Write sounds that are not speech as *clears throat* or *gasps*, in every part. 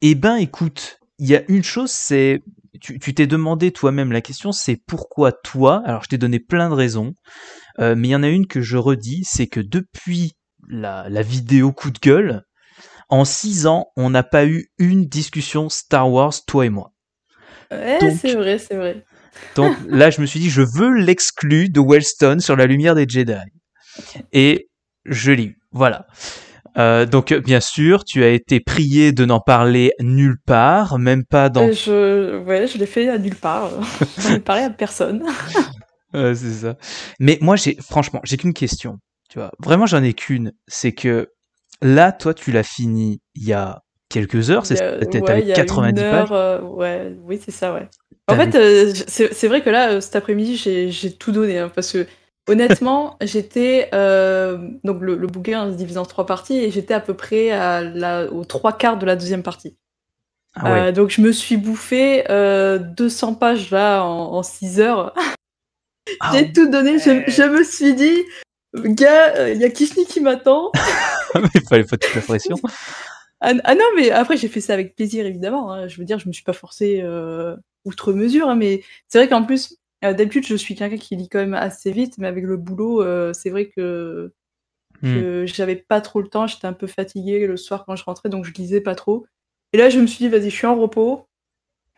Eh ben écoute, il y a une chose, c'est tu, t'es demandé toi-même la question, c'est pourquoi toi Alors je t'ai donné plein de raisons, euh, mais il y en a une que je redis, c'est que depuis la, vidéo coup de gueule, en six ans, on n'a pas eu une discussion Star Wars, toi et moi. c'est vrai, c'est vrai. Donc là, je me suis dit, je veux l'exclu de Wellstone sur la lumière des Jedi. Et je lis, Voilà. Euh, donc euh, bien sûr, tu as été prié de n'en parler nulle part, même pas dans. Euh, ouais, je l'ai fait à nulle part. *laughs* je n'ai parlé à personne. *laughs* ouais, c'est ça. Mais moi, j'ai franchement, j'ai qu'une question. Tu vois, vraiment, j'en ai qu'une. C'est que là, toi, tu l'as fini il y a quelques heures. C'est peut avec 90 heures. ouais, oui, c'est ça, ouais. En fait, c'est vrai que là, cet après-midi, j'ai tout donné, hein, parce que Honnêtement, *laughs* j'étais. Euh, donc, le, bouquin se divise en trois parties et j'étais à peu près à aux trois quarts de la deuxième partie. Ah euh, donc, je me suis bouffé 200 euh, pages là en, en 6 heures. Ah j'ai tout donné. Je, me suis dit, gars, il y a Kishni qui m'attend. *laughs* il fallait pas toute la pression. *laughs* Ah, ah, non, mais après, j'ai fait ça avec plaisir, évidemment. Hein. Je veux dire, je me suis pas forcé outre mesure. Hein, mais c'est vrai qu'en plus, euh, D'habitude, je suis quelqu'un qui lit quand même assez vite, mais avec le boulot, euh, c'est vrai que, hmm. j'avais pas trop le temps. J'étais un peu fatiguée le soir quand je rentrais, donc je lisais pas trop. Et là, je me suis dit, vas-y, je suis en repos.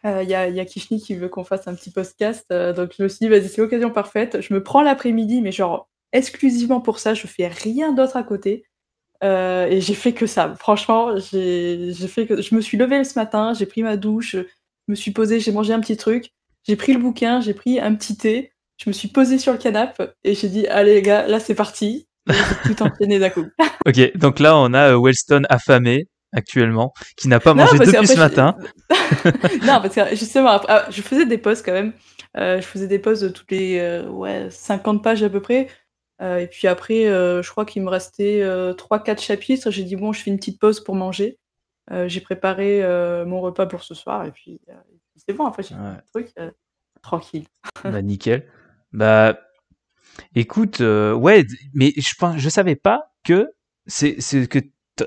Euh, il y, a, Kishni qui veut qu'on fasse un petit podcast. Euh, donc, je me suis dit, vas-y, c'est l'occasion parfaite. Je me prends l'après-midi, mais genre exclusivement pour ça. Je fais rien d'autre à côté. et j'ai fait que ça. Franchement, j'ai fait que... je me suis levée ce matin, j'ai pris ma douche, je me suis posée, j'ai mangé un petit truc. J'ai pris le bouquin, j'ai pris un petit thé, je me suis posée sur le canapé et j'ai dit allez les gars, là c'est parti. tout *laughs* enchaîné d'un coup. ok, donc là on a euh, Wellstone affamé actuellement, qui n'a pas mangé depuis ce matin. *laughs* non, parce que justement, ah, je faisais des pauses quand même. Euh, je faisais des pauses de toutes les euh, ouais, 50 pages à peu près. et puis après, je crois qu'il me restait 3-4 chapitres. J'ai dit, bon, je fais une petite pause pour manger. Euh, j'ai préparé euh, mon repas pour ce soir et puis, euh, c'est bon. en fait, truc tranquille. *laughs* bah, nickel. Bah, écoute, ouais, mais je je savais pas que c'est que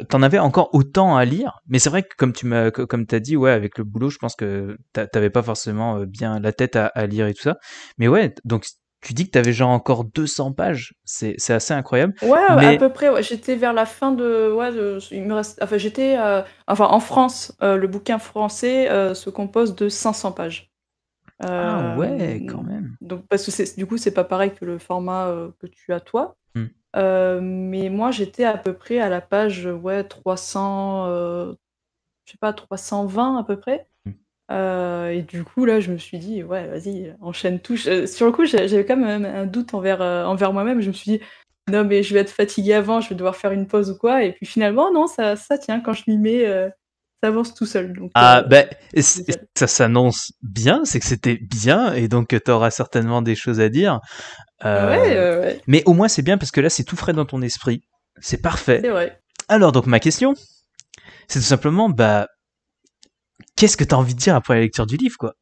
t'en avais encore autant à lire. Mais c'est vrai que comme tu m'as comme t'as dit, ouais, avec le boulot, je pense que t'avais pas forcément bien la tête à, à, lire et tout ça. Mais ouais, donc tu dis que tu avais genre encore 200 pages. C'est, assez incroyable. Ouais, à peu près. J'étais vers la fin de. Ouais, enfin, j'étais. Euh, enfin, en France, euh, le bouquin français euh, se compose de 500 pages. ah ouais, quand même. Donc, parce que du coup, c'est pas pareil que le format que tu as toi. Hmm. mais moi, j'étais à peu près à la page ouais, 300. je sais pas, 320 à peu près. Euh, et du coup, là, je me suis dit, ouais, vas-y, enchaîne tout sur le coup, j'avais quand même un doute envers, euh, envers moi-même. Je me suis dit, non, mais je vais être fatigué avant, je vais devoir faire une pause ou quoi. Et puis finalement, non, ça, ça tient. Quand je m'y mets, euh, ça avance tout seul. ah, ben, ça s'annonce bien, c'est que c'était bien. Et donc, tu auras certainement des choses à dire. Ouais, ouais. Mais au moins, c'est bien parce que là, c'est tout frais dans ton esprit. C'est parfait. vrai. Alors, donc, ma question, c'est tout simplement, bah qu'est-ce que tu as envie de dire après la lecture du livre, quoi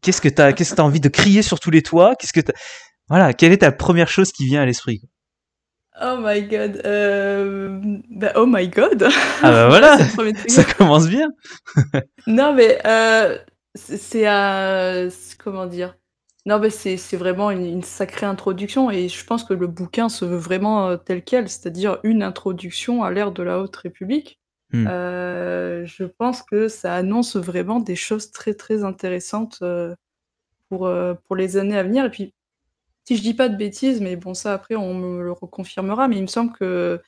Qu'est-ce que tu as, quest envie de crier sur tous les toits Qu'est-ce que voilà, quelle est ta première chose qui vient à l'esprit Oh my god. Euh, bah, oh my god. Ah bah voilà. *laughs* ça commence bien. non mais euh, c'est comment dire Non mais c'est vraiment une, sacrée introduction et je pense que le bouquin se veut vraiment euh, tel quel, c'est-à-dire une introduction à l'ère de la Haute République. Mm. Euh, je pense que ça annonce vraiment des choses très très intéressantes euh, pour, euh, pour les années à venir. Et puis, si je dis pas de bêtises, mais bon, ça après on me le reconfirmera, mais il me semble que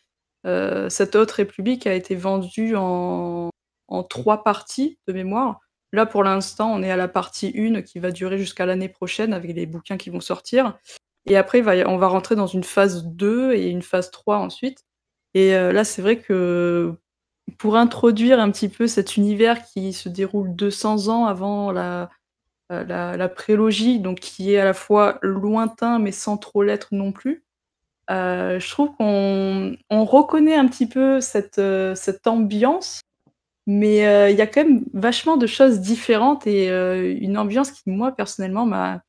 cette haute république a été vendue en, en trois parties de mémoire. Là, pour l'instant, on est à la partie 1 qui va durer jusqu'à l'année prochaine avec les bouquins qui vont sortir. Et après, on va rentrer dans une phase 2 et une phase 3 ensuite. Et là, c'est vrai que pour introduire un petit peu cet univers qui se déroule 200 ans avant euh, la, prélogie, donc qui est à la fois lointain mais sans trop l'être non plus. Euh, je trouve qu'on on reconnaît un petit peu cette, euh, ambiance, mais il y a quand même vachement de choses différentes et une ambiance qui, moi, personnellement, m'a,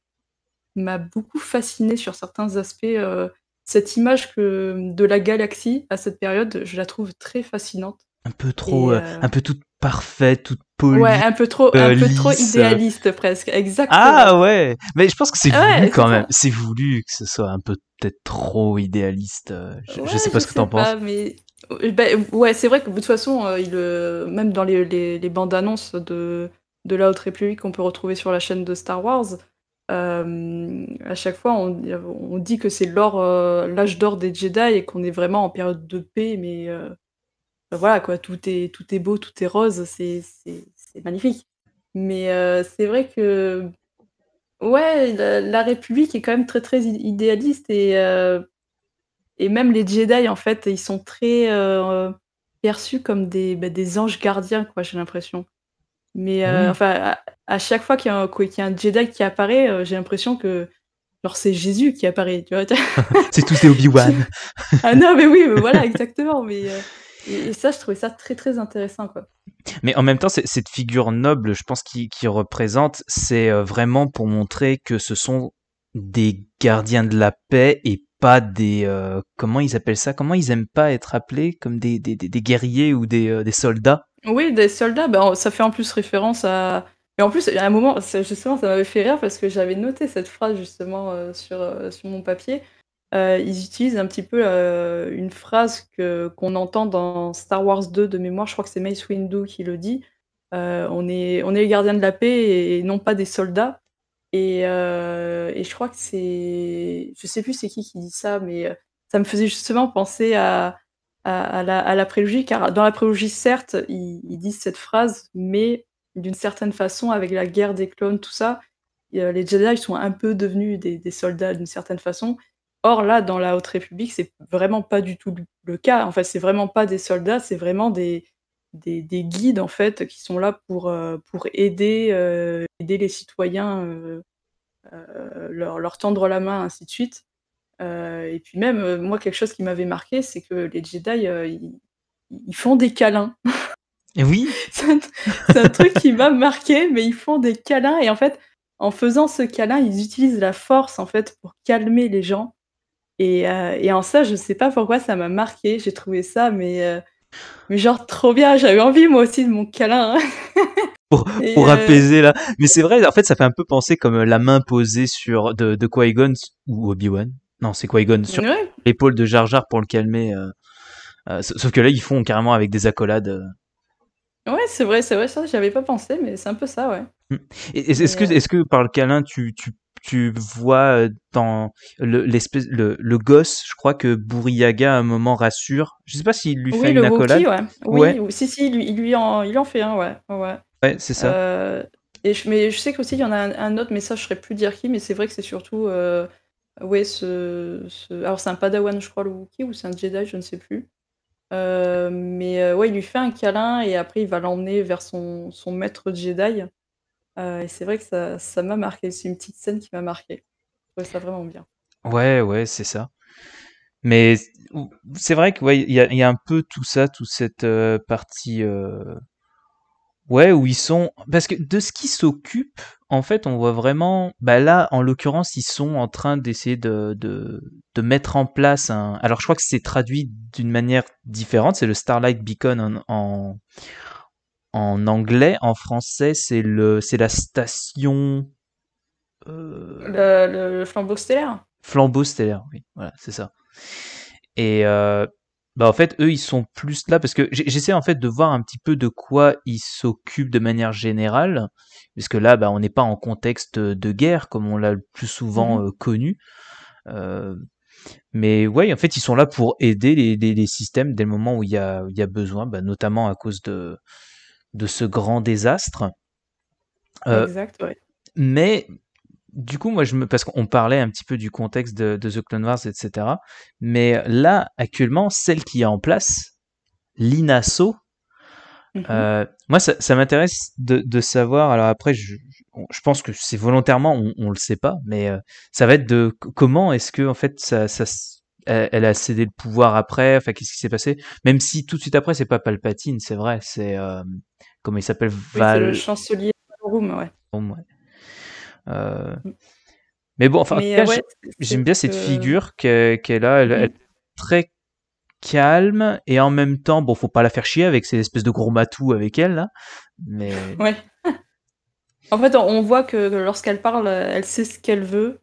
m'a beaucoup fasciné sur certains aspects. cette image que, de la galaxie à cette période, je la trouve très fascinante un peu trop, euh, euh, un peu toute parfaite, toute polie. Ouais, un peu trop, euh, trop idéaliste presque, exactement. Ah ouais, mais je pense que c'est voulu quand même. C'est voulu que ce soit un peu peut-être trop idéaliste. Je, sais pas ce que t'en penses. Mais... Oh, eh ben, ouais, c'est vrai que de toute façon, même dans les, bandes annonces de, de la Haute République qu'on peut retrouver sur la chaîne de Star Wars, à chaque fois, on, on dit que c'est l'âge d'or des Jedi et qu'on est vraiment en période de paix, mais bah, voilà quoi, tout est, tout est beau, tout est rose, c'est magnifique. Mais euh, c'est vrai que ouais, la, République est quand même très très idéaliste euh, et, même les Jedi en fait, ils sont très euh, perçus comme des, bah, des anges gardiens quoi, j'ai l'impression. Mais mmh. enfin, à, chaque fois qu'il y, a un Jedi qui apparaît, j'ai l'impression que genre c'est Jésus qui apparaît, tu vois. *laughs* c'est tous des Obi-Wan. *laughs* ah non, mais oui, voilà, exactement. Mais et, ça, je trouvais ça très très intéressant. Quoi. Mais en même temps, cette figure noble, je pense, qui, représente, c'est euh, vraiment pour montrer que ce sont des gardiens de la paix et pas des euh, comment ils appellent ça comment ils aiment pas être appelés comme des, des, des guerriers ou des, euh, des, soldats oui des soldats ben, ça fait en plus référence à et en plus il a un moment justement ça m'avait fait rire parce que j'avais noté cette phrase justement sur, sur mon papier euh, ils utilisent un petit peu euh, une phrase que, qu'on entend dans Star Wars 2 de mémoire, je crois que c'est Mace Windu qui le dit. Euh, on, est, on est les gardiens de la paix et, non pas des soldats. Et, et je crois que c'est. Je sais plus c'est qui qui dit ça, mais ça me faisait justement penser à, à, la, à la, prélogie, car dans la prélogie, certes, ils, disent cette phrase, mais d'une certaine façon, avec la guerre des clones, tout ça, les Jedi sont un peu devenus des, des soldats d'une certaine façon. Or là, dans la Haute République, c'est vraiment pas du tout le cas. En fait, c'est vraiment pas des soldats, c'est vraiment des, des, guides en fait qui sont là pour, euh, pour aider, euh, aider les citoyens, euh, leur, tendre la main, ainsi de suite. et puis même, moi, quelque chose qui m'avait marqué, c'est que les Jedi, ils, font des câlins. *laughs* Et eh oui. c'est un, un, truc qui m'a marqué, mais ils font des câlins. Et en fait, en faisant ce câlin, ils utilisent la force en fait pour calmer les gens. Euh, et, en ça, je sais pas pourquoi ça m'a marqué. J'ai trouvé ça, mais, euh, mais genre trop bien. J'avais envie moi aussi de mon câlin. *laughs* pour, euh, apaiser là. Mais c'est vrai, en fait, ça fait un peu penser comme la main posée sur de, de Qui-Gon ou Obi-Wan. Non, c'est Qui-Gon sur l'épaule de Jar Jar pour le calmer. sauf que là, ils font carrément avec des accolades. Ouais, c'est vrai, c'est vrai, ça, j'avais pas pensé, mais c'est un peu ça, ouais. Hum. Est-ce que, est que par le câlin, tu, tu tu vois euh, dans le, l'espèce le, gosse, je crois que Bouriaga à un moment rassure. Je sais pas s'il lui fait une accolade. ouais. Oui, si si, il lui, il en fait un, ouais, ouais. Ouais, c'est ça. Euh, et je, mais je sais qu'aussi il y en a un, autre, mais ça je saurais plus dire qui, mais c'est vrai que c'est surtout euh, ouais ce, alors c'est un Padawan je crois le Wookie ou c'est un Jedi, je ne sais plus. mais ouais, il lui fait un câlin et après il va l'emmener vers son, son maître Jedi. Euh, et c'est vrai que ça, m'a marqué. C'est une petite scène qui m'a marqué. ça vraiment bien. Ouais, ouais, c'est ça. Mais c'est vrai que ouais, il y a, un peu tout ça, toute cette euh, partie. Euh, ouais, où ils sont. Parce que de ce qui s'occupent, en fait, on voit vraiment. Bah là, en l'occurrence, ils sont en train d'essayer de, de, mettre en place un. Alors, je crois que c'est traduit d'une manière différente. C'est le Starlight Beacon en, en anglais. En français, c'est le, c'est la station. Euh, le, flambeau stellaire. Flambeau stellaire, oui, voilà, c'est ça. Et euh, bah en fait, eux, ils sont plus là parce que j'essaie en fait de voir un petit peu de quoi ils s'occupent de manière générale, puisque là, bah, on n'est pas en contexte de guerre comme on l'a le plus souvent mm-hmm. euh, connu. Euh, mais ouais, en fait, ils sont là pour aider les, systèmes dès le moment où il y a, y a besoin, bah, notamment à cause de, de ce grand désastre. Euh, exact, ouais. Mais du coup, moi, je me, parce qu'on parlait un petit peu du contexte de, The Clone Wars, etc. Mais là, actuellement, celle qui est en place, l'INASO, mhm. euh, moi, ça, m'intéresse de, savoir. Alors après, je, pense que c'est volontairement, on, ne le sait pas, mais euh, ça va être de comment est-ce que en fait ça, ça elle, a cédé le pouvoir après. Enfin, qu'est-ce qui s'est passé Même si tout de suite après, c'est pas Palpatine, c'est vrai. C'est euh, comment il s'appelle Val. le chancelier Room, ouais. Room, ouais. Euh, mm. Mais bon, enfin, j'aime bien cette figure qu'elle a. Mm. Elle, est très calme et en même temps, bon, faut pas la faire chier avec ces espèces de gros matous avec elle là. Mais ouais. *laughs* En fait, on voit que lorsqu'elle parle, elle sait ce qu'elle veut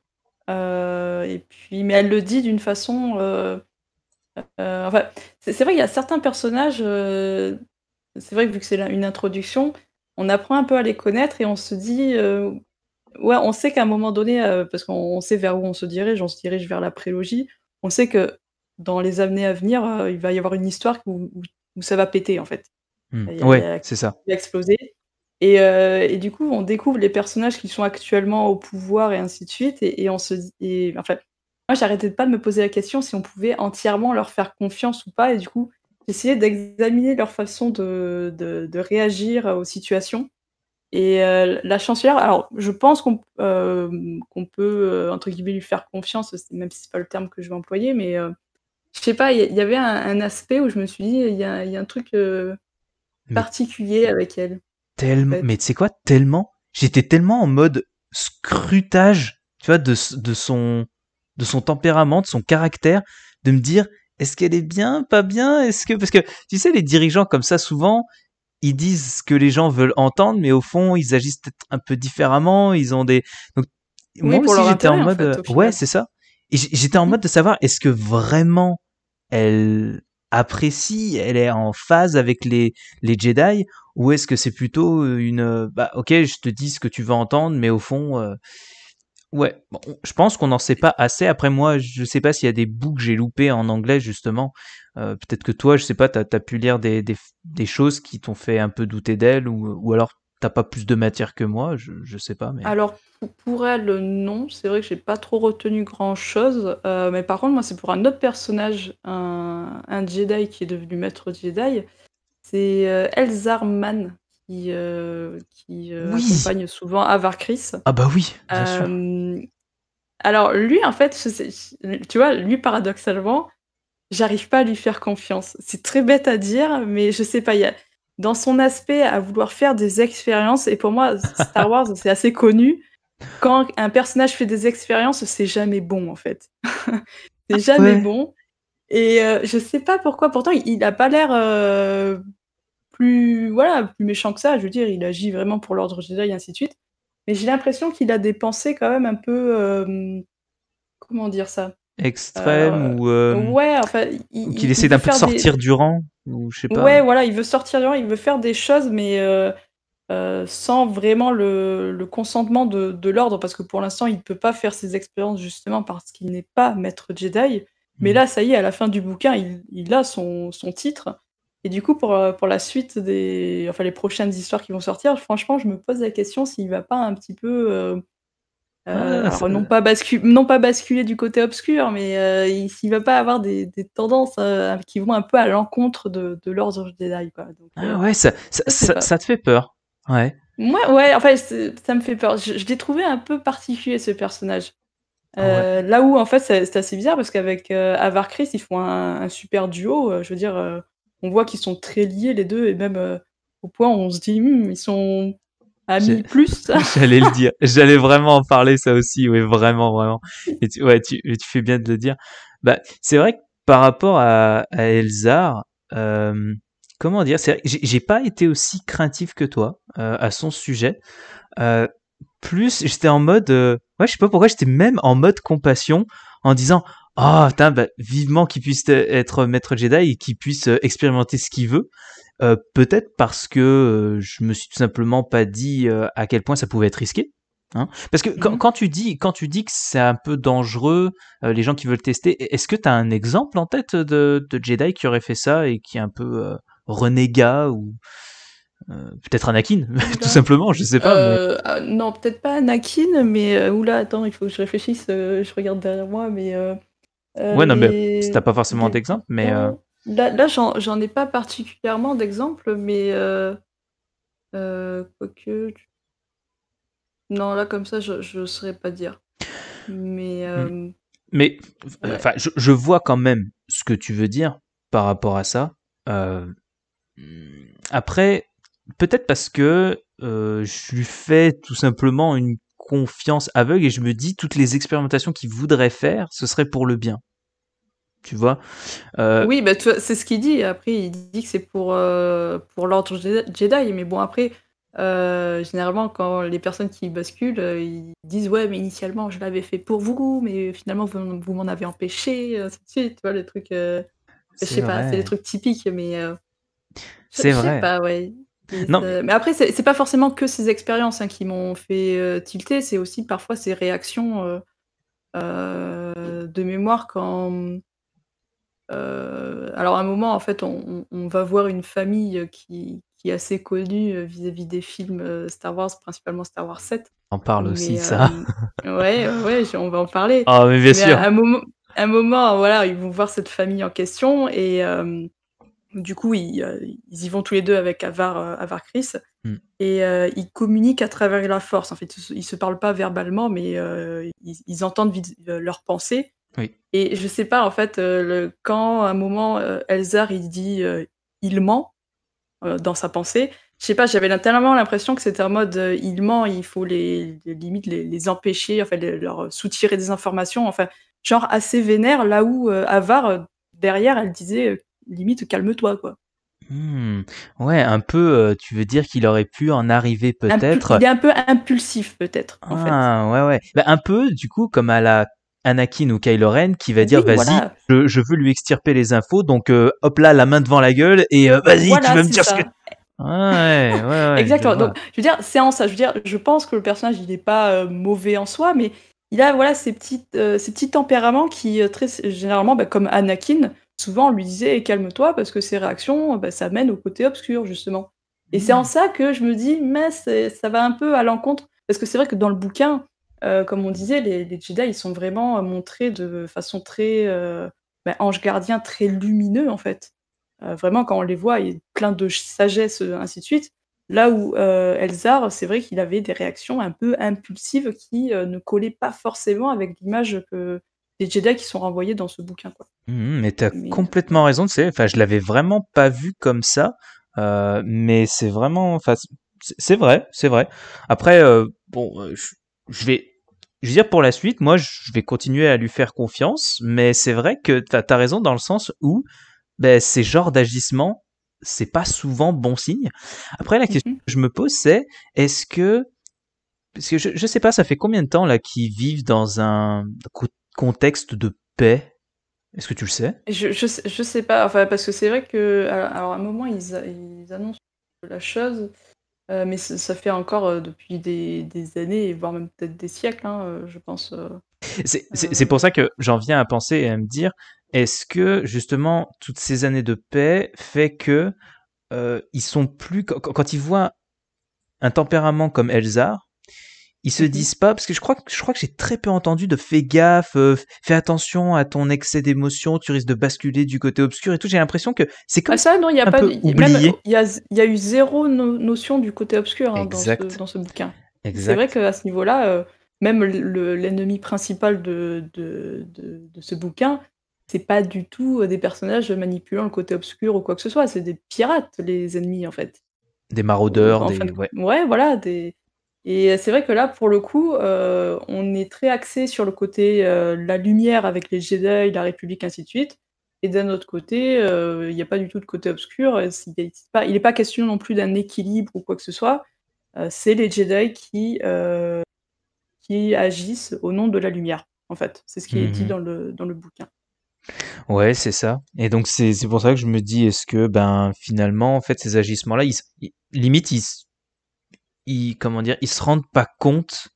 euh, et puis, mais elle le dit d'une façon. Euh, euh, c'est vrai qu'il y a certains personnages. c'est vrai que vu que c'est une introduction, on apprend un peu à les connaître et on se dit. ouais, on sait qu'à un moment donné, parce qu'on sait vers où on se dirige, on se dirige vers la prélogie. On sait que dans les années à venir, il va y avoir une histoire où, ça va péter en fait. Hmm. ouais, c'est ça. Qui va exploser. Euh, et, du coup, on découvre les personnages qui sont actuellement au pouvoir et ainsi de suite. Et, on se dit. en fait, moi, j'arrêtais pas de me poser la question si on pouvait entièrement leur faire confiance ou pas. Et du coup, j'essayais d'examiner leur façon de, réagir aux situations. Et euh, la chancelière, alors je pense qu'on euh, peut, entre guillemets, lui faire confiance, même si c'est pas le terme que je vais employer, mais je sais pas, il y, avait un, aspect où je me suis dit, il y, y, a un truc particulier avec elle tellement, euh, mais tu sais quoi, tellement, j'étais tellement en mode scrutage, tu vois, de, son, de son tempérament, de son caractère, de me dire, est-ce qu'elle est bien, pas bien, est-ce que, parce que, tu sais, les dirigeants comme ça, souvent, ils disent ce que les gens veulent entendre, mais au fond, ils agissent peut-être un peu différemment, ils ont des, donc, oui, moi aussi, j'étais en mode, ouais, c'est ça. Et j'étais en mode de savoir, est-ce que vraiment elle, apprécie, elle est en phase avec les, les Jedi, ou est-ce que c'est plutôt euh, une, euh, bah, ok, je te dis ce que tu vas entendre, mais au fond, euh, ouais, je pense qu'on n'en sait pas assez. Après moi, je sais pas s'il y a des bouts que j'ai loupés en anglais justement. Peut-être que toi, je sais pas, tu as pu lire des, des, choses qui t'ont fait un peu douter d'elle, ou, ou alors t'as pas plus de matière que moi, je, sais pas. Mais... Alors pour elle, non, c'est vrai que j'ai pas trop retenu grand chose. Euh, mais par contre, moi, c'est pour un autre personnage, un, Jedi qui est devenu maître Jedi. C'est euh, Elzar Mann, qui, euh, accompagne souvent Avar Ah bah oui, bien sûr. Alors lui, en fait, tu vois, lui paradoxalement, j'arrive pas à lui faire confiance. C'est très bête à dire, mais je sais pas, dans son aspect à vouloir faire des expériences. Et pour moi, Star Wars, c'est assez connu. Quand un personnage fait des expériences, c'est jamais bon, en fait. *laughs* c'est jamais bon. Et euh, je sais pas pourquoi. Pourtant, il n'a pas l'air euh, plus, voilà, plus méchant que ça. Je veux dire, il agit vraiment pour l'ordre Jedi et ainsi de suite. Mais j'ai l'impression qu'il a des pensées quand même un peu. Euh, comment dire ça Extrême ou. Ouais, enfin. qu'il essaie d'un peu sortir du rang Ouais, voilà, il veut sortir il veut faire des choses, mais euh, euh, sans vraiment le, consentement de, l'ordre, parce que pour l'instant, il ne peut pas faire ses expériences justement parce qu'il n'est pas maître Jedi. Mais mhm. là, ça y est, à la fin du bouquin, il, a son, titre. Et du coup, pour, euh, pour la suite des, enfin, les prochaines histoires qui vont sortir, franchement, je me pose la question s'il va pas un petit peu euh, ah, non, pas basculer du côté obscur, mais euh, il ne va pas avoir des, tendances euh, qui vont un peu à l'encontre de, de l'ordre Jedi. Quoi. Ah ouais, ça, te fait peur. Ouais. Moi, ouais, fait ça me fait peur. Je, l'ai trouvé un peu particulier ce personnage. Ah là où en fait c'est assez bizarre parce qu'avec Avar Chris ils font un, super duo. je veux dire, on voit qu'ils sont très liés les deux et même au point où on se dit, hmm, ils sont plus. *laughs* J'allais le dire. J'allais vraiment en parler ça aussi. Oui, vraiment, vraiment. Et tu, ouais, tu, tu fais bien de le dire. Bah, c'est vrai que par rapport à, à Elzar, euh, comment dire, j'ai pas été aussi craintif que toi euh, à son sujet. Euh, plus, j'étais en mode, euh, ouais, je sais pas pourquoi, j'étais même en mode compassion en disant, oh, putain, bah, vivement qu'il puisse être maître Jedi et qu'il puisse euh, expérimenter ce qu'il veut. Euh, peut-être parce que euh, je me suis tout simplement pas dit euh, à quel point ça pouvait être risqué. Hein. parce que mmh. quand, tu dis quand tu dis que c'est un peu dangereux, les gens qui veulent tester, e-, est-ce que tu as un exemple en tête de, Jedi qui aurait fait ça et qui est un peu renégat ou peut-être Anakin, *laughs* tout simplement, je sais pas. Ah, non, peut-être pas Anakin, mais oula, attends, il faut que je réfléchisse, je regarde derrière moi, mais. ouais, non, mais, t'as pas forcément d'exemple, mais. Là, j'en ai pas particulièrement d'exemple, mais euh, euh, Non, là, comme ça, je ne saurais pas dire. Mais. Mm. Euh, mais je, je, vois quand même ce que tu veux dire par rapport à ça. Euh, après, peut-être parce que euh, je lui fais tout simplement une confiance aveugle et je me dis toutes les expérimentations qu'il voudrait faire, ce serait pour le bien tu vois. Euh, oui, bah, c'est ce qu'il dit. Après, il dit que c'est pour, euh, pour l'ordre Jedi, mais bon, après, euh, généralement, quand les personnes qui basculent, ils disent Ouais, mais initialement, je l'avais fait pour vous, mais finalement, vous, m'en avez empêché, ainsi de suite. Tu vois, le truc. je sais pas, c'est des trucs typiques, mais. c'est vrai. Sais pas, Non. Mais après, c'est pas forcément que ces expériences hein, qui m'ont fait tilter, c'est aussi parfois ces réactions de mémoire quand euh, alors à un moment, en fait, on, va voir une famille qui, qui est assez connue euh, vis-à-vis des films euh, Star Wars, principalement Star Wars 7. On parle aussi, ça. ouais, ouais, on va en parler. Ah, mais bien sûr. À un, moment, un moment, voilà, ils vont voir cette famille en question et du coup, ils, ils, y vont tous les deux avec Avar, Avar Chris hmm. et ils communiquent à travers la force. En fait, ils se parlent pas verbalement, mais ils, ils, entendent leurs pensées et je sais pas, en fait, euh, le, quand à un moment, euh, Elzar, il dit euh, il ment dans sa pensée, je sais pas, j'avais tellement l'impression que c'était en mode il ment, il faut les, les limites les, empêcher, enfin, leur soutirer des informations, enfin, genre assez vénère, là où Avar, derrière, elle disait limite calme-toi, quoi. Hmm. Ouais, un peu, tu veux dire qu'il aurait pu en arriver peut-être. Il est un peu impulsif peut-être. en fait. Ah, ouais, ouais. Bah, un peu, du coup, comme à la Anakin ou Kylo Ren qui va dire vas-y je, veux lui extirper les infos donc euh, hop là la main devant la gueule et euh, vas-y tu veux me dire ce que *laughs* exactement je veux dire c'est en ça je veux dire je pense que le personnage il n'est pas euh, mauvais en soi mais il a voilà ces petites ces petits tempéraments qui très généralement bah, comme Anakin souvent on lui disait «Eh, calme-toi parce que ses réactions bah, ça mène au côté obscur justement et c'est en hmm. ça que je me dis mais ça va un peu à l'encontre parce que c'est vrai que dans le bouquin euh, comme on disait, les, Jedi, ils sont vraiment euh, montrés de façon très euh, ben, ange gardien, très lumineux en fait. vraiment, quand on les voit, il y a plein de sagesse, ainsi de suite. Là où Elzar, c'est vrai qu'il avait des réactions un peu impulsives qui ne collaient pas forcément avec l'image que, des Jedi qui sont renvoyés dans ce bouquin. Mmh, mmh, mais tu as complètement raison, Je enfin, je l'avais vraiment pas vu comme ça, mais c'est vraiment, enfin, c'est vrai, c'est vrai. Après, bon, je je vais, je veux dire pour la suite, moi, je vais continuer à lui faire confiance, mais c'est vrai que tu as, raison dans le sens où ben, ces genres d'agissements, c'est pas souvent bon signe. Après, la question mhm. que je me pose, c'est est-ce que parce que je, je sais pas, ça fait combien de temps là qu'ils vivent dans un contexte de paix Est-ce que tu le sais je, je, je, sais pas, enfin parce que c'est vrai que alors, à un moment ils, ils annoncent la chose euh, mais ça fait encore euh, depuis des, années, voire même peut-être des siècles, hein, euh, je pense. C'est pour ça que j'en viens à penser et à me dire, est-ce que justement toutes ces années de paix fait que ils sont plus quand, quand ils voient un tempérament comme Elzar, ils se mhm. disent pas parce que je crois que je crois que j'ai très peu entendu de fais gaffe, euh, fais attention à ton excès d'émotion, tu risques de basculer du côté obscur et tout. J'ai l'impression que c'est comme ah, ça. Non, il y a pas il y, y, a eu zéro notion du côté obscur hein, dans, ce, bouquin. C'est vrai qu'à ce niveau-là, euh, même l'ennemi principal de, de, de, ce bouquin, c'est pas du tout euh, des personnages manipulant le côté obscur ou quoi que ce soit. C'est des pirates les ennemis en fait. Des maraudeurs, des... ouais, voilà, des et euh, c'est vrai que là, pour le coup, euh, on est très axé sur le côté euh, la lumière avec les Jedi, la République, ainsi de suite. Et d'un autre côté, il n'y a pas du tout de côté obscur. Il n'est pas, question non plus d'un équilibre ou quoi que ce soit. c'est les Jedi qui, qui agissent au nom de la lumière, en fait. C'est ce qui est dit mhm. dans le, dans le bouquin. Ouais, c'est ça. Et donc c'est pour ça que je me dis, est-ce que ben finalement, en fait, ces agissements-là, ils, ils, limite, comment dire, ils se rendent pas compte,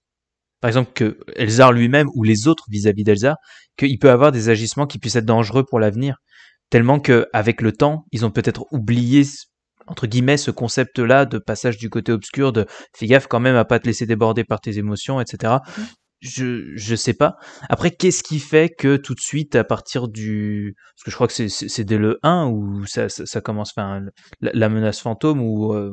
par exemple, que Elzar lui-même ou les autres vis-à-vis d'Elzar, qu'il peut avoir des agissements qui puissent être dangereux pour l'avenir. Tellement que avec le temps, ils ont peut-être oublié, entre guillemets, ce concept-là de passage du côté obscur, de fais gaffe quand même à pas te laisser déborder par tes émotions, etc je je sais pas. Après, qu'est-ce qui fait que tout de suite, à partir du, parce que je crois que c'est dès le 1 où ça, ça, commence, enfin, la, menace fantôme où euh,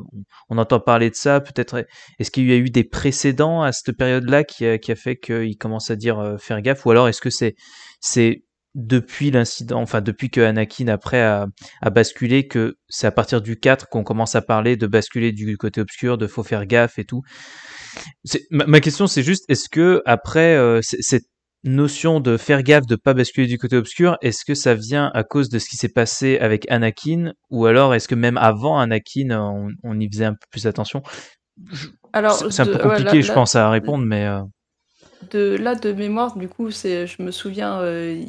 on entend parler de ça. Peut-être est-ce qu'il y a eu des précédents à cette période-là qui a, qui a fait qu'il commence à dire euh, faire gaffe, ou alors est-ce que c'est c'est depuis l'incident, enfin depuis que Anakin après a, basculé, que c'est à partir du 4 qu'on commence à parler de basculer du côté obscur, de faut faire gaffe et tout. Ma, question c'est juste, est-ce que après euh, cette notion de faire gaffe, de pas basculer du côté obscur, est-ce que ça vient à cause de ce qui s'est passé avec Anakin, ou alors est-ce que même avant Anakin, on, y faisait un peu plus attention Alors, c'est un peu compliqué, je pense, à répondre, mais. Euh, de là de mémoire, du coup, c'est, je me souviens, euh,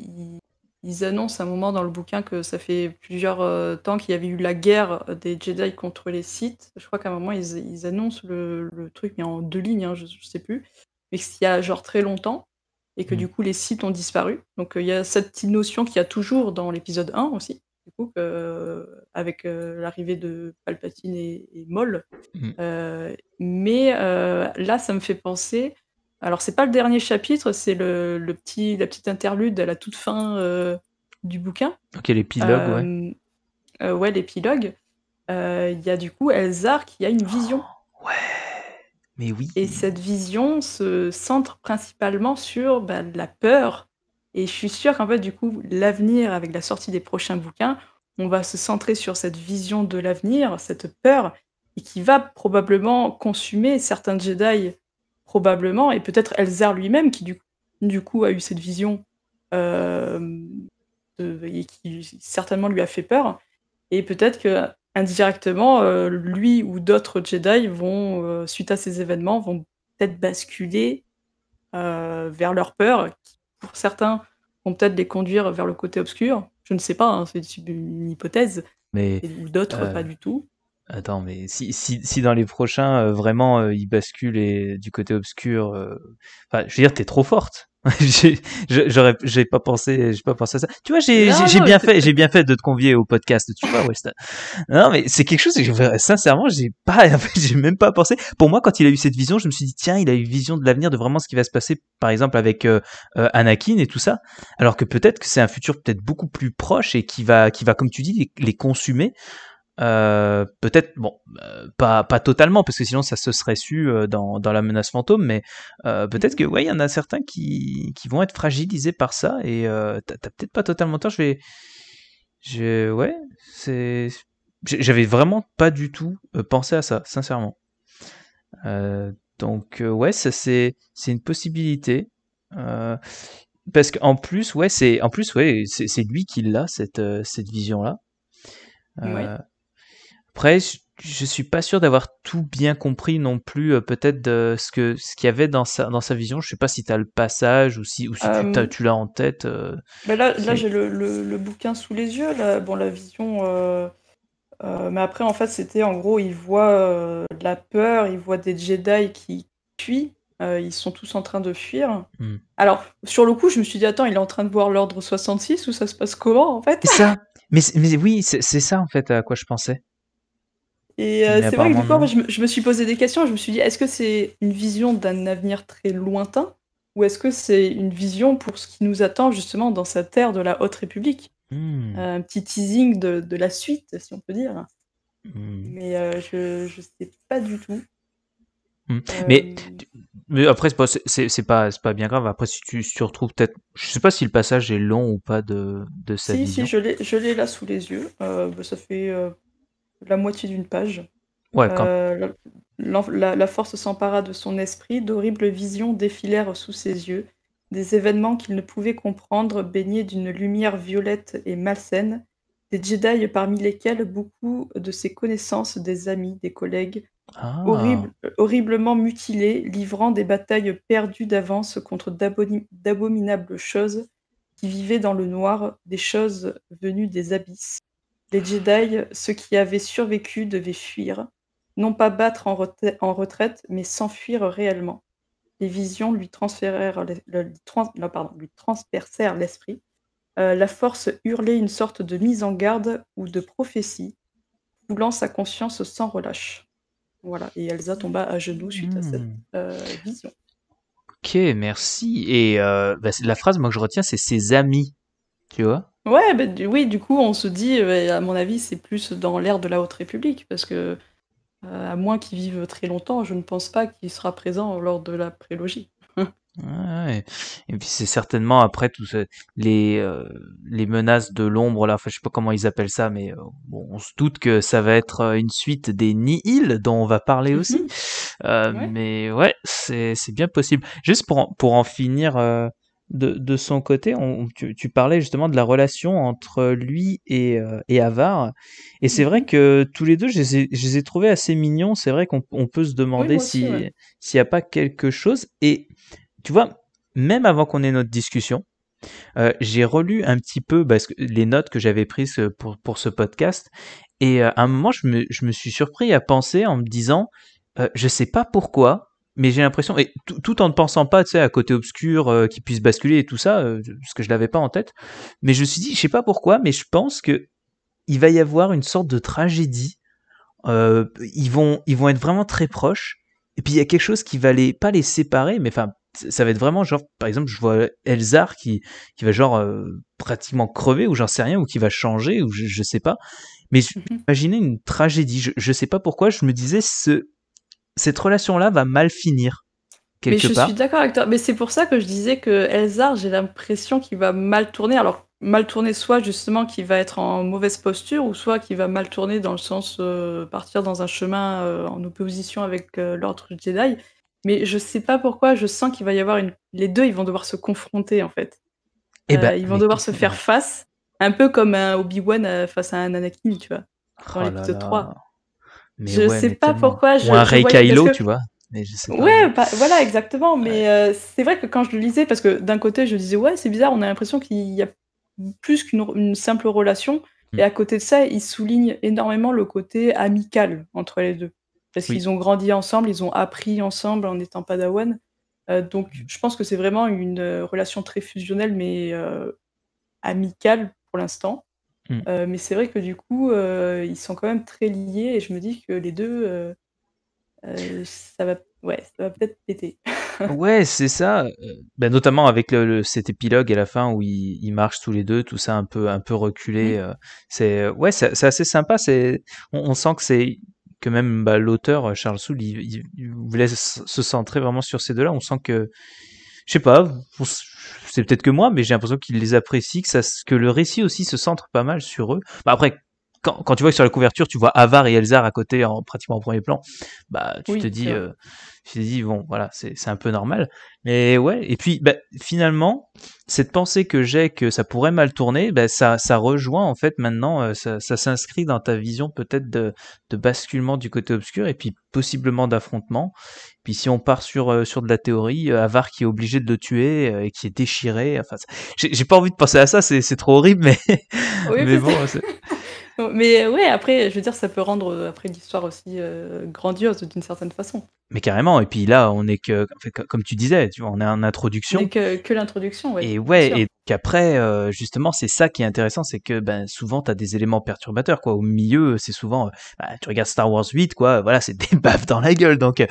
ils, annoncent à un moment dans le bouquin que ça fait plusieurs euh, temps qu'il y avait eu la guerre euh, des Jedi contre les Sith. Je crois qu'à un moment ils, annoncent le, truc, mais en deux lignes, hein, je, ne sais plus, mais qu'il y a genre très longtemps et que mm. du coup les Sith ont disparu. Donc il y a cette petite notion qu'il y a toujours dans l'épisode 1 aussi. Du avec l'arrivée de Palpatine et, Maul Moll. Mm. mais là, ça me fait penser alors, c'est pas le dernier chapitre, c'est le, petit, la petite interlude à la toute fin euh, du bouquin. Ok, l'épilogue, ouais. Euh, euh, ouais, l'épilogue. Il y a du coup Elzar qui a une vision. Oh, ouais, mais oui. Et cette vision se centre principalement sur bah, la peur. Et je suis sûre qu'en fait, du coup, l'avenir, avec la sortie des prochains bouquins, on va se centrer sur cette vision de l'avenir, cette peur, et qui va probablement consumer certains Jedi probablement, et peut-être Elzar lui-même qui du, coup a eu cette vision euh, et qui certainement lui a fait peur. Et peut-être que indirectement, euh, lui ou d'autres Jedi vont, euh, suite à ces événements, vont peut-être basculer vers leur peur, qui pour certains vont peut-être les conduire vers le côté obscur. Je ne sais pas, hein, c'est une hypothèse. Mais, ou d'autres, pas du tout. Attends, mais si, si, si, dans les prochains, euh, vraiment, euh, il bascule et, du côté obscur, euh, enfin, je veux dire, t'es trop forte. *laughs* J'aurais, j'ai pas pensé, j'ai pas pensé à ça. Tu vois, j'ai, j'ai bien fait, j'ai bien fait de te convier au podcast, tu vois, Non, mais c'est quelque chose que sincèrement, j'ai pas, *laughs* j'ai même pas pensé. Pour moi, quand il a eu cette vision, je me suis dit, tiens, il a eu vision de l'avenir, de vraiment ce qui va se passer, par exemple, avec Anakin et tout ça. Alors que peut-être que c'est un futur peut-être beaucoup plus proche et qui va, qui va, comme tu dis, les, les consumer. Euh, peut-être, bon, euh, pas, pas totalement, parce que sinon ça se serait su euh, dans, dans, la menace fantôme, mais peut-être mhm. que, ouais, il y en a certains qui, qui, vont être fragilisés par ça, et t'as, peut-être pas totalement tort, je vais. Je, ouais, c'est. J'avais vraiment pas du tout pensé à ça, sincèrement. donc, ouais, ça c'est, c'est une possibilité. parce qu'en plus, ouais, c'est en plus, ouais, c'est, lui qui l'a cette, cette vision là. Ouais. Après, je, ne suis pas sûr d'avoir tout bien compris non plus, euh, peut-être de ce que ce qu'il y avait dans sa, dans sa vision. Je sais pas si tu as le passage ou si, ou euh, tu, l'as en tête. Euh, bah là, là j'ai le, le, bouquin sous les yeux. Là. Bon, la vision. mais après, en fait, c'était en gros, il voit de la peur, il voit des Jedi qui fuient. ils sont tous en train de fuir. Hmm. Alors, sur le coup, je me suis dit, attends, il est en train de voir l'ordre 66 ou ça se passe comment en fait ça. Mais, mais oui, c'est ça en fait à quoi je pensais. Et euh, c'est vrai que du coup, je, me suis posé des questions. Je me suis dit, est-ce que c'est une vision d'un avenir très lointain ou est-ce que c'est une vision pour ce qui nous attend justement dans cette terre de la Haute République hmm. euh, Un petit teasing de, la suite, si on peut dire. Hmm. Mais euh, je ne sais pas du tout. Hmm. Mais, mais, après, c'est pas, pas, bien grave. Après, si tu, si tu retrouves peut-être. Je sais pas si le passage est long ou pas de, de cette si, Si, je l'ai là sous les yeux. Bah, ça fait la moitié d'une page. Euh, la, force s'empara de son esprit, d'horribles visions défilèrent sous ses yeux, des événements qu'il ne pouvait comprendre baignés d'une lumière violette et malsaine, des Jedi parmi lesquels beaucoup de ses connaissances, des amis, des collègues, ah. horriblement mutilés, livrant des batailles perdues d'avance contre d'abominables choses qui vivaient dans le noir, des choses venues des abysses, les Jedi, ceux qui avaient survécu, devaient fuir, non pas battre en, retraite, mais s'enfuir réellement. Les visions lui, transférèrent transpercèrent l'esprit. Euh, la force hurlait une sorte de mise en garde ou de prophétie, voulant sa conscience sans relâche. Voilà, et Elsa tomba à genoux suite à cette hmm. euh, vision. Ok, merci. Et euh, bah, la phrase moi, que je retiens, c'est ses amis. Tu vois bah, oui, du coup, on se dit, euh, à mon avis, c'est plus dans l'ère de la Haute République, parce que, euh, à moins qu'il vive très longtemps, je ne pense pas qu'il sera présent lors de la prélogie. Ouais, et puis c'est certainement après tout les euh, les menaces de l'ombre là, ne je sais pas comment ils appellent ça, mais on se doute que ça va être une suite des nihil dont on va parler mhm. aussi. Mais ouais, c'est bien possible. Juste pour pour en finir de, son côté, tu, parlais justement de la relation entre lui et, euh, et Avar. Et c'est mm-hmm. vrai que tous les deux, je les ai, trouvés assez mignons. C'est vrai qu'on peut se demander s'il n'y a pas quelque chose. Et tu vois, même avant qu'on ait notre discussion, euh, j'ai relu un petit peu bah, les notes que j'avais prises euh, pour, ce podcast. Et à un moment, je me, je me suis surpris à penser en me disant, je sais pas pourquoi, mais j'ai l'impression, et tout en ne pensant pas, tu sais, à côté obscur euh, qui puisse basculer et tout ça, euh, parce que je l'avais pas en tête, mais je me suis dit, je sais pas pourquoi, mais je pense que il va y avoir une sorte de tragédie. Euh, ils vont, ils vont être vraiment très proches. Et puis il y a quelque chose qui va les, pas les séparer, mais enfin, ça va être vraiment genre, par exemple, je vois Elzar qui, va genre pratiquement crever ou j'en sais rien ou qui va changer ou je, ne sais pas. Mais mm-hmm. imaginer une tragédie. Je, je sais pas pourquoi. Je me disais ce cette relation-là va mal finir. Quelque mais je suis d'accord avec toi. Mais c'est pour ça que je disais que Elzar, j'ai l'impression qu'il va mal tourner. Alors, mal tourner, soit justement qu'il va être en mauvaise posture, ou soit qu'il va mal tourner dans le sens de euh, partir dans un chemin euh, en opposition avec euh, l'ordre Jedi. Mais je sais pas pourquoi, je sens qu'il va y avoir une. Les deux, ils vont devoir se confronter, en fait. Et eh bah, ben, ils vont devoir se faire face, un peu comme un Obi-Wan face à un Anakin, tu vois, oh l'épisode 3 je sais pas pourquoi. Je, Ou un Ray Kylo, tu vois. Mais Ouais, bah, voilà, exactement. Mais euh, c'est vrai que quand je le lisais, parce que d'un côté, je disais, ouais, c'est bizarre, on a l'impression qu'il y a plus qu'une simple relation. Hmm. Et à côté de ça, il souligne énormément le côté amical entre les deux. Parce qu'ils ont grandi ensemble, ils ont appris ensemble en étant padawan. Euh, donc, hmm. je pense que c'est vraiment une euh, relation très fusionnelle, mais amicale pour l'instant. Mm. Euh, mais c'est vrai que du coup, euh, ils sont quand même très liés et je me dis que les deux, euh, ça va, ouais, ça va peut-être péter. *laughs* ouais, c'est ça. Ben, notamment avec le, cet épilogue à la fin où ils, marchent tous les deux, tout ça un peu, un peu reculé. Mm. C'est ouais, c'est assez sympa. C'est, on, sent que c'est que même bah, l'auteur Charles Soule, il, voulait se centrer vraiment sur ces deux-là. On sent que, je sais pas, c'est peut-être que moi, mais j'ai l'impression qu'ils les apprécient, que, ça, que le récit aussi se centre pas mal sur eux. Bah après, quand, tu vois que sur la couverture, tu vois Avar et Elzar à côté, en, pratiquement en premier plan, bah, tu te dis, euh, dis, bon, voilà, c'est un peu normal. Mais ouais, et puis bah, finalement, cette pensée que j'ai que ça pourrait mal tourner, bah, ça, ça rejoint en fait maintenant, euh, ça, s'inscrit dans ta vision peut-être de, de, basculement du côté obscur et puis possiblement d'affrontement. Puis si on part sur, euh, sur de la théorie, Avar qui est obligé de le tuer et qui est déchiré, enfin, j'ai pas envie de penser à ça, c'est trop horrible, mais, *laughs* mais bon. *laughs* Mais euh, ouais, après, je veux dire, ça peut rendre euh, après l'histoire aussi euh, grandiose d'une certaine façon. Mais carrément. Et puis là, on est que, comme tu disais, tu on est en introduction. On que, l'introduction, ouais. Et ouais, et qu'après, euh, justement, c'est ça qui est intéressant, c'est que ben, souvent, tu as des éléments perturbateurs. Quoi. Au milieu, c'est souvent, euh, bah, tu regardes Star Wars 8, quoi, euh, voilà, c'est *laughs* des baffes dans la gueule. Donc,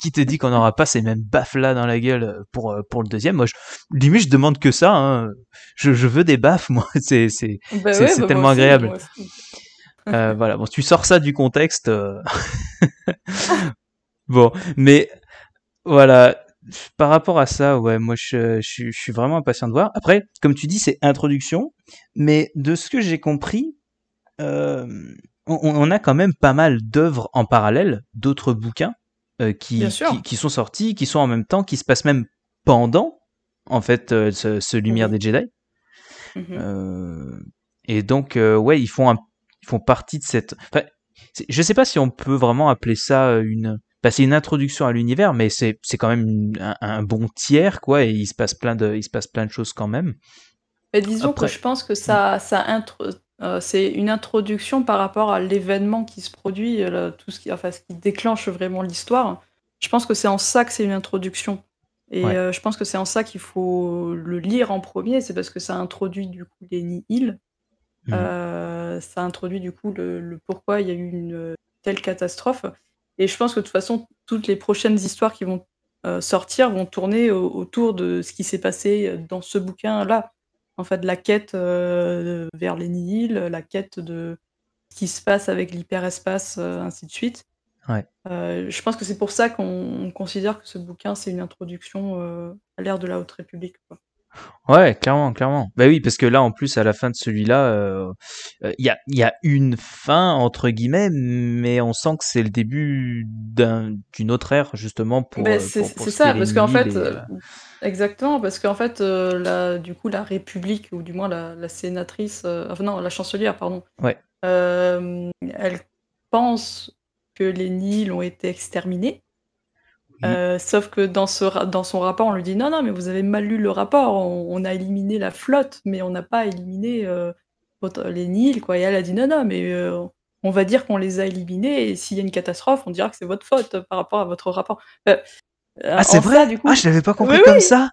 qui te dit qu'on n'aura pas ces mêmes baffes-là dans la gueule pour, pour le deuxième Moi, je, limite, je demande que ça. Hein. Je, veux des baffes, moi. *laughs* C'est bah bah tellement agréable. voilà, bon, tu sors ça du contexte. *laughs* bon, mais voilà, par rapport à ça, ouais, moi je, suis vraiment impatient de voir. Après, comme tu dis, c'est introduction, mais de ce que j'ai compris, euh, on, a quand même pas mal d'œuvres en parallèle, d'autres bouquins euh, qui, sont sortis, qui sont en même temps, qui se passent même pendant, en fait, euh, ce, Lumière mhm. des Jedi. Mhm. et donc, ouais, ils font, partie de cette. Je je sais pas si on peut vraiment appeler ça une c'est une introduction à l'univers, mais c'est quand même un, bon tiers, quoi, et il se passe plein de, il se passe plein de choses quand même. disons que je pense que ça, hmm. ça euh, c'est une introduction par rapport à l'événement qui se produit, euh, tout ce qui, enfin, ce qui déclenche vraiment l'histoire. Je pense que c'est en ça que c'est une introduction. Et euh, je pense que c'est en ça qu'il faut le lire en premier, c'est parce que ça introduit du coup les Nihils, mmh. ça introduit du coup le, le pourquoi il y a eu une telle catastrophe. Et je pense que de toute façon, toutes les prochaines histoires qui vont euh, sortir vont tourner autour de ce qui s'est passé euh, dans ce bouquin-là. En fait, la quête euh, vers les Niles, la quête de ce qui se passe avec l'hyperespace, ainsi de suite. Ouais. je pense que c'est pour ça qu'on considère que ce bouquin, c'est une introduction à l'ère de la Haute République. Quoi. Ouais, clairement, clairement. Bah oui, parce que là, en plus, à la fin de celui-là, il euh, euh, y, a, une fin, entre guillemets, mais on sent que c'est le début d'une autre ère, justement, pour. Ben, euh, c'est ça, parce qu'en fait. Exactement, parce qu'en fait, du coup, la République, ou du moins la, sénatrice, non, la chancelière, pardon, ouais. elle pense que les Nils ont été exterminés, euh, mm. sauf que dans, ce, dans son rapport, on lui dit non, non, mais vous avez mal lu le rapport. On, a éliminé la flotte, mais on n'a pas éliminé euh, les Nils. Quoi. Et elle a dit non, non, mais euh, on va dire qu'on les a éliminés. Et s'il y a une catastrophe, on dira que c'est votre faute par rapport à votre rapport. ah, c'est vrai, du coup. Ah, je l'avais pas compris comme ça.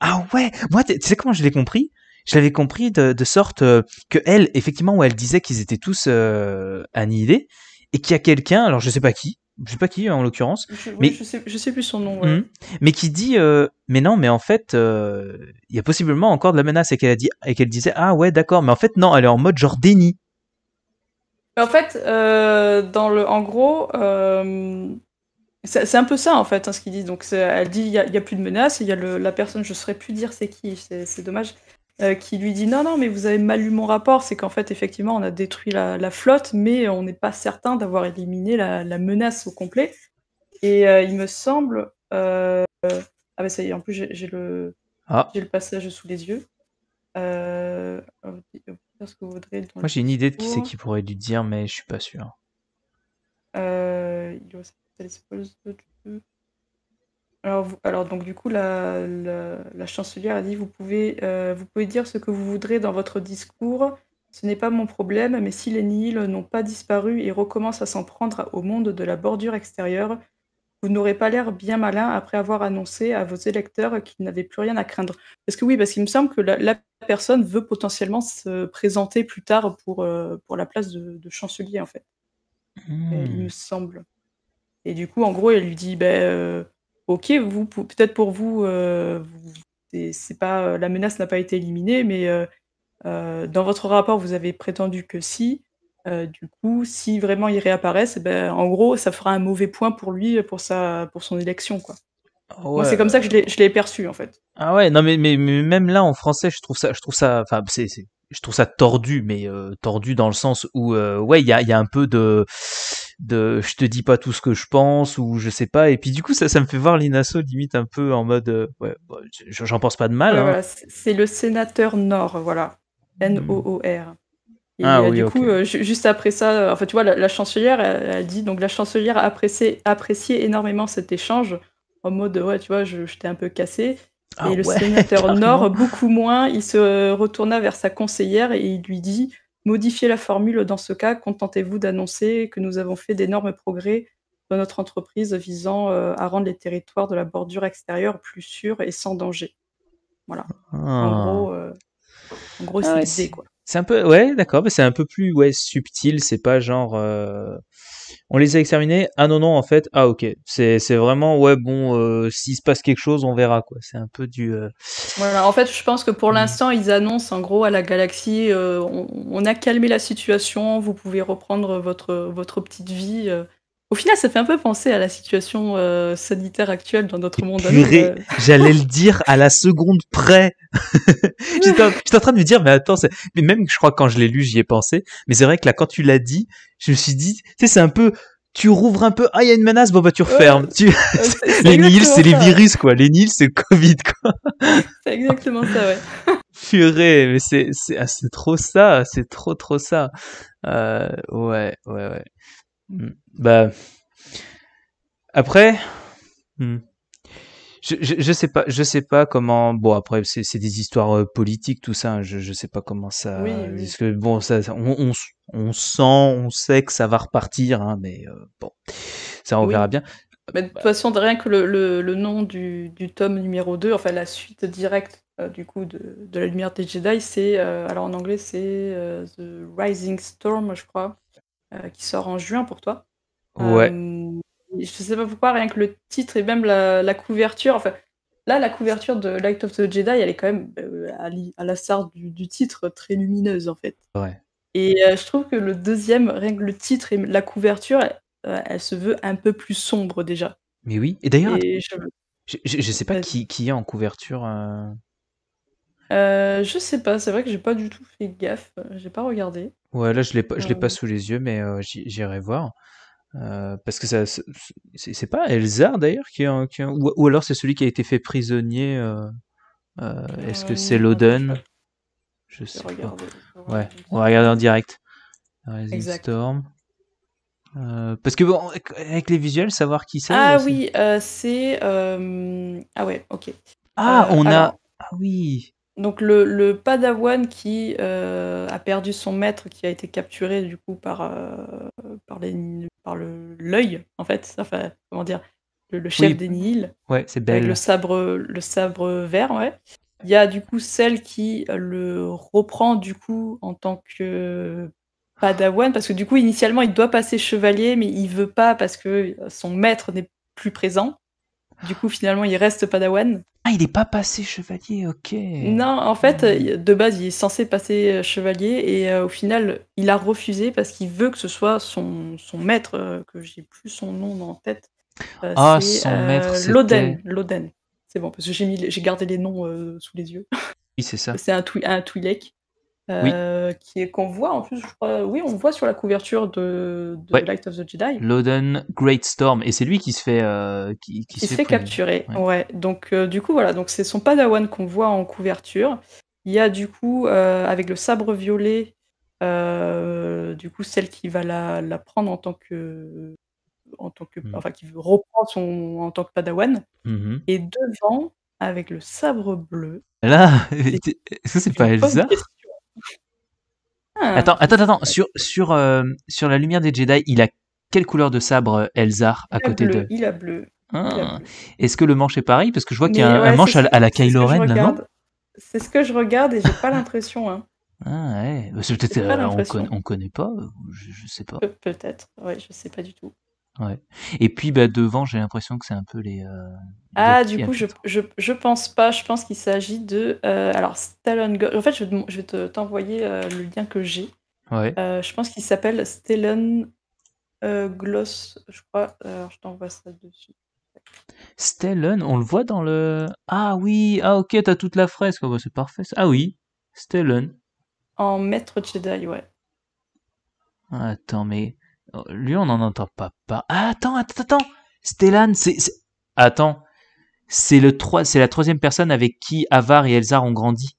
Ah ouais, moi, tu sais comment je l'ai compris je l'avais compris de, de sorte que elle, effectivement, où elle disait qu'ils étaient tous annihilés, et qu'il y a quelqu'un, alors je sais pas qui, je sais pas qui en l'occurrence, je, mais je sais, sais, plus son nom, hmm. mais qui dit euh, mais non, mais en fait euh, il y a possiblement encore de la menace et qu'elle a dit et qu'elle disait ah ouais d'accord, mais en fait non, elle est en mode genre déni. En fait, euh, dans le, en gros, c'est un peu ça en fait hein, ce qu'ils dit Donc elle dit il y, a plus de menace, il y a la personne, je saurais plus dire c'est qui, c'est dommage. Euh, qui lui dit non, non, mais vous avez mal lu mon rapport, c'est qu'en fait, effectivement, on a détruit la, flotte, mais on n'est pas certain d'avoir éliminé la, menace au complet. Et euh, il me semble. Euh, ah, ben ça y est, en plus, j'ai le... Ah. le passage sous les yeux. que oh, vous Moi, j'ai une idée de qui c'est qui pourrait lui dire, mais je suis pas sûr. Il doit alors, donc du coup, la, chancelière a dit, euh, vous pouvez, dire ce que vous voudrez dans votre discours, ce n'est pas mon problème, mais si les Nils n'ont pas disparu et recommencent à s'en prendre au monde de la bordure extérieure, vous n'aurez pas l'air bien malin après avoir annoncé à vos électeurs qu'ils n'avaient plus rien à craindre. Parce que oui, parce qu'il me semble que la, personne veut potentiellement se présenter plus tard pour, euh, la place de, chancelier, en fait. Hmm. Il me semble. Et du coup, en gros, elle lui dit, ben... Euh, ok, vous, peut-être pour vous, euh, c'est pas euh, la menace n'a pas été éliminée, mais euh, dans votre rapport, vous avez prétendu que si. du coup, si vraiment il réapparaissent, ben, en gros, ça fera un mauvais point pour lui, pour, sa, pour son élection. quoi. C'est comme ça que je l'ai perçu en fait. Ah ouais, non mais, mais, même là en français, je trouve ça, je trouve ça, enfin c'est, je trouve ça tordu, mais tordu dans le sens où ouais, il y a, un peu de, de je te dis pas tout ce que je pense ou je sais pas et puis du coup ça ça me fait voir l'inasso limite un peu en mode euh, ouais j'en pense pas de mal hein. c'est le sénateur Nord voilà N O O R hmm. et ah euh, du coup, euh, juste après ça, tu vois, la, chancelière, a dit donc la chancelière a apprécié, énormément cet échange en mode ouais, tu vois, je, t'ai un peu cassé. Ah et le *laughs* sénateur Nord, beaucoup moins, il se retourna vers sa conseillère et il lui dit modifier la formule dans ce cas, contentez-vous d'annoncer que nous avons fait d'énormes progrès dans notre entreprise visant euh, à rendre les territoires de la bordure extérieure plus sûrs et sans danger. Voilà. Ah. Euh, en gros, c'est ah C'est un peu, ouais, d'accord, mais c'est un peu plus ouais, subtil, c'est pas genre. Euh, on les a exterminés Ah non, non, en fait, ah ok. C'est vraiment, ouais, bon, si euh, s'il se passe quelque chose, on verra, quoi. C'est un peu du. Euh, voilà, en fait, je pense que pour mm. l'instant, ils annoncent, en gros, à la galaxie, euh, on, on, a calmé la situation, vous pouvez reprendre votre, votre petite vie. Au final, ça fait un peu penser à la situation euh, sanitaire actuelle dans notre monde. Purée, euh, j'allais le dire à la seconde près. *laughs* j'étais, en, train de me dire, mais attends, mais même je crois quand je l'ai lu, j'y ai pensé. Mais c'est vrai que là, quand tu l'as dit, je me suis dit, tu sais, c'est un peu, tu rouvres un peu, ah, il y a une menace, bon bah tu refermes. tu... *laughs* les Nils, c'est les virus, quoi. Les Nils, c'est le Covid, quoi. *laughs* c'est exactement ça, ouais. Purée, mais c'est, ah, c'est, trop ça, c'est trop, trop ça. Euh, ouais, ouais, ouais. Hmm. Bah. Après. Hmm. Je, je, sais pas, je sais pas comment. Bon après c'est des histoires euh, politiques tout ça. Hein. Je je sais pas comment ça. que bon ça, on, on, sent, on sait que ça va repartir, hein, mais euh, bon ça on verra bien. de toute façon, rien que le, le, nom du, du, tome numéro 2, enfin la suite directe euh, du coup de, de, la lumière des Jedi, c'est alors en anglais c'est The Rising Storm, je crois, qui sort en juin pour toi. Ouais. Euh, je sais pas pourquoi, rien que le titre et même la, la, couverture. Enfin, là, la couverture de Light of the Jedi, elle est quand même euh, à, à, la star du, du, titre très lumineuse en fait. Ouais. Et euh, je trouve que le deuxième, rien que le titre et la couverture, elle, se veut un peu plus sombre déjà. Mais oui. Et d'ailleurs, je... Je, sais pas qui, qui est en couverture. Euh, je sais pas, c'est vrai que j'ai pas du tout fait gaffe, j'ai pas regardé. Ouais, là je l'ai pas, je l'ai pas sous les yeux, mais j'irai voir. Euh, parce que ça, c'est pas Elzar d'ailleurs qui, ou, alors c'est celui qui a été fait prisonnier. Euh, euh, est-ce que c'est Loden Je sais pas. Ouais, on va regarder en direct. Storm. parce que bon, avec les visuels, savoir qui c'est. Ah oui, c'est. ah ouais, ok. Ah, on a. Ah oui. Donc le, Padawan qui euh, a perdu son maître, qui a été capturé du coup par euh, par l'œil en fait, enfin comment dire, le, chef des Nils, c'est Avec le sabre le sabre vert, ouais. Il y a du coup celle qui euh, le reprend du coup en tant que Padawan parce que du coup initialement il doit passer chevalier mais il veut pas parce que son maître n'est plus présent. Du coup, finalement, il reste padawan. Ah, il n'est pas passé chevalier, ok. Non, en fait, hmm. de base, il est censé passer euh, chevalier et euh, au final, il a refusé parce qu'il veut que ce soit son, son maître, euh, que j'ai plus son nom en tête. ah, son maître, Loden. Loden. C'est bon, parce que j'ai, mis, j'ai gardé les noms sous les yeux. Oui, c'est ça. c'est un, un Twi'lek. Euh, qui est qu'on voit en plus, je crois, oui, on voit sur la couverture de, Light of the Jedi. Loden Great Storm, et c'est lui qui se fait, euh, qui, se fait, capturer. Ouais. Donc euh, du coup voilà, donc c'est son Padawan qu'on voit en couverture. Il y a du coup avec le sabre violet, du coup celle qui va la, prendre en tant que en tant que, mm. enfin qui reprend son en tant que Padawan. Mm-hmm. Et devant avec le sabre bleu. Là, est-ce que c'est *laughs* pas Elsa ah. Attends, attends, attends. Sur, sur, euh, sur la lumière des Jedi, il a quelle couleur de sabre euh, Elzar à côté de Il a ah. bleu. Est-ce que le manche est pareil Parce que je vois qu'il y a un, manche à, la Kylo Ren là, non C'est ce que je regarde et j'ai pas l'impression. Hein. Ah ouais, bah, euh, on, connaît, connaît pas, je, sais pas. peut-être, ouais, je sais pas du tout. Et puis bah, devant, j'ai l'impression que c'est un peu les. Euh, ah, du coup, je, je, je, pense pas. Je pense qu'il s'agit de. Euh, alors, Stellan En fait, je, je vais t'envoyer te, t'envoyer euh, le lien que j'ai. Ouais. je pense qu'il s'appelle Stellan Gloss, je crois. Alors, je t'envoie ça dessus. Stellan, on le voit dans le. Ah oui, ah ok, t'as toute la fresque. Oh, bah, c'est parfait. Ah oui, Stellan. En maître Jedi, ouais. Attends, mais Oh, lui, on n'en entend pas. pas. Ah, attends, attends, attends. Stellan, c'est. Attends. C'est c'est la troisième personne avec qui Avar et Elzar ont grandi.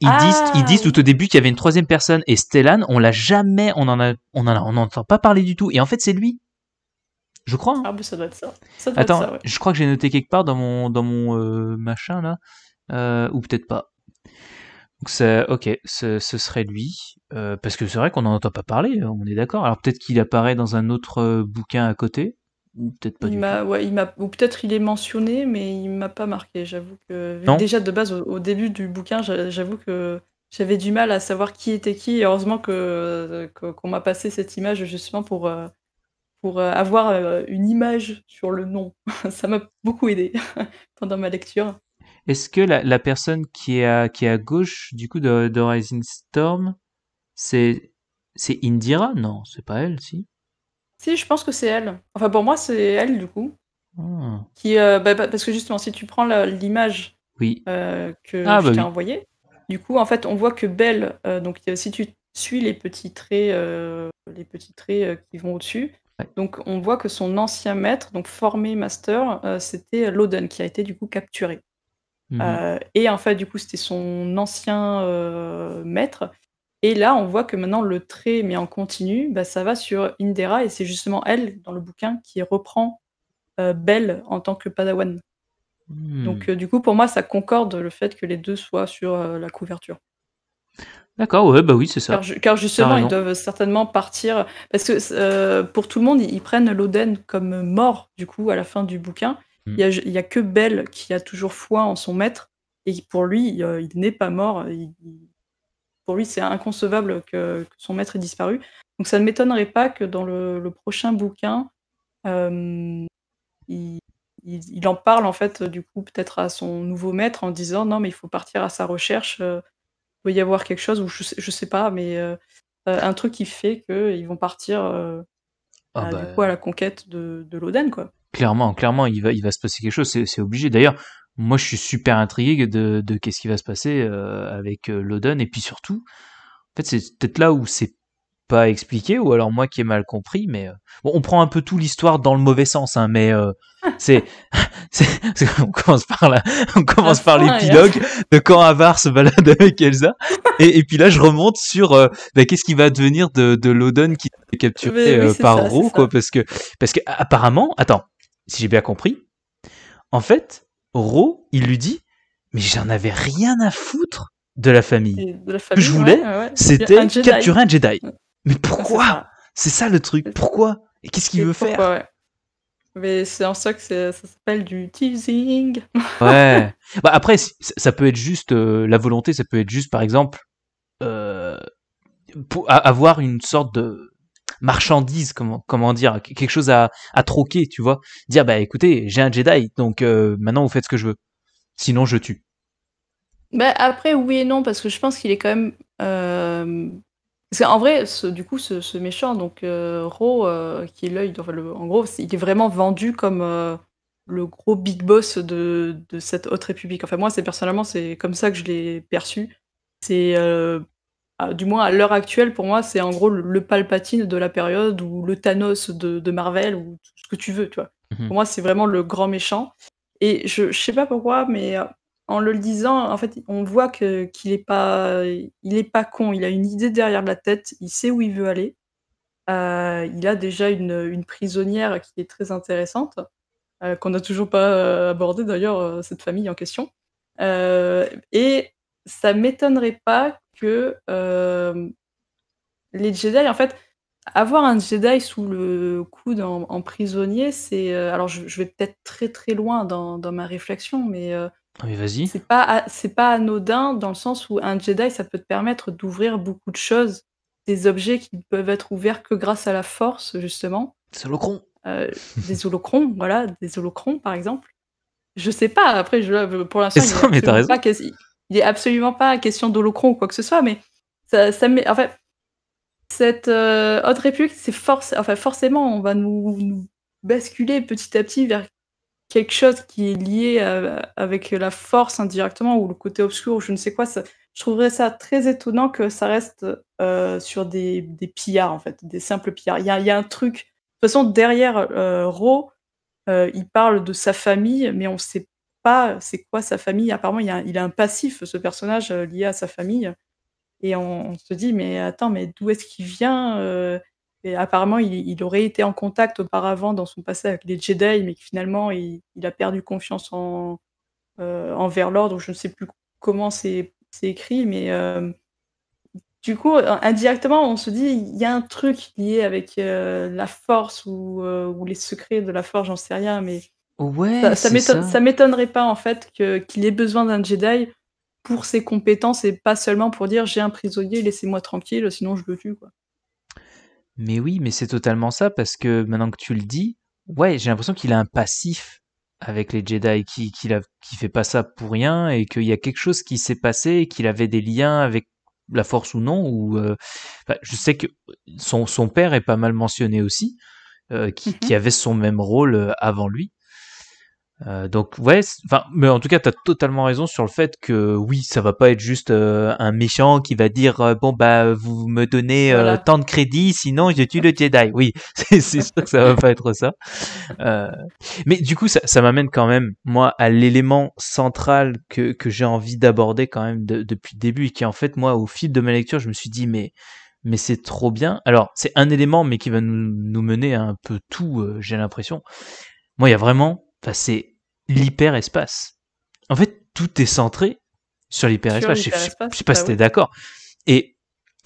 Ils, ah. disent, ils disent tout au début qu'il y avait une troisième personne et Stellan, on l'a jamais, on en a, on en pas parler du tout. Et en fait, c'est lui. Je crois. Hein. Ah, mais ça doit être ça. Attends, je crois que j'ai noté quelque part dans mon, dans mon euh, machin là, euh, ou peut-être pas. Donc ok, ce, serait lui, euh, parce que c'est vrai qu'on n'en entend pas parler, on est d'accord. Alors peut-être qu'il apparaît dans un autre euh, bouquin à côté, ou peut-être pas bah, il ou peut-être il est mentionné, mais il m'a pas marqué. J'avoue que déjà de base au, début du bouquin, j'avoue que j'avais du mal à savoir qui était qui. Et heureusement que qu'on m'a passé cette image justement pour euh, pour avoir une image sur le nom. *laughs* ça m'a beaucoup aidé *laughs* pendant ma lecture. Est-ce que la, personne qui est, à, qui à gauche du coup de, Rising Storm, c'est Indira Non, c'est pas elle, si. Si, je pense que c'est elle. Enfin, pour moi, c'est elle du coup. Ah. Qui, euh, bah, bah, parce que justement, si tu prends l'image oui. Euh, que ah, je bah t'ai envoyée, du coup, en fait, on voit que Belle, euh, donc si tu suis les petits traits, les petits traits qui vont au-dessus, donc on voit que son ancien maître, donc formé master, c'était Loden qui a été du coup capturé. Mmh. Euh, et en fait, du coup, c'était son ancien euh, maître. Et là, on voit que maintenant, le trait, mais en continu, bah, ça va sur Indera. Et c'est justement elle, dans le bouquin, qui reprend euh, Belle en tant que padawan. Mmh. Donc, du coup, pour moi, ça concorde le fait que les deux soient sur la couverture. D'accord, ouais, bah oui, c'est ça. Car, justement, ils doivent certainement partir. Parce que pour tout le monde, ils prennent l'Oden comme mort, du coup, à la fin du bouquin. Mm. Il n'y a, que Belle qui a toujours foi en son maître. Et pour lui, il euh, n'est pas mort. pour lui, c'est inconcevable que, son maître ait disparu. Donc ça ne m'étonnerait pas que dans le, prochain bouquin, euh, il, en parle en fait du coup peut-être à son nouveau maître en disant non mais il faut partir à sa recherche. Euh, il peut y avoir quelque chose ou je ne sais pas, mais un truc qui fait qu'ils vont partir ah bah. à la conquête de, de l'Oden quoi. Clairement, clairement, il va, il va se passer quelque chose, c'est obligé. D'ailleurs, moi, je suis super intrigué de, de qu'est-ce qui va se passer euh, avec euh, Loden. Et puis surtout, en fait, c'est peut-être là où c'est pas expliqué, ou alors moi qui ai mal compris, mais euh, bon, on prend un peu tout l'histoire dans le mauvais sens, hein, mais euh, *laughs* c'est, *laughs* on commence par là *laughs* on commence par ah, l'épilogue de quand Avar se balade avec Elsa, et, et puis là je remonte sur bah, qu'est-ce qui va devenir de, de Loden qui est capturé par Roux, quoi, parce que, parce que apparemment, attends, si j'ai bien compris, en fait, Ro, il lui dit Mais j'en avais rien à foutre de la famille. que je voulais, c'était capturer un Jedi. Mais pourquoi ah, C'est ça. le truc. Pourquoi Et qu'est-ce qu'il veut faire Mais c'est en ça que ça s'appelle du teasing. *laughs* ouais. Bah, après, ça peut être juste euh, la volonté, ça peut être juste, par exemple, euh, avoir une sorte de marchandise, comment, dire, quelque chose à, troquer, tu vois. Dire, bah écoutez, j'ai un Jedi, donc euh, maintenant vous faites ce que je veux. Sinon, je tue. Bah après, oui et non, parce que je pense qu'il est quand même. en euh, Parce vrai, du coup, ce, méchant, donc euh, Ro, qui est l'œil, en gros, il est vraiment vendu comme le gros big boss de, cette haute république. Enfin, moi, c'est personnellement, c'est comme ça que je l'ai perçu. C'est du moins à l'heure actuelle, pour moi, c'est en gros le, Palpatine de la période ou le Thanos de, Marvel ou tout ce que tu veux, tu vois. Mhm. Pour moi, c'est vraiment le grand méchant. Et je, ne sais pas pourquoi, mais euh, en le disant en fait, on voit que qu'il est pas, il est pas con. Il a une idée derrière la tête. Il sait où il veut aller. Euh, il a déjà une, prisonnière qui est très intéressante, euh, qu'on n'a toujours pas abordée d'ailleurs cette famille en question. et ça m'étonnerait pas que euh, les Jedi, en fait, avoir un Jedi sous le coude en, prisonnier, c'est. Euh, alors, je, vais peut-être très très loin dans, ma réflexion, mais. Euh, ah, mais vas-y. C'est pas, ah, c'est pas anodin dans le sens où un Jedi, ça peut te permettre d'ouvrir beaucoup de choses, des objets qui ne peuvent être ouverts que grâce à la force, justement. Des holocrons. des holocrons, *laughs* voilà, des holocrons, par exemple. Je sais pas, après, je, pour l'instant, il quasi pas il n'est absolument pas question d'Holocron ou quoi que ce soit, mais ça, En fait, cette euh, Haute République, c'est force, enfin, forcément, on va nous, basculer petit à petit vers quelque chose qui est lié euh, avec la force indirectement ou le côté obscur ou je ne sais quoi. je trouverais ça très étonnant que ça reste euh, sur des, des, pillards, en fait, des simples pillards. Il y a, un truc. De toute façon, derrière Ro, il parle de sa famille, mais on ne sait c'est quoi sa famille. Apparemment, il a, un passif, ce personnage, euh, lié à sa famille. Et on, se dit, mais attends, mais d'où est-ce qu'il vient euh? apparemment, il, aurait été en contact auparavant dans son passé avec les Jedi, mais finalement, il, a perdu confiance en, euh, envers l'ordre. Je ne sais plus comment c'est écrit, mais du coup, indirectement, on se dit il y a un truc lié avec la force ou, ou, les secrets de la force, j'en sais rien, mais Ouais, ça, ça m'étonnerait pas en fait qu'il ait besoin d'un Jedi pour ses compétences et pas seulement pour dire j'ai un prisonnier, laissez-moi tranquille, sinon je le tue. Quoi. Mais oui, mais c'est totalement ça parce que maintenant que tu le dis, ouais, j'ai l'impression qu'il a un passif avec les Jedi, qui qui, qui fait pas ça pour rien et qu'il y a quelque chose qui s'est passé et qu'il avait des liens avec la force ou non. Ou euh, bah, je sais que son, son père est pas mal mentionné aussi, euh, mm-hmm. qui avait son même rôle euh, avant lui. Euh, donc ouais, enfin, mais en tout cas, t'as totalement raison sur le fait que oui, ça va pas être juste euh, un méchant qui va dire euh, bon bah vous me donnez tant de crédits, sinon je tue le Jedi. Oui, *laughs* c'est sûr que ça va pas être ça. mais du coup, ça, ça m'amène quand même moi à l'élément central que, que j'ai envie d'aborder quand même depuis le début et qui en fait moi au fil de ma lecture, je me suis dit mais mais c'est trop bien. Alors c'est un élément mais qui va nous, nous mener à un peu tout, j'ai l'impression. Moi, il y a vraiment Enfin, c'est l'hyperespace. En fait, tout est centré sur l'hyperespace. Je, ne sais pas bah si tu es d'accord. Et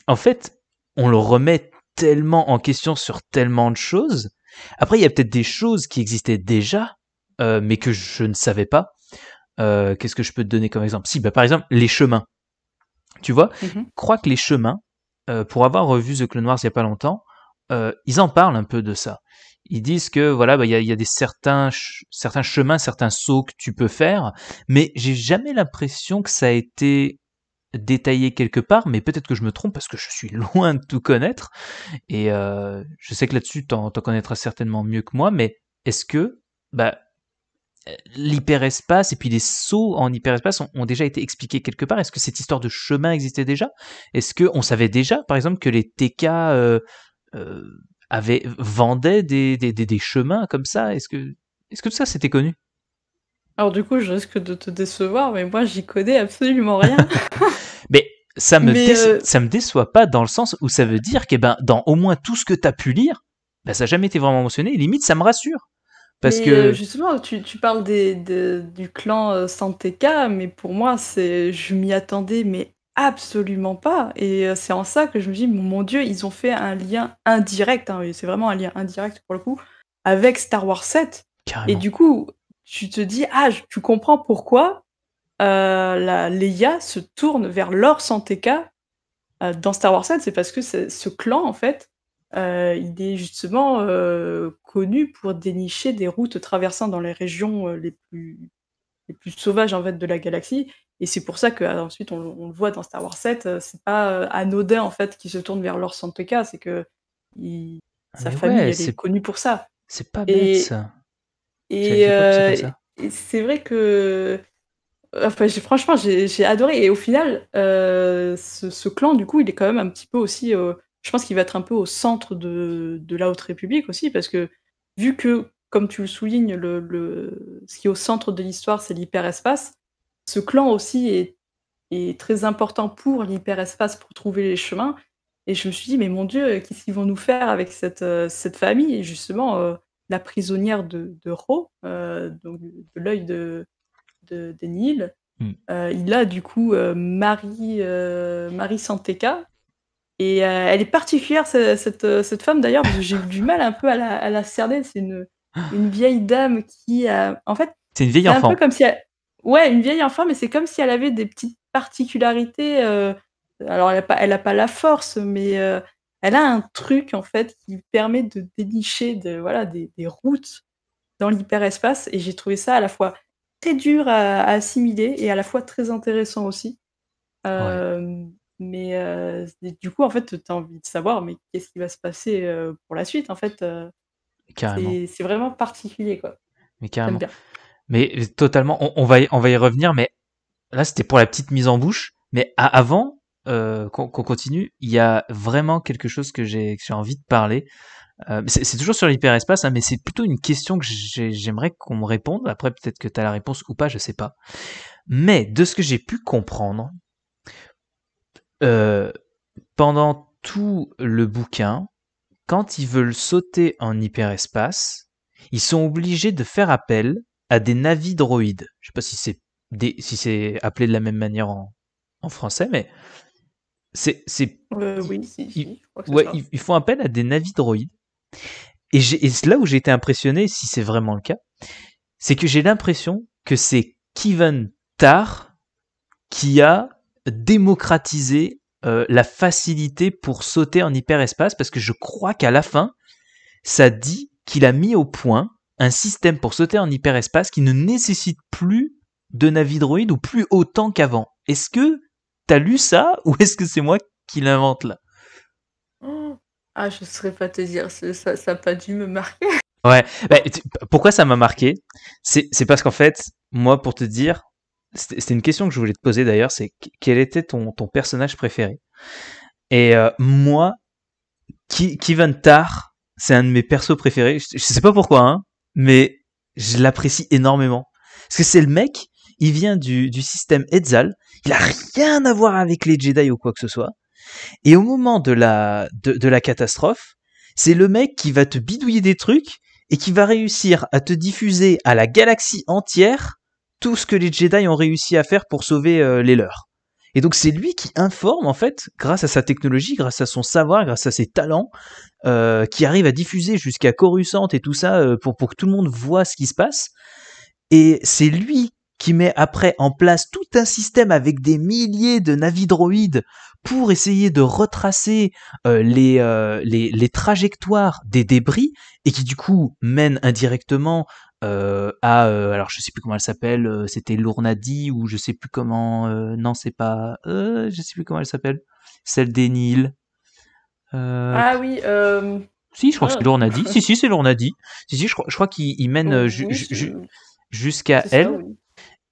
en fait, on le remet tellement en question sur tellement de choses. Après, il y a peut-être des choses qui existaient déjà, euh, mais que je ne savais pas. Euh, qu'est-ce que je peux te donner comme exemple Si, bah, par exemple, les chemins. Tu vois, je mhm. crois que les chemins, euh, pour avoir revu The Clone Wars il n'y a pas longtemps, ils en parlent un peu de ça ils disent que voilà, bah, il bah, y, a, y a des certains, certains chemins, certains sauts que tu peux faire, mais j'ai jamais l'impression que ça a été détaillé quelque part, mais peut-être que je me trompe parce que je suis *laughs* loin de tout connaître. Et euh, je sais que là-dessus, t'en connaîtras certainement mieux que moi, mais est-ce que bah, l'hyperespace et puis les sauts en hyperespace ont, déjà été expliqués quelque part Est-ce que cette histoire de chemin existait déjà Est-ce que on savait déjà, par exemple, que les TK... Euh, euh, avait, vendait des, des, chemins comme ça. Est-ce que, est que tout ça, c'était connu Alors du coup, je risque de te décevoir, mais moi, j'y connais absolument rien. *laughs* mais ça me, euh, me déçoit pas dans le sens où ça veut dire que ben, dans au moins tout ce que tu as pu lire, ben, ça n'a jamais été vraiment mentionné. limite, ça me rassure. Parce que... Euh, justement, tu, parles des, du clan euh, Santeca, mais pour moi, c'est je m'y attendais, mais Absolument pas. Et euh, c'est en ça que je me dis, mon Dieu, ils ont fait un lien indirect, hein. c'est vraiment un lien indirect pour le coup, avec Star Wars 7. Et du coup, tu te dis, ah, tu comprends pourquoi euh, la, Leia se tourne vers l'or Santeca euh, dans Star Wars 7, c'est parce que ce clan, en fait, il est justement connu pour dénicher des routes traversant dans les régions les plus plus sauvages en fait de la galaxie et c'est pour ça qu'ensuite, euh, on, le voit dans Star Wars 7, euh, c'est pas euh, anodin en fait qu'il se tourne vers Lord Santeca, c'est que ah, sa famille est, connue pour ça. C'est pas bête et, ça. Et c'est vrai que enfin, franchement j'ai adoré et au final ce, clan du coup il est quand même un petit peu aussi je pense qu'il va être un peu au centre de, la Haute République aussi parce que vu que comme tu le soulignes le, le ce qui est au centre de l'histoire c'est l'hyperespace ce clan aussi est, est très important pour l'hyperespace, pour trouver les chemins. Et je me suis dit, mais mon Dieu, qu'est-ce qu'ils vont nous faire avec cette, euh, cette famille Et justement, euh, la prisonnière de, de Ro, euh, donc de l'œil de, de, hmm. il a du coup Marie, Marie Santeca. Et elle est particulière, cette, cette, femme d'ailleurs, parce que j'ai eu du mal un peu à la, cerner. C'est une, une vieille dame qui a. En fait, c'est une vieille enfant. Un peu comme si elle... Ouais, une vieille enfant, mais c'est comme si elle avait des petites particularités. Euh, alors, elle n'a pas, elle pas la force, mais euh, elle a un truc, en fait, qui permet de dénicher de, voilà, des, routes dans l'hyperespace. Et j'ai trouvé ça à la fois très dur à, assimiler et à la fois très intéressant aussi. Euh, mais du coup, en fait, tu as envie de savoir, mais qu'est-ce qui va se passer pour la suite, en fait C'est vraiment particulier, quoi. Mais carrément. Mais totalement, on, va, y, on va y revenir, mais là c'était pour la petite mise en bouche. Mais avant euh, qu'on continue, il y a vraiment quelque chose que j'ai envie de parler. Euh, c'est toujours sur l'hyperespace, hein, mais c'est plutôt une question que j'aimerais qu'on me réponde. Après, peut-être que tu as la réponse ou pas, je sais pas. Mais de ce que j'ai pu comprendre, euh, pendant tout le bouquin, quand ils veulent sauter en hyperespace, ils sont obligés de faire appel à des navidroïdes. Je ne sais pas si c'est si c'est appelé de la même manière en, français, mais c'est, c'est euh, oui, ils, font appel à des navidroïdes. Et, et là où j'ai été impressionné, si c'est vraiment le cas, c'est que j'ai l'impression que c'est Kevin Tarr qui a démocratisé euh, la facilité pour sauter en hyperespace, parce que je crois qu'à la fin, ça dit qu'il a mis au point un système pour sauter en hyperespace qui ne nécessite plus de navidroïde ou plus autant qu'avant. Est-ce que t'as lu ça *laughs* ou est-ce que c'est moi qui l'invente là oh. Ah, je ne saurais pas te dire, ça n'a pas dû me marquer. *laughs* Ouais, bah, pourquoi ça m'a marqué C'est parce qu'en fait, moi, pour te dire, c'était une question que je voulais te poser d'ailleurs, c'est quel était ton, personnage préféré Et euh, moi, qui Tar, c'est un de mes persos préférés. Je, ne sais pas pourquoi, hein, mais je l'apprécie énormément. Parce que c'est le mec, il vient du, système Etzal, il a rien à voir avec les Jedi ou quoi que ce soit. Et au moment de la, de, la catastrophe, c'est le mec qui va te bidouiller des trucs et qui va réussir à te diffuser à la galaxie entière tout ce que les Jedi ont réussi à faire pour sauver euh, les leurs. Et donc c'est lui qui informe en fait, grâce à sa technologie, grâce à son savoir, grâce à ses talents, euh, qui arrive à diffuser jusqu'à Coruscant et tout ça euh, pour, pour que tout le monde voit ce qui se passe. Et c'est lui qui met après en place tout un système avec des milliers de navidroïdes pour essayer de retracer euh, les, les, les, trajectoires des débris et qui du coup mène indirectement euh, à euh, alors je sais plus comment elle s'appelle, euh, c'était Lournadi ou je sais plus comment euh, non c'est pas je sais plus comment elle s'appelle, celle des Nils. Ah oui. Si je crois que c'est ah. Lournadi. si si c'est Lournadi. *laughs* Si si je crois, qu'il mène jusqu'à elle.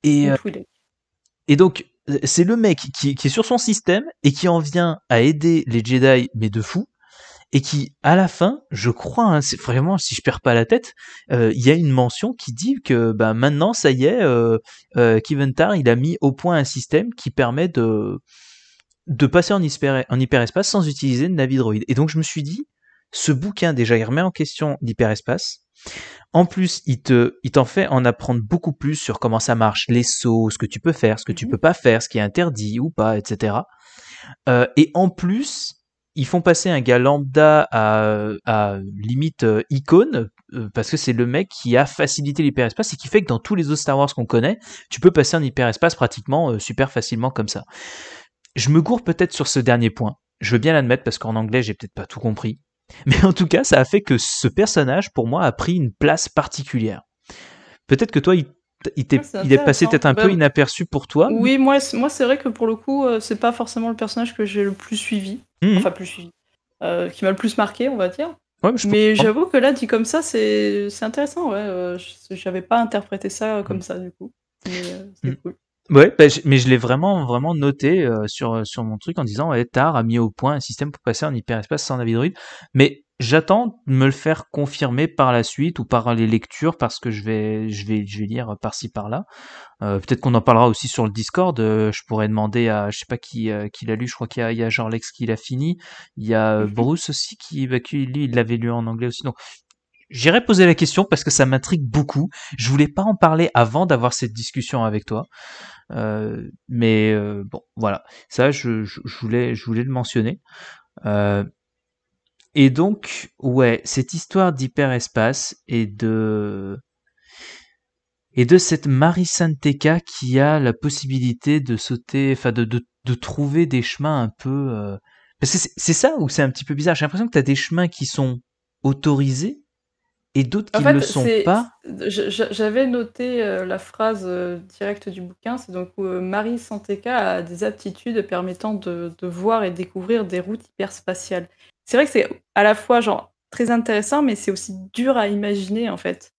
Et et donc c'est le mec qui, est sur son système et qui en vient à aider les Jedi mais de fou et qui, à la fin, je crois, hein, c'est vraiment, si je perds pas la tête, euh, il y a une mention qui dit que ben, maintenant, ça y est, euh, euh Kiventar, il a mis au point un système qui permet de, de passer en, hyper, en hyperespace sans utiliser de Navidroid. Et donc, je me suis dit, ce bouquin, déjà, il remet en question l'hyperespace. En plus, il te, il t'en fait en apprendre beaucoup plus sur comment ça marche, les sauts, ce que tu peux faire, ce que tu mmh. peux pas faire, ce qui est interdit ou pas, etc. Euh, et en plus, ils font passer un gars lambda à, limite euh, icône euh, parce que c'est le mec qui a facilité l'hyperespace et qui fait que dans tous les autres Star Wars qu'on connaît, tu peux passer en hyperespace pratiquement euh, super facilement comme ça. Je me gourre peut-être sur ce dernier point. Je veux bien l'admettre parce qu'en anglais, j'ai peut-être pas tout compris. *laughs* Mais en tout cas, ça a fait que ce personnage, pour moi, a pris une place particulière. Peut-être que toi, il ah, il, est, est passé peut-être un peu inaperçu pour toi. Oui, moi, moi c'est vrai que pour le coup, euh, c'est pas forcément le personnage que j'ai le plus suivi, mmh. enfin plus suivi, euh, qui m'a le plus marqué, on va dire. mais, j'avoue que là, dit comme ça, c'est intéressant. Ouais. Euh, j'avais pas interprété ça comme mmh. ça du coup. Mais mmh. cool. Ouais, bah, mais je l'ai vraiment vraiment noté sur sur mon truc en disant ouais, Tar a mis au point un système pour passer en hyperespace sans navi Mais J'attends de me le faire confirmer par la suite ou par les lectures parce que je vais, je vais, je vais lire par-ci par-là. Euh, peut-être qu'on en parlera aussi sur le Discord. Euh, je pourrais demander à, je sais pas qui, euh, qui l'a lu. Je crois qu'il y, a genre Lex qui l'a fini. Il y a mhm. Bruce aussi qui, bah, il l'avait lu en anglais aussi. Donc J'irai poser la question parce que ça m'intrigue beaucoup. Je voulais pas en parler avant d'avoir cette discussion avec toi, mais bon, voilà. Ça, je, voulais, je voulais le mentionner. Euh, et donc, ouais, cette histoire d'hyperespace et de et de cette Marie Santeca qui a la possibilité de sauter, enfin de, trouver des chemins un peu. Euh, c'est ça ou c'est un petit peu bizarre. J'ai l'impression que tu as des chemins qui sont autorisés et d'autres qui ne le sont pas. J'avais noté euh, la phrase euh, directe du bouquin, c'est donc Marie Santeca a des aptitudes permettant de, de voir et découvrir des routes hyperspatiales c'est vrai que c'est à la fois genre très intéressant, mais c'est aussi dur à imaginer en fait,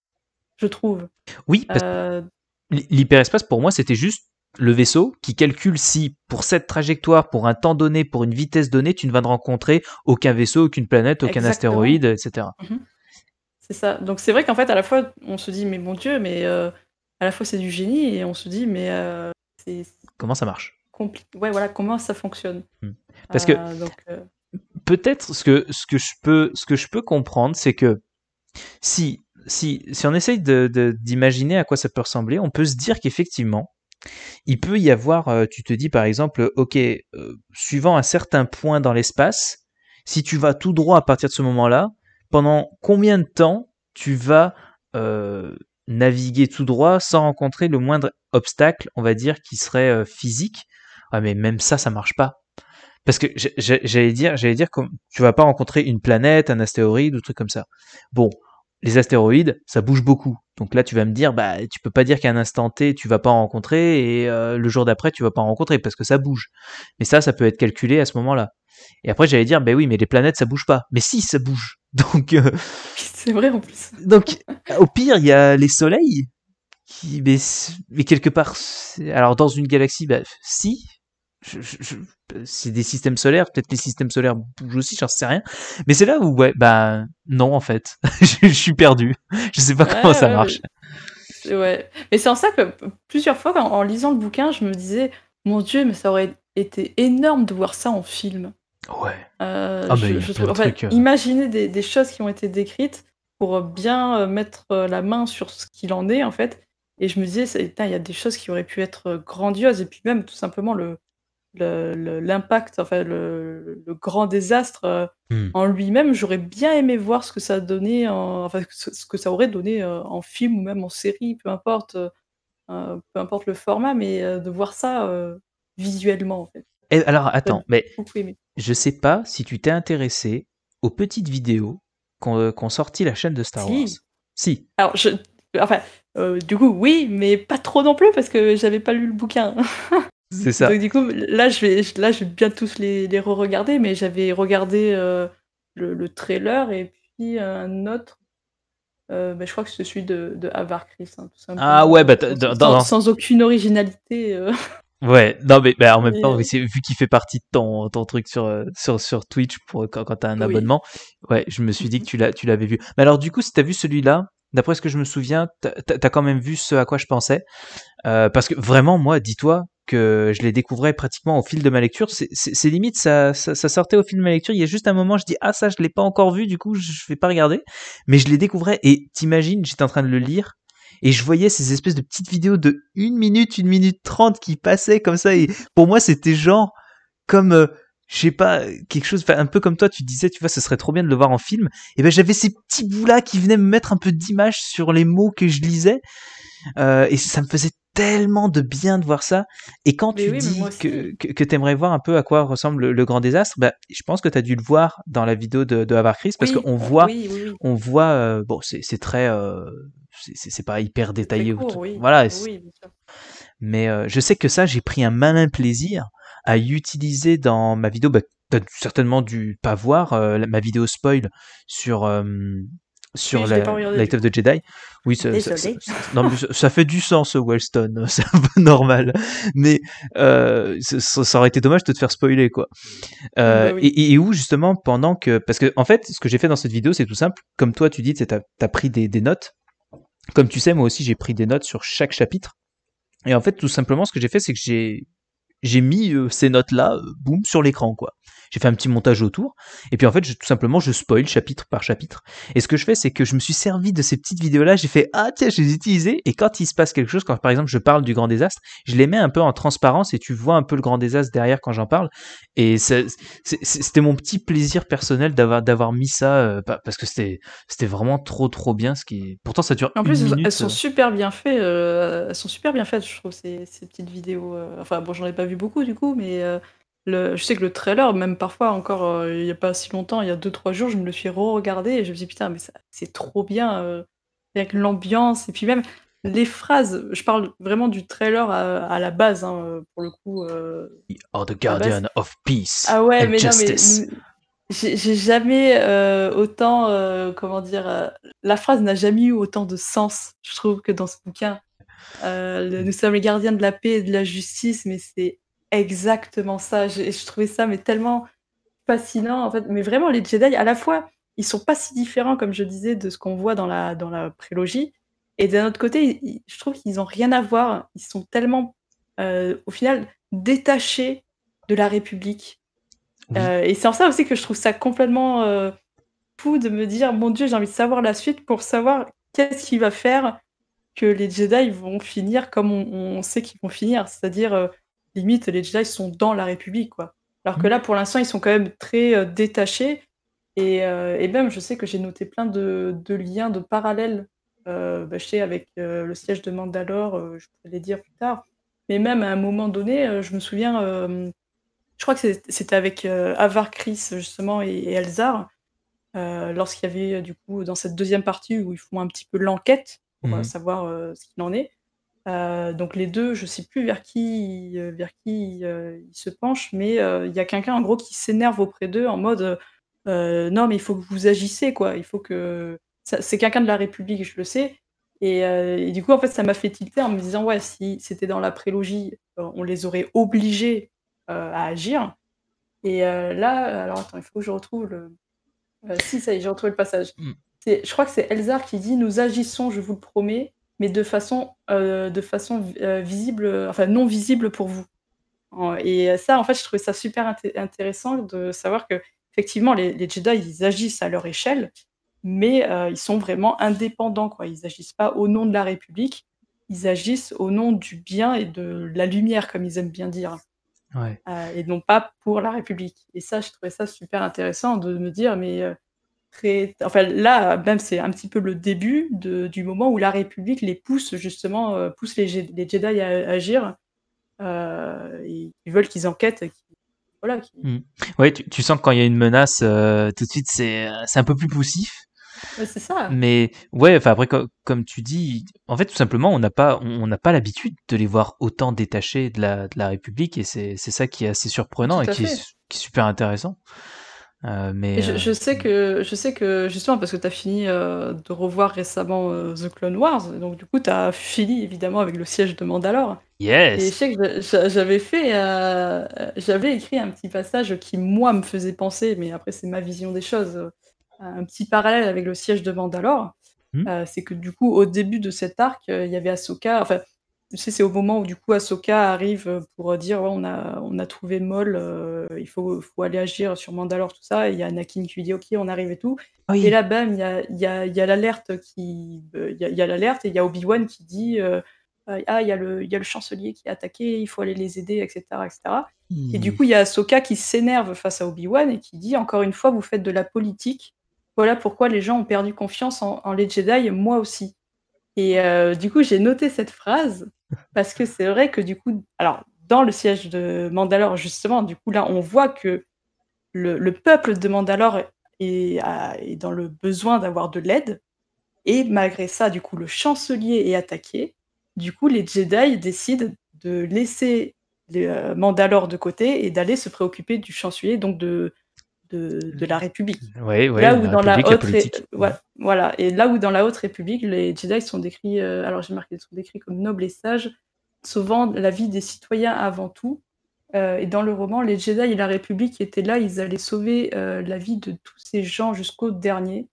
je trouve. Oui, parce euh, que l'hyperespace pour moi c'était juste le vaisseau qui calcule si pour cette trajectoire, pour un temps donné, pour une vitesse donnée, tu ne vas ne rencontrer aucun vaisseau, aucune planète, aucun astéroïde, etc. Mhm. C'est ça. Donc c'est vrai qu'en fait à la fois on se dit mais mon Dieu, mais euh, à la fois c'est du génie et on se dit mais euh, comment ça marche Ouais, voilà, comment ça fonctionne. Hmm. Parce que peut-être ce que, ce, que je peux, ce que je peux comprendre, c'est que si, si, si on essaye d'imaginer de, à quoi ça peut ressembler, on peut se dire qu'effectivement, il peut y avoir, euh, tu te dis par exemple, ok, euh, suivant un certain point dans l'espace, si tu vas tout droit à partir de ce moment-là, pendant combien de temps tu vas euh, naviguer tout droit sans rencontrer le moindre obstacle, on va dire, qui serait physique ah, mais même ça, ça marche pas. Parce que j'allais dire, j'allais dire, que tu vas pas rencontrer une planète, un astéroïde ou truc comme ça. Bon, les astéroïdes, ça bouge beaucoup. Donc là, tu vas me dire, bah, tu peux pas dire qu'à un instant T, tu vas pas rencontrer et euh, le jour d'après, tu vas pas rencontrer parce que ça bouge. Mais ça, ça peut être calculé à ce moment-là. Et après, j'allais dire, ben oui, mais les planètes, ça bouge pas. Mais si, ça bouge. *laughs* Donc. Euh, c'est vrai en plus. Donc, au pire, il y a les soleils qui, mais, quelque part, alors dans une galaxie, bah, si, c'est des systèmes solaires, peut-être les systèmes solaires bougent aussi, j'en sais rien. Mais c'est là où, ouais, bah non, en fait, *laughs* je, suis perdu. Je sais pas comment ça marche. Mais... Ouais, mais c'est en ça que plusieurs fois, en, lisant le bouquin, je me disais, mon Dieu, mais ça aurait été énorme de voir ça en film. Ouais. Euh, ah, en fait, euh. des, des, choses qui ont été décrites pour bien euh, mettre euh, la main sur ce qu'il en est, en fait. Et je me disais, il y a des choses qui auraient pu être grandioses. Et puis même, tout simplement, le, l'impact, enfin le, grand désastre euh, hmm. en lui-même. J'aurais bien aimé voir ce que ça donnait, en, enfin ce que ça aurait donné euh, en film ou même en série, peu importe, euh, peu importe le format, mais de voir ça visuellement eh, alors attends, mais je sais pas si tu t'es intéressé aux petites vidéos qu'ont qu sorti la chaîne de Star Wars. Si. Alors je, enfin, du coup, oui, mais pas trop non plus parce que j'avais pas lu le bouquin. *laughs* C'est ça. Donc, du coup, là, je vais, là, je vais bien tous les, re-regarder, mais j'avais regardé euh, le, trailer et puis un autre. Euh, bah, je crois que c'est celui de, de Avar Chris. Hein, ah ouais, bah, sans, dans, sans, aucune originalité. Euh. Ouais, non, mais bah, en même temps, vu qu'il fait partie de ton, ton truc sur, sur, sur Twitch pour, quand, t'as un abonnement, ouais, je me suis dit que tu, l'as, tu l'avais vu. Mais alors, du coup, si t'as vu celui-là, d'après ce que je me souviens, t'as, as quand même vu ce à quoi je pensais. parce que vraiment, moi, dis-toi, que je les découvrais pratiquement au fil de ma lecture. C'est limite, ça, sortait au fil de ma lecture. Il y a juste un moment, je dis ah ça, je l'ai pas encore vu, du coup je vais pas regarder. Mais je les découvrais et t'imagines, j'étais en train de le lire et je voyais ces espèces de petites vidéos de 1 minute, 1 minute 30 qui passaient comme ça et pour moi c'était genre comme euh, je sais pas quelque chose un peu comme toi tu disais tu vois ce serait trop bien de le voir en film et ben j'avais ces petits bouts là qui venaient me mettre un peu d'image sur les mots que je lisais euh, et ça me faisait tellement de bien de voir ça. Et quand tu dis que, que, tu aimerais voir un peu à quoi ressemble le, grand désastre, bah, je pense que tu as dû le voir dans la vidéo de, de Chris parce qu'on voit, on voit, euh, bon, c'est très, euh, c'est pas hyper détaillé. voilà. Mais euh, je sais que ça, j'ai pris un malin plaisir à utiliser dans ma vidéo. Bah, tu certainement dû pas voir ma vidéo spoil sur sur la Light of the Jedi. Oui, ça, fait du sens, Wellstone, *laughs* c'est un peu normal. Mais euh, ça, aurait été dommage de te faire spoiler, quoi. Euh, bah et, où, justement, pendant que. Parce que, en fait, ce que j'ai fait dans cette vidéo, c'est tout simple. Comme toi, tu dis, tu as, pris des, notes. Comme tu sais, moi aussi, j'ai pris des notes sur chaque chapitre. Et en fait, tout simplement, ce que j'ai fait, c'est que j'ai j'ai mis euh, ces notes-là, boum, sur l'écran, quoi. J'ai fait un petit montage autour. Et puis en fait, tout simplement, je spoil chapitre par chapitre. Et ce que je fais, c'est que je me suis servi de ces petites vidéos-là. J'ai fait ah tiens, je les ai utilisées. Et quand il se passe quelque chose, quand par exemple je parle du grand désastre, je les mets un peu en transparence et tu vois un peu le grand désastre derrière quand j'en parle. Et c'était mon petit plaisir personnel d'avoir mis ça euh, parce que c'était vraiment trop trop bien. Ce qui pourtant ça dure. En plus, elles sont euh. super bien faites. Euh, elles sont super bien faites, je trouve ces, petites vidéos. enfin bon, j'en ai pas vu beaucoup du coup, mais je sais que le trailer, même parfois encore euh, il n'y a pas si longtemps, il y a 2-3 jours, je me le suis re-regardé et je me suis dit putain, mais c'est trop bien, euh, avec l'ambiance et puis même les phrases. Je parle vraiment du trailer à, la base, hein, pour le coup. you euh, are the guardian of peace. Ah ouais, mais non, mais. J'ai jamais autant, comment dire, la phrase n'a jamais eu autant de sens, je trouve, que dans ce bouquin. nous sommes les gardiens de la paix et de la justice, mais c'est exactement ça. Je, je trouvais ça mais tellement fascinant en fait. Mais vraiment, les Jedi, à la fois, ils sont pas si différents comme je disais de ce qu'on voit dans la dans la prélogie, et d'un autre côté, je trouve qu'ils ont rien à voir. Ils sont tellement euh, au final détachés de la République. Euh, et c'est en ça aussi que je trouve ça complètement euh, fou de me dire mon Dieu, j'ai envie de savoir la suite pour savoir qu'est-ce qui va faire que les Jedi vont finir comme on sait qu'ils vont finir, c'est-à-dire limite, les Jedi sont dans la République, quoi. Alors que mm. là, pour l'instant, ils sont quand même très euh, détachés. Et, euh, et, même, je sais que j'ai noté plein de, de liens, de parallèles, euh, bah, je sais, avec le siège de Mandalore, je pourrais les dire plus tard. Mais même à un moment donné, je me souviens, je crois que c'était avec Avar Chris, justement, et, Elzar, lorsqu'il y avait, du coup, dans cette deuxième partie où ils font un petit peu l'enquête pour mm. savoir ce qu'il en est. Euh, donc les deux, je sais plus vers qui, euh, vers qui euh, ils se penchent, mais il y a quelqu'un en gros qui s'énerve auprès d'eux en mode non mais il faut que vous agissiez quoi, il faut que c'est quelqu'un de la République, je le sais. Et, et du coup en fait ça m'a fait tilter en me disant ouais si c'était dans la prélogie, on les aurait obligés à agir. Et là alors attends il faut que je retrouve le si ça y est j'ai retrouvé le passage. Hmm. Je crois que c'est Elzar qui dit nous agissons je vous le promets mais de façon, euh, de façon euh, visible, enfin non visible pour vous. Et ça, en fait, je trouvais ça super intéressant de savoir que effectivement, les, les, Jedi, ils agissent à leur échelle, mais euh, ils sont vraiment indépendants. Quoi. Ils n'agissent pas au nom de la République, ils agissent au nom du bien et de la lumière, comme ils aiment bien dire, et non pas pour la République. Et ça, je trouvais ça super intéressant de me dire, mais Enfin, là, même, c'est un petit peu le début du moment où la République les pousse, justement, euh, pousse les, Jedi à, agir. Euh, ils veulent qu'ils enquêtent. voilà, mm. Oui, tu, sens que quand il y a une menace, euh, tout de suite, c'est un peu plus poussif. c'est ça. Mais ouais, enfin après, comme tu dis, en fait, tout simplement, on n'a pas, on n'a pas l'habitude de les voir autant détachés de la, République, et c'est ça qui est assez surprenant et qui est, super intéressant. Euh, mais je, euh, sais que je sais que justement parce que tu as fini euh, de revoir récemment The Clone Wars, donc du coup tu as fini évidemment avec le siège de Mandalore. Yes. Et je sais que j'avais fait j'avais écrit un petit passage qui moi me faisait penser, mais après c'est ma vision des choses, un petit parallèle avec le siège de Mandalore. Hmm. c'est que du coup au début de cet arc, il y avait Ahsoka, enfin c'est au moment où du coup Ahsoka arrive pour dire on, a, on a trouvé moll il faut, faut, aller agir sur Mandalore, tout ça. Et il y a Anakin qui lui dit ok, on arrive et tout. Et là, bam, il y a, y a l'alerte qui. Il y a, l'alerte et il y a Obi-Wan qui dit ah, il y, a le, y a le chancelier qui est attaqué, il faut aller les aider, etc. etc. Et du coup, il y a Ahsoka qui s'énerve face à Obi-Wan et qui dit encore une fois, vous faites de la politique. Voilà pourquoi les gens ont perdu confiance en, les Jedi, moi aussi. Et du coup, j'ai noté cette phrase parce que c'est vrai que du coup, alors dans le siège de Mandalore, justement, du coup, là, on voit que le, peuple de Mandalore est, dans le besoin d'avoir de l'aide. Et malgré ça, du coup, le chancelier est attaqué. Du coup, les Jedi décident de laisser euh, Mandalore de côté et d'aller se préoccuper du chancelier, donc de de, la République. là où dans la haute voilà, et là où dans la haute République, les Jedi sont décrits, euh, alors j'ai marqué, sont décrits comme nobles et sages, sauvant la vie des citoyens avant tout. Euh, et dans le roman, les Jedi et la République étaient là, ils allaient sauver euh, la vie de tous ces gens jusqu'au dernier.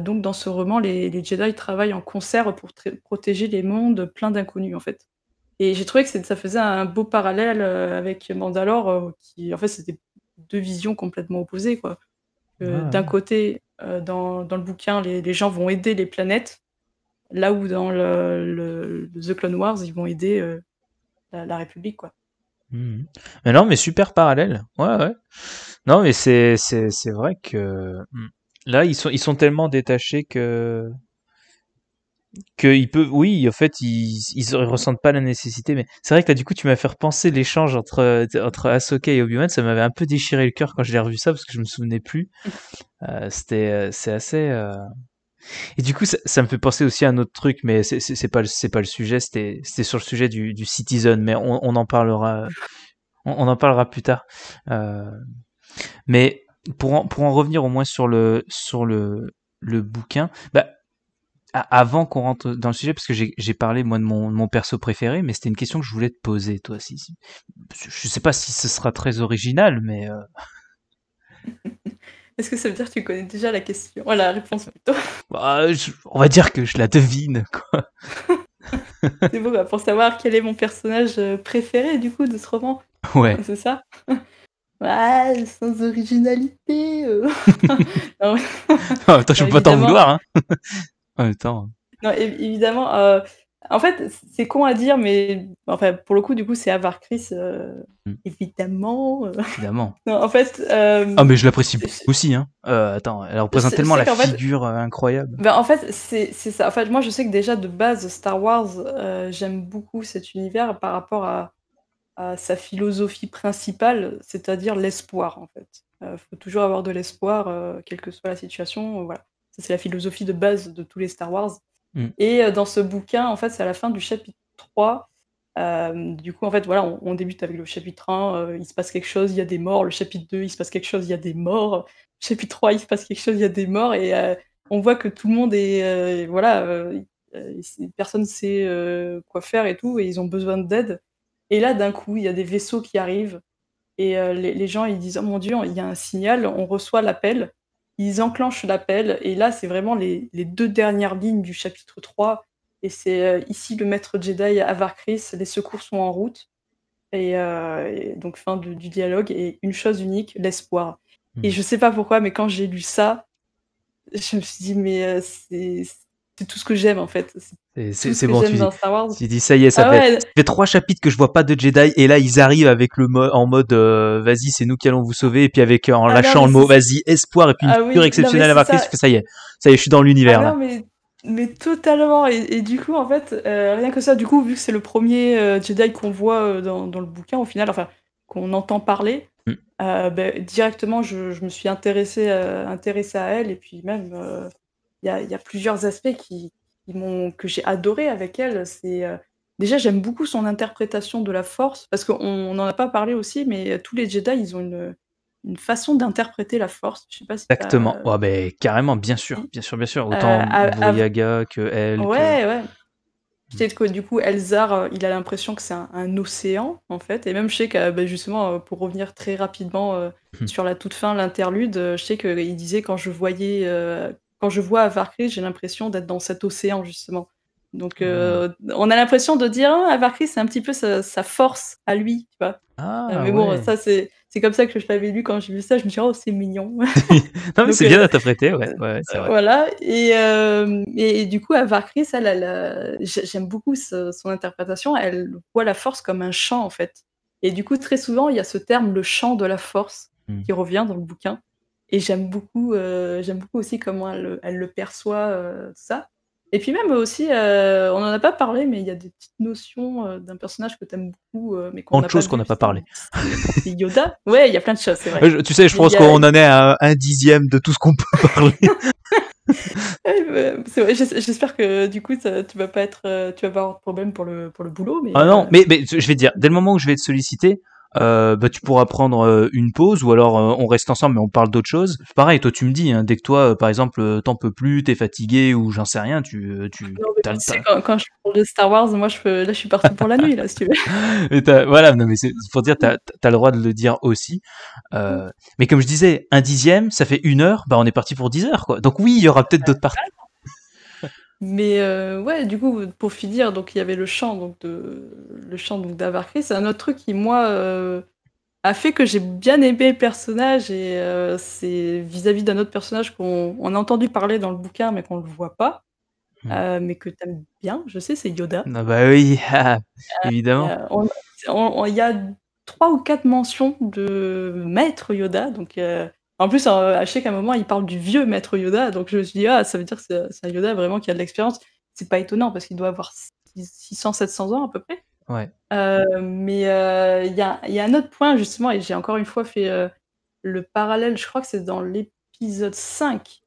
donc dans ce roman, les, Jedi travaillent en concert pour protéger les mondes pleins d'inconnus en fait. Et j'ai trouvé que ça faisait un beau parallèle avec Mandalore, qui en fait c'était deux visions complètement opposées. quoi. Euh, ah. D'un côté, euh, dans, dans, le bouquin, les, les, gens vont aider les planètes, là où dans le, The Clone Wars, ils vont aider euh, la, République. quoi. Mhm. Mais non, mais super parallèle. Ouais, ouais. Non, mais c'est, c'est, vrai que hmm. là, ils sont, ils sont tellement détachés que Qu'ils peuvent, oui, en fait, ils, ils ressentent pas la nécessité, mais c'est vrai que du coup, tu m'as fait penser l'échange entre, entre Ahsoka et obi ça m'avait un peu déchiré le cœur quand je l'ai revu ça, parce que je me souvenais plus. *laughs* Euh, c'était, euh, c'est assez, euh, Et du coup, ça, me fait penser aussi à un autre truc, mais c'est, c'est, pas, c'est pas le sujet, c'était, sur le sujet du, Citizen, mais on, en parlera, on, en parlera plus tard. mais pour en, pour en revenir au moins sur le, sur le, le bouquin, bah, avant qu'on rentre dans le sujet, parce que j'ai parlé moi de mon, perso préféré, mais c'était une question que je voulais te poser, toi. Si, Je sais pas si ce sera très original, mais. Euh. *laughs* Est-ce que ça veut dire que tu connais déjà la question voilà oh, La réponse plutôt *laughs* bah, On va dire que je la devine, quoi. *laughs* c'est bon, bah, pour savoir quel est mon personnage euh, préféré, du coup, de ce roman. Ouais. C'est ça Ouais, sans originalité. Euh... je ah, bah, peux pas t'en vouloir. Hein. Ah, évidemment. Euh, en fait, c'est con à dire, mais enfin, pour le coup, du coup, c'est Avar Chris, euh, mm. évidemment. Euh. Évidemment. *laughs* en fait. Ah, mais je l'apprécie aussi. Hein. attends, elle représente tellement la figure incroyable. Ben, en fait, c'est ça. En fait, moi, je sais que déjà de base, Star Wars, j'aime beaucoup cet univers par rapport à, sa philosophie principale, c'est-à-dire l'espoir, en fait. Il faut toujours avoir de l'espoir, quelle que soit la situation. voilà c'est la philosophie de base de tous les Star Wars. Mm. Et euh, dans ce bouquin, en fait, c'est à la fin du chapitre 3. Euh, du coup, en fait, voilà, on, débute avec le chapitre 1, euh, il se passe quelque chose, il y a des morts. Le chapitre 2, il se passe quelque chose, il y a des morts. Le chapitre 3, il se passe quelque chose, il y a des morts. Et on voit que tout le monde est. voilà, personne ne sait quoi faire et tout, et ils ont besoin d'aide. Et là, d'un coup, il y a des vaisseaux qui arrivent. Et les, les, gens, ils disent Oh mon Dieu, il y a un signal, on reçoit l'appel ils enclenchent l'appel. Et là, c'est vraiment les, deux dernières lignes du chapitre 3. Et c'est euh, ici le maître Jedi Avar Les secours sont en route. Et, euh, donc, fin du dialogue. Et une chose unique, l'espoir. Hmm. Et je sais pas pourquoi, mais quand j'ai lu ça, je me suis dit, mais euh, c'est c'est tout ce que j'aime en fait. C'est ce bon, tu dis, tu ça y est, ah ça, fait, trois chapitres que je vois pas de Jedi et là ils arrivent avec le en mode euh, vas-y c'est nous qui allons vous sauver et puis avec euh, en ah lâchant le mot vas-y espoir et puis une ah figure exceptionnelle à marquer, ça... ça y est, ça y est, je suis dans l'univers ah là. Mais, totalement et, du coup en fait euh, rien que ça du coup vu que c'est le premier Jedi qu'on voit dans, le bouquin au final enfin qu'on entend parler hmm. ben, directement je, me suis intéressé intéressée à elle et puis même il y a, plusieurs aspects qui, m'ont, que j'ai adoré avec elle. C'est euh, déjà j'aime beaucoup son interprétation de la force parce qu'on n'en a pas parlé aussi, mais tous les Jedi ils ont une, une façon d'interpréter la force. Je sais pas Exactement. Ouais, ben, carrément, bien sûr, bien sûr, bien sûr. Euh, Autant Yaga que elle. Ouais, ouais. Mm. Peut-être que du coup, Elzar, euh, il a l'impression que c'est un, océan, en fait. Et même, je sais que, ben, justement, pour revenir très rapidement hmm. sur la toute fin, l'interlude, je sais qu'il disait quand je voyais quand je vois Avarcris, j'ai l'impression d'être dans cet océan, justement. Donc, euh, on a l'impression de dire, ah, Avarcris, c'est un petit peu sa, force à lui, ah, euh, mais bon, ça, c'est, comme ça que je l'avais lu quand j'ai vu ça. Je me suis dit, oh, c'est mignon. *laughs* non, mais c'est bien euh, d'interpréter, ouais. Voilà. Et, et, du coup, Avarcris, elle, j'aime beaucoup son interprétation. Elle voit la force comme un champ, en fait. Et du coup, très souvent, il y a ce terme, le champ de la force, hmm. qui revient dans le bouquin. Et j'aime beaucoup, euh, j'aime beaucoup aussi comment elle, le perçoit, euh, ça. Et puis même aussi, euh, on n'en a pas parlé, mais il y a des petites notions d'un personnage que tu aimes beaucoup, mais qu'on n'a pas, qu'on n'a pas parlé. *laughs* Yoda. Ouais, il y a plein de choses, c'est vrai. tu sais, je pense qu'on en est à un dixième de tout ce qu'on peut parler. *laughs* Bah, j'espère que du coup, tu vas pas être, tu vas pas avoir de problème pour le pour le boulot. Mais, ah non, mais, je vais dire, dès le moment où je vais être sollicité, euh, bah, tu pourras prendre euh, une pause ou alors euh, on reste ensemble mais on parle d'autre chose. Pareil, toi tu me dis, hein, dès que toi euh, par exemple t'en peux plus, t'es fatigué ou j'en sais rien, tu. tu, quand, je parle de Star Wars, moi je là je suis parti pour la nuit là si tu veux. mais *laughs* voilà, non, mais faut dire, t'as as le droit de le dire aussi. Mm. mais comme je disais, un dixième, ça fait une heure, bah on est parti pour dix heures quoi. Donc oui, il y aura peut-être bah, d'autres parties. Mais euh, ouais, du coup, pour finir, donc il y avait le chant donc de le chant donc C'est un autre truc qui moi euh, a fait que j'ai bien aimé le personnage et euh, c'est vis-à-vis d'un autre personnage qu'on a entendu parler dans le bouquin mais qu'on le voit pas, hmm. mais que t'aimes bien. Je sais, c'est Yoda. Ah bah oui, *laughs* évidemment. Il y a trois ou quatre mentions de maître Yoda, donc. En plus, je sais qu'à un moment, il parle du vieux maître Yoda, donc je me suis dit, ah, ça veut dire que c'est un Yoda vraiment qui a de l'expérience. C'est pas étonnant parce qu'il doit avoir 600-700 ans à peu près. Ouais. Euh, mais euh, il y, a, un autre point, justement, et j'ai encore une fois fait euh, le parallèle, je crois que c'est dans l'épisode 5.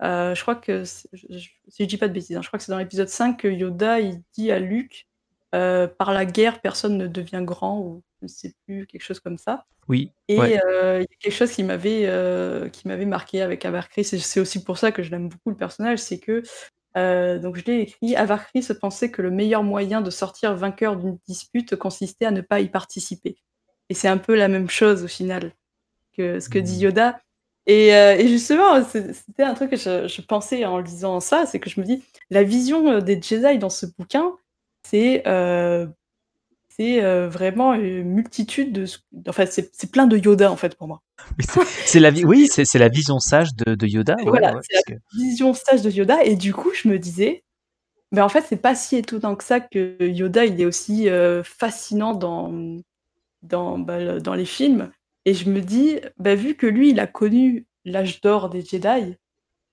je crois que, je, je, dis pas de bêtises, hein, je crois que c'est dans l'épisode 5 que Yoda il dit à Luke euh, par la guerre, personne ne devient grand ou je ne sais plus, quelque chose comme ça. Oui. Et euh, y a quelque chose qui m'avait euh, qui m'avait marqué avec Avarcris, et c'est aussi pour ça que je l'aime beaucoup le personnage, c'est que donc je l'ai écrit. Avarcris pensait que le meilleur moyen de sortir vainqueur d'une dispute consistait à ne pas y participer. Et c'est un peu la même chose au final que ce que dit mmh. Yoda. Et, justement, c'était un truc que je, je, pensais en lisant ça, c'est que je me dis, la vision des Jedi dans ce bouquin, c'est euh, euh, vraiment une multitude de. Enfin, c'est plein de Yoda en fait pour moi. C'est la, oui, c'est la vision sage de, Yoda. la vision sage de Yoda. Et du coup, je me disais, mais ben, en fait, c'est pas si étonnant que ça que Yoda, il est aussi euh, fascinant dans, ben, dans, les films. Et je me dis, ben, vu que lui, il a connu l'âge d'or des Jedi,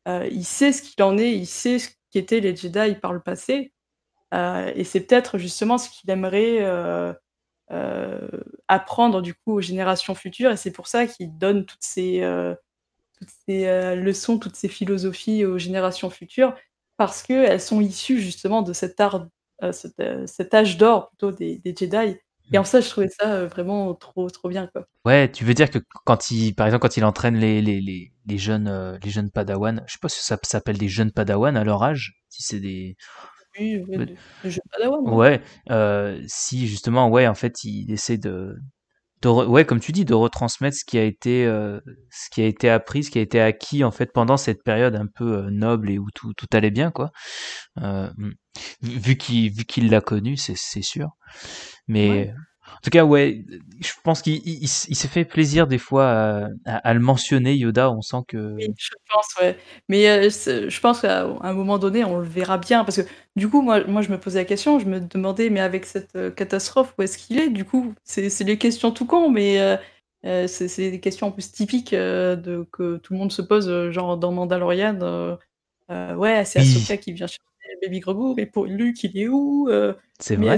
il sait ce qu'il en est, il sait ce qu'étaient les Jedi par le passé. Euh, et c'est peut-être justement ce qu'il aimerait euh, euh, apprendre du coup aux générations futures. Et c'est pour ça qu'il donne toutes ces, ces leçons, toutes ces philosophies aux générations futures, parce qu'elles sont issues justement de cet art, cet, âge d'or plutôt des, des Jedi. Et en ça, je trouvais ça vraiment trop, trop bien. Quoi. Ouais, tu veux dire que quand il, par exemple, quand il entraîne les, les, les, les jeunes, les jeunes Padawan, je sais pas si ça s'appelle des jeunes Padawan à leur âge, si c'est des, oui, euh, si justement, ouais, en fait, il essaie de, de ouais, comme tu dis, de retransmettre ce qui a été, euh, ce qui a été appris, ce qui a été acquis en fait pendant cette période un peu euh, noble et où tout, tout allait bien, quoi. Euh, mm. vu qu'il, vu qu'il l'a connu, c'est, sûr. Mais en tout cas, ouais, je pense qu'il s'est fait plaisir des fois à, le mentionner, Yoda. On sent que. Oui, je pense, ouais. Mais euh, je pense qu'à un moment donné, on le verra bien. Parce que du coup, moi, moi, je me posais la question, je me demandais, mais avec cette euh, catastrophe, où est-ce qu'il est Du coup, c'est, des questions tout con, mais euh, c'est, des questions en plus typiques que tout le monde se pose, genre dans Mandalorian. ouais, c'est Asoka qui vient chercher Baby Grogu, mais pour Luke, il est où C'est vrai.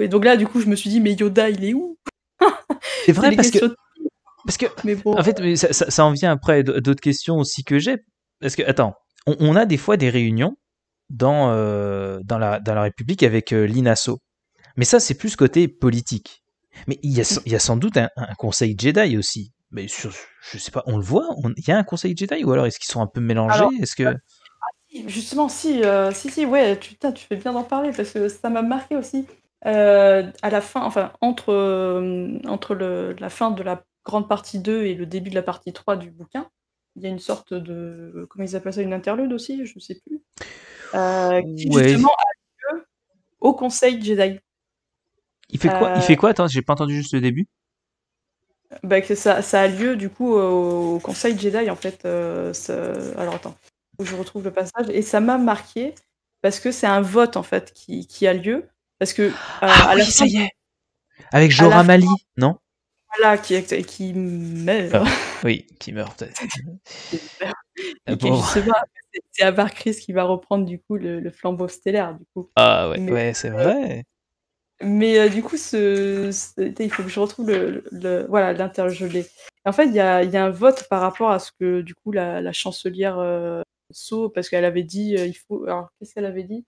Et donc là, du coup, je me suis dit, mais Yoda, il est où C'est vrai, parce que, parce que. Mais bon. En fait, ça, ça, en vient après d'autres questions aussi que j'ai. Parce que, attends, on, on, a des fois des réunions dans, euh, dans, la, dans la République avec Linasso euh, l'INASO. Mais ça, c'est plus côté politique. Mais il y a, il y a sans doute un, conseil Jedi aussi mais je sais pas, on le voit, il y a un conseil Jedi ou alors est-ce qu'ils sont un peu mélangés Est-ce que euh, ah, justement si, si si ouais, tu, tu fais bien d'en parler parce que ça m'a marqué aussi. Euh, à la fin, enfin, entre, euh, entre la fin de la grande partie 2 et le début de la partie 3 du bouquin, il y a une sorte de. Comment ils appellent ça Une interlude aussi Je ne sais plus. Euh, qui justement a lieu au Conseil Jedi. Il fait quoi Il fait quoi Attends, j'ai pas entendu juste le début. Bah, ça, ça, a lieu du coup au, Conseil Jedi en fait. Alors attends, je retrouve le passage. Et ça m'a marqué parce que c'est un vote en fait qui, qui a lieu parce que. Euh, ah, oui, ça y est Avec Jorah Mali, non Voilà, qui, qui meurt. oui, qui meurt peut-être. *laughs* c'est à part Chris qui va reprendre du coup le, flambeau stellaire. Du coup. Ah ouais, ouais c'est vrai. Mais euh, du coup, ce, il faut que je retrouve le, voilà l'intergelé. En fait, il y a, un vote par rapport à ce que du coup la, chancelière euh, saut, parce qu'elle avait dit, il faut. Alors, qu'est-ce qu'elle avait dit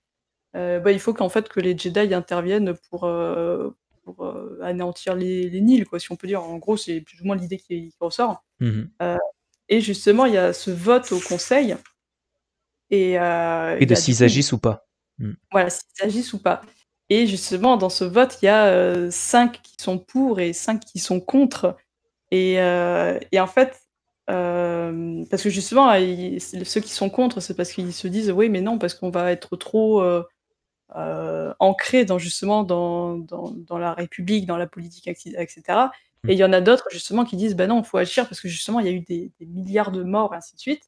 euh, bah, il faut qu'en fait que les Jedi interviennent pour, euh, euh, anéantir les, les Nils, quoi, si on peut dire. En gros, c'est plus ou moins l'idée qui, ressort. Mhm. et justement, il y a ce vote au Conseil. Et, de s'ils agissent ou pas. Mm. Voilà, s'ils agissent ou pas. Et justement, dans ce vote, il y a 5 qui sont pour et 5 qui sont contre. Et, et en fait, parce que justement, ceux qui sont contre, c'est parce qu'ils se disent oui, mais non, parce qu'on va être trop euh, ancrés dans justement dans, dans, la République, dans la politique, etc. Hmm. Et il y en a d'autres justement qui disent ben non, il faut agir parce que justement il y a eu des, milliards de morts, ainsi de suite.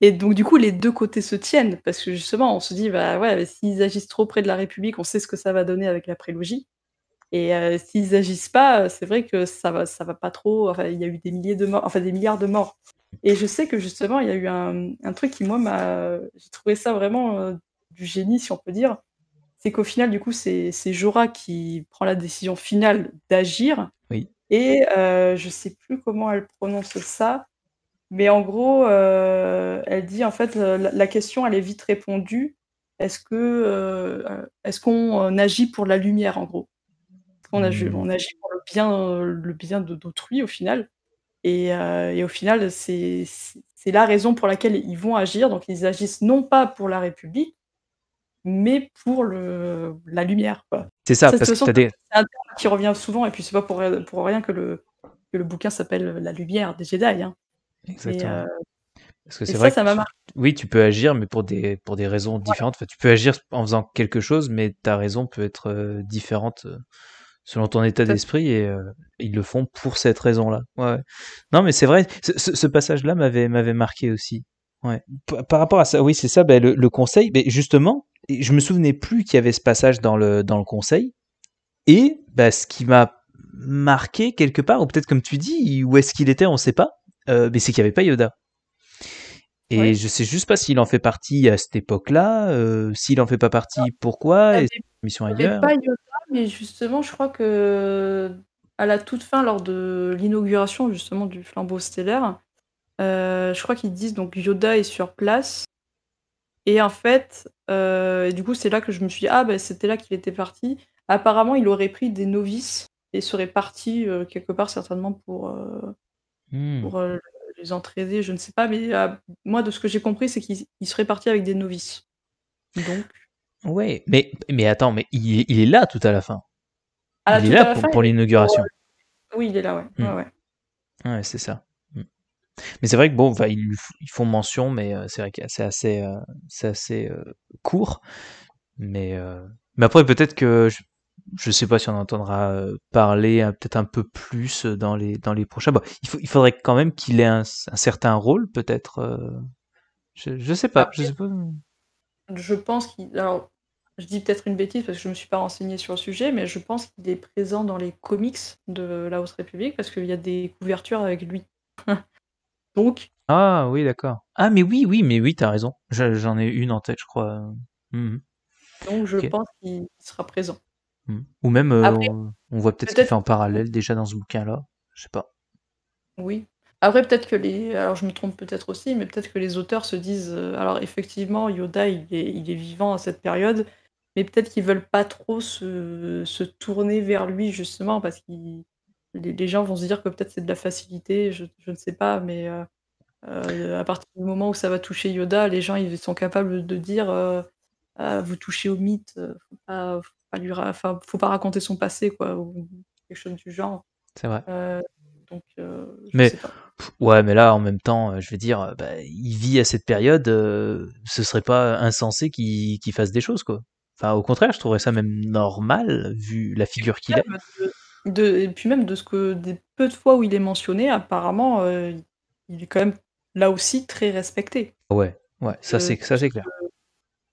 Et donc du coup les deux côtés se tiennent parce que justement on se dit ben ouais, bah s'ils agissent trop près de la République, on sait ce que ça va donner avec la prélogie. Et euh, s'ils agissent pas, euh, c'est vrai que ça va, ça va pas trop. Enfin, il y a eu des milliers de morts, enfin des milliards de morts. Et je sais que justement, il y a eu un, truc qui moi m'a, j'ai trouvé ça vraiment euh, du génie, si on peut dire c'est qu'au final, du coup, c'est Jora qui prend la décision finale d'agir. Et euh, je sais plus comment elle prononce ça, mais en gros, euh, elle dit en fait, euh, la, question, elle est vite répondue. Est-ce que euh, est-ce qu'on agit pour la lumière, en gros on, ce hmm. on agit, pour le bien, le bien d'autrui, au final. Et, et au final, c'est la raison pour laquelle ils vont agir. Donc, ils agissent non pas pour la République, mais pour le, la lumière. C'est ça, parce que as un terme qui revient souvent, et puis c'est pas pour, pour rien que le, que le bouquin s'appelle La lumière des Jedi. Hein. Euh, parce que c'est vrai ça, que oui, tu peux agir, mais pour des, pour des raisons différentes. tu peux agir en faisant quelque chose, mais ta raison peut être euh, différente euh, selon ton état d'esprit, et ils le font pour cette raison-là. Non, mais c'est vrai, ce, passage-là m'avait marqué aussi. Ouais. Par rapport à ça, oui, c'est ça, ben, le, le, conseil, mais justement, et je me souvenais plus qu'il y avait ce passage dans le, dans le conseil. Et bah, ce qui m'a marqué quelque part, ou peut-être comme tu dis, où est-ce qu'il était, on ne sait pas, euh, mais c'est qu'il n'y avait pas Yoda. Et je je sais juste pas s'il en fait partie à cette époque-là, euh, s'il en fait pas partie, pourquoi, avait, et mission ailleurs. Pas Yoda, mais justement, je crois que à la toute fin, lors de l'inauguration justement du flambeau stellaire, euh, je crois qu'ils disent donc Yoda est sur place. Et en fait, euh, et du coup, c'est là que je me suis dit, ah, bah, c'était là qu'il était parti. Apparemment, il aurait pris des novices et serait parti euh, quelque part, certainement, pour, euh, hmm. pour les entraider, je ne sais pas. Mais moi, de ce que j'ai compris, c'est qu'il serait parti avec des novices. Donc. Ouais, mais, mais attends, mais il, est là tout à la fin. il est là pour, l'inauguration. Oui, il est là, ouais. Hmm. ouais c'est ça. Mais c'est vrai que bon, ils, font mention, mais euh, c'est vrai que c'est assez, euh, assez euh, court. Mais, mais après, peut-être que je ne sais pas si on entendra parler peut-être un peu plus dans les, dans les prochains. Bon, bah, il, faudrait quand même qu'il ait un, certain rôle, peut-être. Je, ne sais pas. Je, pense qu'il. Alors, je dis peut-être une bêtise parce que je me suis pas renseigné sur le sujet, mais je pense qu'il est présent dans les comics de la Haute République parce qu'il y a des couvertures avec lui. *laughs* Donc. Ah oui, d'accord. Ah mais oui, oui, mais oui, t'as raison. J'en ai une en tête, je crois. Mmh. Donc je pense qu'il sera présent. Mmh. Ou même, euh, on, voit peut-être qu'il fait en parallèle déjà dans ce bouquin-là. Je sais pas. Oui. Après, peut-être que les. Alors, je me trompe peut-être aussi, mais peut-être que les auteurs se disent. Euh, alors, effectivement, Yoda, il est, il est vivant à cette période, mais peut-être qu'ils veulent pas trop se tourner vers lui, justement, parce qu'il les, gens vont se dire que peut-être c'est de la facilité, je, ne sais pas, mais euh, euh, à partir du moment où ça va toucher Yoda, les gens ils sont capables de dire euh, ah, vous touchez au mythe, faut pas, faut pas faut pas raconter son passé, quoi, ou quelque chose du genre. C'est vrai. mais... Ouais, mais là, en même temps, je veux dire, bah, il vit à cette période, ce serait pas insensé qu'il fasse des choses, quoi. Enfin, au contraire, je trouverais ça même normal, vu la figure qu'il a et puis même de ce que des peu de fois où il est mentionné, apparemment, euh, il est quand même là aussi très respecté. Ouais, ouais, ça euh, c'est ça clair. Euh,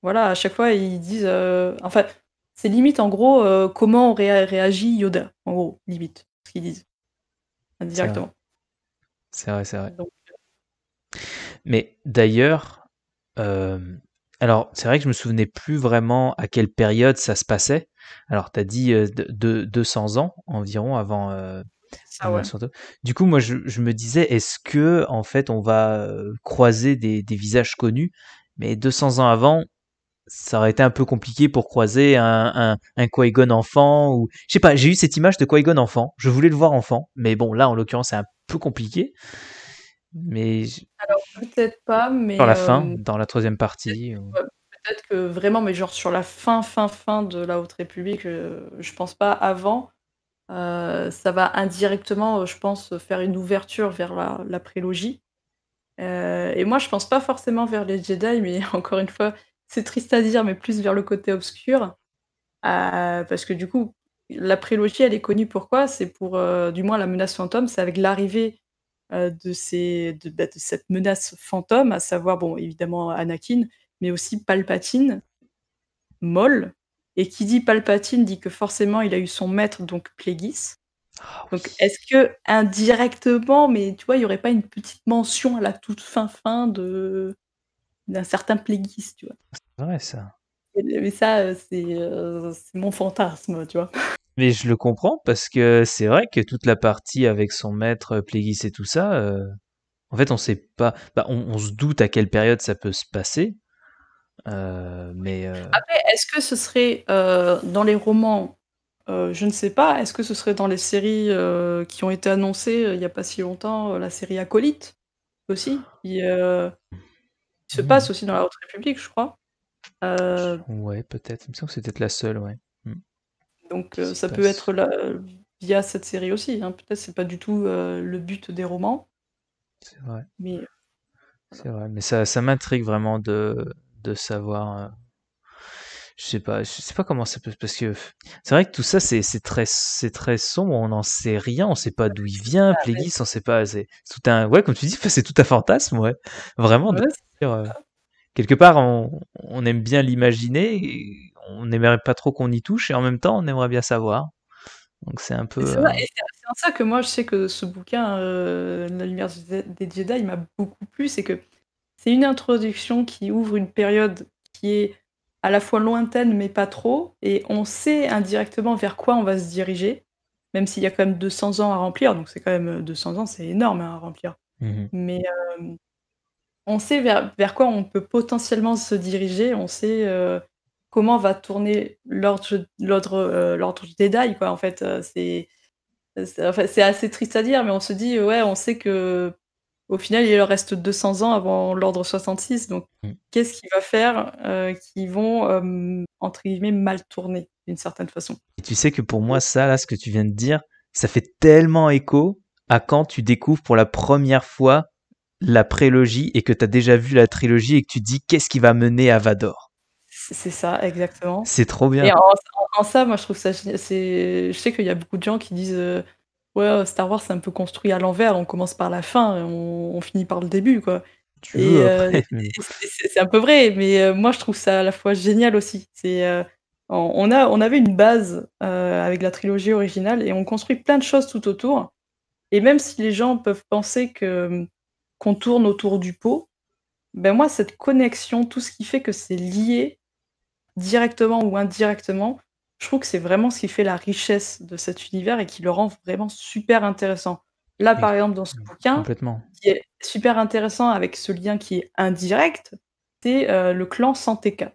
voilà, à chaque fois ils disent, enfin, c'est limite en gros comment réagit Yoda, en gros, limite ce qu'ils disent directement. C'est vrai, c'est vrai. Mais d'ailleurs, alors, c'est vrai que je me souvenais plus vraiment à quelle période ça se passait. Alors, tu as dit euh, de, 200 ans environ avant. Ah ouais. Du coup, moi, je, me disais, est-ce que en fait, on va euh, croiser des, visages connus Mais 200 ans avant, ça aurait été un peu compliqué pour croiser un, un, un enfant ou je sais pas. J'ai eu cette image de qui enfant. Je voulais le voir enfant, mais bon, là, en l'occurrence, c'est un peu compliqué. Mais. Alors peut-être pas, mais. Dans la fin, euh, dans la troisième partie. Peut-être, que vraiment, mais genre sur la fin, fin, fin de la Haute République, euh, je pense pas avant. Euh, ça va indirectement, je pense, faire une ouverture vers la, prélogie. et moi, je pense pas forcément vers les Jedi, mais *laughs* encore une fois, c'est triste à dire, mais plus vers le côté obscur. parce que du coup, la prélogie, elle est connue pourquoi C'est pour, du moins, la menace fantôme, c'est avec l'arrivée euh, bah, de, cette menace fantôme, à savoir, bon, évidemment Anakin, mais aussi Palpatine, molle Et qui dit Palpatine dit que forcément il a eu son maître, donc Plégis. Ah donc est-ce que indirectement, mais tu vois, il n'y aurait pas une petite mention à la toute fin fin de d'un certain Plégis, tu vois C'est vrai ça. Mais ça, euh, euh, c'est mon fantasme, tu vois. Mais je le comprends parce que c'est vrai que toute la partie avec son maître euh, Plégis et tout ça, euh, en fait, on sait pas. Bah, on, se doute à quelle période ça peut se passer. Euh, mais Après, est-ce que ce serait dans les romans Je ne sais pas. Est-ce que ce serait dans les séries qui ont été annoncées il n'y a pas si longtemps La série Acolyte aussi qui, se hmm. passe aussi dans la Haute République, je crois. Ouais, peut-être. Il me semble que c'était la seule, ouais. Donc euh, ça peut être là, via cette série aussi. Hein. Peut-être c'est pas du tout euh, le but des romans. C'est vrai. Mais, ça, m'intrigue vraiment de, savoir. Euh, je sais pas, je sais pas comment ça peut parce que c'est vrai que tout ça c'est très très sombre, on n'en sait rien, on sait pas d'où il vient, ah, Plégis, on sait pas, c'est tout un ouais comme tu dis, c'est tout un fantasme, ouais, vraiment. Quelque part, on, on aime bien l'imaginer, on n'aimerait pas trop qu'on y touche et en même temps on aimerait bien savoir. Donc c'est un peu. C'est euh, en ça que moi je sais que ce bouquin, euh, La lumière des Jedi, m'a beaucoup plu. C'est que c'est une introduction qui ouvre une période qui est à la fois lointaine mais pas trop. Et on sait indirectement vers quoi on va se diriger, même s'il y a quand même 200 ans à remplir. Donc c'est quand même 200 euh, ans, c'est énorme hein, à remplir. Mhm. Mais on sait vers, quoi on peut potentiellement se diriger. On sait comment va tourner l'ordre l'ordre Jedi euh, quoi en fait euh, c'est c'est assez triste à dire mais on se dit ouais on sait que au final il leur reste 200 ans avant l'ordre 66 donc mm. qu'est-ce qu'ils va faire euh, qui vont entre guillemets mal tourner d'une certaine façon tu sais que pour moi ça là ce que tu viens de dire ça fait tellement écho à quand tu découvres pour la première fois la prélogie et que tu as déjà vu la trilogie et que tu dis qu'est-ce qui va mener à Vador c'est ça, exactement. C'est trop bien. en, ça, moi, je trouve ça Je sais qu'il y a beaucoup de gens qui disent euh, Ouais, Star Wars, c'est un peu construit à l'envers. On commence par la fin, et on, finit par le début, quoi. Euh, c'est un peu vrai, mais euh, moi, je trouve ça à la fois génial aussi. C'est. On, a, on avait une base avec la trilogie originale et on construit plein de choses tout autour. Et même si les gens peuvent penser que qu'on tourne autour du pot, ben moi cette connexion, tout ce qui fait que c'est lié, directement ou indirectement, je trouve que c'est vraiment ce qui fait la richesse de cet univers et qui le rend vraiment super intéressant. Là, par exemple, dans ce bouquin, qui est super intéressant avec ce lien qui est indirect, c'est euh, le clan Santeca.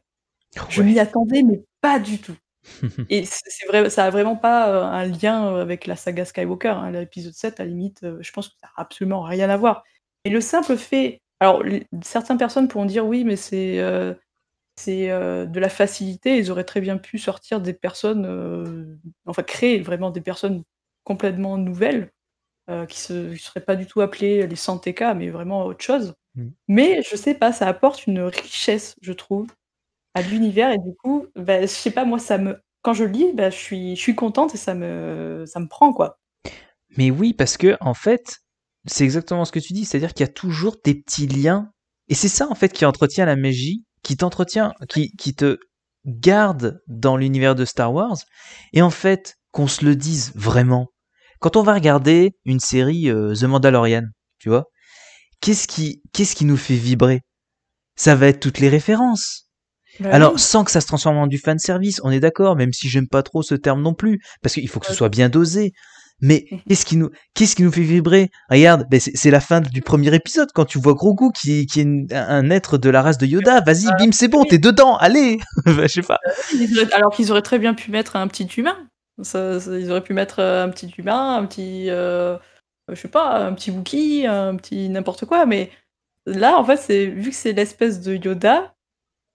Je m'y attendais, mais pas du tout. *laughs* et c'est vrai, ça n'a vraiment pas euh, un lien euh, avec la saga Skywalker. Hein. L'épisode 7, à la limite, je pense que ça n'a absolument rien à voir. Et le simple fait. Alors, certaines personnes pourront dire oui, mais c'est c'est euh, de la facilité. Ils auraient très bien pu sortir des personnes, euh, enfin créer vraiment des personnes complètement nouvelles, euh, qui ne seraient pas du tout appelées les 100 mais vraiment autre chose. Mm. Mais je sais pas, ça apporte une richesse, je trouve, à l'univers. Et du coup, bah, je sais pas, moi, ça me... quand je lis, bah, je, suis, je suis contente et ça me, ça me prend, quoi. Mais oui, parce que, en fait, c'est exactement ce que tu dis, c'est-à-dire qu'il y a toujours des petits liens. Et c'est ça, en fait, qui entretient la magie qui t'entretient, qui, qui te garde dans l'univers de Star Wars. Et en fait, qu'on se le dise vraiment. Quand on va regarder une série euh, The Mandalorian, tu vois, qu'est-ce qui, qu'est-ce qui nous fait vibrer Ça va être toutes les références. Bah Alors, sans que ça se transforme en du fan service, on est d'accord, même si j'aime pas trop ce terme non plus, parce qu'il faut que ce euh, soit bien dosé. Mais mmh. qu'est-ce qui nous, quest qui nous fait vibrer Regarde, ben, c'est la fin du premier épisode quand tu vois Grogu qui, est un être de la race de Yoda. Vas-y, euh, bim, c'est bon, t'es dedans, allez. *laughs* je sais pas. Euh, alors qu'ils auraient très bien pu mettre un petit humain. ils auraient pu mettre euh, un petit humain, un petit, je sais pas, un petit Wookie, un petit n'importe quoi. Mais là, en fait, c'est vu que c'est l'espèce de Yoda,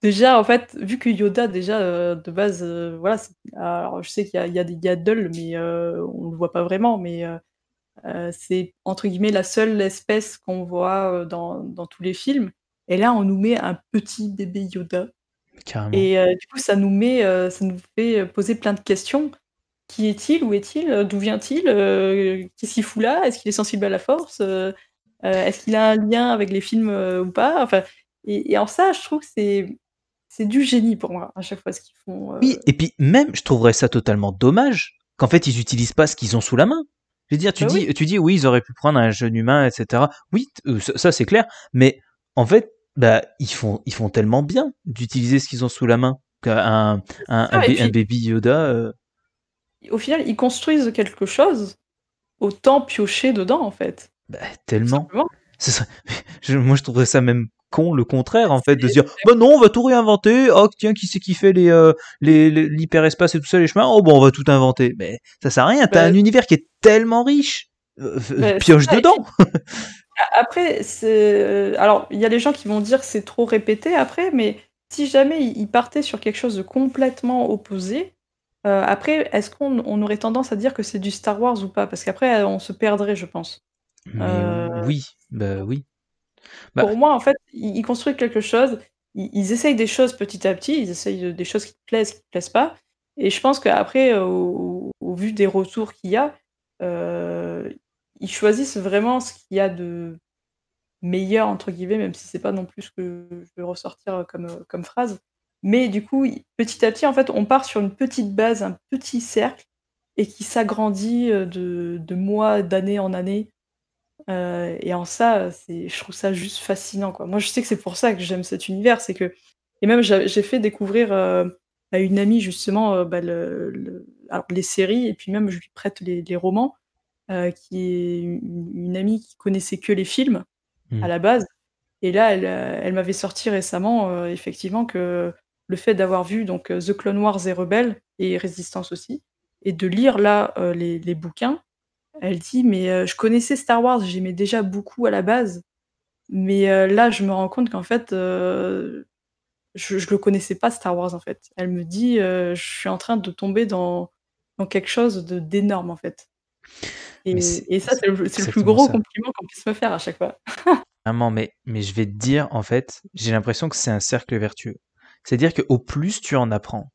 Déjà, en fait, vu que Yoda, déjà, euh, de base, euh, voilà, alors je sais qu'il y, a, des Yaddle, mais euh, on ne le voit pas vraiment, mais c'est entre guillemets la seule espèce qu'on voit dans, dans, tous les films. Et là, on nous met un petit bébé Yoda. Et du coup, ça nous, met, ça nous fait poser plein de questions. Qui est-il Où est-il D'où vient-il Qu'est-ce qu'il fout là Est-ce qu'il est sensible à la force Est-ce qu'il a un lien avec les films ou pas Enfin, et, et, en ça, je trouve que c'est c'est du génie pour moi à chaque fois ce qu'ils font. Euh. Oui, et puis même, je trouverais ça totalement dommage qu'en fait ils utilisent pas ce qu'ils ont sous la main. Je veux dire, tu, bah dis, oui. tu dis oui, ils auraient pu prendre un jeune humain, etc. Oui, euh, ça c'est clair, mais en fait, bah, ils, font, ils font tellement bien d'utiliser ce qu'ils ont sous la main qu'un un, baby Yoda. Euh. Au final, ils construisent quelque chose autant piocher dedans en fait. Bah, tellement. *laughs* moi je trouverais ça même con le contraire en fait de dire bah non on va tout réinventer oh tiens qui c'est qui fait euh, les l'hyperespace et tout ça les chemins oh bon bah, on va tout inventer mais ça sert à rien t'as bah, un univers qui est tellement riche euh, bah, euh, pioche dedans après c'est alors il y a des gens qui vont dire c'est trop répété après mais si jamais ils partaient sur quelque chose de complètement opposé après est-ce qu'on aurait tendance à dire que c'est du Star Wars ou pas parce qu'après on se perdrait je pense oui bah oui bah, Pour moi, en fait, ils, construisent quelque chose, ils, essayent des choses petit à petit, ils essayent des choses qui te plaisent, qui te plaisent pas. Et je pense qu'après, euh, au, vu des retours qu'il y a, euh, ils choisissent vraiment ce qu'il y a de meilleur, entre guillemets, même si ce c'est pas non plus ce que je veux ressortir comme, euh, phrase. Mais du coup, petit à petit, en fait, on part sur une petite base, un petit cercle, et qui s'agrandit de, de mois, d'année en année, euh, et en ça, je trouve ça juste fascinant. Quoi. Moi, je sais que c'est pour ça que j'aime cet univers. C'est que, et même, j'ai fait découvrir euh, à une amie, justement, euh, bah, les séries, et puis même, je lui prête les, romans, qui est une, amie qui connaissait que les films mmh. à la base. Et là, elle, m'avait sorti récemment, effectivement, que le fait d'avoir vu donc The Clone Wars et Rebelles et Résistance aussi, et de lire là les bouquins, elle dit, mais euh, je connaissais Star Wars, j'aimais déjà beaucoup à la base, mais euh, là, je me rends compte qu'en fait, euh, je ne le connaissais pas, Star Wars, en fait. Elle me dit, je suis en train de tomber dans, quelque chose d'énorme, en fait. Et, ça, c'est le, plus gros compliment qu'on puisse me faire à chaque fois. *laughs* Vraiment, mais, mais je vais te dire, en fait, j'ai l'impression que c'est un cercle vertueux. C'est-à-dire qu'au plus tu en apprends,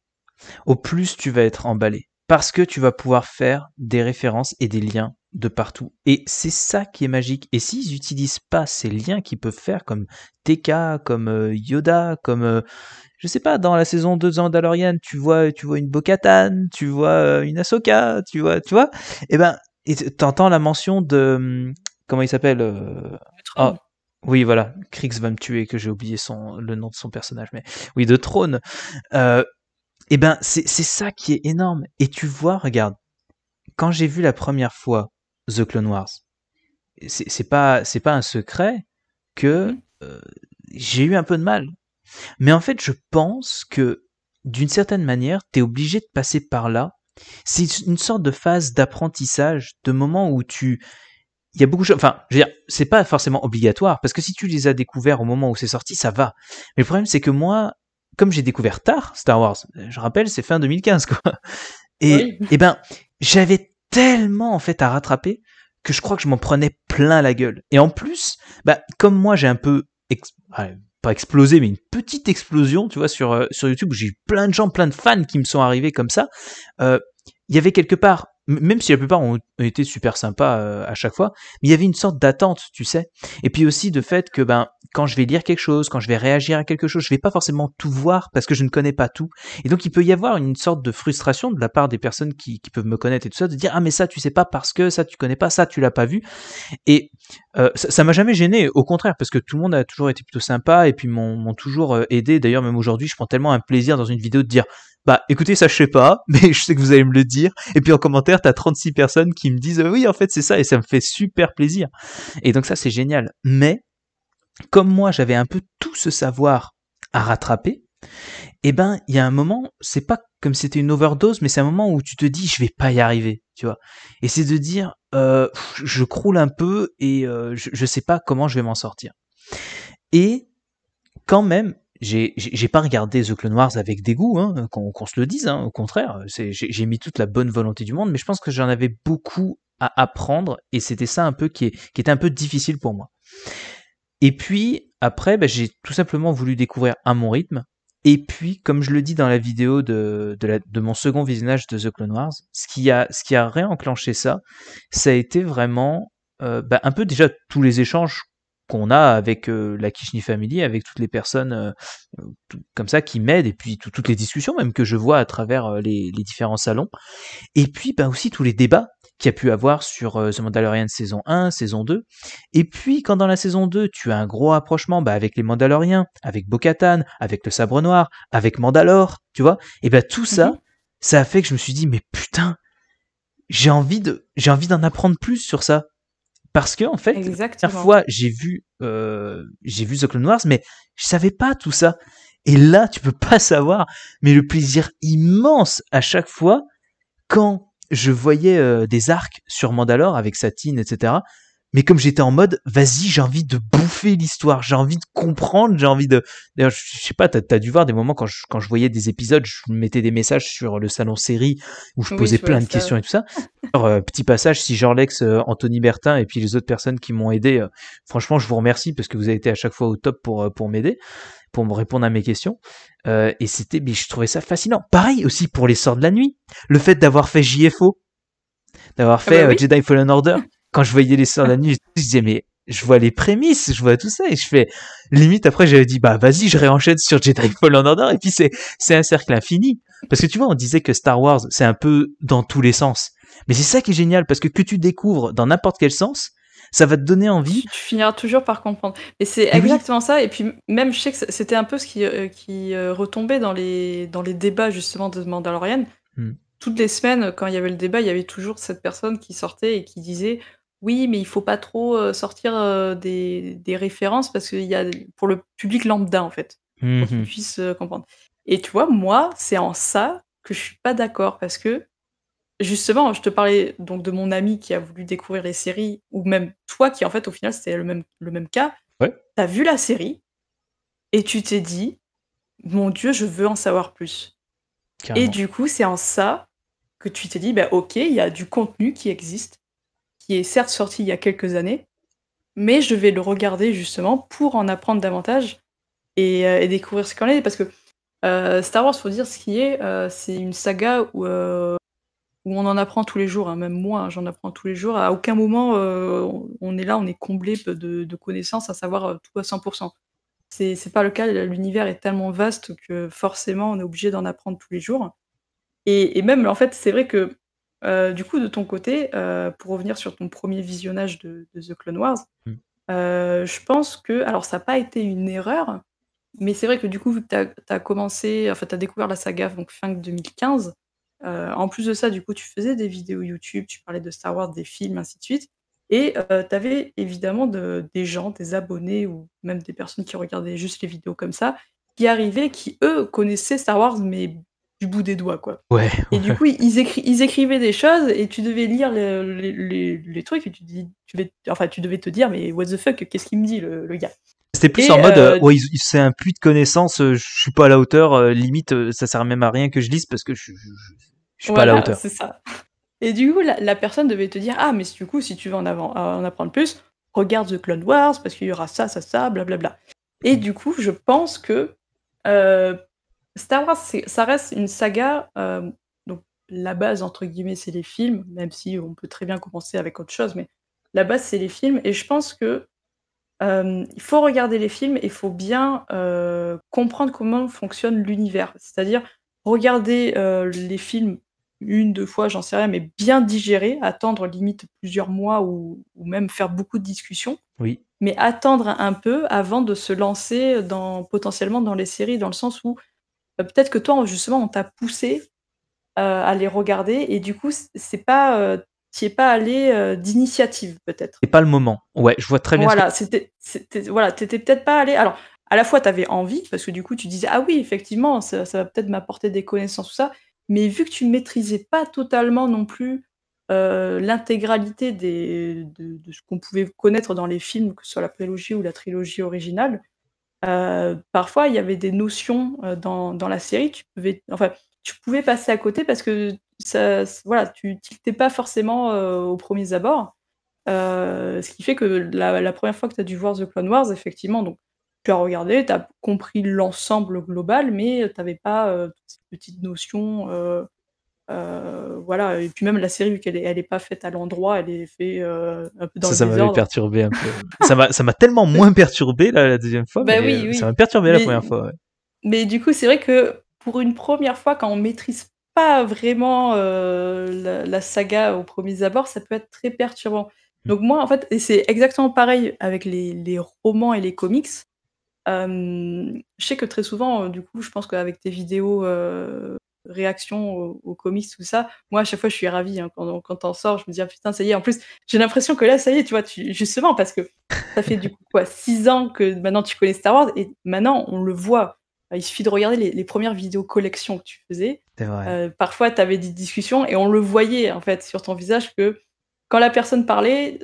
au plus tu vas être emballé parce que tu vas pouvoir faire des références et des liens de partout. Et c'est ça qui est magique. Et s'ils n'utilisent pas ces liens qu'ils peuvent faire comme TK, comme euh, Yoda, comme euh, je sais pas, dans la saison 2 de tu vois, tu vois une Bokatan, tu vois euh, une Ahsoka, tu vois, tu vois, eh ben, et ben, t'entends la mention de hum, comment il s'appelle oh, oui, voilà, Krix va me tuer, que j'ai oublié son, le nom de son personnage, mais oui, de Trône. Et eh ben, c'est ça qui est énorme. Et tu vois, regarde, quand j'ai vu la première fois The Clone Wars, c'est pas, pas un secret que mmh. euh, j'ai eu un peu de mal. Mais en fait, je pense que d'une certaine manière, t'es obligé de passer par là. C'est une sorte de phase d'apprentissage, de moment où tu. Il y a beaucoup de choses. Enfin, je veux dire, c'est pas forcément obligatoire, parce que si tu les as découverts au moment où c'est sorti, ça va. Mais le problème, c'est que moi, comme j'ai découvert tard Star Wars, euh, je rappelle, c'est fin 2015, quoi. Et, eh ben, j'avais tellement, en fait, à rattraper que je crois que je m'en prenais plein la gueule. Et en plus, bah, comme moi, j'ai un peu, pas explosé, mais une petite explosion, tu vois, sur, euh, sur YouTube, j'ai eu plein de gens, plein de fans qui me sont arrivés comme ça. Euh, il y avait quelque part même si la plupart ont été super sympas euh, à chaque fois, mais il y avait une sorte d'attente, tu sais. Et puis aussi de fait que ben quand je vais lire quelque chose, quand je vais réagir à quelque chose, je vais pas forcément tout voir parce que je ne connais pas tout. Et donc il peut y avoir une sorte de frustration de la part des personnes qui, peuvent me connaître et tout ça, de dire ah mais ça tu sais pas parce que ça tu connais pas, ça tu l'as pas vu. Et euh, ça m'a jamais gêné, au contraire, parce que tout le monde a toujours été plutôt sympa et puis m'ont toujours euh, aidé. D'ailleurs même aujourd'hui je prends tellement un plaisir dans une vidéo de dire bah écoutez, ça je sais pas, *laughs* mais je sais que vous allez me le dire. Et puis en commentaire, t'as 36 personnes qui me disent euh, oui, en fait c'est ça, et ça me fait super plaisir. Et donc ça c'est génial. Mais comme moi j'avais un peu tout ce savoir à rattraper, eh ben il y a un moment, c'est pas comme si c'était une overdose, mais c'est un moment où tu te dis je vais pas y arriver, tu vois. Et c'est de dire euh, je croule un peu et euh, je sais pas comment je vais m'en sortir. Et quand même, j'ai pas regardé The Clone Wars avec dégoût, hein, qu'on se le dise, hein, au contraire, j'ai mis toute la bonne volonté du monde, mais je pense que j'en avais beaucoup à apprendre et c'était ça un peu qui, qui, était un peu difficile pour moi. Et puis après, bah, j'ai tout simplement voulu découvrir à mon rythme. Et puis, comme je le dis dans la vidéo de, de, la, de mon second visionnage de The Clone Wars, ce qui a, ce qui a réenclenché ça, ça a été vraiment euh, bah, un peu déjà tous les échanges qu'on a avec euh, la Kishni Family, avec toutes les personnes euh, comme ça qui m'aident, et puis toutes les discussions même que je vois à travers euh, les, différents salons, et puis bah, aussi tous les débats qu'il y a pu avoir sur The Mandalorian saison 1, saison 2, et puis quand dans la saison 2 tu as un gros rapprochement bah, avec les Mandaloriens, avec bo avec le Sabre Noir, avec Mandalore, tu vois, et bien bah, tout ça, mhm. ça a fait que je me suis dit mais putain, j'ai envie de j'ai envie d'en apprendre plus sur ça parce que, en fait, Exactement. fois, j'ai vu, euh, j'ai vu The Clone Wars, mais je savais pas tout ça. Et là, tu peux pas *laughs* savoir, mais le plaisir immense à chaque fois quand je voyais euh, des arcs sur Mandalore avec Satine, etc mais comme j'étais en mode, vas-y, j'ai envie de bouffer l'histoire, j'ai envie de comprendre, j'ai envie de. D'ailleurs, je sais pas, t'as as dû voir des moments quand je, quand je voyais des épisodes, je mettais des messages sur le salon série où je posais plein de questions et tout ça. *laughs* Alors, euh, petit passage, si Jean-Lex, euh, Anthony Bertin et puis les autres personnes qui m'ont aidé, euh, franchement, je vous remercie parce que vous avez été à chaque fois au top pour, pour m'aider, pour me répondre à mes questions. et c'était, mais je trouvais ça fascinant. Pareil aussi pour les sorts de la nuit, le fait d'avoir fait JFO, d'avoir ah fait bah Jedi Fallen Order. *laughs* quand je voyais les sœurs de la nuit, je disais, mais je vois les prémices, je vois tout ça, et je fais, limite, après, j'avais dit, bah, vas-y, je réenchaîne sur Jedi Fallen Order, et puis c'est, c'est un cercle infini. Parce que tu vois, on disait que Star Wars, c'est un peu dans tous les sens. Mais c'est ça qui est génial, parce que que tu découvres dans n'importe quel sens, ça va te donner envie. Tu, finiras toujours par comprendre. Et c'est exactement ça. Et puis même, je sais que c'était un peu ce qui, euh, qui euh, retombait dans les, dans les débats justement de Mandalorian. Hmm. Toutes les semaines, quand il y avait le débat, il y avait toujours cette personne qui sortait et qui disait oui, mais il faut pas trop euh, sortir euh, des, références parce qu'il y a pour le public lambda en fait, pour qu'ils mmh puisse euh, comprendre. Et tu vois, moi, c'est en ça que je suis pas d'accord parce que justement, je te parlais donc de mon ami qui a voulu découvrir les séries ou même toi qui en fait au final c'était le même le même cas. Tu as vu la série et tu t'es dit mon dieu, je veux en savoir plus. Et du coup, c'est en ça que tu t'es dit bah ok, il y a du contenu qui existe qui est certes sorti il y a quelques années, mais je vais le regarder justement pour en apprendre davantage et, euh, découvrir ce qu'on est. Parce que euh, Star Wars, faut dire ce qui est, euh, c'est une saga où, où on en apprend tous les jours, hein. même moi, j'en apprends tous les jours. À aucun moment, on est là, on est comblé de, connaissances, à savoir tout à 100%. C'est, c'est pas le cas, l'univers est tellement vaste que forcément, on est obligé d'en apprendre tous les jours. et même, en fait, c'est vrai que euh, du coup, de ton côté, euh, pour revenir sur ton premier visionnage de, The Clone Wars, hmm. euh, je pense que, alors ça n'a pas été une erreur, mais c'est vrai que du coup, tu as, commencé, enfin, tu as découvert la saga donc fin 2015, en plus de ça, du coup, tu faisais des vidéos YouTube, tu parlais de Star Wars, des films, ainsi de suite, et tu avais évidemment des gens, des abonnés ou même des personnes qui regardaient juste les vidéos comme ça, qui arrivaient, qui eux connaissaient Star Wars, mais du bout des doigts, quoi. Ouais. Et du coup, ils, ils écrivaient des choses et tu devais lire les, les, trucs et tu, dis, tu, devais, enfin, tu devais te dire, mais what the fuck, qu'est-ce qu'il me dit, le, gars C'était plus en mode, euh, euh, c'est un puits de connaissances, euh, je suis pas à la hauteur, limite, ça sert même à rien que je lise parce que je, suis pas à la hauteur. C'est ça. Et du coup, la, personne devait te dire, ah, mais du coup, si tu veux en, avant, en apprendre plus, regarde The Clone Wars parce qu'il y aura ça, ça, ça, blablabla. Et mm. du coup, je pense que euh, Star Wars, ça reste une saga. Euh, donc la base, entre guillemets, c'est les films, même si on peut très bien commencer avec autre chose, mais la base, c'est les films. Et je pense que euh, il faut regarder les films et il faut bien euh, comprendre comment fonctionne l'univers. C'est-à-dire regarder les films une, deux fois, j'en sais rien, mais bien digérer, attendre limite plusieurs mois ou, ou même faire beaucoup de discussions. Oui. Mais attendre un peu avant de se lancer dans, potentiellement dans les séries, dans le sens où euh, peut-être que toi, justement, on t'a poussé euh, à les regarder et du coup, c'est pas euh, tu es pas allé d'initiative peut-être. C'est pas le moment. Ouais, je vois très bien. Voilà, c'était, voilà, t'étais peut-être pas allé. Alors, à la fois, tu avais envie parce que du coup, tu disais ah oui, effectivement, ça, va peut-être m'apporter des connaissances tout ça. Mais vu que tu ne maîtrisais pas totalement non plus l'intégralité de, de ce qu'on pouvait connaître dans les films, que ce soit la prélogie ou la trilogie originale, euh, parfois, il y avait des notions euh, dans, la série, tu pouvais, enfin, tu pouvais passer à côté parce que ça, voilà, tu étais pas forcément au euh, aux premiers abords. ce qui fait que la, première fois que tu as dû voir The Clone Wars, effectivement, donc, tu as regardé, tu as compris l'ensemble global, mais tu n'avais pas toutes ces petites notions euh, voilà, et puis même la série, vu qu'elle n'est elle est pas faite à l'endroit, elle est faite euh, un peu dans ça, le Ça m'avait perturbé un peu. *laughs* ça m'a, tellement moins perturbé la deuxième fois, bah mais ça m'a perturbé la première fois. Mais du coup, c'est vrai que pour une première fois, quand on maîtrise pas vraiment euh, la, saga au premier abord, ça peut être très perturbant. Hmm. Donc moi, en fait, c'est exactement pareil avec les, les, romans et les comics. je sais que très souvent, du coup, je pense qu'avec tes vidéos réaction aux, comics, tout ça. Moi, à chaque fois, je suis ravie hein, quand, quand t'en sors. Je me dis, ah, putain, ça y est. En plus, j'ai l'impression que là, ça y est, tu vois, tu, justement, parce que ça fait du coup quoi, six ans que maintenant tu connais Star Wars et maintenant on le voit. Euh, il suffit de regarder les, premières vidéos collections que tu faisais. Euh, parfois, tu avais des discussions et on le voyait en fait sur ton visage que quand la personne parlait,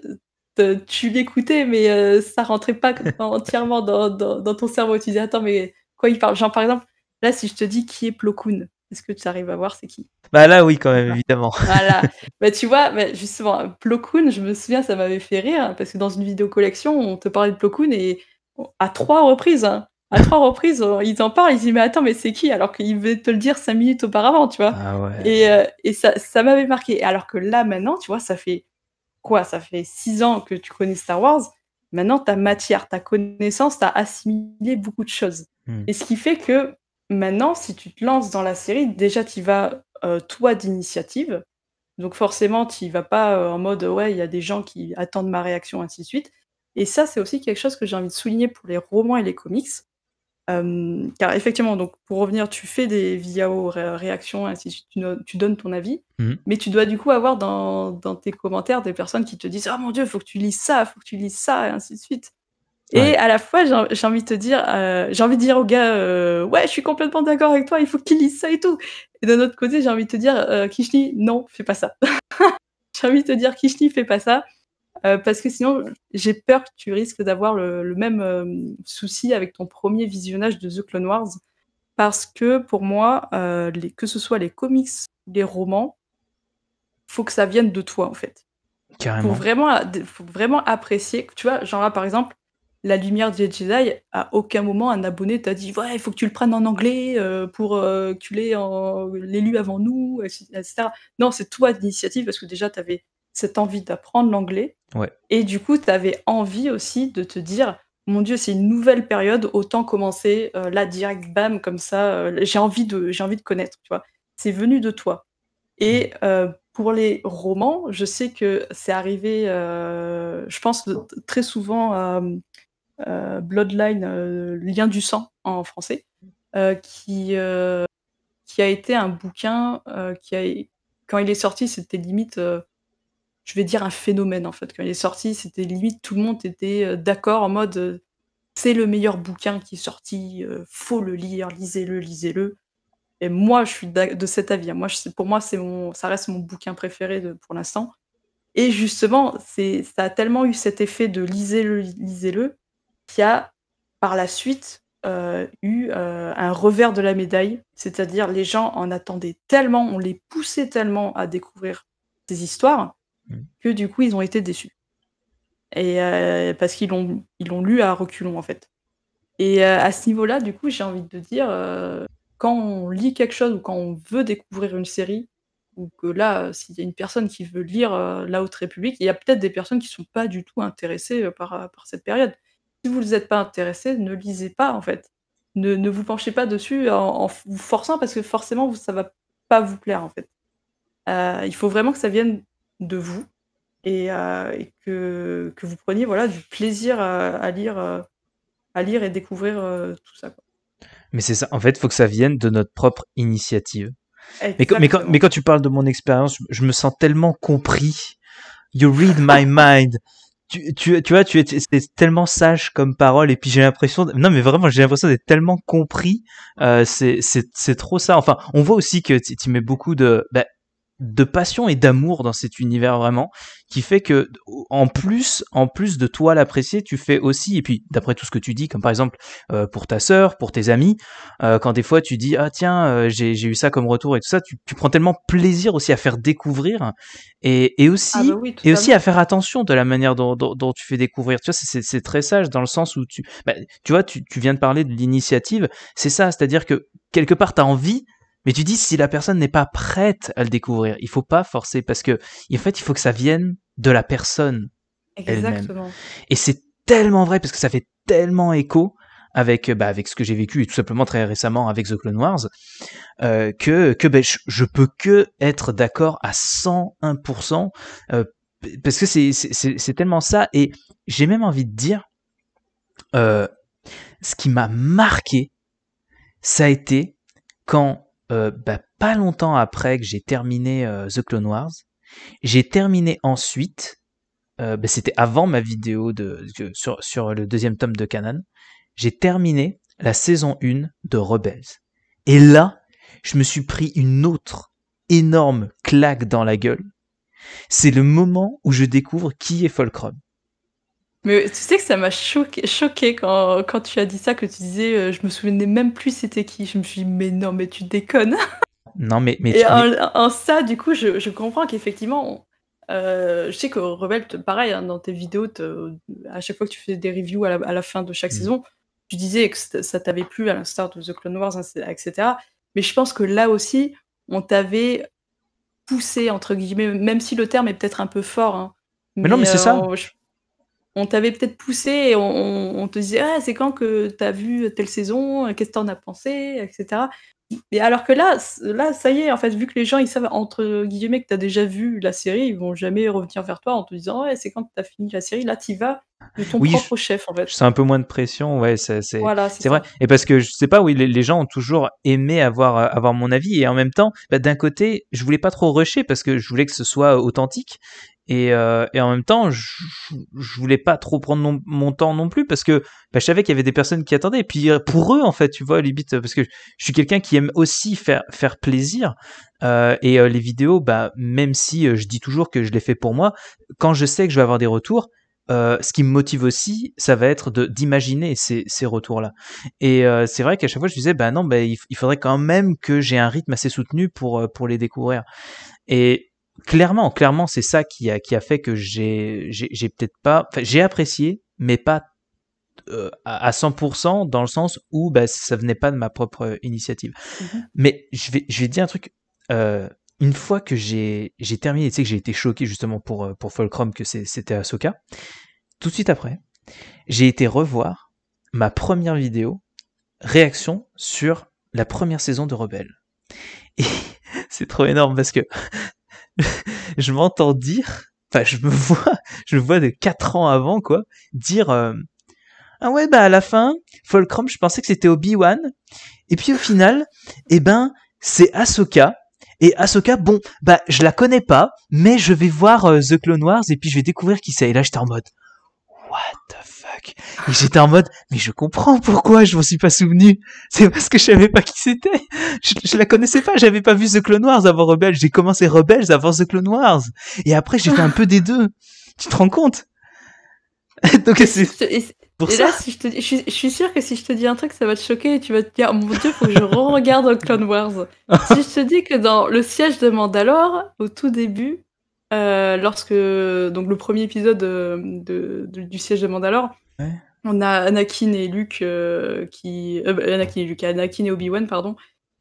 tu l'écoutais, mais euh, ça rentrait pas *laughs* entièrement dans, dans, dans, ton cerveau. Tu disais, attends, mais quoi il parle Genre, par exemple, là, si je te dis qui est Plo Koon, est-ce que tu arrives à voir c'est qui Bah là oui quand même évidemment. *laughs* Voilà. *laughs* bah tu vois, bah, justement Plo Koon, je me souviens ça m'avait fait rire hein, parce que dans une vidéo collection, on te parlait de Plo Koon et à trois reprises hein. à trois reprises, ils en parlent, ils disent mais attends mais c'est qui alors qu'ils veulent te le dire cinq minutes auparavant, tu vois. Ah ouais. Et, euh, et ça, ça m'avait marqué. Alors que là maintenant, tu vois, ça fait quoi Ça fait six ans que tu connais Star Wars. Maintenant, ta matière, ta connaissance, t'as assimilé beaucoup de choses. Hmm. Et ce qui fait que Maintenant, si tu te lances dans la série, déjà tu vas euh, toi d'initiative. Donc forcément, tu vas pas euh, en mode ouais, il y a des gens qui attendent ma réaction, ainsi de suite. Et ça, c'est aussi quelque chose que j'ai envie de souligner pour les romans et les comics. car effectivement, donc pour revenir, tu fais des vidéos, réactions, ainsi de suite, tu, donnes ton avis, mmh. mais tu dois du coup avoir dans, tes commentaires des personnes qui te disent ah mon Dieu, faut que tu lises ça, faut que tu lises ça, ainsi de suite. Et à la fois, j'ai envie de te dire, euh, j'ai envie de dire au gars, euh, ouais, je suis complètement d'accord avec toi, il faut qu'il lise ça et tout. Et d'un autre côté, j'ai envie de te dire, euh, Kishni, non, fais pas ça. *laughs* j'ai envie de te dire, Kishni, fais pas ça, euh, parce que sinon, j'ai peur que tu risques d'avoir le, même euh, souci avec ton premier visionnage de The Clone Wars, parce que pour moi, euh, les, que ce soit les comics, les romans, faut que ça vienne de toi en fait. Carrément. Faut vraiment, faut vraiment apprécier, tu vois, genre là par exemple, la lumière de Jedi, à aucun moment un abonné t'a dit ouais, il faut que tu le prennes en anglais euh, pour euh, que tu l'aies l'élu avant nous, etc. Non, c'est toi d'initiative parce que déjà tu avais cette envie d'apprendre l'anglais. Et du coup, tu avais envie aussi de te dire mon Dieu, c'est une nouvelle période, autant commencer euh, là direct, bam, comme ça, j'ai envie de j'ai envie de connaître, tu vois. C'est venu de toi. Et mm. pour les romans, je sais que c'est arrivé, je pense, très souvent euh, Bloodline, euh, lien du sang en français, euh, qui, qui a été un bouquin qui a quand il est sorti, c'était limite, je vais dire un phénomène en fait. Quand il est sorti, c'était limite tout le monde était d'accord en mode c'est le meilleur bouquin qui est sorti, faut le lire, lisez-le, lisez-le. Et moi, je suis de cet avis. Hein. Moi, pour moi, c'est mon, ça reste mon bouquin préféré de, pour l'instant. Et justement, c'est, ça a tellement eu cet effet de lisez-le, lisez-le, qui a par la suite euh, eu euh, un revers de la médaille, c'est-à-dire les gens en attendaient tellement, on les poussait tellement à découvrir ces histoires mmh. que du coup ils ont été déçus. Et euh, parce qu'ils l'ont ils lu à reculons en fait. Et à ce niveau-là, du coup, j'ai envie de dire quand on lit quelque chose ou quand on veut découvrir une série ou que là, s'il y a une personne qui veut lire La Haute République, il y a peut-être des personnes qui sont pas du tout intéressées par, par cette période si vous êtes pas intéressé, ne lisez pas en fait. Ne, ne vous penchez pas dessus en, vous forçant parce que forcément ça va pas vous plaire en fait. Euh, il faut vraiment que ça vienne de vous et, euh, que, que, vous preniez voilà du plaisir à, lire euh, à lire et découvrir tout ça. Mais c'est ça. En fait, il faut que ça vienne de notre propre initiative. Mais quand, mais, tu parles de mon expérience, je me sens tellement compris. You read my mind tu, tu, tu vois, tu es, c'est tellement sage comme parole, et puis j'ai l'impression, non mais vraiment, j'ai l'impression d'être tellement compris, euh, c'est trop ça. Enfin, on voit aussi que tu mets beaucoup de, bah, de passion et d'amour dans cet univers vraiment qui fait que en plus en plus de toi l'apprécier tu fais aussi et puis d'après tout ce que tu dis comme par exemple euh, pour ta sœur pour tes amis euh, quand des fois tu dis ah tiens euh, j'ai eu ça comme retour et tout ça tu, prends tellement plaisir aussi à faire découvrir et, aussi et aussi ah bah à faire attention de la manière dont, tu fais découvrir tu vois c'est très sage dans le sens où tu bah, tu vois tu, tu viens de parler de l'initiative c'est ça c'est à dire que quelque part tu as envie mais tu dis si la personne n'est pas prête à le découvrir, il faut pas forcer parce que en fait, il faut que ça vienne de la personne elle-même. Et c'est tellement vrai parce que ça fait tellement écho avec bah, avec ce que j'ai vécu et tout simplement très récemment avec The Clone Wars euh, que que ben, je, je, peux que être d'accord à 101% euh, parce que c'est c'est tellement ça et j'ai même envie de dire euh, ce qui m'a marqué ça a été quand euh, bah, pas longtemps après que j'ai terminé euh, The Clone Wars. J'ai terminé ensuite, euh, bah, c'était avant ma vidéo de, sur, sur le deuxième tome de Canon, j'ai terminé la saison 1 de Rebels. Et là, je me suis pris une autre énorme claque dans la gueule. C'est le moment où je découvre qui est Fulcrum. Mais tu sais que ça m'a choqué, choqué quand, tu as dit ça, que tu disais euh, je me souvenais même plus c'était qui. Je me suis dit mais non, mais tu déconnes. Non, mais. mais Et en, ça, du coup, je, comprends qu'effectivement, euh, je sais que Rebelle, pareil, hein, dans tes vidéos, à chaque fois que tu faisais des reviews à la, fin de chaque mm. saison, tu disais que ça t'avait plu à l'instar de The Clone Wars, hein, etc. Mais je pense que là aussi, on t'avait poussé, entre guillemets, même si le terme est peut-être un peu fort. Hein. mais, non, mais c'est ça. Euh, on t'avait peut-être poussé on, te disait ah, c'est quand que t'as vu telle saison, qu'est-ce que t'en as pensé, etc. Mais alors que là, là, ça y est, en fait, vu que les gens ils savent entre guillemets que t'as déjà vu la série, ils vont jamais revenir vers toi en te disant c'est quand que t'as fini la série, là t'y vas de ton propre chef en fait. C'est un peu moins de pression, ouais, c'est voilà, vrai. Et parce que je sais pas, oui, les, gens ont toujours aimé avoir euh, avoir mon avis et en même temps, bah, d'un côté, je voulais pas trop rusher parce que je voulais que ce soit authentique et, euh, et, en même temps, je, je voulais pas trop prendre mon temps non plus parce que bah, je savais qu'il y avait des personnes qui attendaient. Et puis euh, pour eux, en fait, tu vois, limite, parce que je suis quelqu'un qui aime aussi faire, faire plaisir. Euh, et euh, les vidéos, bah, même si euh, je dis toujours que je les fais pour moi, quand je sais que je vais avoir des retours, euh, ce qui me motive aussi, ça va être d'imaginer ces, ces retours-là. Et c'est vrai qu'à chaque fois, je disais, bah non, bah, il, il faudrait quand même que j'ai un rythme assez soutenu pour, pour les découvrir. Et clairement, clairement, c'est ça qui a, qui a fait que j'ai, j'ai, peut-être pas, j'ai apprécié, mais pas euh, à 100% dans le sens où bah, ça venait pas de ma propre initiative. Mhm. Mais je vais, je vais dire un truc. Euh, une fois que j'ai, j'ai terminé, tu sais que j'ai été choqué justement pour, euh, pour que c'était Ahsoka, tout de suite après, j'ai été revoir ma première vidéo réaction sur la première saison de Rebelle. Et *laughs* c'est trop énorme parce que *laughs* je m'entends dire, enfin je me *laughs* vois, je me vois de 4 ans avant quoi, dire euh, ah ouais bah à la fin Fulcrum je pensais que c'était Obi-Wan et puis au final eh ben c'est Ahsoka et Ahsoka bon bah je la connais pas mais je vais voir euh, The Clone Wars et puis je vais découvrir qui c'est et là j'étais en mode what the fuck et j'étais en mode, mais je comprends pourquoi je m'en suis pas souvenu. C'est parce que je savais pas qui c'était. Je, la connaissais pas, j'avais pas vu The Clone Wars avant Rebels. J'ai commencé Rebels avant The Clone Wars. Et après, j'ai fait un peu des deux. Tu te rends compte? Donc, c'est... Pour ça. je, suis, sûre que si je te dis un truc, ça va te choquer et tu vas te dire, mon dieu, faut que je re-regarde Clone Wars. *laughs* si je te dis que dans le siège de Mandalore, au tout début, euh, lorsque donc le premier épisode euh, de, du siège de Mandalore, on a Anakin et Luke euh, qui. Euh, bah, Anakin et Luke, Anakin et Obi-Wan, pardon,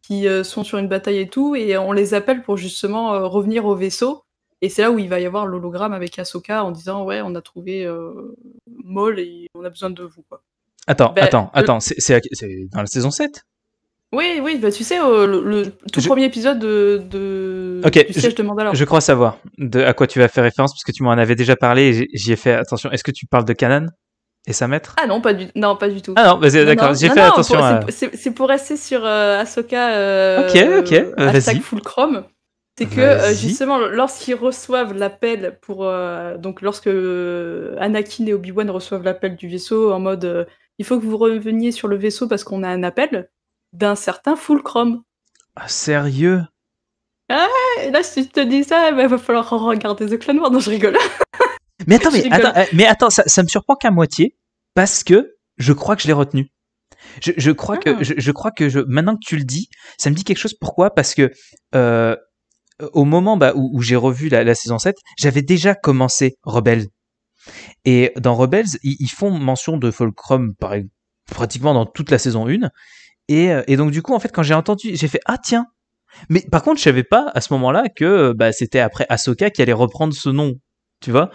qui euh, sont sur une bataille et tout, et on les appelle pour justement revenir au vaisseau. Et c'est là où il va y avoir l'hologramme avec Ahsoka en disant Ouais, on a trouvé Maul et on a besoin de vous. Quoi. Attends, bah, attends, attends, c'est dans la saison 7 oui, oui, bah, tu sais, le, tout premier épisode de, de... Okay, je, Je crois savoir de, à quoi tu vas faire référence, parce que tu m'en avais déjà parlé et j'y ai fait attention. Est-ce que tu parles de Kanan et sa maître Ah non, pas du, non, pas du tout. Ah non, bah, d'accord, j'ai fait attention. À... C'est pour rester sur euh, Ahsoka. Euh, ok, ok, euh, bah, y Full Chrome. C'est que euh, justement, lorsqu'ils reçoivent l'appel pour. donc, lorsque Anakin et Obi-Wan reçoivent l'appel du vaisseau en mode il faut que vous reveniez sur le vaisseau parce qu'on a un appel d'un certain Fulcrum. Ah, sérieux Ah, là, si je te dis ça, bah, il va falloir regarder The Clone Wars. Non, je rigole. *laughs* Mais attends, *laughs* mais attends, ça, ça me surprend qu'à moitié parce que je crois que je l'ai retenu. Je, crois que ah. je, crois que je maintenant que tu le dis, ça me dit quelque chose. Pourquoi Parce que euh, au moment bah, où, j'ai revu la, saison 7, j'avais déjà commencé Rebels. Et dans Rebels, ils, font mention de Fulcrum pratiquement dans toute la saison 1. Euh, et, donc du coup, en fait, quand j'ai entendu, j'ai fait ah tiens. Mais par contre, je savais pas à ce moment-là que bah, c'était après Ahsoka qui allait reprendre ce nom tu vois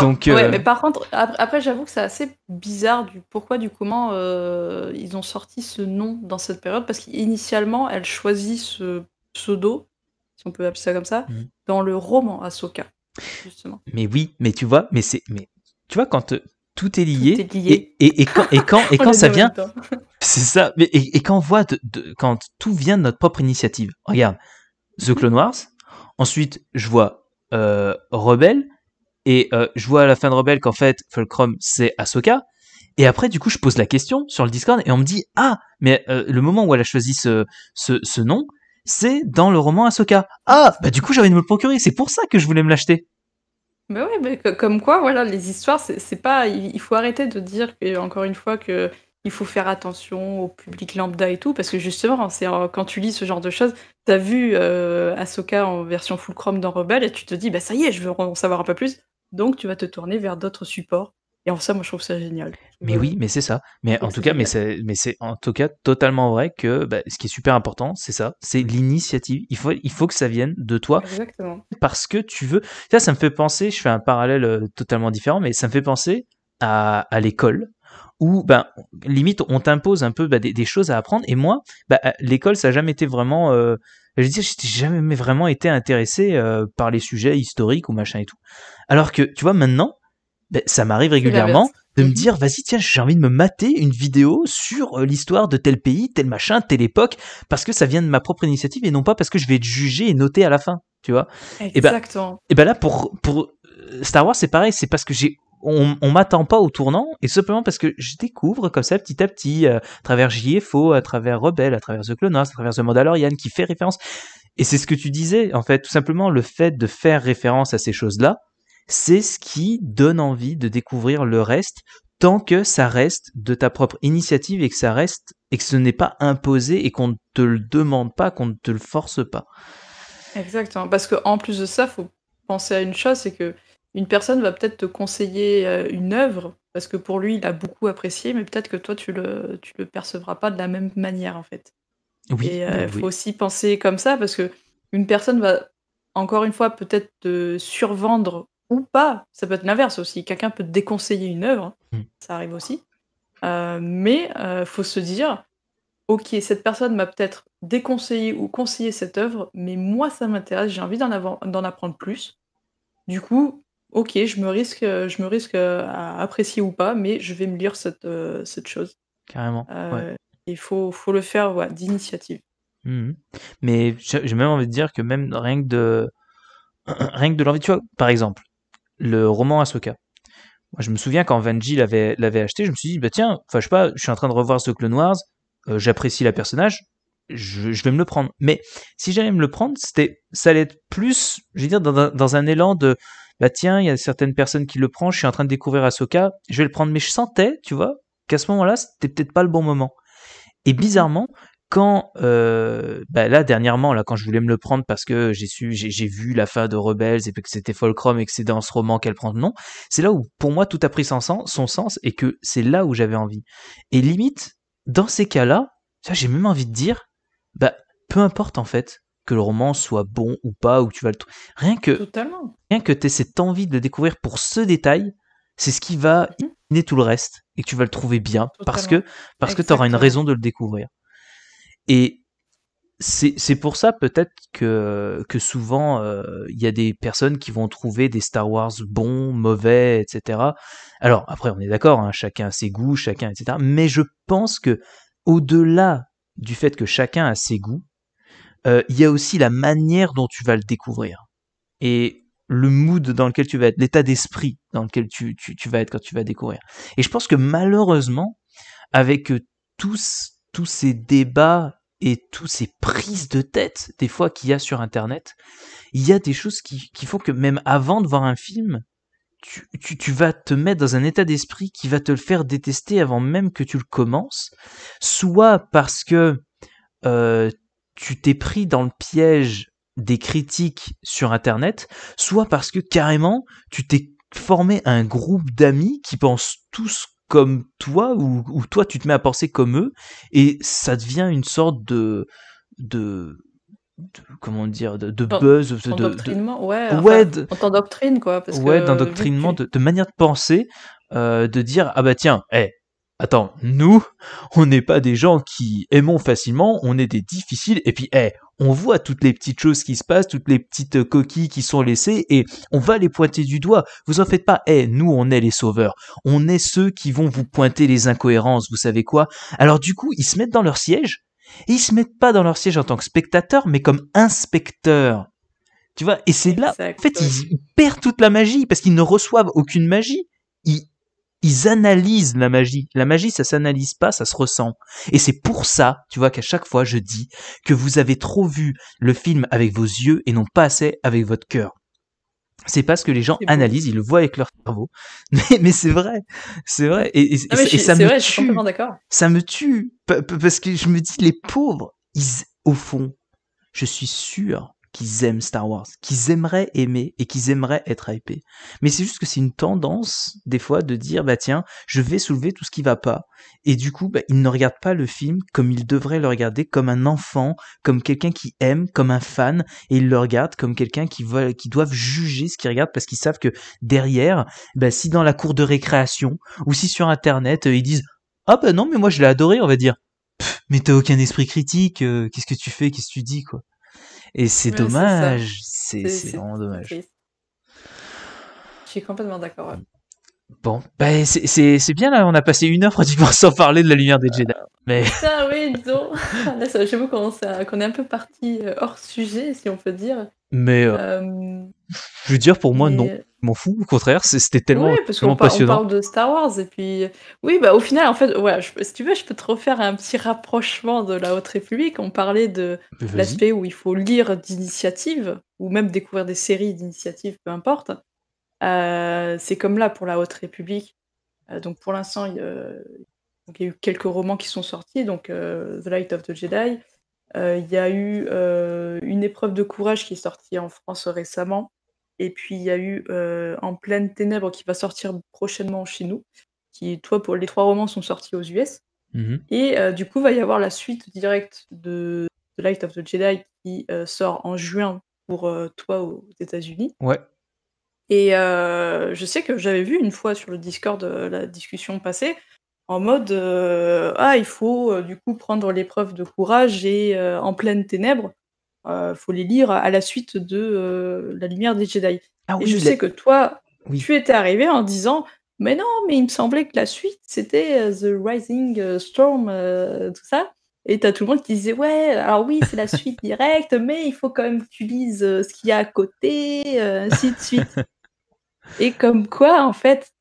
donc ouais, euh, mais par contre après, j'avoue que c'est assez bizarre du pourquoi du comment euh, ils ont sorti ce nom dans cette période parce qu'initialement elle choisit ce pseudo si on peut appeler ça comme ça mhm. dans le roman Ahsoka justement mais oui mais tu vois mais c'est mais tu vois quand euh, tout est lié, lié. Et, et, quand et quand, *laughs* ça vient *laughs* c'est ça et, quand on voit de, quand tout vient de notre propre initiative regarde The Clone Wars ensuite je vois euh, Rebelle et euh, je vois à la fin de Rebelle qu'en fait, Fulcrum, c'est Ahsoka. Et après, du coup, je pose la question sur le Discord et on me dit Ah, mais euh, le moment où elle a choisi ce, nom, c'est dans le roman Ahsoka. Ah, bah du coup, j'avais une me le C'est pour ça que je voulais me l'acheter. mais oui, mais comme quoi, voilà, les histoires, c'est pas. Il faut arrêter de dire, encore une fois, que il faut faire attention au public lambda et tout, parce que justement, euh, quand tu lis ce genre de choses, t'as vu Ahsoka en version Fulcrum dans Rebelle et tu te dis, bah ça y est, je veux en savoir un peu plus. Donc tu vas te tourner vers d'autres supports. Et en ça, moi, je trouve ça génial. Mais oui, mais c'est ça. Mais en tout cas, mais c'est en tout cas totalement vrai que bah, ce qui est super important, c'est ça, c'est l'initiative. Il faut, il faut que ça vienne de toi. Exactement. Parce que tu veux. Ça, ça me fait penser. Je fais un parallèle euh, totalement différent, mais ça me fait penser à, l'école où ben, limite on t'impose un peu bah, des, choses à apprendre. Et moi, l'école, ça n'a jamais été vraiment euh, je veux dire, j'ai jamais vraiment été intéressé euh, par les sujets historiques ou machin et tout. Alors que, tu vois, maintenant, ben, ça m'arrive régulièrement de me mhm. dire, vas-y, tiens, j'ai envie de me mater une vidéo sur euh, l'histoire de tel pays, tel machin, telle époque, parce que ça vient de ma propre initiative et non pas parce que je vais être jugé et noté à la fin, tu vois. Exactement. Et ben, et ben là, pour, pour euh, Star Wars, c'est pareil, c'est parce que j'ai on, on m'attend pas au tournant, et simplement parce que je découvre comme ça petit à petit, euh, à travers JFO, à travers Rebelle, à travers The Clone à travers The Mandalorian, qui fait référence. Et c'est ce que tu disais, en fait, tout simplement le fait de faire référence à ces choses-là, c'est ce qui donne envie de découvrir le reste, tant que ça reste de ta propre initiative et que ça reste et que ce n'est pas imposé et qu'on ne te le demande pas, qu'on ne te le force pas. Exactement, parce que en plus de ça, faut penser à une chose, c'est que une personne va peut-être te conseiller euh, une œuvre parce que pour lui, il a beaucoup apprécié, mais peut-être que toi, tu le, le percevras pas de la même manière en fait. Oui, il euh, bah faut aussi penser comme ça parce que une personne va encore une fois peut-être te survendre ou pas. Ça peut être l'inverse aussi. Quelqu'un peut te déconseiller une œuvre, hmm. ça arrive aussi. Euh, mais faut se dire, ok, cette personne m'a peut-être déconseillé ou conseillé cette œuvre, mais moi ça m'intéresse, j'ai envie d'en, d'en apprendre plus. Du coup, OK, je me risque, je me risque à apprécier ou pas, mais je vais me lire cette, euh, cette chose. Carrément. ouais. Euh, il faut, faut le faire d'initiative. Mhm. Mais j'ai même envie de dire que même rien que de, *clears throat* rien de l'envie, tu vois, par exemple, le roman Asoka. Moi, je me souviens quand Vanji l'avait, l'avait acheté, je me suis dit, bah tiens, enfin, je sais pas, je suis en train de revoir ce Clone Wars, euh, j'apprécie la personnage, je, vais me le prendre. Mais si j'allais me le prendre, c'était, ça allait être plus, je veux dire, dans un élan de bah tiens, il y a certaines personnes qui le prennent, je suis en train de découvrir Ahsoka, je vais le prendre, mais je sentais, tu vois, qu'à ce moment-là, c'était peut-être pas le bon moment. Et bizarrement, quand euh, bah là dernièrement là quand je voulais me le prendre parce que j'ai su j'ai vu la fin de Rebels et que c'était Folcrom et que c'est dans ce roman qu'elle prend le nom c'est là où pour moi tout a pris son sens, son sens et que c'est là où j'avais envie et limite dans ces cas là j'ai même envie de dire bah peu importe en fait que le roman soit bon ou pas, ou tu vas le. Rien que. Totalement. Rien que tu cette envie de le découvrir pour ce détail, c'est ce qui va inner mhm. tout le reste et que tu vas le trouver bien parce que parce que tu auras une raison de le découvrir. Et c'est pour ça peut-être que, que souvent euh, il y a des personnes qui vont trouver des Star Wars bons, mauvais, etc. Alors après on est d'accord, hein, chacun a ses goûts, chacun, etc. Mais je pense que au-delà du fait que chacun a ses goûts, euh, il y a aussi la manière dont tu vas le découvrir. Et le mood dans lequel tu vas être, l'état d'esprit dans lequel tu, vas être quand tu vas découvrir. Et je pense que malheureusement, avec euh, tous, tous ces débats et tous ces prises de tête, des fois, qu'il y a sur Internet, il y a des choses qui, font que même avant de voir un film, tu, vas te mettre dans un état d'esprit qui va te le faire détester avant même que tu le commences, soit parce que euh, tu t'es pris dans le piège des critiques sur Internet, soit parce que carrément tu t'es formé un groupe d'amis qui pensent tous comme toi ou, toi tu te mets à penser comme eux et ça devient une sorte de de, comment dire de, buzz de, ouais, quoi ouais d'endoctrinement de, manière de penser euh, de dire ah bah tiens hé eh, Attends, nous, on n'est pas des gens qui aimons facilement, on est des difficiles, et puis, eh, on voit toutes les petites choses qui se passent, toutes les petites euh, coquilles qui sont laissées, et on va les pointer du doigt. Vous en faites pas, eh, nous, on est les sauveurs. On est ceux qui vont vous pointer les incohérences, vous savez quoi Alors du coup, ils se mettent dans leur siège, et ils se mettent pas dans leur siège en tant que spectateur, mais comme inspecteur. Tu vois, et c'est là, en fait, ils, perdent toute la magie, parce qu'ils ne reçoivent aucune magie. Ils, ils analysent la magie. La magie, ça s'analyse pas, ça se ressent. Et c'est pour ça, tu vois, qu'à chaque fois, je dis que vous avez trop vu le film avec vos yeux et non pas assez avec votre cœur. C'est parce que les gens analysent, ils le voient avec leur cerveau. *laughs* Mais, c'est vrai, c'est vrai. Et, ça, me tue, ça me tue. Parce que je me dis, les pauvres, ils, au fond, je suis sûr qu'ils aiment Star Wars, qu'ils aimeraient aimer et qu'ils aimeraient être hypés. Mais c'est juste que c'est une tendance, des fois, de dire, bah tiens, je vais soulever tout ce qui va pas. Et du coup, bah, ils ne regardent pas le film comme ils devraient le regarder, comme un enfant, comme quelqu'un qui aime, comme un fan, et ils le regardent comme quelqu'un qui, qui doivent juger ce qu'ils regardent parce qu'ils savent que derrière, bah, si dans la cour de récréation, ou si sur Internet, euh, ils disent, ah bah non, mais moi je l'ai adoré, on va dire. mais t'as aucun esprit critique, euh, qu'est-ce que tu fais, qu'est-ce que tu dis, quoi. Et c'est dommage, c'est vraiment dommage. Je suis complètement d'accord. Bon, ben, c'est bien là, on a passé une heure pratiquement sans parler de la lumière des Jedi. Euh, mais... Ah oui, disons. *laughs* vous qu'on est un peu parti euh, hors sujet, si on peut dire. Mais euh, je veux dire, pour moi, non m'en fous. Au contraire, c'était tellement, oui, parce passionnant. On parle de Star Wars et puis oui, bah au final, en fait, ouais, si tu veux, je peux te refaire un petit rapprochement de la Haute République. On parlait de l'aspect où il faut lire d'initiatives, ou même découvrir des séries d'initiatives, peu importe. Euh, c'est comme là pour la Haute République. Euh, donc pour l'instant, il, il, y a eu quelques romans qui sont sortis, donc euh, The Light of the Jedi. Il y a eu une épreuve de courage qui est sortie en France récemment. Et puis il y a eu euh, En pleine ténèbres qui va sortir prochainement chez nous, qui, toi, pour les trois romans sont sortis aux US. Mmh et euh, du coup, va y avoir la suite directe de The Light of the Jedi qui euh, sort en juin pour toi aux États-Unis. Ouais. Et je sais que j'avais vu une fois sur le Discord la discussion passée en mode ah il faut du coup prendre l'épreuve de courage et en pleine ténèbres il euh, faut les lire à la suite de euh, La Lumière des Jedi. Ah et je sais que toi, tu étais arrivé en disant Mais non, mais il me semblait que la suite, c'était euh, The Rising Storm, tout ça. Et t'as tout le monde qui disait Ouais, alors oui, c'est la *laughs* suite directe, mais il faut quand même que tu lises ce qu'il y a à côté, ainsi de suite. *laughs* et comme quoi, en fait,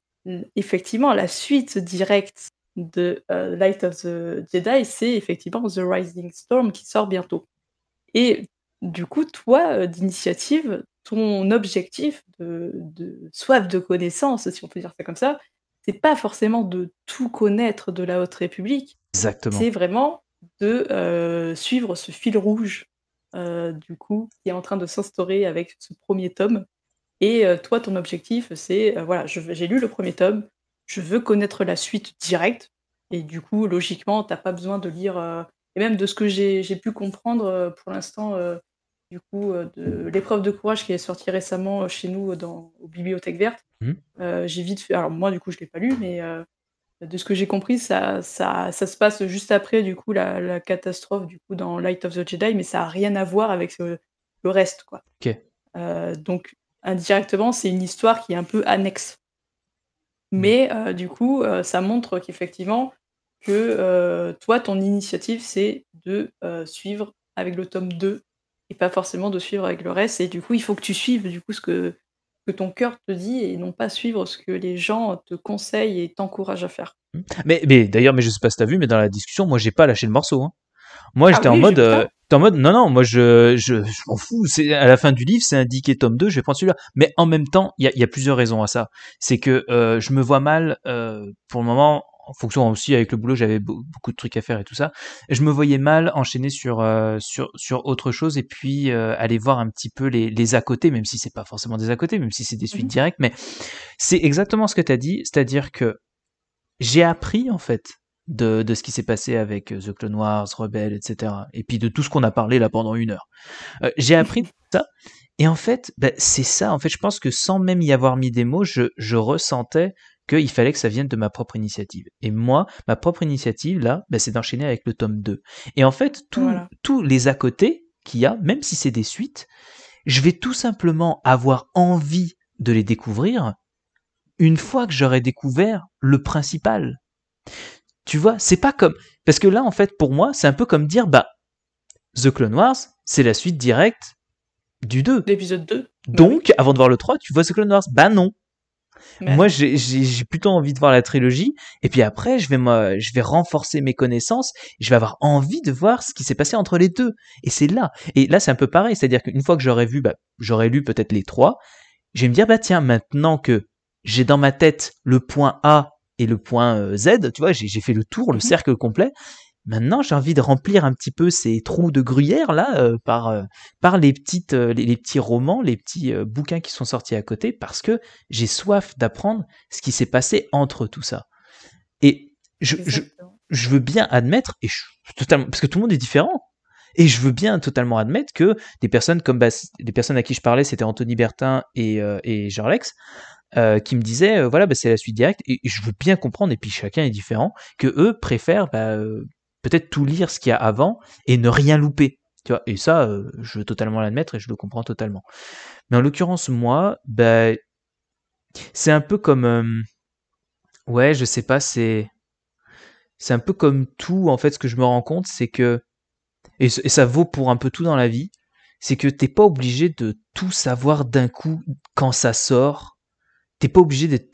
effectivement, la suite directe de Light of the Jedi, c'est effectivement The Rising Storm qui sort bientôt. Et du coup, toi, euh, d'initiative, ton objectif de, soif de connaissance, si on peut dire ça comme ça, c'est pas forcément de tout connaître de la Haute République. Exactement. C'est vraiment de euh, suivre ce fil rouge, euh, du coup, qui est en train de s'instaurer avec ce premier tome. Et toi, ton objectif, c'est voilà, j'ai lu le premier tome, je veux connaître la suite directe. Et du coup, logiquement, t'as pas besoin de lire et même de ce que j'ai pu comprendre euh, pour l'instant, euh, du coup, euh, de l'épreuve de courage qui est sortie récemment chez nous dans, aux bibliothèques vertes. Mhm. j'ai vite fait, alors moi, du coup, je ne l'ai pas lu, mais de ce que j'ai compris, ça, ça, se passe juste après du coup la, catastrophe du coup dans Light of the Jedi, mais ça n'a rien à voir avec le reste quoi. donc indirectement, c'est une histoire qui est un peu annexe, mais du coup, ça montre qu'effectivement, que euh, toi, ton initiative, c'est de euh, suivre avec le tome 2 et pas forcément de suivre avec le reste. Et du coup, il faut que tu suives du coup ce que, que ton cœur te dit et non pas suivre ce que les gens te conseillent et t'encouragent à faire. Mmh. Mais, mais d'ailleurs, mais je sais pas si as vu, mais dans la discussion, moi j'ai pas lâché le morceau. Hein. Moi, ah j'étais en mode, euh, en mode, non, non, moi je, je, m'en fous. C'est à la fin du livre, c'est indiqué tome 2, je vais prendre celui-là. Mais en même temps, il y a, plusieurs raisons à ça. C'est que je me vois mal, pour le moment, en fonction aussi avec le boulot, j'avais beaucoup de trucs à faire et tout ça. je me voyais mal enchaîner sur, euh, sur, sur autre chose et puis euh, aller voir un petit peu les, les à côté, même si c'est pas forcément des à côté, même si c'est des suites mmh directes. Mais c'est exactement ce que tu as dit, c'est-à-dire que j'ai appris en fait de, de, ce qui s'est passé avec euh, The Clone Wars, Rebelle, etc. Et puis de tout ce qu'on a parlé là pendant une heure. j'ai mmh appris ça. Et en fait, bah, c'est ça. En fait, je pense que sans même y avoir mis des mots, je, je ressentais qu'il fallait que ça vienne de ma propre initiative. Et moi, ma propre initiative, là, ben, c'est d'enchaîner avec le tome 2. Et en fait, tous les à côté qu'il y a, même si c'est des suites, je vais tout simplement avoir envie de les découvrir une fois que j'aurai découvert le principal. Tu vois, c'est pas comme. Parce que là, en fait, pour moi, c'est un peu comme dire, bah, The Clone Wars, c'est la suite directe du 2. L'épisode 2. Donc, avant de voir le 3, tu vois The Clone Wars. Bah non. Moi, j'ai plutôt envie de voir la trilogie. Et puis après, je vais, je vais renforcer mes connaissances. Je vais avoir envie de voir ce qui s'est passé entre les deux. Et c'est là. Et là, c'est un peu pareil. C'est-à-dire qu'une fois que j'aurais vu, bah, j'aurais lu peut-être les trois, je vais me dire, bah tiens, maintenant que j'ai dans ma tête le point A et le point euh, Z, tu vois, j'ai fait le tour, le mhm. cercle complet, Maintenant, j'ai envie de remplir un petit peu ces trous de gruyère là euh, par, euh, par les, petites, euh, les, petits romans, les petits bouquins qui sont sortis à côté, parce que j'ai soif d'apprendre ce qui s'est passé entre tout ça. Et je, je, veux bien admettre, et totalement, parce que tout le monde est différent. Et je veux bien totalement admettre que des personnes comme des personnes à qui je parlais, c'était Anthony Bertin et, et qui me disaient voilà bah, c'est la suite directe et, je veux bien comprendre et puis chacun est différent que eux préfèrent bah, peut-être tout lire ce qu'il y a avant et ne rien louper. Tu vois et ça, euh, je veux totalement l'admettre et je le comprends totalement. Mais en l'occurrence, moi, ben, c'est un peu comme. Euh, ouais, je sais pas, c'est. C'est un peu comme tout, en fait, ce que je me rends compte, c'est que. Et, et ça vaut pour un peu tout dans la vie, c'est que t'es pas obligé de tout savoir d'un coup quand ça sort. T'es pas obligé d'être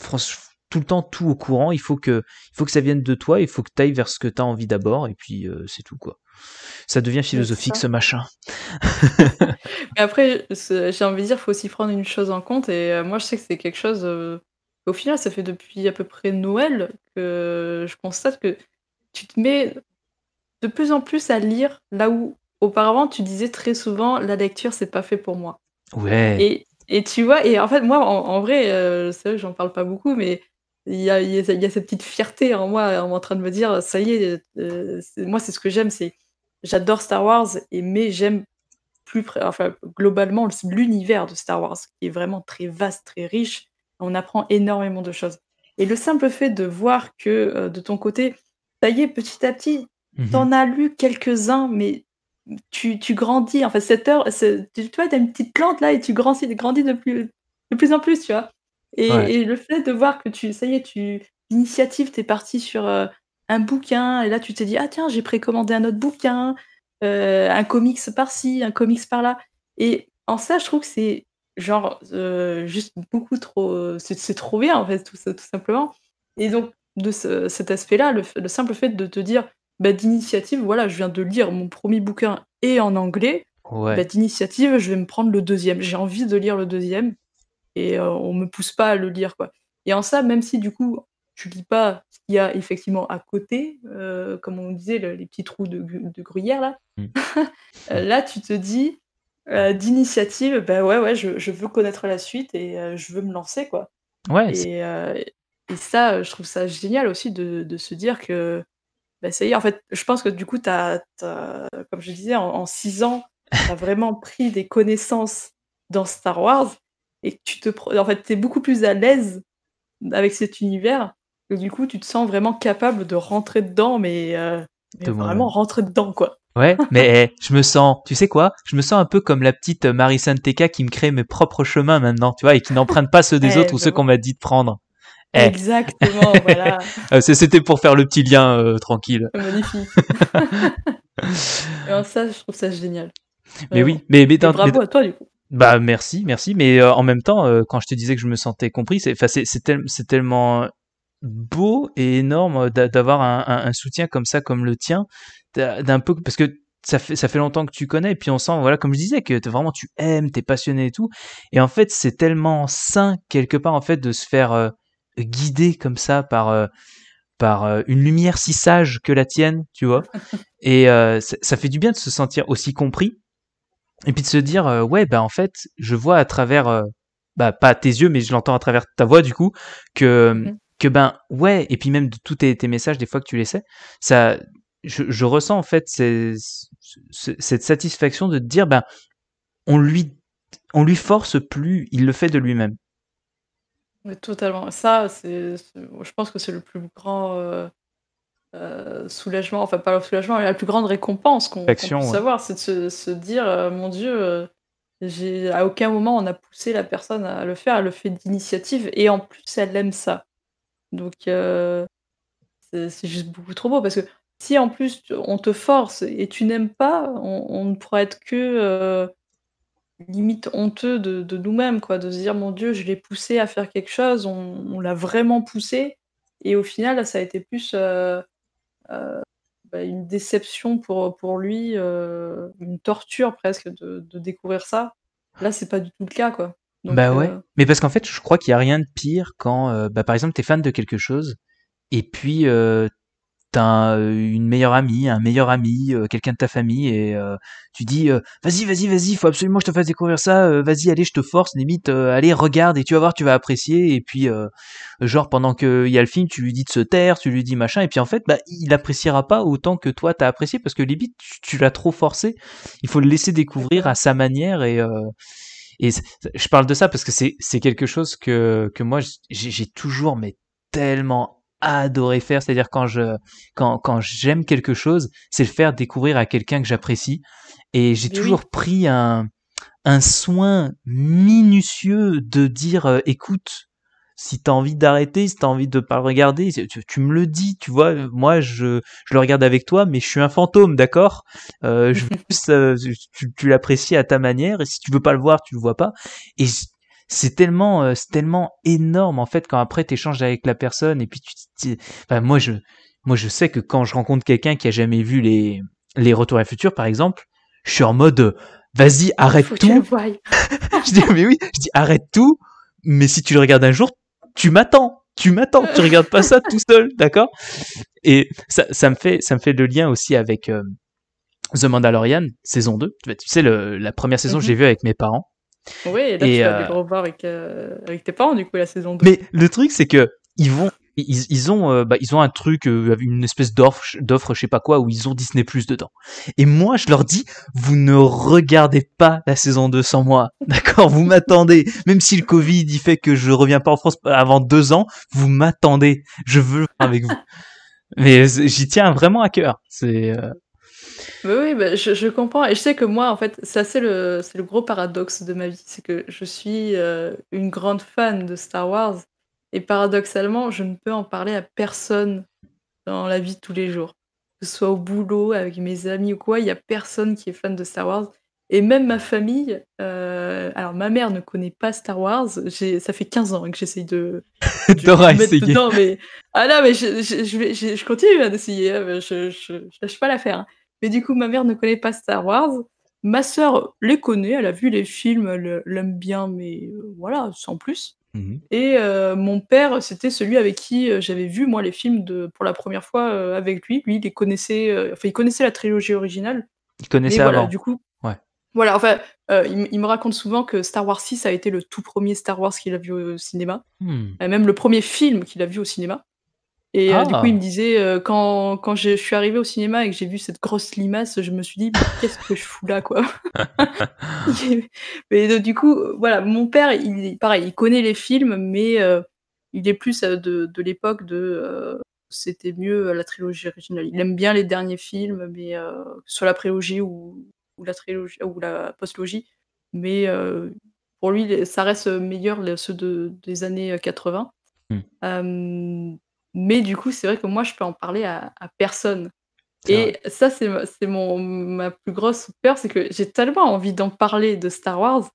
tout le temps tout au courant. Il faut que, il faut que ça vienne de toi. Il faut que tu ailles vers ce que tu as envie d'abord. Et puis, euh, c'est tout, quoi. Ça devient philosophique, ce machin. après, j'ai envie de dire, il faut aussi prendre une chose en compte. Et euh, moi, je sais que c'est quelque chose. Euh, au final, ça fait depuis à peu près Noël que je constate que tu te mets de plus en plus à lire là où auparavant tu disais très souvent la lecture c'est pas fait pour moi. Ouais. Et, et tu vois, et en fait moi en, vrai, c'est vrai que j'en parle pas beaucoup, mais il y, a, cette petite fierté en moi en train de me dire euh, ça y est, euh, moi c'est ce que j'aime c'est j'adore Star Wars et mais j'aime plus enfin globalement l'univers de Star Wars qui est vraiment très vaste très riche on apprend énormément de choses et le simple fait de voir que euh, de ton côté ça y est petit à petit mhm. t'en as lu quelques uns mais tu, grandis en fait cette heure tu vois t'as une petite plante là et tu grandis, grandis de plus de plus en plus tu vois et, le fait de voir que tu, ça y est, tu, l'initiative, t'es parti sur euh, un bouquin, et là tu t'es dit, ah tiens, j'ai précommandé un autre bouquin, euh, un comics par-ci, un comics par-là. Et en ça, je trouve que c'est genre euh, juste beaucoup trop, c'est trop bien en fait, tout, ça, tout simplement. Et donc, de cet aspect-là, le, simple fait de te dire, bah, d'initiative, voilà, je viens de lire mon premier bouquin et en anglais, bah, d'initiative, je vais me prendre le deuxième. J'ai envie de lire le deuxième et on euh, on me pousse pas à le lire quoi. Et en ça, même si du coup tu lis pas ce qu'il y a effectivement à côté, euh, comme on disait les petits trous de, de gruyère là, mm. *laughs* euh, là tu te dis d'initiative, ben ouais ouais, je, veux connaître la suite et je veux me lancer quoi. Ouais. Et, ça, je trouve ça génial aussi de, de se dire que ben ça y est, en fait, je pense que du coup, tu as, comme je disais, en, en six ans, tu as vraiment pris des connaissances dans Star Wars et tu te en fait, es beaucoup plus à l'aise avec cet univers. du coup, tu te sens vraiment capable de rentrer dedans, mais, euh, vraiment rentrer dedans, quoi. Ouais, *laughs* mais eh, je me sens, tu sais quoi Je me sens un peu comme la petite euh, Marie Santeca qui me crée mes propres chemins maintenant, tu vois, et qui n'emprunte pas ceux *laughs* des eh, autres ou ceux qu'on m'a dit de prendre. Eh. Exactement, *laughs* voilà. Ah, c'était pour faire le petit lien euh, tranquille. Oh, magnifique. Ben, ça, je trouve ça génial. Mais oui, mais, mais bravo à toi du coup. Bah merci, merci. Mais euh, en même temps, euh, quand je te disais que je me sentais compris, c'est c'est tellement beau et énorme euh, d'avoir un, soutien comme ça, comme le tien, d'un peu parce que ça fait ça fait longtemps que tu connais, et puis on sent, voilà, comme je disais, que vraiment tu aimes, t'es passionné et tout. Et en fait, c'est tellement sain quelque part en fait de se faire guider comme ça par par une lumière si sage que la tienne, tu vois. *laughs* Et ça fait du bien de se sentir aussi compris et puis de se dire, euh, ouais, bah en fait, je vois à travers, euh, bah pas tes yeux, mais je l'entends à travers ta voix du coup, que, euh, mm. que ben ouais, et puis même de tous tes, messages, des fois que tu les sais, ça, je, ressens en fait cette satisfaction de te dire, ben on lui, on lui force plus, il le fait de lui-même. Oui, totalement. Ça, c'est, je pense que c'est le plus grand. Euh, soulagement, enfin pas le soulagement, la plus grande récompense qu'on peut savoir c'est de se, dire, euh, mon Dieu, euh, j'ai à aucun moment on a poussé la personne à le faire, elle le fait d'initiative et en plus elle aime ça. Donc c'est juste beaucoup trop beau parce que si en plus on te force et tu n'aimes pas, on, ne pourrait être que limite honteux de, nous-mêmes, quoi, de se dire mon Dieu, je l'ai poussé à faire quelque chose, on, l'a vraiment poussé. Et au final, ça a été plus euh, bah, une déception pour, pour lui, euh, une torture presque de, découvrir ça. Là, c'est pas du tout le cas, quoi. bah euh, ouais. Mais parce qu'en fait, je crois qu'il n'y a rien de pire quand, bah, par exemple, tu es fan de quelque chose et puis t'as euh, une meilleure amie, un meilleur ami, euh, quelqu'un de ta famille, et euh, tu dis vas-y, vas-y, vas-y, faut absolument que je te fasse découvrir ça, vas-y, allez, je te force, limite, allez, regarde, et tu vas voir, tu vas apprécier, et puis, genre, pendant qu'il y a le film, tu lui dis de se taire, tu lui dis machin, et puis en fait, bah, il appréciera pas autant que toi t'as apprécié, parce que limite, tu, l'as trop forcé, il faut le laisser découvrir à sa manière, et. et je parle de ça parce que c'est quelque chose que, que moi j'ai toujours mais tellement adoré faire, c'est-à-dire quand je quand, j'aime quelque chose, c'est le faire découvrir à quelqu'un que j'apprécie. Et j'ai toujours pris un, un soin minutieux de dire euh, écoute, si tu as envie d'arrêter, si tu as envie de pas le regarder, tu, me le dis, tu vois. Moi, je, je le regarde avec toi, mais je suis un fantôme, d'accord euh, je, *laughs* euh, tu, tu l'apprécies à ta manière, et si tu veux pas le voir, tu le vois pas. Et c'est tellement euh, c'est tellement énorme en fait quand après tu échanges avec la personne et puis tu enfin, moi je moi je sais que quand je rencontre quelqu'un qui a jamais vu les les retours à futur par exemple, je suis en mode euh, vas-y arrête tout. *laughs* *laughs* je dis mais oui, je dis arrête tout, mais si tu le regardes un jour, tu m'attends. Tu m'attends, tu regardes pas ça tout seul, d'accord Et ça, ça me fait ça me fait le lien aussi avec euh, The Mandalorian saison 2. Tu sais le, la première saison j'ai mm-hmm. vu avec mes parents oui, là, et tu vas euh, revoir euh, avec, tes parents, du coup, la saison 2. Mais le truc, c'est que ils vont ils, ils, ont euh, bah, ils ont un truc une espèce d'offre d'offre je sais pas quoi où ils ont Disney Plus dedans. Et moi je leur dis vous ne regardez pas la saison 2 sans moi. *laughs* D'accord, vous m'attendez même si le Covid il fait que je reviens pas en France avant deux ans, vous m'attendez. Je veux avec vous. *laughs* Mais j'y tiens vraiment à cœur. C'est oui, je, comprends. Et je sais que moi, en fait, c'est le, c'est le gros paradoxe de ma vie. C'est que je suis euh, une grande fan de Star Wars. Et paradoxalement, je ne peux en parler à personne dans la vie de tous les jours. Que ce soit au boulot, avec mes amis ou quoi, il n'y a personne qui est fan de Star Wars. Et même ma famille, euh, alors ma mère ne connaît pas Star Wars, ça fait 15 ans que j'essaye de... *laughs* mais... Ah non, mais je, je, je, continue à hein, essayer, hein, je, ne lâche pas l'affaire. Hein. Mais du coup, ma mère ne connaît pas Star Wars. Ma sœur les connaît, elle a vu les films, elle l'aime bien, mais euh, voilà, sans plus. Mhm. Et euh, mon père, c'était celui avec qui euh, j'avais vu moi les films de, pour la première fois avec lui. Lui, il les connaissait, enfin, il connaissait la trilogie originale. Il connaissait voilà, avant. Du coup, ouais. Voilà, enfin, il, me raconte souvent que Star Wars 6 a été le tout premier Star Wars qu'il a vu au cinéma, hmm. et même le premier film qu'il a vu au cinéma. Et euh, du coup, il ah. me disait, euh, quand, je suis arrivé au cinéma et que j'ai vu cette grosse limace, je me suis dit, qu'est-ce que je fous là, quoi. *laughs* *laughs* mais euh, du coup, voilà, mon père, il, pareil, il connaît les films, mais il est plus de, de l'époque de c'était mieux la trilogie originale. Il aime bien les derniers films, mais sur la prélogie ou, ou, la trilogie ou la postlogie, mais pour lui, ça reste meilleur ceux de, des années 80. Mais du coup, c'est vrai que moi, je peux en parler à, personne. Et ça, c'est ma, ma plus grosse peur, c'est que j'ai tellement envie d'en parler de Star Wars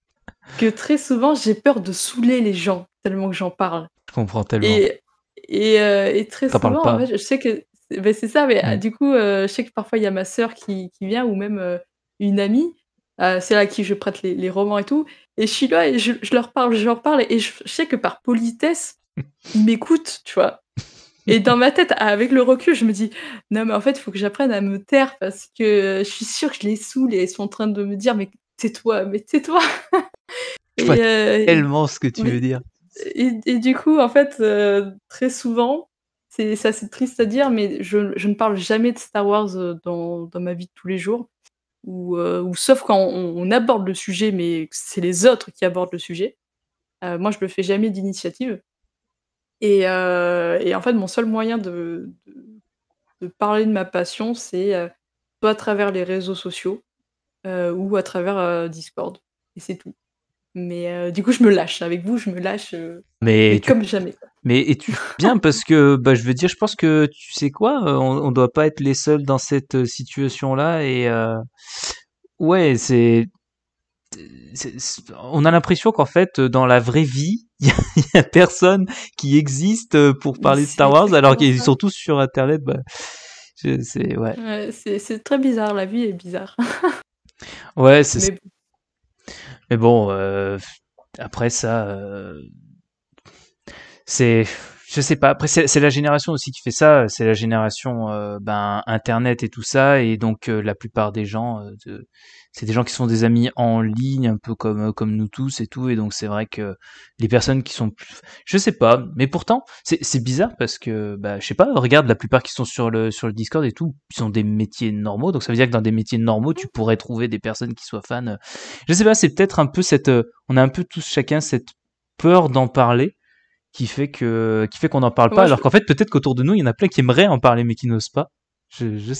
que très souvent, j'ai peur de saouler les gens tellement que j'en parle. Je comprends tellement. Et, et, euh, très souvent, je sais que c'est ben, ça, mais ah, mm. du coup, euh, je sais que parfois il y a ma sœur qui, qui vient ou même euh, une amie, c'est à qui je prête les, romans et tout, et je suis là et je, leur parle, je leur parle, et je sais que par politesse, *laughs* ils m'écoutent, tu vois. *laughs* Et dans ma tête, avec le recul, je me dis non, mais en fait, il faut que j'apprenne à me taire parce que je suis sûre que je les saoule et ils sont en train de me dire mais tais-toi, mais tais-toi. et, euh, tellement ce que tu veux dire. Et, du coup, en fait, euh, très souvent, c'est ça, c'est triste à dire, mais je, ne parle jamais de Star Wars euh, dans, ma vie de tous les jours. Ou, sauf quand on, aborde le sujet, mais c'est les autres qui abordent le sujet. moi, je ne fais jamais d'initiative. Euh, et, en fait, mon seul moyen de, parler de ma passion, c'est euh, soit à travers les réseaux sociaux euh, ou à travers Discord. Et c'est tout. Mais du coup, je me lâche. Avec vous, je me lâche mais, comme jamais. Mais tu bien *laughs* parce que bah, je veux dire, je pense que tu sais quoi, on ne doit pas être les seuls dans cette situation-là. Et ouais, c'est on a l'impression qu'en fait, dans la vraie vie, il *laughs* y, a personne qui existe euh, pour parler de Star Wars alors qu'ils sont tous sur Internet. Bah, c'est ouais. c'est très bizarre, la vie est bizarre. *laughs* ouais, c'est. Mais... bon, euh, après ça, je euh, c'est je sais pas. Après, c'est la génération aussi qui fait ça. C'est la génération ben, Internet et tout ça. Et donc, la plupart des gens c'est des gens qui sont des amis en ligne, un peu comme, euh, comme nous tous et tout. Et donc, c'est vrai que les personnes qui sont plus. Je sais pas, mais pourtant, c'est bizarre parce que, bah, je sais pas, regarde, la plupart qui sont sur le, sur le Discord et tout, ils ont des métiers normaux. Donc, ça veut dire que dans des métiers normaux, tu pourrais trouver des personnes qui soient fans. Euh. Je sais pas, c'est peut-être un peu cette. Euh, on a un peu tous chacun cette peur d'en parler qui fait que qui fait qu'on n'en parle pas alors qu'en fait peut-être qu'autour de nous il y en a plein qui aimeraient en parler mais qui n'osent pas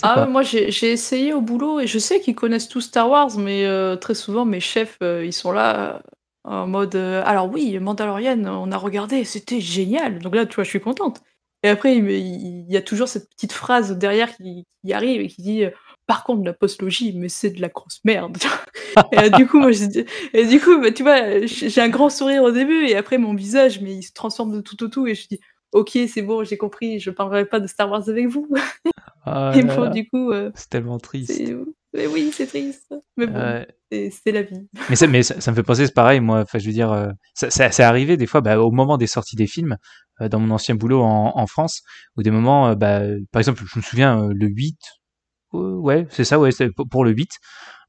ah, Moi, j'ai essayé au boulot et je sais qu'ils connaissent tous Star Wars, mais euh, très souvent, mes chefs, euh, ils sont là euh, en mode Alors, oui, Mandalorian, on a regardé, c'était génial. Donc là, tu vois, je suis contente. Et après, il, il y a toujours cette petite phrase derrière qui, arrive et qui dit par contre, la postlogie, mais c'est de la grosse merde. *laughs* et du coup, moi, et du coup, bah, tu vois, j'ai un grand sourire au début et après mon visage, mais il se transforme de tout au tout et je dis, ok, c'est bon, j'ai compris, je parlerai pas de Star Wars avec vous. Ah *laughs* du coup. Euh, c'est tellement triste. oui, c'est triste. Mais bon, c'est la vie. Mais, ça, mais ça, me fait penser, c'est pareil, moi, enfin, je veux dire, euh, ça, arrivé des fois bah, au moment des sorties des films, euh, dans mon ancien boulot en, France, ou des moments, bah, par exemple, je me souviens, le 8, ouais, c'est ça, ouais, pour le 8,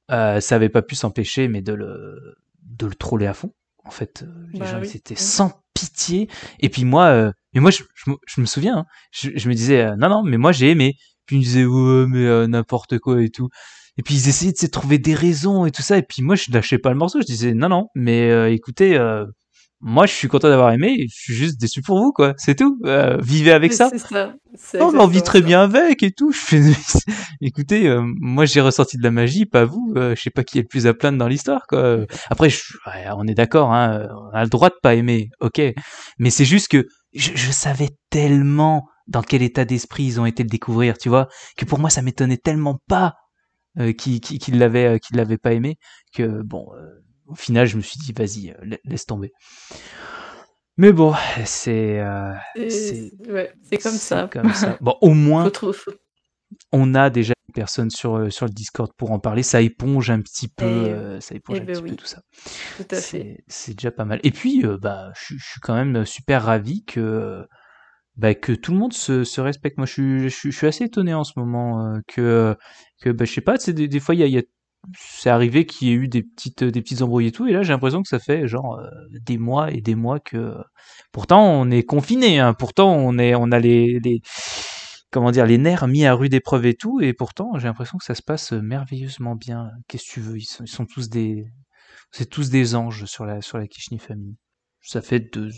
ça avait pas pu s'empêcher, mais de le, de le troller à fond. En fait, les bah gens, ils étaient sans pitié. Et puis moi, euh, mais moi, je, me souviens, hein, je, me disais, euh, non, non, mais moi j'ai aimé. Puis ils me disaient, ouais, mais euh, n'importe quoi et tout. Et puis ils essayaient de se trouver des raisons et tout ça. Et puis moi, je lâchais pas le morceau. Je disais, non, non, mais écoutez, moi je suis content d'avoir aimé, je suis juste déçu pour vous quoi, c'est tout. Euh, vivez avec ça. ça. Non, on vit très bien avec et tout. *laughs* Écoutez, euh, moi j'ai ressorti de la magie, pas vous. Euh, je sais pas qui est le plus à plaindre dans l'histoire quoi. Euh, après, on est d'accord, hein, on a le droit de pas aimer, ok. Mais c'est juste que je, savais tellement dans quel état d'esprit ils ont été le découvrir, tu vois, que pour moi ça m'étonnait tellement pas euh, qui, l'avait l'avait pas aimé que bon euh, au final, je me suis dit, vas-y, euh, laisse tomber. Mais bon, c'est. Euh, c'est comme ça. Comme ça. *laughs* Bon, au moins, on a déjà une personne sur, euh, sur le Discord pour en parler. Ça éponge un petit peu, eh, ça éponge eh un ben petit peu tout ça. c'est déjà pas mal. Et puis, bah, je, suis quand même super ravi que. Bah, que tout le monde se, se respecte. Moi, je, je, suis assez étonné en ce moment que, que bah, je sais pas, des, des fois, il y a c'est arrivé qu'il y ait eu des petites, des petites embrouilles et tout. Et là, j'ai l'impression que ça fait genre euh, des mois et des mois que. Pourtant, on est confiné. Hein. Pourtant, on est, on a les, les, comment dire, les nerfs mis à rude épreuve et tout. Et pourtant, j'ai l'impression que ça se passe euh, merveilleusement bien. Qu'est-ce que tu veux ils sont, tous des, c'est tous des anges sur la, sur la Kishni famille. Ça fait deux,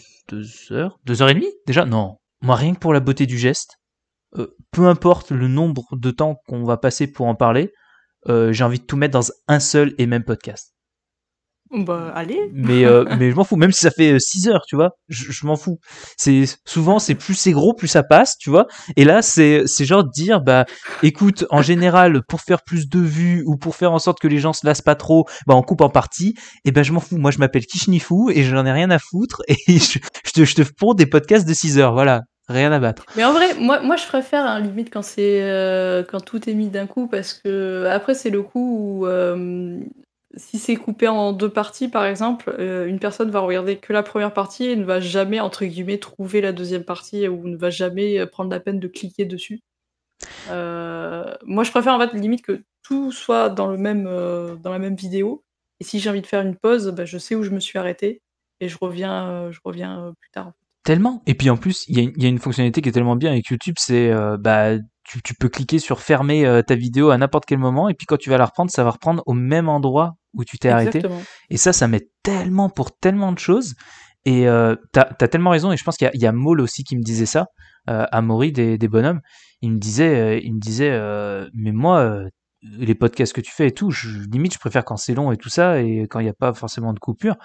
heures, deux heures et demie déjà. Non, moi rien que pour la beauté du geste. Euh, peu importe le nombre de temps qu'on va passer pour en parler, euh, j'ai envie de tout mettre dans un seul et même podcast. Bah, allez. Mais, euh, *laughs* mais je m'en fous, même si ça fait 6 euh, heures, tu vois, je, je m'en fous. C'est souvent, c'est plus c'est gros, plus ça passe, tu vois. Et là, c'est c'est genre de dire, bah, écoute, en général, pour faire plus de vues ou pour faire en sorte que les gens se lassent pas trop, bah, on coupe en partie. Et eh ben, je m'en fous. Moi, je m'appelle Kishnifou et je n'en ai rien à foutre *laughs* et je, te je te ponds des podcasts de 6 heures, voilà rien à battre. Mais en vrai, moi, moi je préfère un hein, limite quand c'est euh, quand tout est mis d'un coup parce que après c'est le coup où euh, si c'est coupé en deux parties par exemple, euh, une personne va regarder que la première partie et ne va jamais entre guillemets trouver la deuxième partie ou ne va jamais prendre la peine de cliquer dessus. moi je préfère en fait limite que tout soit dans le même dans la même vidéo et si j'ai envie de faire une pause, bah, je sais où je me suis arrêté et je reviens je reviens plus tard. Tellement. Et puis en plus, il y, a une fonctionnalité qui est tellement bien avec YouTube, c'est euh, bah tu, peux cliquer sur fermer euh, ta vidéo à n'importe quel moment et puis quand tu vas la reprendre, ça va reprendre au même endroit où tu t'es arrêté. Et ça, ça met tellement pour tellement de choses. Et euh, t'as as tellement raison. Et je pense qu'il y, a Maul aussi qui me disait ça, à Maury des, des, bonhommes. Il me disait, il me disait, mais moi, les podcasts que tu fais et tout, je, limite je préfère quand c'est long et tout ça et quand il n'y a pas forcément de coupure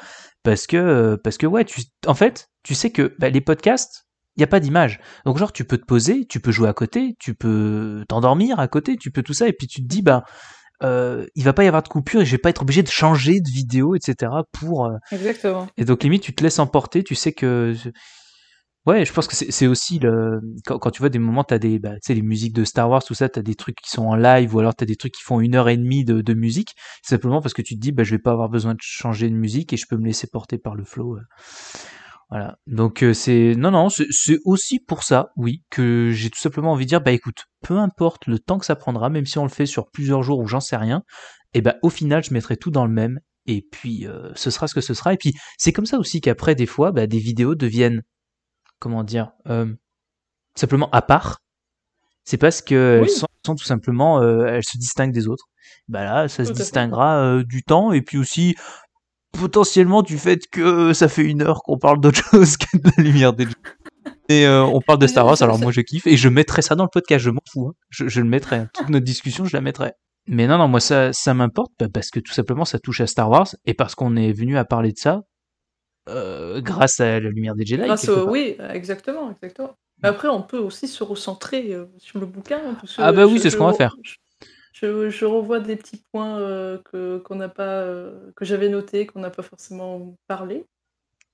parce que euh, parce que ouais, tu, en fait, tu sais que bah, les podcasts, il n'y a pas d'image. Donc genre tu peux te poser, tu peux jouer à côté, tu peux t'endormir à côté, tu peux tout ça et puis tu te dis bah euh, il va pas y avoir de coupure et je vais pas être obligé de changer de vidéo, etc. pour euh, Exactement. Et donc limite tu te laisses emporter, tu sais que Ouais, je pense que c'est aussi le quand, tu vois des moments, t'as des bah, les musiques de Star Wars, tout ça, t'as des trucs qui sont en live ou alors t'as des trucs qui font une heure et demie de, de musique, simplement parce que tu te dis bah je vais pas avoir besoin de changer de musique et je peux me laisser porter par le flow. Euh. Voilà. Donc euh, c'est non non, c'est aussi pour ça, oui, que j'ai tout simplement envie de dire bah écoute, peu importe le temps que ça prendra, même si on le fait sur plusieurs jours ou j'en sais rien, et eh ben bah, au final je mettrai tout dans le même et puis euh, ce sera ce que ce sera. Et puis c'est comme ça aussi qu'après des fois, bah, des vidéos deviennent comment dire, euh, simplement à part, c'est parce que sont, tout simplement, euh, elle se distinguent des autres. Bah là, ça se distinguera euh, du temps et puis aussi potentiellement du fait que ça fait une heure qu'on parle d'autre *laughs* chose que de la lumière des Et on parle de Star Wars, alors moi je kiffe et je mettrai ça dans le podcast, je m'en fous, hein. je, le mettrai, hein. toute notre discussion je la mettrai. Mais non, non, moi ça, ça m'importe bah, parce que tout simplement ça touche à Star Wars et parce qu'on est venu à parler de ça, euh, grâce à la lumière des Jedi. oui, exactement, exactement. après, on peut aussi se recentrer euh, sur le bouquin. ah bah oui, c'est ce qu'on va faire. Je, je, revois des petits points euh, que qu'on n'a pas, que j'avais notés, qu'on n'a pas forcément parlé.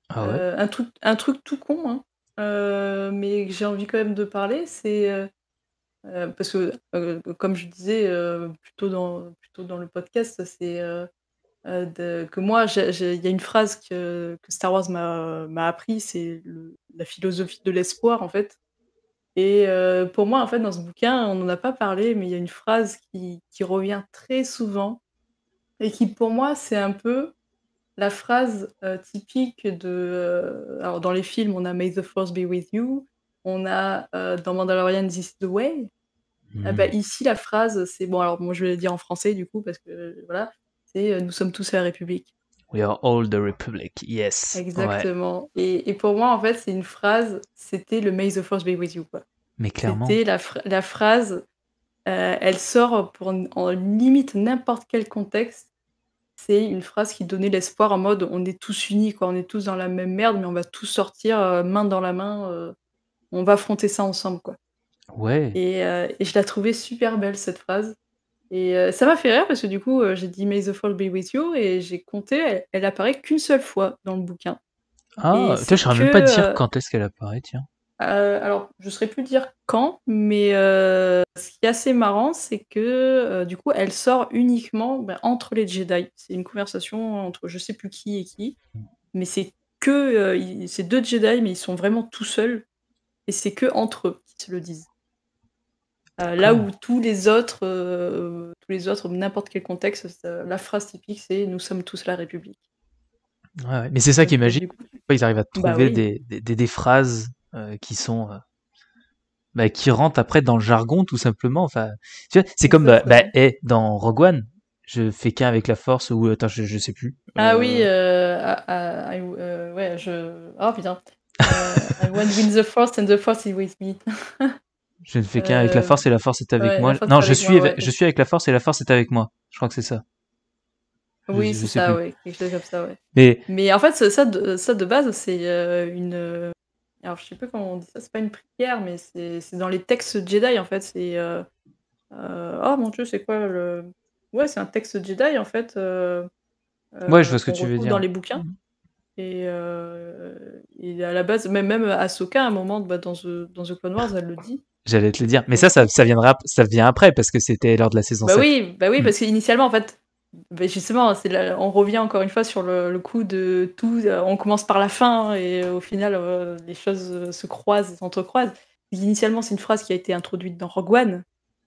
Ah ouais. un truc, un truc tout con, hein, mais que j'ai envie quand même de parler, c'est parce que, comme je disais plutôt dans plutôt dans le podcast, c'est euh, que moi, il y a une phrase que, Star Wars m'a appris, c'est la philosophie de l'espoir, en fait. Et euh, pour moi, en fait, dans ce bouquin, on n'en a pas parlé, mais il y a une phrase qui, revient très souvent et qui, pour moi, c'est un peu la phrase euh, typique de. alors, dans les films, on a May the Force be with you on a dans Mandalorian This is the way. Ah, bah, hmm. ici, la phrase, c'est bon, alors moi je vais la dire en français du coup, parce que voilà, c'est euh, Nous sommes tous la République. We are all the Republic, yes. Exactement. Et, pour moi, en fait, c'est une phrase, c'était le May the Force be with you. Quoi. Mais clairement. C'était la, phrase, euh, elle sort pour, en limite n'importe quel contexte. C'est une phrase qui donnait l'espoir en mode on est tous unis, quoi. on est tous dans la même merde, mais on va tous sortir euh, main dans la main, on va affronter ça ensemble. Quoi. Ouais. et je la trouvais super belle cette phrase. Et euh, ça m'a fait rire parce que du coup, euh, j'ai dit May the Fall be with you et j'ai compté, elle, apparaît qu'une seule fois dans le bouquin. Ah, je ne saurais même pas dire euh, quand est-ce qu'elle apparaît, tiens. alors, je ne saurais plus dire quand, mais ce qui est assez marrant, c'est que du coup, elle sort uniquement ben, entre les Jedi. C'est une conversation entre je ne sais plus qui et qui, hmm. mais c'est que c'est deux Jedi, mais ils sont vraiment tout seuls et c'est que entre eux qui se le disent. Euh, là ah. où tous les autres, euh, tous les autres, n'importe quel contexte, euh, la phrase typique, c'est nous sommes tous la République. Mais c'est ça qui est magique. ils arrivent à bah trouver des, phrases qui sont bah, qui rentrent après dans le jargon tout simplement. Enfin, c'est comme bah, bah dans Rogue One, je fais qu'un avec la force ou attends, je, sais plus. Ah oui, ah, ah, ouais, je. Oh putain. *laughs* I want win the force and the force is with me. *laughs* Je ne fais qu'un avec la euh, force et la force est avec moi. Non, je, suis je suis avec la force et la force est avec moi. Je crois que c'est ça. Oui, c'est ça, oui. ça, Mais, Mais en fait, ça de, ça de base, c'est euh, une. Euh, alors, je sais pas comment on dit ça, c'est pas une prière, mais c'est dans les textes Jedi, en fait. C'est. Oh mon dieu, c'est quoi le. Ouais, c'est un texte Jedi, en fait. Euh... Ouais, je vois ce que tu veux dire. Dans les bouquins. Mhm. Et, à la base, même, même Ahsoka, à un moment, bah, dans, dans The Clone Wars, elle le dit. J'allais te le dire. Mais ça, ça, viendra, ça vient après parce que c'était lors de la saison bah Oui, bah oui, parce qu'initialement, en fait, bah justement, on revient encore une fois sur le, coup de tout. Euh, on commence par la fin et au final, euh, les choses se croisent, s'entrecroisent. Initialement, c'est une phrase qui a été introduite dans Rogue One,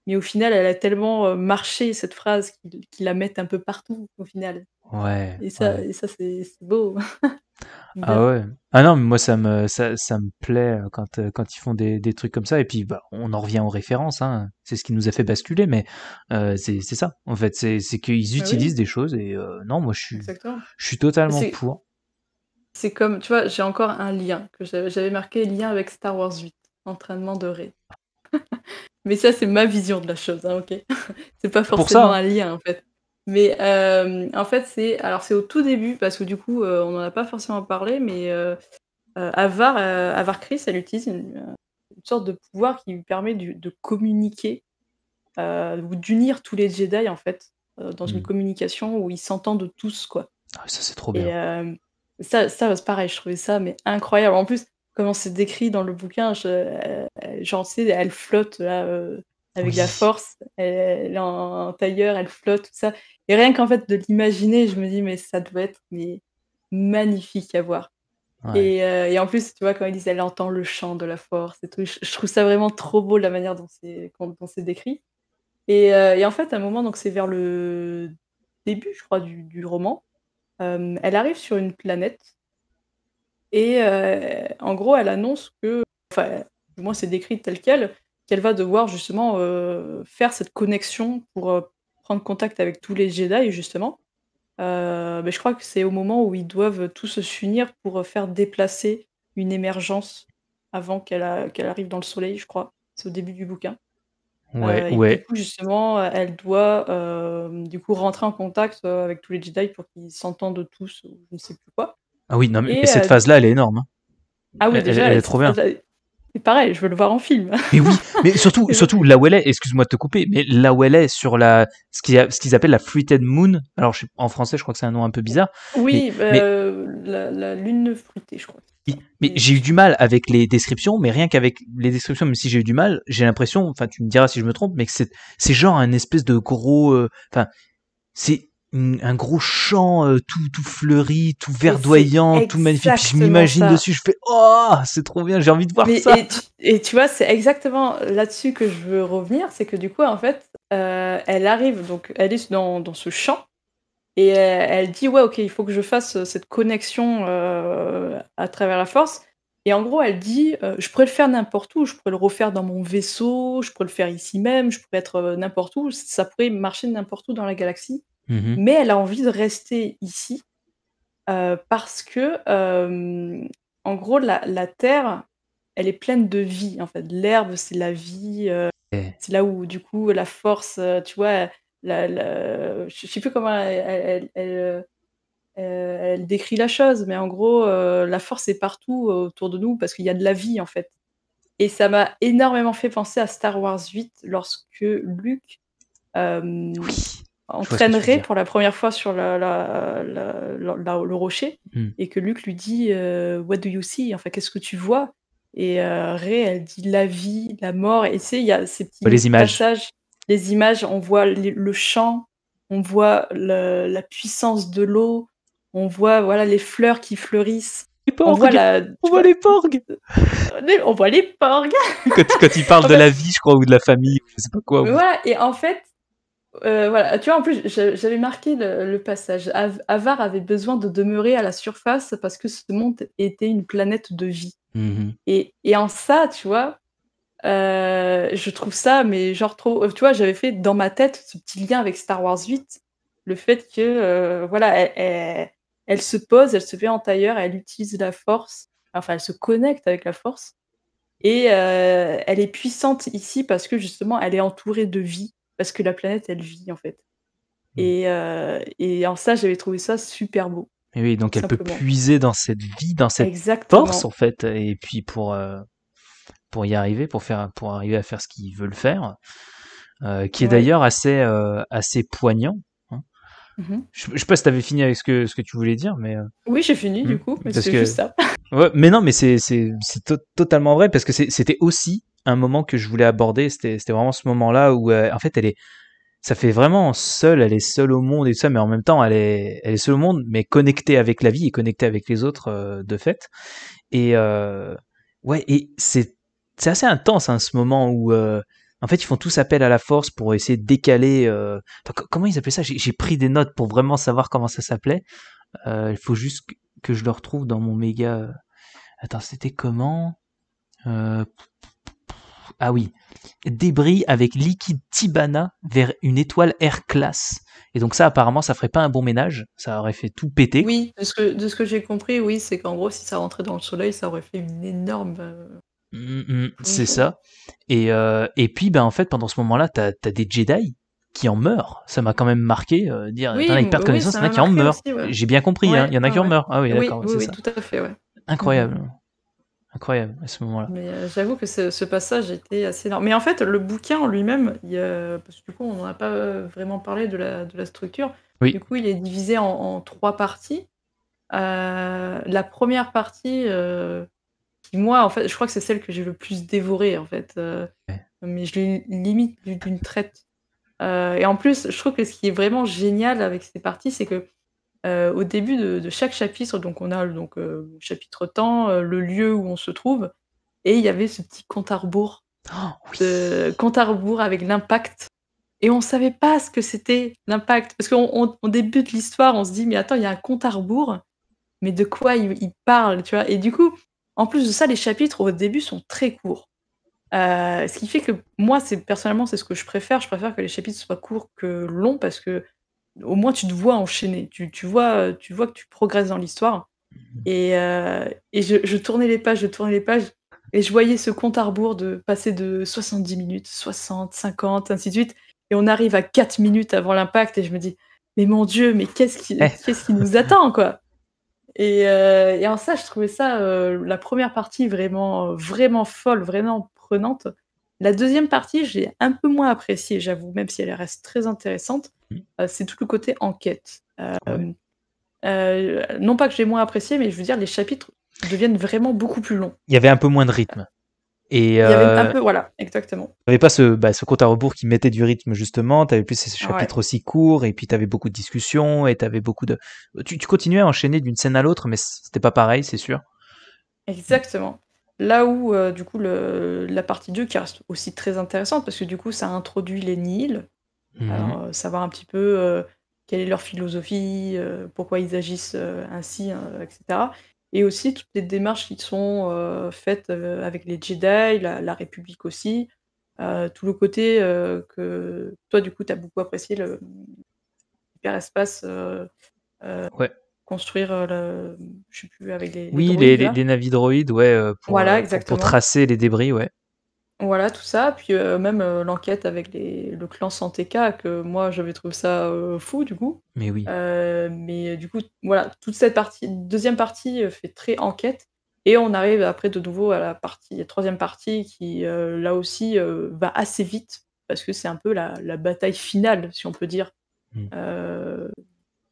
mais au final, elle a tellement euh, marché cette phrase qu'ils la mettent un peu partout au final. Ouais. Et ça, et ça c'est beau. *laughs* ah ouais. Ah non, mais moi ça me ça, ça me plaît euh, quand euh, quand ils font des, des trucs comme ça. Et puis bah, on en revient aux références. Hein. C'est ce qui nous a fait basculer, mais c'est ça. En fait, c'est qu'ils bah utilisent des choses. Et non, moi je suis je suis totalement pour. C'est comme tu vois, j'ai encore un lien que j'avais marqué lien avec Star Wars 8, entraînement doré. *laughs* Mais ça, c'est ma vision de la chose, hein, ok *laughs* C'est pas forcément un lien, en fait. Mais euh, en fait, c'est alors c'est au tout début, parce que du coup, euh, on n'en a pas forcément parlé, mais euh, Avar, Avar Chris, elle utilise une, sorte de pouvoir qui lui permet de, communiquer ou d'unir tous les Jedi, en fait, dans une hmm. communication où ils s'entendent tous, quoi. Ah, ça, c'est trop bien. ça, ça c'est pareil, je trouvais ça mais incroyable. En plus, comment c'est décrit dans le bouquin, je, euh, sais, elle flotte euh, avec la force, elle, en, tailleur, elle flotte, tout ça. Et rien qu'en fait de l'imaginer, je me dis, mais ça doit être magnifique à voir. Euh, et, en plus, tu vois, quand ils disent, elle entend le chant de la force et je, trouve ça vraiment trop beau la manière dont c'est, décrit. Et, en fait, à un moment, donc c'est vers le début, je crois, du roman, elle arrive sur une planète et euh, en gros, elle annonce que, enfin, du moins c'est décrit tel quel, qu'elle va devoir justement euh, faire cette connexion pour euh, prendre contact avec tous les Jedi, justement. mais je crois que c'est au moment où ils doivent tous se s'unir pour faire déplacer une émergence avant qu'elle arrive dans le soleil, je crois. C'est au début du bouquin. Ouais, et Du coup, justement, elle doit du coup rentrer en contact avec tous les Jedi pour qu'ils s'entendent tous, ou je ne sais plus quoi. Ah oui, non, mais cette euh, phase-là, elle est énorme. Hein. Ah oui, elle, déjà, est trop bien. C'est pareil, je veux le voir en film. *laughs* Mais oui, mais surtout, surtout là où elle est, excuse-moi de te couper, mais là où elle est sur la, ce qu'ils appellent la Fruited Moon, alors en français je crois que c'est un nom un peu bizarre. Oui, bah, la, la, lune fruitée je crois. Mais j'ai eu du mal avec les descriptions, mais rien qu'avec les descriptions, même si j'ai eu du mal, j'ai l'impression, enfin tu me diras si je me trompe, mais que c'est genre un espèce de gros... Euh, enfin, c'est un gros champ euh, tout tout fleuri, tout verdoyant, tout magnifique. je m'imagine dessus, je fais oh c'est trop bien, j'ai envie de voir ça. Et tu, vois, c'est exactement là-dessus que je veux revenir, c'est que du coup en fait, euh, elle arrive donc elle est dans, ce champ et euh, elle, dit ouais ok il faut que je fasse cette connexion à travers la force. Et en gros, elle dit, je pourrais le faire n'importe où, je pourrais le refaire dans mon vaisseau, je pourrais le faire ici même, je pourrais être n'importe où, ça pourrait marcher n'importe où dans la galaxie Mhm. mais elle a envie de rester ici euh, parce que, euh, en gros, la, la, terre, elle est pleine de vie. En fait, l'herbe, c'est la vie. Euh, c'est là où, du coup, la force, tu vois, la, je sais plus comment elle, décrit la chose, mais en gros, la force est partout autour de nous parce qu'il y a de la vie, en fait. Et ça m'a énormément fait penser à Star Wars 8 lorsque Luke oui on Ray pour la première fois sur le rocher hmm. et que Luc lui dit euh, What do you see Enfin, qu'est-ce que tu vois Et euh, Ray, elle dit la vie, la mort. Et c'est, il y a ces petits passages, les images, on voit le champ, on voit la puissance de l'eau, on voit voilà les fleurs qui fleurissent. on, voit *laughs* on, voit les porgs. on voit les porgs. quand, il parle de la vie, je crois, ou de la famille, je sais pas quoi. Voilà, et en fait, euh, voilà, tu vois, en plus, j'avais marqué le, passage. Avar avait besoin de demeurer à la surface parce que ce monde était une planète de vie. Mm-hmm. Et, en ça, tu vois, euh, je trouve ça, mais genre trop. Euh, tu vois, j'avais fait dans ma tête ce petit lien avec Star Wars 8, le fait que, voilà, elle, se pose, elle se fait en tailleur, elle utilise la force, enfin, elle se connecte avec la force. Et elle est puissante ici parce que justement, elle est entourée de vie parce que la planète, elle vit en fait. Hmm. Euh, et, en ça, j'avais trouvé ça super beau. Et eh oui, donc elle peut puiser dans cette vie, dans cette force en fait, et puis pour, euh, pour y arriver, pour, faire, pour arriver à faire ce qu'ils veulent faire, euh, qui est d'ailleurs assez, assez poignant. Hein. Mhm. Je, je sais pas si tu avais fini avec ce que, ce que tu voulais dire, mais. Oui, j'ai fini du hmm, coup, mais c'est juste ça. Ouais, mais non, mais c'est totalement vrai parce que c'était aussi un moment que je voulais aborder. C'était vraiment ce moment-là où, euh, en fait, elle est, ça fait vraiment seule. Elle est seule au monde et tout ça, mais en même temps, elle est, elle est seule au monde, mais connectée avec la vie et connectée avec les autres euh, de fait. Et euh, ouais, et c'est assez intense hein, ce moment où. Euh, en fait, ils font tous appel à la force pour essayer de décaler. comment ils appelaient ça J'ai pris des notes pour vraiment savoir comment ça s'appelait. Il faut juste que je le retrouve dans mon méga. Euh, attends, c'était comment euh, Ah oui, débris avec liquide Tibana vers une étoile r classe. Et donc ça, apparemment, ça ferait pas un bon ménage. Ça aurait fait tout péter. Oui, de ce que, de ce que j'ai compris, oui, c'est qu'en gros, si ça rentrait dans le soleil, ça aurait fait une énorme. Euh, mm, mm, c'est ça. Et, puis, ben, en fait, pendant ce moment-là, t'as as des Jedi qui en meurent. Ça m'a quand même marqué. Euh, dire, oui, ils connaissance, il y en a qui en meurent. J'ai bien compris, il y en a qui en meurent. Ah oui, d'accord, c'est ça. tout à fait, Incroyable. Incroyable à ce moment-là. Mais euh, j'avoue que ce, passage était assez énorme. Mais en fait, le bouquin en lui-même, il, parce que du coup, on a pas euh, vraiment parlé de la, de la structure. Du coup, il est divisé en, trois parties. la première partie, moi, en fait, je crois que c'est celle que j'ai le plus dévorée, en fait. Mais je l'ai limite d'une traite euh, et en plus, je trouve que ce qui est vraiment génial avec ces parties, c'est que euh, au début de, chaque chapitre, donc on a le euh, chapitre temps, le lieu où on se trouve, et il y avait ce petit compte à rebours. Oh, à rebours avec l'impact. Et on ne savait pas ce que c'était l'impact. Parce qu'on débute l'histoire, on se dit, mais attends, il y a un compte à rebours, mais de quoi il, parle, tu vois Et du coup, en plus de ça, les chapitres au début sont très courts. Euh, ce qui fait que moi, c'est personnellement, c'est ce que je préfère. Je préfère que les chapitres soient courts que longs parce que au moins tu te vois enchaîner. Tu, vois, tu vois que tu progresses dans l'histoire. Et, euh, je, tournais les pages, je tournais les pages et je voyais ce compte à rebours de passer de 70 minutes, 60, 50, ainsi de suite. Et on arrive à 4 minutes avant l'impact et je me dis, mais mon Dieu, mais qu'est-ce qui, eh. qu'est-ce qui nous attend, quoi? Et, en euh, ça, je trouvais ça, la première partie vraiment, vraiment folle, vraiment la deuxième partie, j'ai un peu moins appréciée, j'avoue, même si elle reste très intéressante. Mm. Euh, c'est tout le côté enquête. Euh, ah euh, non pas que j'ai moins apprécié, mais je veux dire, les chapitres deviennent vraiment beaucoup plus longs. Il y avait un peu moins de rythme. Et Il y avait un peu, voilà, exactement. Tu n'avais pas ce, bah, compte à rebours qui mettait du rythme, justement. Tu avais plus ces ah chapitres aussi courts, et puis tu avais beaucoup de discussions, et tu avais beaucoup de. Tu, tu, continuais à enchaîner d'une scène à l'autre, mais c'était pas pareil, c'est sûr. Exactement. Là où, euh, du coup, la partie 2 qui reste aussi très intéressante, parce que du coup, ça introduit les Nils. Mhm. Euh, savoir un petit peu euh, quelle est leur philosophie, pourquoi ils agissent ainsi, etc. Et aussi toutes les démarches qui sont faites avec les Jedi, la, République aussi. tout le côté que toi, du coup, tu as beaucoup apprécié, le hyperespace. ouais construire euh, le, je sais plus avec les oui les, les, droïdes, ouais euh, pour, voilà, euh, Pour, tracer les débris ouais voilà tout ça puis même l'enquête avec le clan Santeca que moi j'avais trouvé ça fou du coup mais oui mais du coup voilà toute cette partie deuxième partie fait très enquête et on arrive après de nouveau à la partie la troisième partie qui là aussi va assez vite parce que c'est un peu la, bataille finale si on peut dire mm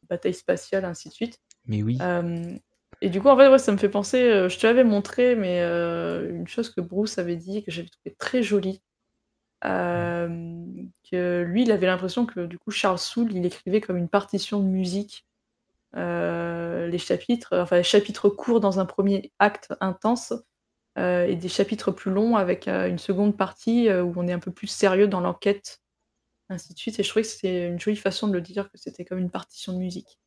bataille spatiale, ainsi de suite. Mais oui. Euh, et du coup, en fait, ça me fait penser, euh, je te l'avais montré, mais euh, une chose que Bruce avait dit, que j'avais trouvé très jolie, que lui, il avait l'impression que du coup, Charles Soule, il écrivait comme une partition de musique. les chapitres, enfin les chapitres courts dans un premier acte intense et des chapitres plus longs avec une seconde partie où on est un peu plus sérieux dans l'enquête ainsi de Et je trouvais que c'était une jolie façon de le dire, que c'était comme une partition de musique.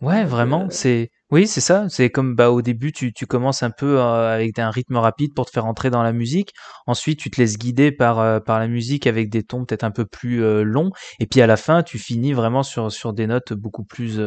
Ouais, vraiment, euh, c'est oui, c'est ça. C'est comme bah au début, tu, commences un peu euh, avec un rythme rapide pour te faire entrer dans la musique. Ensuite, tu te laisses guider par euh, par la musique avec des tons peut-être un peu plus longs. Et puis à la fin, tu finis vraiment sur sur des notes beaucoup plus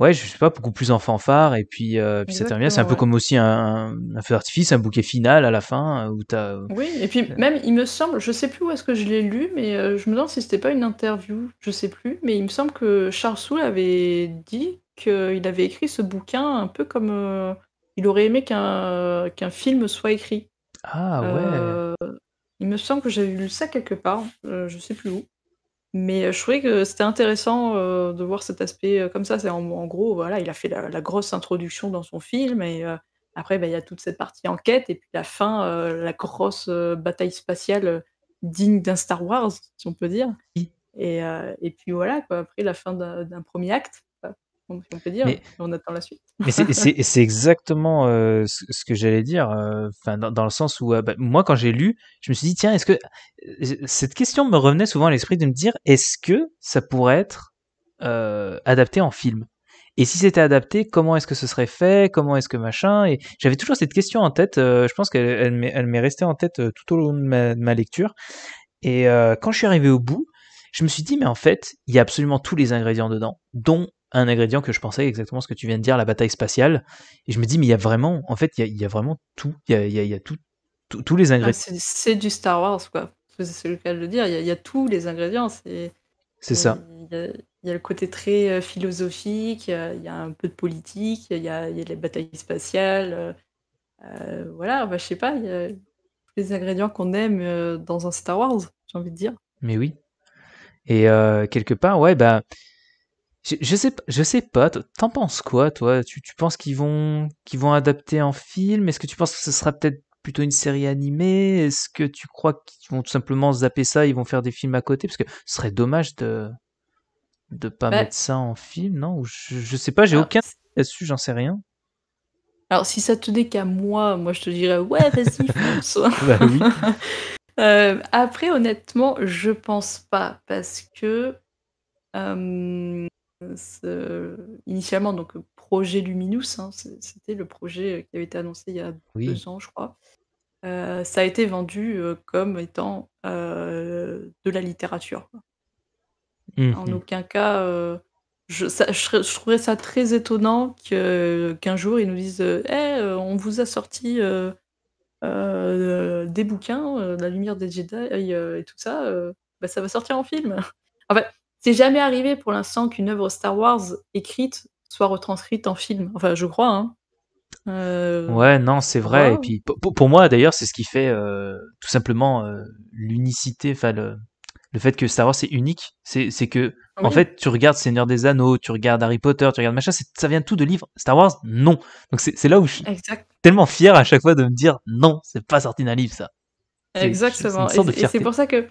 Ouais, je sais pas, beaucoup plus en fanfare, et puis, euh, puis ça termine C'est un peu comme aussi un, feu d'artifice, un bouquet final à la fin, euh, où t'as... Euh, oui, et puis même, il me semble, je sais plus où est-ce que je l'ai lu, mais je me demande si c'était pas une interview, je sais plus, mais il me semble que Charles Soule avait dit qu'il avait écrit ce bouquin un peu comme il aurait aimé qu'un qu'un film soit écrit. Ah ouais. il me semble que j'avais lu ça quelque part, je sais plus où. Mais euh, je trouvais que c'était intéressant euh, de voir cet aspect euh, comme ça. C'est en, gros, voilà, il a fait la, grosse introduction dans son film et après, bah, il y a toute cette partie enquête et puis la fin, la grosse bataille spatiale digne d'un Star Wars, si on peut dire. Et, puis voilà, après la fin d'un premier acte on peut dire, on attend la suite. Mais c'est *laughs* exactement euh, ce, que j'allais dire, euh, dans, le sens où euh, bah, moi, quand j'ai lu, je me suis dit, tiens, est-ce que. Cette question me revenait souvent à l'esprit de me dire, est-ce que ça pourrait être adapté en film et si c'était adapté, comment est-ce que ce serait fait Comment est-ce que machin Et j'avais toujours cette question en tête. je pense qu'elle m'est restée en tête tout au long de ma lecture. Et quand je suis arrivé au bout, je me suis dit, mais en fait, il y a absolument tous les ingrédients dedans, dont un ingrédient que je pensais exactement ce que tu viens de dire, la bataille spatiale. Et je me dis, mais il y a vraiment, en fait, il y a, vraiment tout. Il y a, il y a, tout, tous les ingrédients. c'est du Star Wars, quoi. C'est le cas de dire. Il y, a, tous les ingrédients. C'est ça. Il y, a le côté très philosophique, il y a un peu de politique, il y a, les batailles spatiales. voilà, je je sais pas, il y a les ingrédients qu'on aime dans un Star Wars, j'ai envie de dire. Mais oui. Et quelque part, ouais, bah je, sais, je sais pas. T'en penses quoi, toi? Tu, penses qu'ils vont, qu'ils vont adapter en film? Est-ce que tu penses que ce sera peut-être plutôt une série animée? Est-ce que tu crois qu'ils vont tout simplement zapper ça, ils vont faire des films à côté? Parce que ce serait dommage de, de pas bah mettre ça en film, non? je, sais pas, j'ai aucun là-dessus, j'en sais rien. alors, si ça tenait qu'à moi, moi je te dirais ouais, vas-y, *laughs* fonce. Bah oui. *laughs* Euh, après, honnêtement, je pense pas parce que euh, initialement, donc projet Luminous, hein, c'était le projet qui avait été annoncé il y a deux ans, je crois. Euh, ça a été vendu euh, comme étant euh, de la littérature. En mmh aucun cas, je, je, trouverais ça très étonnant qu'un jour ils nous disent hey, eh, on vous a sorti des bouquins, La lumière des Jedi et tout ça, bah, ça va sortir en film. *laughs* En fait, c'est jamais arrivé pour l'instant qu'une œuvre Star Wars écrite soit retranscrite en film. Enfin, je crois. Hein. Euh, ouais, non, c'est vrai. Et puis, pour, moi, d'ailleurs, c'est ce qui fait euh, tout simplement euh, l'unicité, enfin, le, fait que Star Wars est unique. C'est que, ah en fait, tu regardes Seigneur des Anneaux, tu regardes Harry Potter, tu regardes machin, ça vient tout de livres. Star Wars, non. Donc, c'est là où je suis tellement fier à chaque fois de me dire, non, c'est pas sorti d'un livre, ça. Exactement. Et c'est pour ça que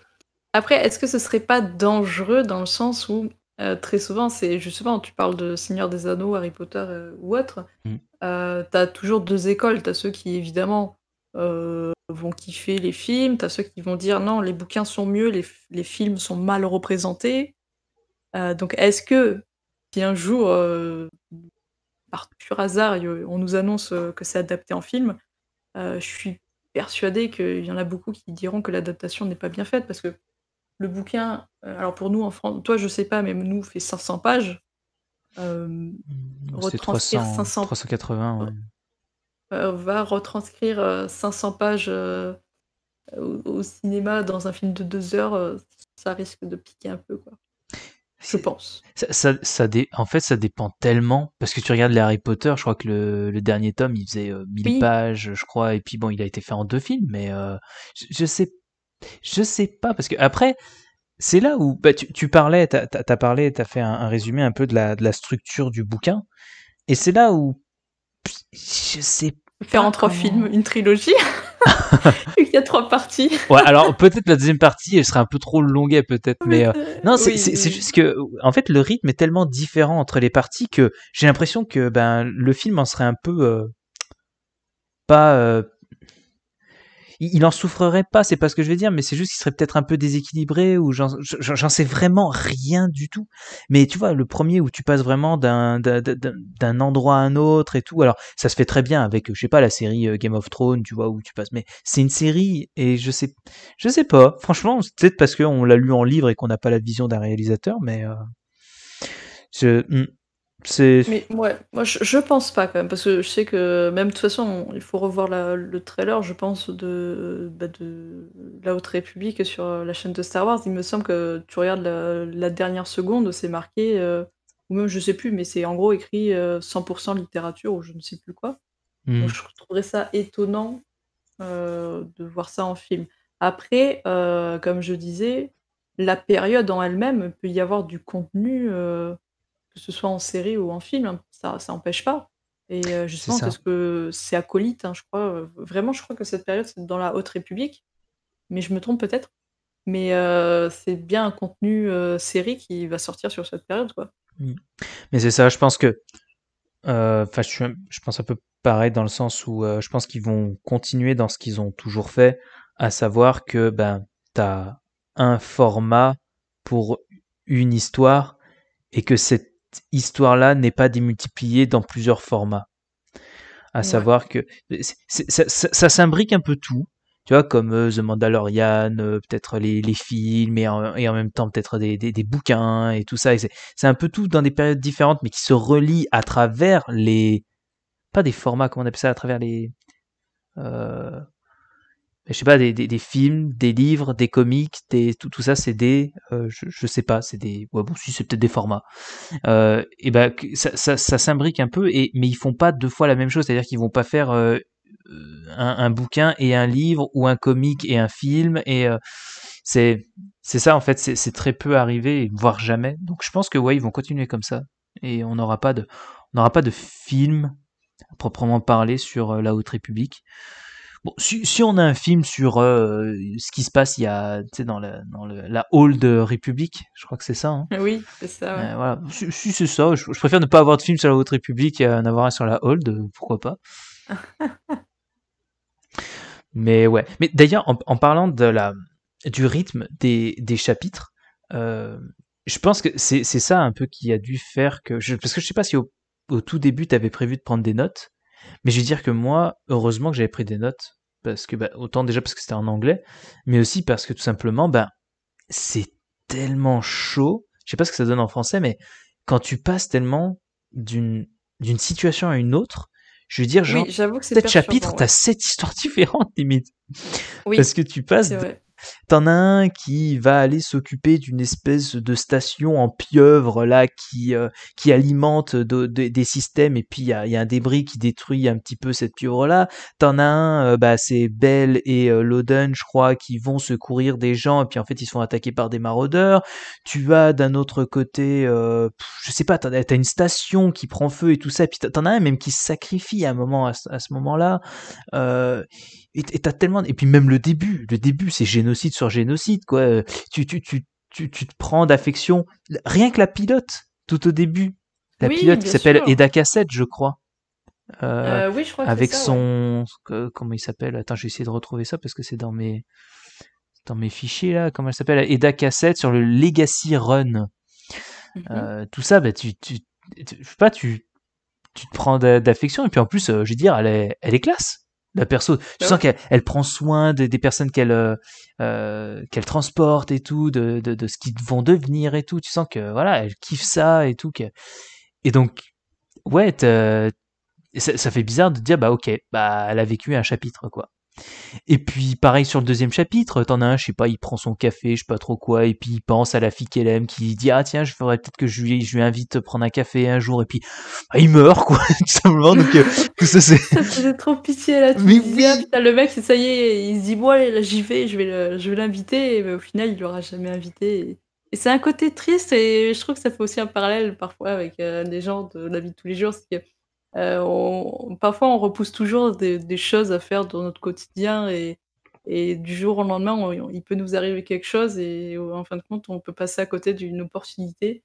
après, est-ce que ce serait pas dangereux dans le sens où euh, très souvent, c'est justement, tu parles de Seigneur des Anneaux, Harry Potter euh, ou autre, tu mm. euh, as t'as toujours deux écoles. T'as ceux qui, évidemment, vont kiffer les films, t'as ceux qui vont dire non, les bouquins sont mieux, les, les films sont mal représentés. donc, est-ce que si un jour, par pur hasard, on nous annonce que c'est adapté en film, je suis persuadée qu'il y en a beaucoup qui diront que l'adaptation n'est pas bien faite parce que le bouquin, euh, alors pour nous en France, toi je sais pas, mais nous fait 500 pages. Euh, 380, euh, va retranscrire 500 euh, pages au, cinéma dans un film de deux heures, ça risque de piquer un peu, quoi. Je pense. Ça, ça, En fait, ça dépend tellement. Parce que tu regardes les Harry Potter, je crois que le, dernier tome, il faisait 1000 pages, je crois. Et puis bon, il a été fait en deux films, mais je, je sais je sais pas, parce que après, c'est là où bah, tu, parlais, tu as, parlé, as fait un, résumé un peu de la, de la structure du bouquin, et c'est là où je sais faire en trois films une trilogie. *laughs* Il y a trois parties. ouais, alors peut-être la deuxième partie, elle serait un peu trop longuée peut-être, mais euh, non, c'est juste que en fait le rythme est tellement différent entre les parties que j'ai l'impression que ben le film en serait un peu euh, pas euh, il, en souffrerait pas, c'est pas ce que je vais dire, mais c'est juste qu'il serait peut-être un peu déséquilibré ou j'en sais vraiment rien du tout. Mais tu vois, le premier où tu passes vraiment d'un d'un endroit à un autre et tout. Alors, ça se fait très bien avec, je sais pas, la série euh, Game of Thrones, tu vois, où tu passes. Mais c'est une série et je sais, je sais pas. Franchement, peut-être parce qu'on l'a lu en livre et qu'on n'a pas la vision d'un réalisateur, mais euh, hmm. Mais ouais, moi je, pense pas quand même, parce que je sais que même de toute façon, il faut revoir le trailer, je pense, de, bah, de, la Haute République sur euh, la chaîne de Star Wars. Il me semble que tu regardes la, dernière seconde, c'est marqué, euh, ou même je sais plus, mais c'est en gros écrit 100% euh, littérature ou je ne sais plus quoi. Hmm. je trouverais ça étonnant de voir ça en film. Après, comme je disais, la période en elle-même peut y avoir du contenu que ce soit en série ou en film, ça, ça pas. Et euh, justement, parce que c'est acolyte, hein, je crois. Euh, vraiment, je crois que cette période, c'est dans la Haute République, mais je me trompe peut-être. Mais euh, c'est bien un contenu série qui va sortir sur cette période, quoi. Mm. Mais c'est ça, je pense que. Enfin, je, pense un peu pareil dans le sens où je pense qu'ils vont continuer dans ce qu'ils ont toujours fait, à savoir que ben, tu as un format pour une histoire et que c'est histoire-là n'est pas démultipliée dans plusieurs formats. À savoir que ça, s'imbrique un peu tout, tu vois, comme euh, The Mandalorian, euh, peut-être les, films et en, même temps peut-être des, bouquins et tout ça. C'est un peu tout dans des périodes différentes, mais qui se relient à travers les. Pas des formats, comment on appelle ça, à travers les. Euh, je sais pas, des, des, films, des livres, des comics, des, tout, tout ça, c'est des, euh, je, je, sais pas, c'est des, ouais bon, si c'est peut-être des formats. Euh, et ben ça, ça, ça s'imbrique un peu, et mais ils font pas deux fois la même chose, c'est-à-dire qu'ils vont pas faire euh, euh, un, un, bouquin et un livre ou un comic et un film, et c'est c'est ça en fait, c'est très peu arrivé, voire jamais. Donc je pense que ouais, ils vont continuer comme ça, et on n'aura pas de, on n'aura pas de film à proprement parler sur la Haute République. Bon, si, on a un film sur euh, ce qui se passe il y a, dans, la, dans la hall de République, je crois que c'est ça. Hein. *laughs* Oui, c'est ça. Euh, voilà. Si, c'est ça, je, préfère ne pas avoir de film sur la haute République et en avoir un sur la hall, pourquoi pas. *laughs* Mais ouais. Mais d'ailleurs, en, parlant de la, du rythme des, des chapitres, euh, je pense que c'est ça un peu qui a dû faire que. parce que je sais pas si au tout début, tu avais prévu de prendre des notes. Mais je veux dire que moi, heureusement que j'avais pris des notes, parce que bah, autant déjà parce que c'était en anglais, mais aussi parce que tout simplement, ben c'est tellement chaud. Je sais pas ce que ça donne en français, mais quand tu passes tellement d'une d'une situation à une autre, je veux dire, genre, peut que chapitre, tu as sept histoires *laughs* différentes limite. Oui, parce que tu passes T'en as un qui va aller s'occuper d'une espèce de station en pieuvre là qui euh, qui alimente des systèmes et puis il y a, un débris qui détruit un petit peu cette pieuvre là. T'en as un, euh, bah c'est Belle et euh, Loden je crois, qui vont secourir des gens et puis en fait ils sont attaqués par des maraudeurs. Tu vas d'un autre côté, je sais pas, t'as as une station qui prend feu et tout ça. Et puis t'en as un même qui se sacrifie à un moment à, ce moment là. et t'as tellement et puis même le début, le début c'est gênant génocide sur génocide, quoi. Tu, tu, tu, tu, tu te prends d'affection. Rien que la pilote, tout au début. La pilote qui s'appelle Eda Cassette, je crois. je crois avec son comment il s'appelle Attends, j'ai essayé de retrouver ça parce que c'est dans mes dans mes fichiers là. Comment elle s'appelle Eda Cassette sur le Legacy Run. tout ça, tu, tu, je sais pas, tu, tu te prends d'affection et puis en plus, je veux dire, elle elle est classe. La perso, tu sens qu'elle prend soin des personnes qu'elle euh, euh, qu'elle transporte et tout, de, de, de ce qu'ils vont devenir et tout. Tu sens que voilà, elle kiffe ça et tout. Que... Et donc, ouais, ça, ça, fait bizarre de dire bah ok, bah elle a vécu un chapitre quoi. Et puis pareil sur le deuxième chapitre, t'en as un, je sais pas, il prend son café, je sais pas trop quoi, et puis il pense à la fille qu'elle aime, qui dit ah tiens, je ferais peut-être que je lui, je invite à prendre un café un jour, et puis ah, il meurt quoi, *laughs* tout simplement. Euh, *laughs* ça c'est. faisait trop pitié là. mais ah, putain, le mec, ça y est, il se dit moi j'y vais, je vais, je vais l'inviter, mais au final il l'aura jamais invité. Et... c'est un côté triste, et je trouve que ça fait aussi un parallèle parfois avec les euh, des gens de la vie de tous les jours, c'est euh, parfois, on repousse toujours des, choses à faire dans notre quotidien et, du jour au lendemain, il peut nous arriver quelque chose et en fin de compte, on peut passer à côté d'une opportunité.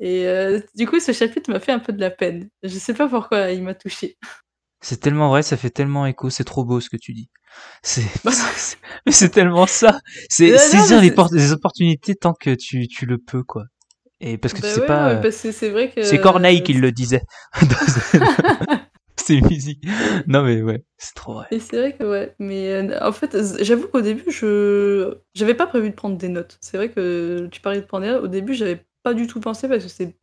Et euh, du coup, ce chapitre m'a fait un peu de la peine. Je sais pas pourquoi il m'a touché. *laughs* C'est tellement vrai, ça fait tellement écho, c'est trop beau ce que tu dis. C'est, bah *laughs* mais c'est tellement ça. C'est saisir les, opportunités tant que tu le peux, quoi. Et parce que c'est tu bah sais pas. Euh, c'est vrai que. C'est Corneille qui le disait. *laughs* *laughs* C'est musique. Non mais ouais, c'est trop vrai. Et c'est vrai que ouais, mais euh, en fait, j'avoue qu'au début, je j'avais pas prévu de prendre des notes. C'est vrai que tu parlais de prendre des notes. Au début, j'avais pas du tout pensé parce que c'est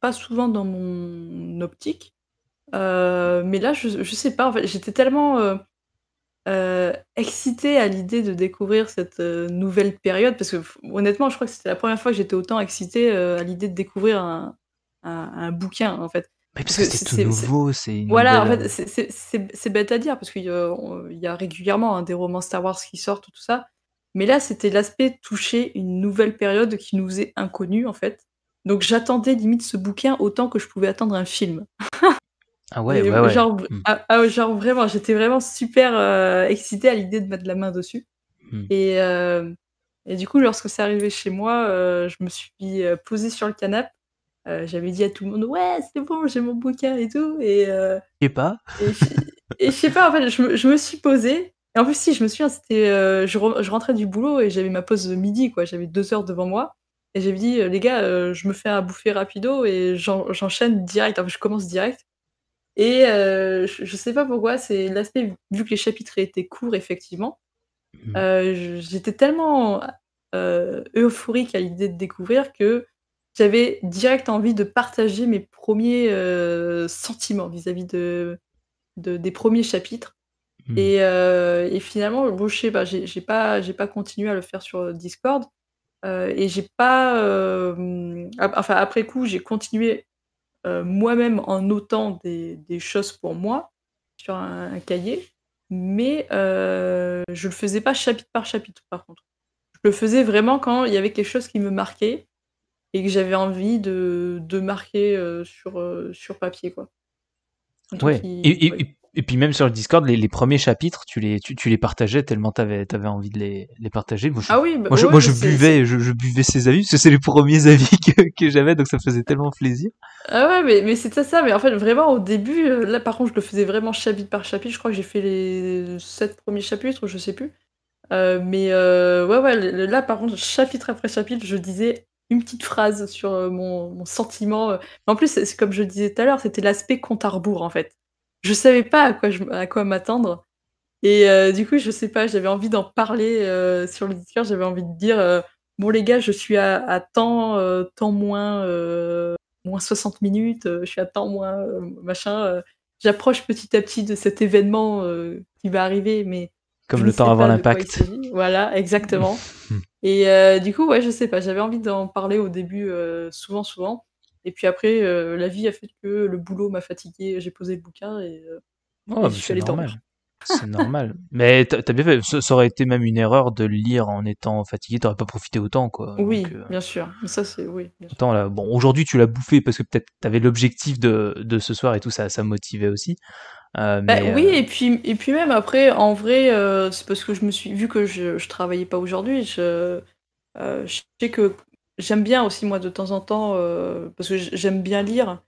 pas souvent dans mon optique. Euh, mais là, je, je sais pas. En fait, j'étais tellement euh, Excité à l'idée de découvrir cette euh, nouvelle période, parce que honnêtement, je crois que c'était la première fois que j'étais autant excitée euh, à l'idée de découvrir un, bouquin, en fait. Mais parce, que c'est tout nouveau, c'est... Voilà, en fait, c'est bête à dire, parce qu'il y, a régulièrement hein, des romans Star Wars qui sortent, tout ça. Mais là, c'était l'aspect toucher une nouvelle période qui nous est inconnue, en fait. Donc j'attendais limite ce bouquin autant que je pouvais attendre un film. *laughs* Ah ouais, ouais, Genre, hmm. ah, ah, genre vraiment, j'étais vraiment super excité euh, excitée à l'idée de mettre la main dessus. Hmm. Et, euh, et, du coup, lorsque c'est arrivé chez moi, euh, je me suis posée sur le canapé. J'avais dit à tout le monde, ouais, c'est bon, j'ai mon bouquin et tout. Et, sais pas. Et je sais pas, en fait, je, me suis posée. Et en plus, si, je me suis, c'était, je, rentrais du boulot et j'avais ma pause de midi, quoi. J'avais deux heures devant moi. Et j'avais dit, les gars, je me fais un bouffer rapido et j'enchaîne direct. Enfin, je commence direct. Et euh, je, sais pas pourquoi, c'est l'aspect, vu que les chapitres étaient courts, effectivement, mhm. euh, j'étais tellement euh, euphorique à l'idée de découvrir que j'avais direct envie de partager mes premiers sentiments vis-à-vis de, des premiers chapitres. Mhm. Et, finalement, bon, je sais pas, j'ai pas, pas continué à le faire sur Discord. et j'ai pas. enfin, après coup, j'ai continué euh, moi-même en notant des, choses pour moi sur un, cahier, mais euh, je le faisais pas chapitre par chapitre par contre. Je le faisais vraiment quand il y avait quelque chose qui me marquait et que j'avais envie de, marquer euh, euh, sur, papier. Quoi. Et, et puis même sur le Discord, les, premiers chapitres, tu les, tu, les partageais tellement t'avais avais envie de les, les partager. Moi, je, ah oui, bah moi, je, buvais, je, buvais ces avis parce que c'est les premiers *laughs* avis que, que j'avais, donc ça faisait tellement plaisir. Ah ouais, mais, mais c'était ça. Mais en fait, vraiment au début, euh, là par contre, je le faisais vraiment chapitre par chapitre. Je crois que j'ai fait les sept premiers chapitres, je sais plus. Euh, mais euh, ouais, ouais, là par contre, chapitre après chapitre, je disais une petite phrase sur mon, sentiment. En plus, comme je disais tout à l'heure, c'était l'aspect compte à rebours en fait je savais pas à quoi, je, à quoi m'attendre. Et euh, du coup, je sais pas, j'avais envie d'en parler euh, sur le Discord, j'avais envie de dire euh, bon les gars, je suis à, tant temps, moins, moins 60 minutes, je suis à temps moins machin. J'approche petit à petit de cet événement qui va arriver, mais comme le temps avant l'impact. Voilà, exactement. *laughs* Et du coup, ouais, je sais pas, j'avais envie d'en parler au début, souvent, souvent. Et puis après, euh, la vie a fait que le boulot m'a fatigué, j'ai posé le bouquin et, euh, ah, je suis C'est normal. Mais t'as bien fait. Ça, aurait été même une erreur de le lire en étant fatigué. T'aurais pas profité autant, quoi. Euh, oui, bien sûr. Ça, c'est oui. là, bon, aujourd'hui, tu l'as bouffé parce que peut-être t'avais l'objectif de, de, ce soir et tout ça, ça motivait aussi. Bah, oui, et puis et puis même après, en vrai, c'est parce que je me suis vu que je, je travaillais pas aujourd'hui. Je, je sais que j'aime bien aussi, moi, de temps en temps, euh, parce que j'aime bien lire.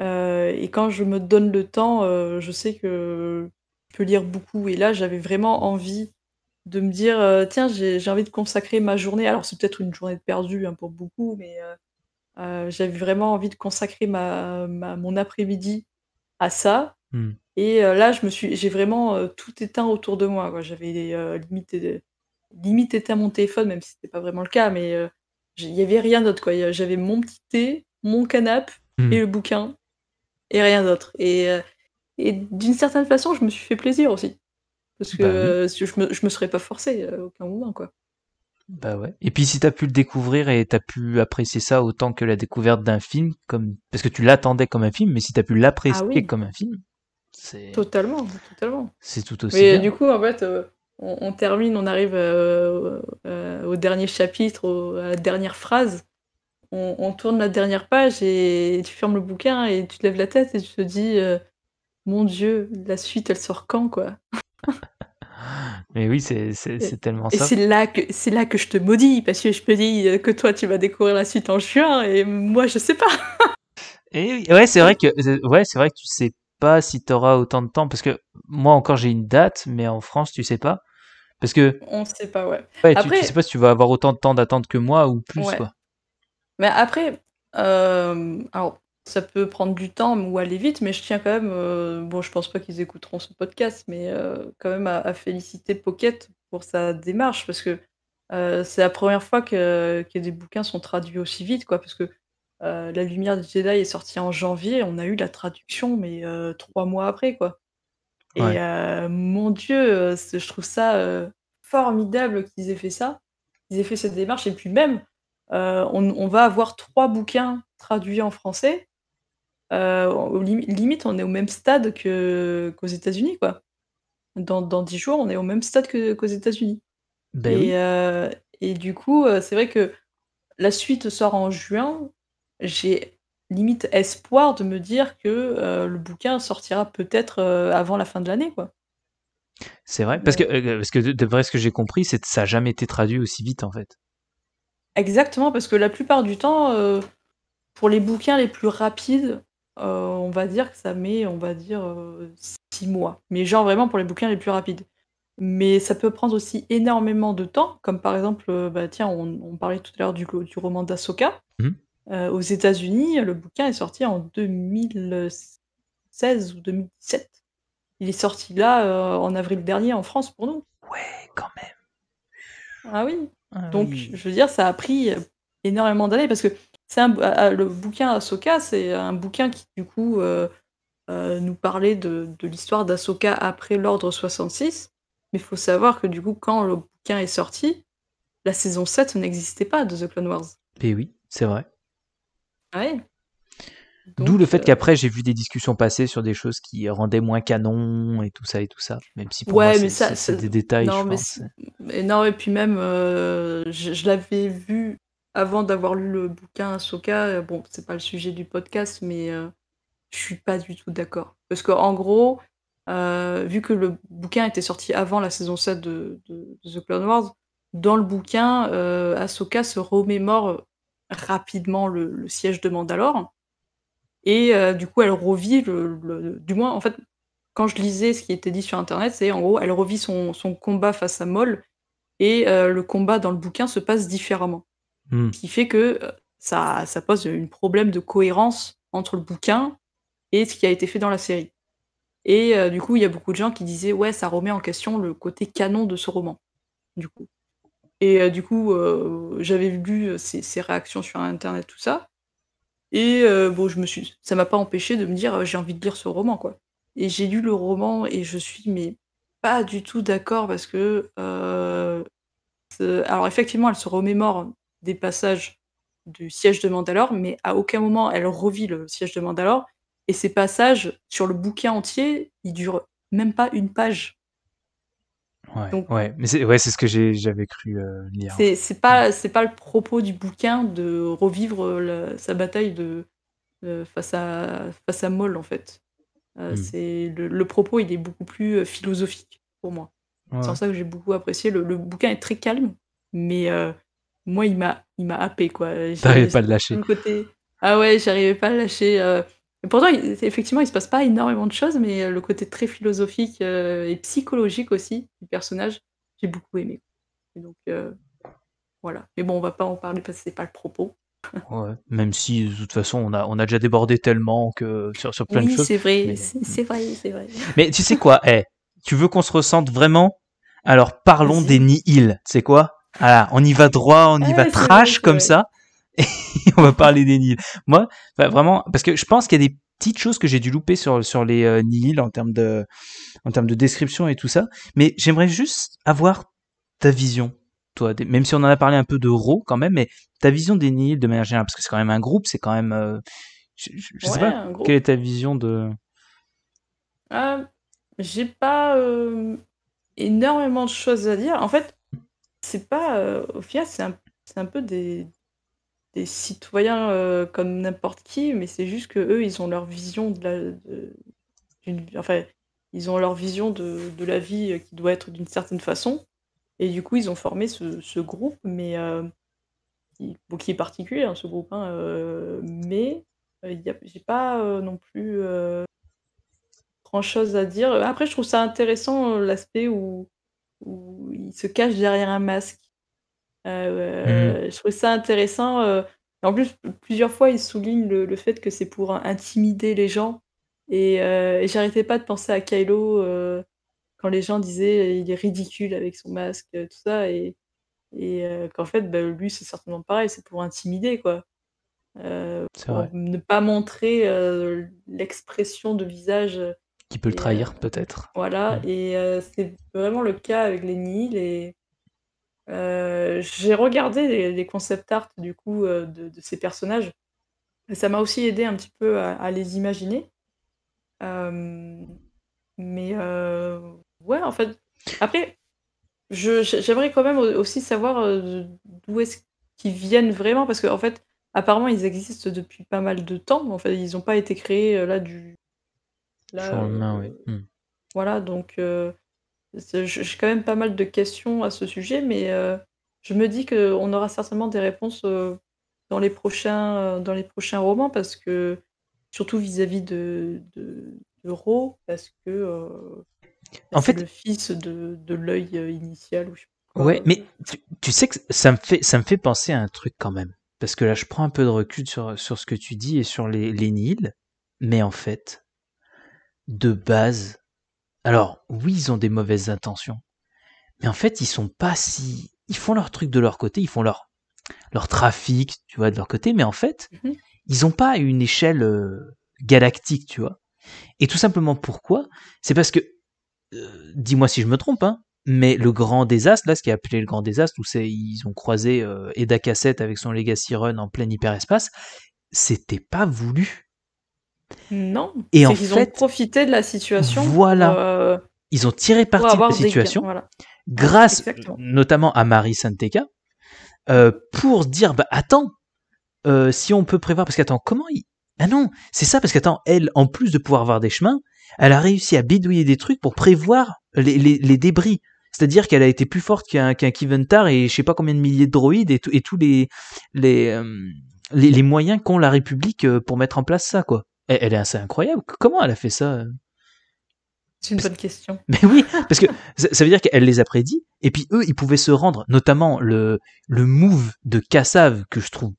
Euh, et quand je me donne le temps, euh, je sais que je peux lire beaucoup. Et là, j'avais vraiment envie de me dire, tiens, j'ai envie de consacrer ma journée. Alors, c'est peut-être une journée de hein, pour beaucoup, mais j'avais vraiment envie de consacrer ma, mon après-midi à ça. Hmm. Et là, je me suis, j'ai vraiment tout éteint autour de moi. J'avais limite, limite éteint mon téléphone, même si c'était pas vraiment le cas, mais il n'y avait rien d'autre, quoi. J'avais mon petit thé, mon canap hmm. et le bouquin, et rien d'autre. Euh, et, d'une certaine façon, je me suis fait plaisir aussi. Parce que bah euh, je, me, me serais pas forcé euh, à aucun moment, quoi. Bah ouais. Et puis si tu as pu le découvrir et tu as pu apprécier ça autant que la découverte d'un film, comme parce que tu l'attendais comme un film, mais si tu as pu l'apprécier ah comme un film, c'est totalement, totalement. C'est tout aussi. Mais du coup, en fait, on, termine, on arrive euh, euh, au dernier chapitre, à la dernière phrase. On, tourne la dernière page et tu fermes le bouquin et tu te lèves la tête et tu te dis euh, Mon Dieu, la suite, elle sort quand, quoi *laughs* Mais oui, c'est tellement ça. Et c'est là, que, là que je te maudis, parce que je te dis que toi, tu vas découvrir la suite en juin et moi, je sais pas. et ouais, c'est vrai, que, ouais, vrai que tu sais pas si tu auras autant de temps. Parce que moi, encore, j'ai une date, mais en France, tu sais pas. Parce que. On sait pas, ouais. après... tu, sais pas si tu vas avoir autant de temps d'attente que moi ou plus, quoi. Mais après, euh, alors, ça peut prendre du temps ou aller vite, mais je tiens quand même. Euh, bon, je pense pas qu'ils écouteront ce podcast, mais euh, quand même à, féliciter Pocket pour sa démarche, parce que c'est la première fois que, que, des bouquins sont traduits aussi vite, quoi. Parce que euh, la lumière du Jedi est sortie en janvier, on a eu la traduction, mais euh, trois mois après, quoi. Et euh, mon Dieu, je trouve ça formidable qu'ils aient fait ça, qu'ils aient fait cette démarche. Et puis même, on, va avoir trois bouquins traduits en français. Au limite, on est au même stade qu'aux États-Unis, quoi. Dans, dix jours, on est au même stade qu'aux États-Unis. Ben et, et, du coup, c'est vrai que la suite sort en juin j'ai limite espoir de me dire que euh, le bouquin sortira peut-être euh, avant la fin de l'année, quoi. C'est vrai, parce que, euh, que de, vrai, ce que j'ai compris, c'est que ça n'a jamais été traduit aussi vite, en fait. Exactement, parce que la plupart du temps, pour les bouquins les plus rapides, on va dire que ça met, on va dire, six mois. Mais genre vraiment pour les bouquins les plus rapides. Mais ça peut prendre aussi énormément de temps, comme par exemple, bah, tiens, on, parlait tout à l'heure du, du roman d'Asoka. Mmh. Euh, aux États-Unis, le bouquin est sorti en 2016 ou 2017. Il est sorti là euh, en avril dernier en France pour nous. Ouais, quand même. Ah, ah oui. Donc, je veux dire, ça a pris énormément d'années parce que c'est euh, le bouquin Ahsoka, c'est un bouquin qui, du coup, nous parlait de, l'histoire d'Ahsoka après l'Ordre 66. Mais il faut savoir que, du coup, quand le bouquin est sorti, la saison 7 n'existait pas de The Clone Wars. Et eh oui, c'est vrai. Ah D'où le fait euh, qu'après j'ai vu des discussions passer sur des choses qui rendaient moins canon et tout ça et tout ça. Même si pour moi c'est des détails. Non, Et puis même euh, je, l'avais vu avant d'avoir lu le bouquin Ahsoka. Euh, bon c'est pas le sujet du podcast mais je suis pas du tout d'accord parce qu'en gros vu que le bouquin était sorti avant la saison 7 de, de The Clone Wars, dans le bouquin Ahsoka se remémore rapidement le, siège de Mandalore. Et euh, du coup, elle revit, le, du moins, en fait, quand je lisais ce qui était dit sur Internet, c'est en gros, elle revit son, combat face à Moll, et euh, le combat dans le bouquin se passe différemment. Hmm. Ce qui fait que euh, ça, ça pose un problème de cohérence entre le bouquin et ce qui a été fait dans la série. Et du coup, il y a beaucoup de gens qui disaient, ouais, ça remet en question le côté canon de ce roman. Du coup. Et euh, du coup, euh, j'avais lu euh, ses, réactions sur Internet, tout ça. Et bon, je me suis, ça m'a pas empêché de me dire, j'ai envie de lire ce roman, quoi. Et j'ai lu le roman et je suis, mais pas du tout d'accord parce que. alors, effectivement, elle se remémore des passages du siège de Mandalore, mais à aucun moment elle revit le siège de Mandalore. Et ces passages sur le bouquin entier, ils durent même pas une page. Ouais, mais c'est ouais, ce que j'avais cru euh, lire. C'est pas, c'est pas le propos du bouquin de revivre sa bataille de, euh, face à face à Moll en fait. Euh, hmm. C'est le, propos, il est beaucoup plus philosophique pour moi. C'est pour ça que j'ai beaucoup apprécié. Le, bouquin est très calme, mais moi, il m'a, il m'a happé quoi. T'arrivais pas à le lâcher. Côté... Ah ouais, j'arrivais pas à le lâcher. Et pourtant, effectivement, il se passe pas énormément de choses, mais euh, le côté très philosophique euh, et psychologique aussi du personnage, j'ai beaucoup aimé. Et donc euh, voilà. Mais bon, on va pas en parler parce que c'est pas le propos. ouais, même si de toute façon on a, déjà débordé tellement que sur, plein de choses. c'est vrai, c'est vrai, c'est *laughs* vrai. Mais tu sais quoi, eh, tu veux qu'on se ressente vraiment Alors parlons des nihils, c'est quoi ah, on y va droit, on y va trash comme ça et *laughs* on va parler des Nils. Moi, vraiment, parce que je pense qu'il y a des petites choses que j'ai dû louper sur, sur les euh, Nils en termes de, en termes de description et tout ça. Mais j'aimerais juste avoir ta vision, toi, même si on en a parlé un peu de Raw quand même, mais ta vision des Nils de manière générale, parce que c'est quand même un groupe, c'est quand même, euh, je, sais pas, quelle est ta vision de. Euh, j'ai pas énormément de choses à dire. En fait, c'est pas, au final, c'est un peu des des citoyens euh, comme n'importe qui, mais c'est juste que eux, ils ont leur vision de la, ils ont leur vision de, la vie euh, qui doit être d'une certaine façon, et du coup, ils ont formé ce, groupe, mais euh, qui, est particulier, hein, ce groupe, hein, mais il j'ai pas non plus grand chose à dire. Après, je trouve ça intéressant l'aspect où, où ils se cachent derrière un masque. Euh, mhm. Je trouve ça intéressant. Euh, en plus, plusieurs fois, il souligne le, fait que c'est pour intimider les gens. Et, euh, j'arrêtais pas de penser à Kylo quand les gens disaient il est ridicule avec son masque, tout ça. Et, et qu'en fait, bah, lui, c'est certainement pareil, c'est pour intimider, quoi. pour ne pas montrer l'expression de visage. Qui peut le trahir, peut-être. voilà, mhm. et c'est vraiment le cas avec les Nils. Et, euh, j'ai regardé les, concept art du coup euh, de, ces personnages et ça m'a aussi aidé un petit peu à, les imaginer. Euh, mais ouais, en fait, après, j'aimerais quand même aussi savoir d'où est-ce qu'ils viennent vraiment parce qu'en en fait, apparemment, ils existent depuis pas mal de temps. En fait, ils n'ont pas été créés là du. Hmm. Voilà, donc. J'ai quand même pas mal de questions à ce sujet, mais euh, je me dis qu'on aura certainement des réponses euh, dans, les prochains, euh, dans les prochains romans, parce que surtout vis-à-vis de, de, Ro, parce que en fait, le fils de, de l'œil initial. Ou je sais pas ouais, mais tu, sais que ça me, fait, ça me fait penser à un truc quand même, parce que là je prends un peu de recul sur, sur ce que tu dis et sur les, les Nils, mais en fait, de base, alors, oui, ils ont des mauvaises intentions. Mais en fait, ils sont pas si. Ils font leur truc de leur côté, ils font leur, leur trafic, tu vois, de leur côté, mais en fait, mhm. ils n'ont pas une échelle euh, galactique, tu vois. Et tout simplement pourquoi C'est parce que, euh, dis-moi si je me trompe, hein, mais le grand désastre, là, ce qui est appelé le grand désastre, où ils ont croisé euh, Eda Cassette avec son Legacy Run en plein hyperespace, c'était pas voulu. Non. Et en ils ont profité de la situation. Voilà. Euh, ils ont tiré parti de la situation, grâce notamment à Marie Santeca, euh, pour dire bah attends, euh, si on peut prévoir, parce qu'attends, comment Ah non, c'est ça, parce qu'attends, elle, en plus de pouvoir voir des chemins, elle a réussi à bidouiller des trucs pour prévoir les, débris. C'est-à-dire qu'elle a été plus forte qu'un qu Kiventar et je sais pas combien de milliers de droïdes et, et tous les, les, les, les moyens qu'ont la République pour mettre en place ça, quoi elle, est assez incroyable. Comment elle a fait ça euh? C'est une bonne question. *laughs* Mais oui, parce que ça veut dire qu'elle les a prédits, et puis eux, ils pouvaient se rendre, notamment le, le move de Kassav, que je trouve.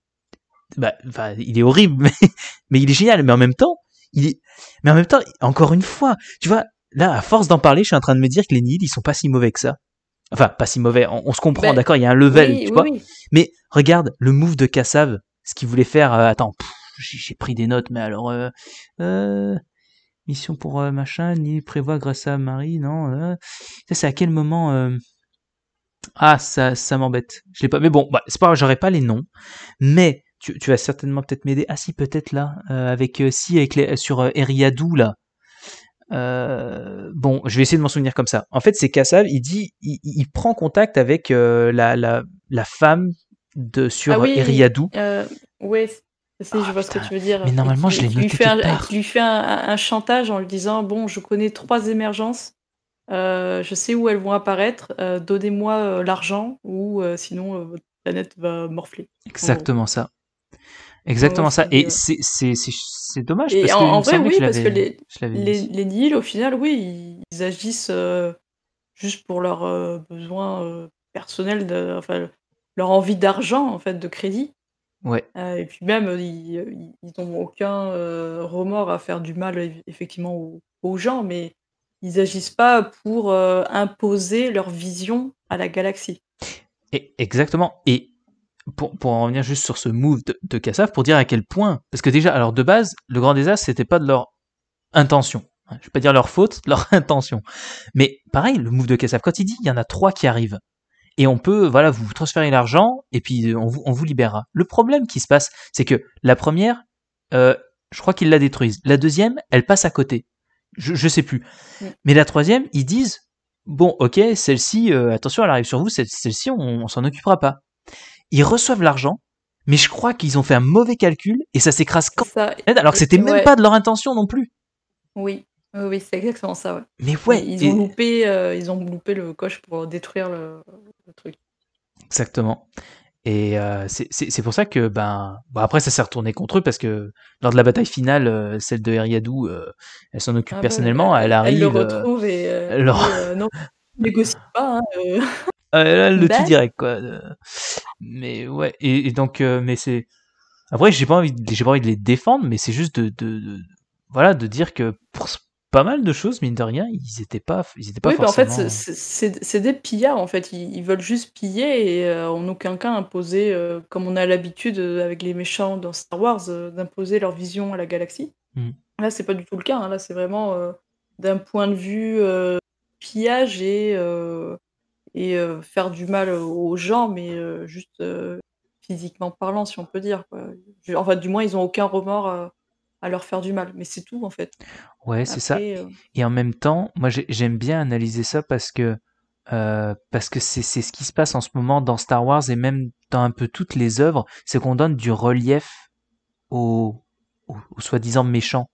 Bah, il est horrible, *laughs* mais, mais il est génial, mais en même temps, il est... Mais en même temps, encore une fois, tu vois, là, à force d'en parler, je suis en train de me dire que les Nihil, ils sont pas si mauvais que ça. Enfin, pas si mauvais, on, se comprend, ben, d'accord, il y a un level, tu vois. Mais regarde, le move de Kassav, ce qu'il voulait faire, euh, attends, j'ai pris des notes, mais alors, euh, euh, mission pour euh, machin, ni prévoit grâce à Marie, non. ça, c'est à quel moment Ah, ça, ça m'embête. Je l'ai pas. Mais bon, bah, c'est pas, j'aurais pas les noms, mais tu, tu vas certainement peut-être m'aider. Ah si, peut-être là, avec si avec les, sur Eriadou là. bon, je vais essayer de m'en souvenir comme ça. En fait, c'est Kassav, il dit, il, prend contact avec la, la, la, femme de sur ah oui, Eriadou je vois ce que ah, tu veux dire. Mais normalement, je l'ai noté. lui, un, lui fais un, chantage en lui disant Bon, je connais trois émergences, euh, je sais où elles vont apparaître, euh, donnez-moi euh, l'argent ou sinon votre planète va morfler. Exactement ça. Oh. Exactement oh, ça. Et c'est dommage. parce en, que en vrai, oui, parce que les, les, au final, oui, ils, agissent juste pour leurs besoins personnels, de, enfin, leur envie d'argent, en fait, de crédit. Euh, et puis même, ils n'ont euh, aucun euh, remords à faire du mal effectivement aux, gens, mais ils agissent pas pour imposer leur vision à la galaxie. Et- exactement. Et pour, pour en revenir juste sur ce move de, Kassav, pour dire à quel point, parce que déjà, alors de base, le grand désastre, c'était pas de leur intention. Je vais pas dire leur faute, *laughs* leur intention. Mais pareil, le move de Kassav, quand il dit il y en a trois qui arrivent, et on peut, voilà, vous transférer l'argent et puis euh, on vous, libérera. Le problème qui se passe, c'est que la première, euh, je crois qu'ils la détruisent. La deuxième, elle passe à côté. Je, ne sais plus. Mais la troisième, ils disent, bon, ok, celle-ci, euh, attention, elle arrive sur vous, celle-ci, on, ne s'en occupera pas. Ils reçoivent l'argent, mais je crois qu'ils ont fait un mauvais calcul et ça s'écrase quand ça, alors que c'était n'était même pas de leur intention non plus. Oui, oui, c'est exactement ça, ouais. Mais ouais, ils, ont loupé, euh, ils ont loupé le coche pour détruire le, truc. Exactement. Et euh, c'est pour ça que, ben, bon, après, ça s'est retourné contre eux parce que lors de la bataille finale, euh, celle de Eriadou, elle s'en occupe ah bah, personnellement, elle, arrive. Elle le retrouve et. Alors... non, négocie pas. Hein, *laughs* elle le tue bah. direct, quoi. Mais ouais, et, donc, mais c'est. Après, j'ai pas, envie j'ai pas envie de les défendre, mais c'est juste de, de, Voilà, de dire que pour, pas mal de choses, mine de rien, ils n'étaient pas, ils étaient pas oui, mais bah, en fait, c'est des pillards, en fait. Ils, veulent juste piller et euh, en aucun cas imposer, euh, comme on a l'habitude euh, avec les méchants dans Star Wars, d'imposer leur vision à la galaxie. Hmm. Là, c'est pas du tout le cas. Hein. Là, c'est vraiment d'un point de vue pillage et, et faire du mal aux gens, mais juste physiquement parlant, si on peut dire. Enfin, du moins, ils n'ont aucun remords à leur faire du mal. Mais c'est tout, en fait. Ouais, c'est ça. Euh, et en même temps, moi, j'aime bien analyser ça parce que euh, c'est ce qui se passe en ce moment dans Star Wars et même dans un peu toutes les œuvres, c'est qu'on donne du relief aux, soi-disant méchants.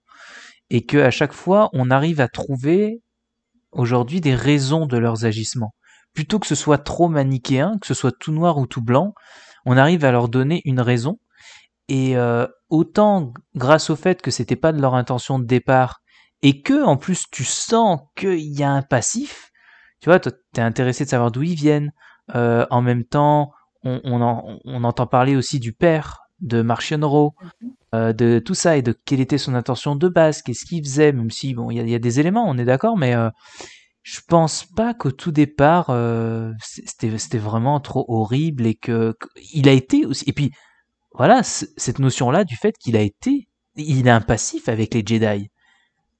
Et que à chaque fois, on arrive à trouver aujourd'hui des raisons de leurs agissements. Plutôt que ce soit trop manichéen, que ce soit tout noir ou tout blanc, on arrive à leur donner une raison et euh, autant grâce au fait que c'était pas de leur intention de départ et que en plus tu sens qu'il y a un passif, tu vois, t'es intéressé de savoir d'où ils viennent. Euh, en même temps, on, entend parler aussi du père de Martian mm-hmm. euh, de tout ça et de quelle était son intention de base, qu'est-ce qu'il faisait, même si bon, il y, a des éléments, on est d'accord, mais je pense pas qu'au tout départ, c'était vraiment trop horrible et que, il a été aussi. Et puis, voilà, cette notion-là du fait qu'il a été, il a un passif avec les Jedi.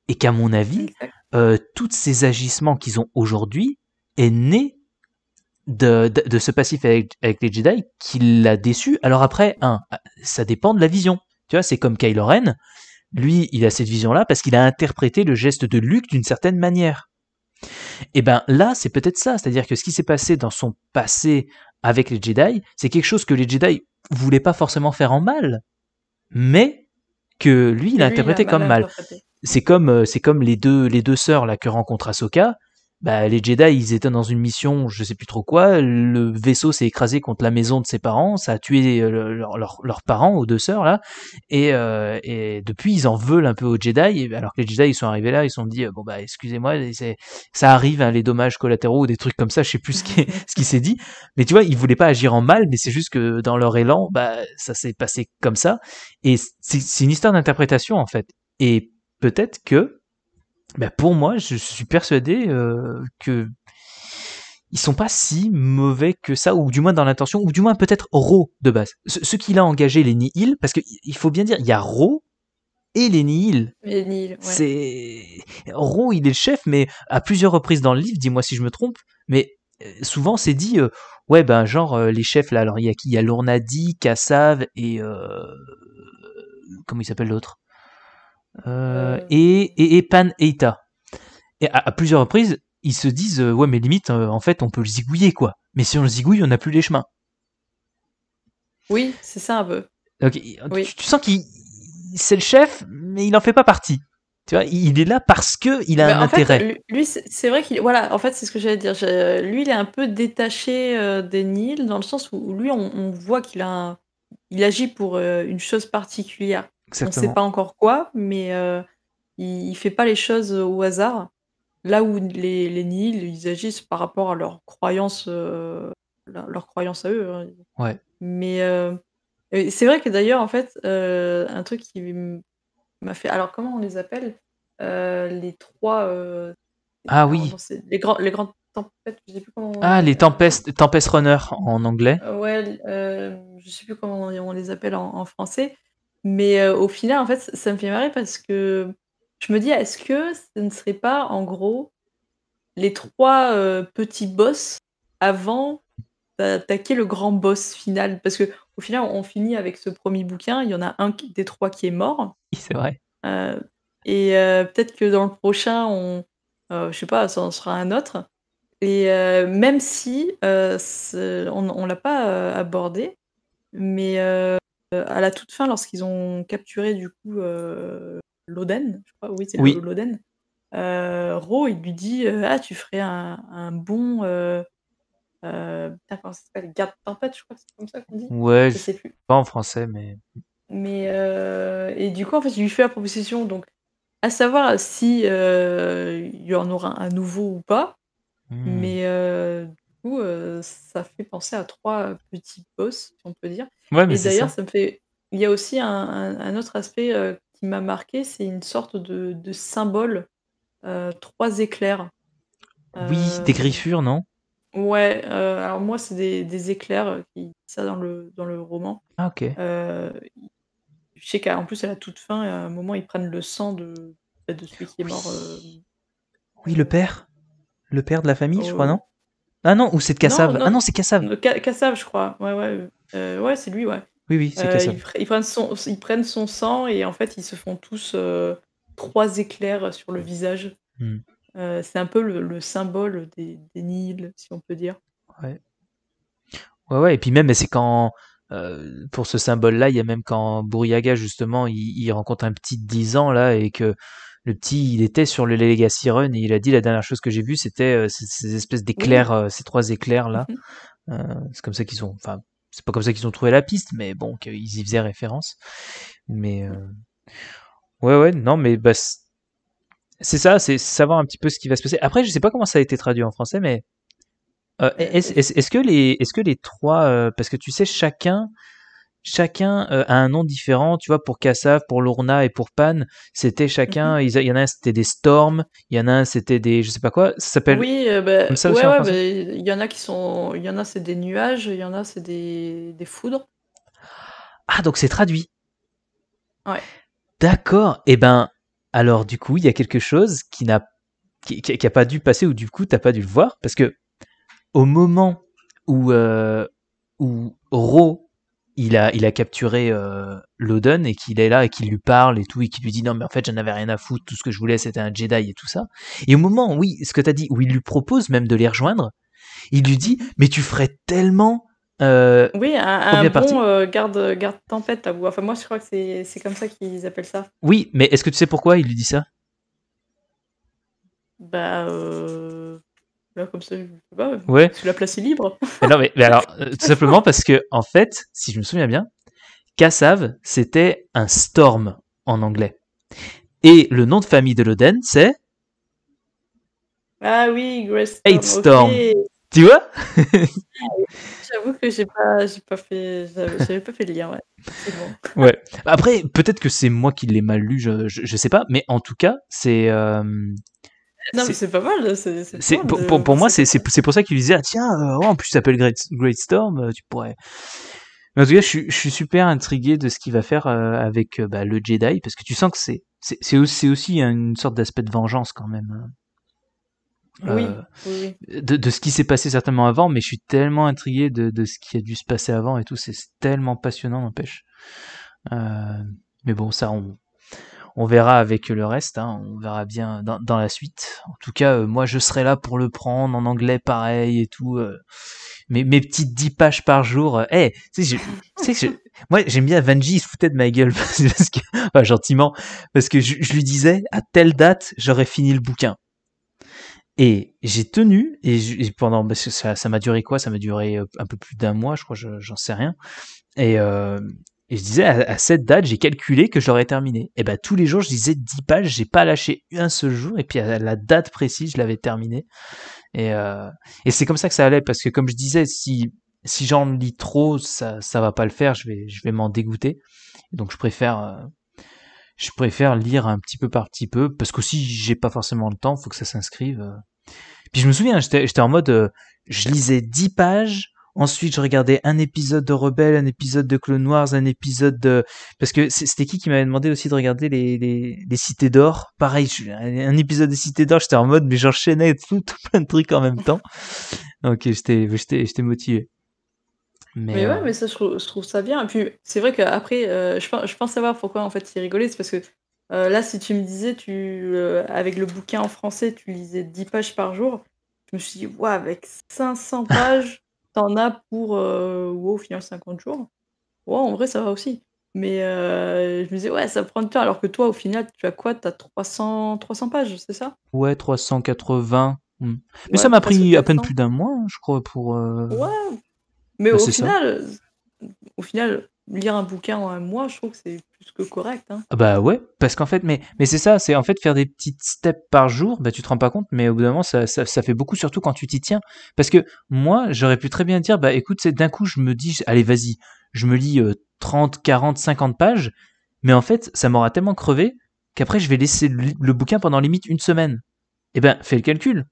Et qu'à mon avis, euh, tous ces agissements qu'ils ont aujourd'hui est né de, ce passif avec, les Jedi qui l'a déçu. Alors après, ça dépend de la vision. Tu vois, c'est comme Kylo Ren. Lui, il a cette vision-là parce qu'il a interprété le geste de Luke d'une certaine manière. Et eh ben là, c'est peut-être ça. C'est-à-dire que ce qui s'est passé dans son passé avec les Jedi, c'est quelque chose que les Jedi voulaient pas forcément faire en mal, mais que lui, il a interprété comme mal. C'est comme, euh, c'est comme les deux, les deux sœurs là que rencontre Ahsoka bah, les Jedi, ils étaient dans une mission, je sais plus trop quoi, le vaisseau s'est écrasé contre la maison de ses parents, ça a tué euh, leurs parents, aux deux sœurs, là, et, euh, et, depuis, ils en veulent un peu aux Jedi, alors que les Jedi, ils sont arrivés là, ils se sont dit, euh, bon bah, excusez-moi, ça arrive, hein, les dommages collatéraux ou des trucs comme ça, je sais plus ce qui, ce qui s'est dit, mais tu vois, ils voulaient pas agir en mal, mais c'est juste que dans leur élan, bah, ça s'est passé comme ça, et c'est une histoire d'interprétation, en fait, et peut-être que bah, pour moi, je suis persuadé euh, que ils sont pas si mauvais que ça, ou du moins dans l'intention, ou du moins peut-être Ro de base. Ce, qu'il a engagé les Nihil, parce qu'il faut bien dire, il y a Ro et les Nihil. Les Nihil, ouais. C'est Ro, il est le chef, mais à plusieurs reprises dans le livre, dis-moi si je me trompe, mais euh, souvent c'est dit, euh, ouais ben genre les chefs là, alors il y a qui Il y a Lournadi, Kassav et comment il s'appelle l'autre euh, euh, et, Pan Eita. Et à, plusieurs reprises, ils se disent euh, ouais mais limite en fait on peut le zigouiller quoi. Mais si on le zigouille, on n'a plus les chemins. Oui, c'est ça un peu. Tu, sens qu'il c'est le chef, mais il n'en fait pas partie. Tu vois, il est là parce que il a un intérêt. lui, c'est vrai qu'il voilà. En fait, c'est ce que j'allais dire. Lui, il est un peu détaché des Nils dans le sens où lui, on, voit qu'il a il agit pour une chose particulière. On ne sait pas encore quoi, mais euh, il ne fait pas les choses au hasard. Là où les, les ils agissent par rapport à leurs croyances, euh, leur, croyance à eux. Hein. Ouais. Mais euh, c'est vrai que d'ailleurs, en fait, un truc qui m'a fait. Alors, comment on les appelle Les trois. ah oui. les, grandes tempêtes, Ah, les tempêtes, tempest runner en anglais. Ouais, je sais plus comment on les appelle en français. Mais euh, au final, en fait, ça, me fait marrer parce que je me dis, est-ce que ce ne serait pas, en gros, les trois euh, petits boss avant d'attaquer le grand boss final Parce que au final, on finit avec ce premier bouquin, il y en a un des trois qui est mort. C'est vrai. Euh, et peut-être que dans le prochain, on, je sais pas, ça en sera un autre. Et même si on ne l'a pas abordé, mais euh, à la toute fin, lorsqu'ils ont capturé du coup euh, Loden, je crois, oui, c'est Loden, euh, Ro, il lui dit Ah, tu ferais un, bon. Euh, pas Garde tempête, je crois que c'est comme ça qu'on dit. Ouais, je, sais plus. Pas en français, mais. Mais et du coup, en fait, il lui fait la proposition. Donc, à savoir si il y en aura un nouveau ou pas. Hmm. Mais euh, ça fait penser à trois petits boss, si on peut dire. Ouais, mais Et d'ailleurs, ça. me fait. Il y a aussi un, autre aspect euh, qui m'a marqué, c'est une sorte de, symbole, euh, trois éclairs. Oui, des griffures, non ouais, alors moi, c'est des, éclairs qui ça dans le, dans le roman. Ah, ok. je sais qu'en plus, à la toute fin, à un moment, ils prennent le sang de, de celui qui est mort. Oui. le père. Le père de la famille, je crois, oh, non ah non, ou c'est de Cassav. Ah non, c'est Cassav. Cassav, euh, je crois. Ouais, ouais. Euh, ouais, c'est lui, ouais. Oui, oui, c'est Cassav. Euh, ils, prennent son, ils prennent son sang et en fait, ils se font tous trois éclairs sur le visage. Hmm. c'est un peu le, symbole des, des Nils, si on peut dire. Ouais. Ouais, ouais, et puis même, c'est quand. pour ce symbole-là, il y a même quand Bouriaga, justement, il, il rencontre un petit de 10 ans, là, et que le petit, il était sur le Legacy Run et il a dit la dernière chose que j'ai vue, c'était euh, ces, espèces d'éclairs, euh, ces trois éclairs là. Mhm. Euh, c'est comme ça qu'ils ont, enfin, c'est pas comme ça qu'ils ont trouvé la piste, mais bon, qu'ils y faisaient référence. Mais ouais, ouais, non, mais bah, c'est ça, c'est savoir un petit peu ce qui va se passer. Après, je sais pas comment ça a été traduit en français, mais est-ce que les, est-ce que les trois, parce que tu sais, chacun chacun euh, a un nom différent. Tu vois, pour Kassav, pour Lourna et pour Pan, c'était chacun. Mhm. Il y en a un, c'était des Storms. Il y en a un, c'était des. Je sais pas quoi. Ça s'appelle. Oui, euh, bah, Comme bah, il y en a qui sont. Il y en a, c'est des nuages. Il y en a, c'est des... des foudres. Ah, donc c'est traduit. Ouais. D'accord. Et eh ben, alors du coup, il y a quelque chose qui n'a qui, qui, a pas dû passer ou du coup, t'as pas dû le voir parce que au moment où euh, où Ro il a, il a capturé euh, Loden et qu'il est là et qu'il lui parle et tout et qu'il lui dit non mais en fait j'en avais rien à foutre, tout ce que je voulais c'était un Jedi et tout ça. Et au moment, oui, ce que t'as dit, où il lui propose même de les rejoindre, il lui dit mais tu ferais tellement... Euh, oui, un, bon euh, garde, garde tempête à vous. Enfin moi je crois que c'est comme ça qu'ils appellent ça. Oui, mais est-ce que tu sais pourquoi il lui dit ça Bah... Hein, comme ça, je sais pas. Euh, ouais. Tu que la place est libre. *laughs* non, mais, mais alors, euh, tout simplement parce que, en fait, si je me souviens bien, Cassav, c'était un storm en anglais. Et le nom de famille de Loden, c'est. Ah oui, Grace Storm. Storm. Tu vois *laughs* J'avoue que j'ai pas, j'ai pas fait, j'avais pas fait le lien, ouais. Bon. *laughs* ouais. Après, peut-être que c'est moi qui l'ai mal lu, je, je, sais pas, mais en tout cas, c'est euh, non, mais c'est pas mal. Hein, c'est, pour, pour, moi, c'est, pour ça qu'il disait ah, tiens, euh, en plus, tu t'appelles Great, Great, Storm, euh, tu pourrais. Mais en tout cas, je, suis, je suis super intrigué de ce qu'il va faire euh, avec bah, le Jedi, parce que tu sens que c'est, c'est, aussi, hein, une sorte d'aspect de vengeance quand même. Hein. oui, De, de, ce qui s'est passé certainement avant, mais je suis tellement intrigué de, de, ce qui a dû se passer avant et tout, c'est tellement passionnant, n'empêche. mais bon, ça, on, on verra avec le reste, hein. on verra bien dans, la suite. En tout cas, euh, moi je serai là pour le prendre en anglais pareil et tout. Euh. Mais mes, petites 10 pages par jour. Euh. Eh, tu sais, moi j'aime bien Vanji, il se foutait de ma gueule, *laughs* parce gentiment, parce que je, lui disais à telle date j'aurais fini le bouquin. Et j'ai tenu, et, pendant, ça m'a duré quoi Ça m'a duré un peu plus d'un mois, je crois, j'en sais rien. Et, et je disais, à, cette date, j'ai calculé que j'aurais terminé. Et ben tous les jours, je disais 10 pages, j'ai pas lâché un seul jour. Et puis à la date précise, je l'avais terminé. Et, euh, et c'est comme ça que ça allait, parce que comme je disais, si si j'en lis trop, ça ça va pas le faire. Je vais je vais m'en dégoûter. Donc je préfère euh, je préfère lire un petit peu par petit peu, parce qu'aussi j'ai pas forcément le temps, faut que ça s'inscrive. Euh. Puis je me souviens, j'étais en mode, euh, je lisais 10 pages Ensuite, je regardais un épisode de Rebelle, un épisode de Clone Wars, un épisode de... Parce que c'était qui qui m'avait demandé aussi de regarder les, les, Cités d'Or Pareil, un épisode des Cités d'Or, j'étais en mode, mais j'enchaînais tout, *laughs* tout, plein de trucs en même temps. ok j'étais motivé. Mais, ouais, euh, mais ça, je trouve, ça bien. Et puis, c'est vrai qu'après, euh, je, je, pense savoir pourquoi, en fait, il rigolait. C'est parce que euh, là, si tu me disais, tu, avec le bouquin en français, tu lisais 10 pages par jour, je me suis dit, ouais, avec 500 pages t'en as pour euh, au final 50 jours. Wow, en vrai, ça va aussi. Mais euh, je me disais, ouais, ça prend du temps. Alors que toi, au final, tu as quoi Tu as 300, 300 pages, c'est ça Ouais, 380. Hmm. Mais ça m'a pris à peine plus d'un mois, je crois, pour. Euh, ouais. Mais bah, au, final, au final, lire un bouquin en un mois, je trouve que c'est plus que correct. Hein. Ah bah ouais, parce qu'en fait, mais, mais c'est ça, c'est en fait faire des petites steps par jour, bah tu te rends pas compte, mais au bout d'un moment, ça, fait beaucoup, surtout quand tu t'y tiens. Parce que moi, j'aurais pu très bien dire, bah écoute, c'est d'un coup, je me dis, allez, vas-y, je me lis 30, 40, 50 pages, mais en fait, ça m'aura tellement crevé qu'après, je vais laisser le, bouquin pendant limite une semaine. Eh ben, fais le calcul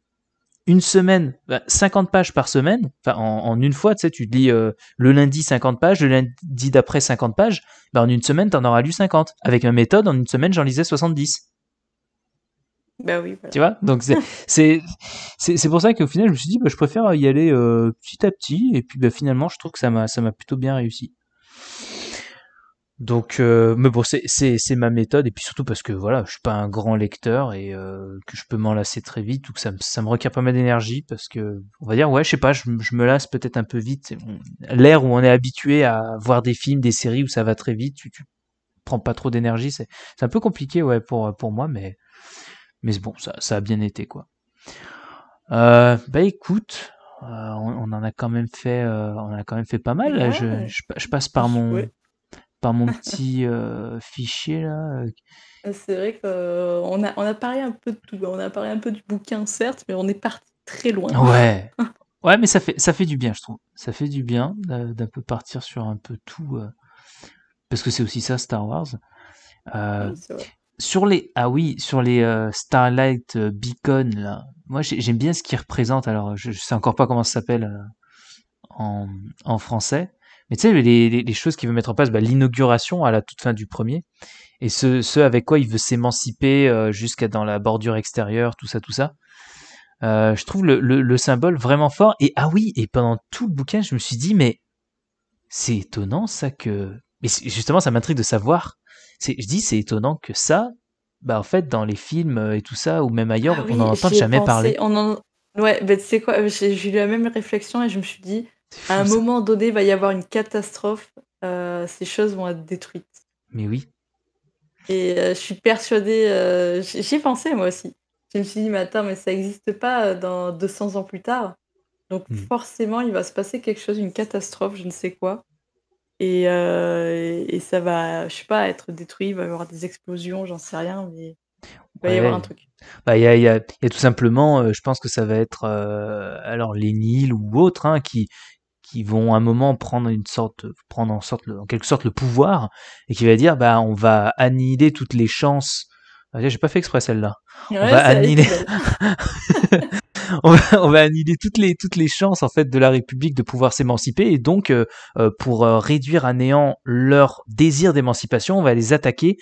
une semaine, 50 bah, pages par semaine, enfin en, en une fois, tu sais, tu lis euh, le lundi 50 pages, le lundi d'après 50 pages, ben en une semaine, tu en auras lu 50. Avec ma méthode, en une semaine, j'en lisais 70. Ben bah oui. Tu vois Donc *laughs* c'est pour ça qu'au final, je me suis dit, ben, je préfère y aller euh, petit à petit, et puis finalement, je trouve que ça m'a plutôt bien réussi. Donc, euh, mais bon, c'est ma méthode, et puis surtout parce que voilà, je suis pas un grand lecteur et euh, que je peux m'en lasser très vite, ou que ça, ça me requiert pas mal d'énergie, parce que, on va dire, ouais, je sais pas, je, me lasse peut-être un peu vite. L'ère où on est habitué à voir des films, des séries où ça va très vite, tu, prends pas trop d'énergie, c'est un peu compliqué, ouais, pour, pour moi, mais, mais bon, ça, ça a bien été, quoi. Euh, bah écoute, on, en a quand même fait, on a quand même fait pas mal. je, je, passe par mon par mon *laughs* petit euh, fichier là. Euh, ah, c'est vrai qu'on euh, a, on a parlé un peu de tout. Hein. On a parlé un peu du bouquin, certes, mais on est parti très loin. Ouais. *laughs* Ouais, mais ça fait, ça fait du bien, je trouve. Ça fait du bien d'un peu partir sur un peu tout. parce que c'est aussi ça, Star Wars. sur les, ah oui, sur les Starlight Beacon, là. Moi, j'aime bien ce qu'ils représentent. Alors, je, je sais encore pas comment ça s'appelle en, en français. Mais tu sais, les, les, choses qu'il veut mettre en place, bah, l'inauguration à la toute fin du premier, et ce, ce avec quoi il veut s'émanciper euh, jusqu'à dans la bordure extérieure, tout ça, tout ça. Euh, je trouve le, le, symbole vraiment fort. Et ah oui, et pendant tout le bouquin, je me suis dit, mais c'est étonnant ça que. Mais justement, ça m'intrigue de savoir. Je dis, c'est étonnant que ça, bah en fait, dans les films et tout ça, ou même ailleurs, ah on n'en entend jamais parler. On Ouais, bah, tu sais quoi, j'ai eu la même réflexion et je me suis dit, à un moment donné, il va y avoir une catastrophe. Euh, ces choses vont être détruites. Mais oui. Et euh, je suis persuadée, euh, j'y ai pensé moi aussi. Je me suis dit, mais attends, mais ça n'existe pas dans 200 ans plus tard. Donc hmm. forcément, il va se passer quelque chose, une catastrophe, je ne sais quoi. Et, ça va, je sais pas, être détruit, il va y avoir des explosions, j'en sais rien, mais il va y avoir un truc. Bah, il y a, tout simplement, je pense que ça va être alors les Nils ou autres hein, qui, qui vont à un moment prendre une sorte, prendre en sorte, en quelque sorte le pouvoir, et qui va dire, bah, on va annihiler toutes les chances. Ah, j'ai pas fait exprès celle-là. on va annihiler. *laughs* on, va, annihiler toutes les toutes les chances en fait de la République de pouvoir s'émanciper et donc euh, euh, pour euh, réduire à néant leur désir d'émancipation, on va les attaquer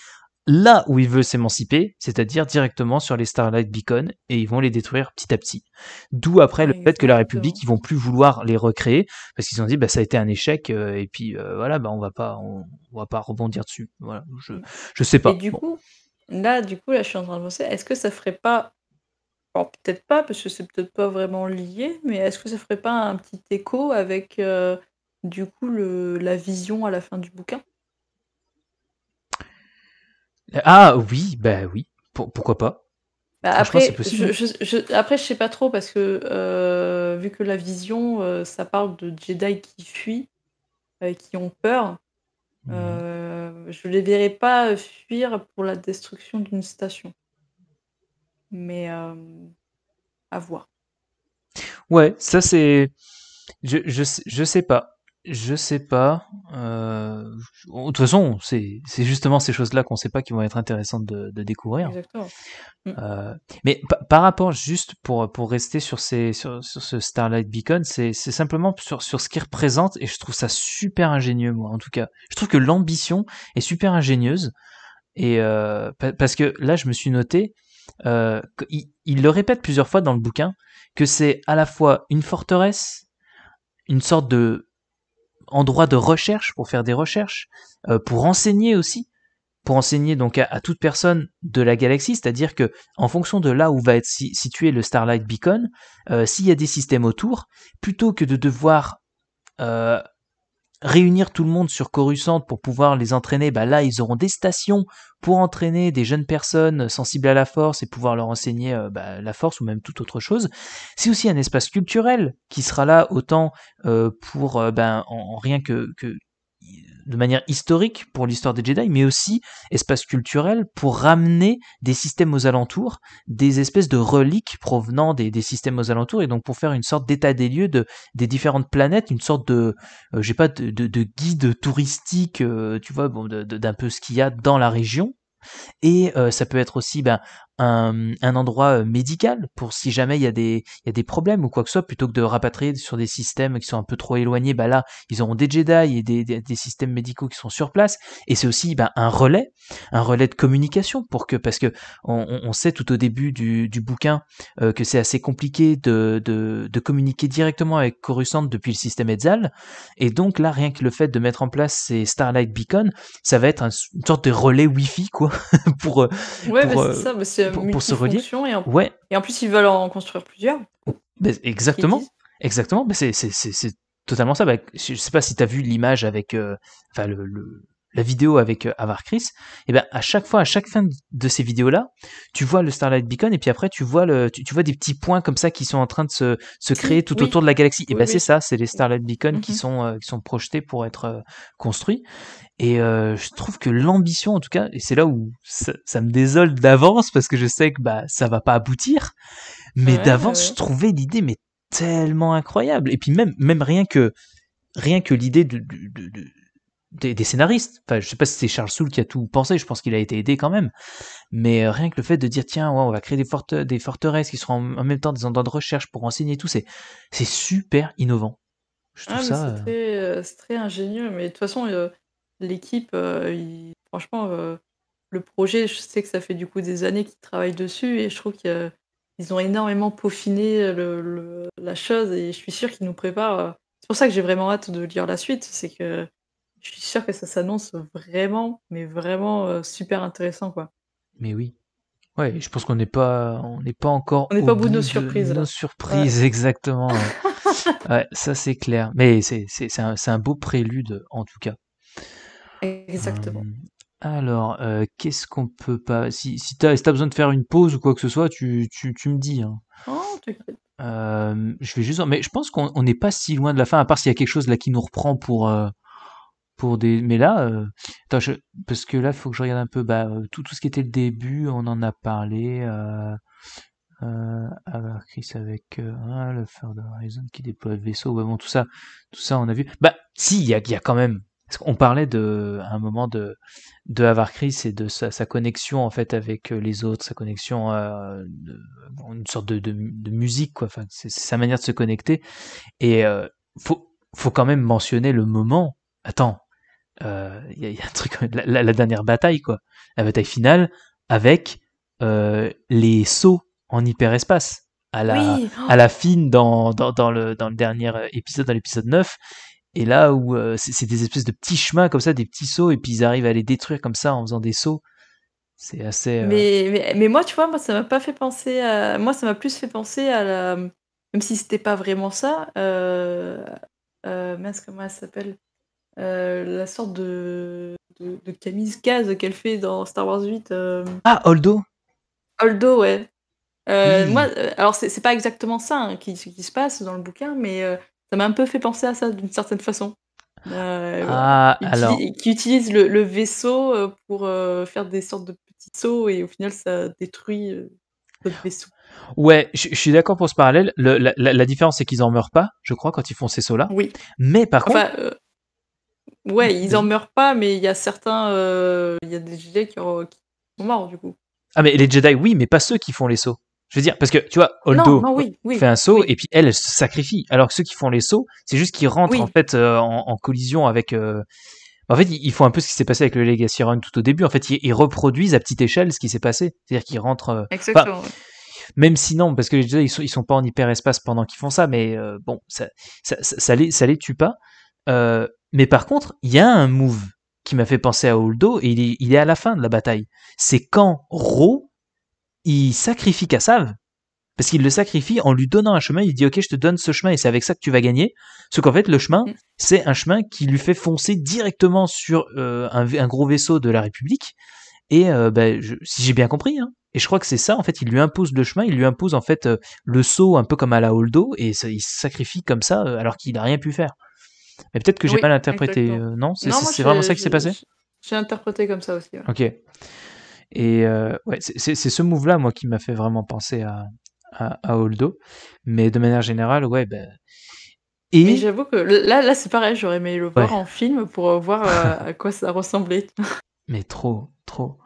là où il veut s'émanciper, c'est-à-dire directement sur les Starlight Beacon, et ils vont les détruire petit à petit. D'où après le fait que la République, ils vont plus vouloir les recréer, parce qu'ils ont dit, bah, ça a été un échec, euh, et puis euh, voilà, bah, on va pas, on, va pas rebondir dessus. je, ne sais pas. Et du coup, là, du coup, là, je suis en train de penser, est-ce que ça ferait pas, peut-être pas, parce que c'est peut-être pas vraiment lié, mais est-ce que ça ferait pas un petit écho avec, euh, du coup, le, la vision à la fin du bouquin ah oui, bah oui, pourquoi pas bah après, je, sais pas trop parce que euh, vu que la vision, euh, ça parle de Jedi qui fuient, euh, qui ont peur. Mmh. je les verrai pas fuir pour la destruction d'une station, mais à voir. Ouais, ça c'est, je, je sais pas. Je sais pas. Euh, de toute façon, c'est justement ces choses-là qu'on sait pas qui vont être intéressantes de, découvrir. Mm. Euh, mais par rapport, juste pour, pour rester sur, ces, sur, ce Starlight Beacon, c'est simplement sur, sur ce qu'il représente, et je trouve ça super ingénieux, moi, en tout cas. Je trouve que l'ambition est super ingénieuse, et euh, parce que là, je me suis noté, il le répète plusieurs fois dans le bouquin, que c'est à la fois une forteresse, une sorte de endroit de recherche pour faire des recherches, euh, pour enseigner aussi, pour enseigner donc à, toute personne de la galaxie, c'est-à-dire que en fonction de là où va être situé le Starlight Beacon, euh, s'il y a des systèmes autour, plutôt que de devoir euh, réunir tout le monde sur Coruscant pour pouvoir les entraîner, bah là ils auront des stations pour entraîner des jeunes personnes euh, sensibles à la force et pouvoir leur enseigner euh, bah, la force ou même toute autre chose. C'est aussi un espace culturel qui sera là autant euh, pour ben, en, rien que, que de manière historique pour l'histoire des Jedi, mais aussi espace culturel pour ramener des systèmes aux alentours, des espèces de reliques provenant des, systèmes aux alentours, et donc pour faire une sorte d'état des lieux de, des différentes planètes, une sorte de, euh, j'ai pas, de, de, de, guide touristique, euh, tu vois, bon, d'un peu ce qu'il y a dans la région. Et euh, ça peut être aussi ben, un, un endroit euh, médical pour si jamais il y, a des, il y a des problèmes ou quoi que ce soit, plutôt que de rapatrier sur des systèmes qui sont un peu trop éloignés, bah là, ils auront des Jedi et des, des, systèmes médicaux qui sont sur place. Et c'est aussi bah, un relais, un relais de communication pour que, parce que on, on sait tout au début du, du bouquin euh, que c'est assez compliqué de, de, de, communiquer directement avec Coruscant depuis le système Edzal Et donc là, rien que le fait de mettre en place ces Starlight Beacon, ça va être une sorte de relais Wi-Fi, quoi, *laughs* pour. Euh, ouais, pour, bah, ça, monsieur euh, pour, se relier. Et en, ouais. et en plus, ils veulent en construire plusieurs. Bah, exactement. Exactement. Bah, c'est totalement ça. Je bah, je sais pas si tu as vu l'image avec euh, enfin, le, le, la vidéo avec euh, Avar Chris, et eh bien à chaque fois, à chaque fin de ces vidéos-là, tu vois le Starlight Beacon et puis après tu vois le, tu, vois des petits points comme ça qui sont en train de se, créer tout autour de la galaxie. Et eh ben, c'est ça, c'est les Starlight Beacon qui mhm. sont euh, qui sont projetés pour être euh, construits. Et je trouve que l'ambition, en tout cas, et c'est là où ça, me désole d'avance parce que je sais que bah ça va pas aboutir, mais d'avance je trouvais l'idée mais tellement incroyable. Et puis même même rien que rien que l'idée de des, scénaristes. Enfin, je sais pas si c'est Charles Soule qui a tout pensé, je pense qu'il a été aidé quand même. Mais euh, rien que le fait de dire, tiens, on va créer des, forteresses qui seront en, même temps des endroits de recherche pour enseigner tout, c'est super innovant. Je trouve ah, euh, euh, C'est très, ingénieux, mais de toute façon, l'équipe, franchement, le projet, je sais que ça fait du coup des années qu'ils travaillent dessus et je trouve qu'ils ont énormément peaufiné la chose et je suis sûr qu'ils nous préparent. C'est pour ça que j'ai vraiment hâte de lire la suite, c'est que je suis sûr que ça s'annonce vraiment, mais vraiment super intéressant, quoi. Mais oui. Ouais, je pense qu'on n'est pas, on n'est pas encore. On n'est pas au bout de nos surprises. De nos surprises, exactement. *laughs* Ouais. ça c'est clair. Mais c'est, c'est, un, un, beau prélude, en tout cas. Exactement. Hum, alors, euh, qu'est-ce qu'on peut pas. Si, si t'as, si besoin de faire une pause ou quoi que ce soit, tu, tu, tu me dis. Hein. Oh, hum, je vais juste. Mais je pense qu'on n'est pas si loin de la fin, à part s'il y a quelque chose là qui nous reprend pour, euh, pour des. Mais là, euh, attends, parce que là, il faut que je regarde un peu. Bah, euh, tout, tout ce qui était le début, on en a parlé. Euh, euh, Chris avec euh, le le de Horizon qui déploie le vaisseau. Bah, bon, tout ça, tout ça, on a vu. Bah, si, il y a, y a, quand même. On parlait de, un moment de, de Chris et de sa, sa, connexion en fait avec les autres, sa connexion, euh, une sorte de, de, de musique quoi. Enfin, c'est sa manière de se connecter. Et faut, faut quand même mentionner le moment. Attends, euh, il y, a un truc *laughs* la, la, dernière bataille quoi la bataille finale avec euh, les sauts en hyperespace à la à la fine dans, dans, dans, le dans le dernier euh, épisode dans l'épisode 9 et là où c'est des espèces de petits chemins comme ça des petits sauts et puis ils arrivent à les détruire comme ça en faisant des sauts c'est assez mais, mais, moi tu vois moi ça m'a pas fait penser à... moi ça m'a plus fait penser à la même si c'était pas vraiment ça mince comment elle s'appelle euh, la sorte de, de, Case qu'elle fait dans Star Wars 8. Euh, ah, Holdo Holdo, ouais. Euh, moi, alors c'est pas exactement ça hein, qui, qui, se passe dans le bouquin, mais ça m'a un peu fait penser à ça d'une certaine façon. Ah, alors. Qui utilise le, le vaisseau pour faire des sortes de petits sauts et au final ça détruit le vaisseau. Ouais, je, suis d'accord pour ce parallèle. Le, la, la, différence c'est qu'ils en meurent pas, je crois, quand ils font ces sauts-là. Oui. Mais par contre, Ouais, ils en meurent pas, mais il y a certains. Euh, il y a des Jedi qui, ont, sont morts, du coup. Ah, mais les Jedi, oui, mais pas ceux qui font les sauts. Je veux dire, parce que tu vois, Oldo fait un saut et puis elle, elle, se sacrifie. Alors que ceux qui font les sauts, c'est juste qu'ils rentrent en fait euh, en, collision avec. Euh, en fait, ils font un peu ce qui s'est passé avec le Legacy Run tout au début. En fait, ils, reproduisent à petite échelle ce qui s'est passé. C'est-à-dire qu'ils rentrent. Exactement. même si non, parce que les Jedi, ils sont, sont pas en hyperespace pendant qu'ils font ça, mais bon, ça ça, ça les tue pas. Euh, mais par contre, il y a un move qui m'a fait penser à Holdo et il est, à la fin de la bataille. C'est quand Ro, il sacrifie Kassav, parce qu'il le sacrifie en lui donnant un chemin, il dit ok je te donne ce chemin et c'est avec ça que tu vas gagner. Ce qu'en fait le chemin, mm. c'est un chemin qui lui fait foncer directement sur euh, un, gros vaisseau de la République. Et euh, ben, si j'ai bien compris, hein. et je crois que c'est ça en fait, il lui impose le chemin, il lui impose en fait le saut un peu comme à la Holdo et il se sacrifie comme ça alors qu'il n'a rien pu faire. Mais peut-être que j'ai oui, mal interprété, euh, non C'est vraiment ça qui s'est passé J'ai interprété comme ça aussi. Ok. Et euh, ouais, c'est ce move-là, moi, qui m'a fait vraiment penser à, à, Mais de manière générale, ouais, ben. Et... Mais j'avoue que là, là c'est pareil, j'aurais aimé le voir en film pour euh, voir *laughs* à quoi ça ressemblait. Mais trop, trop.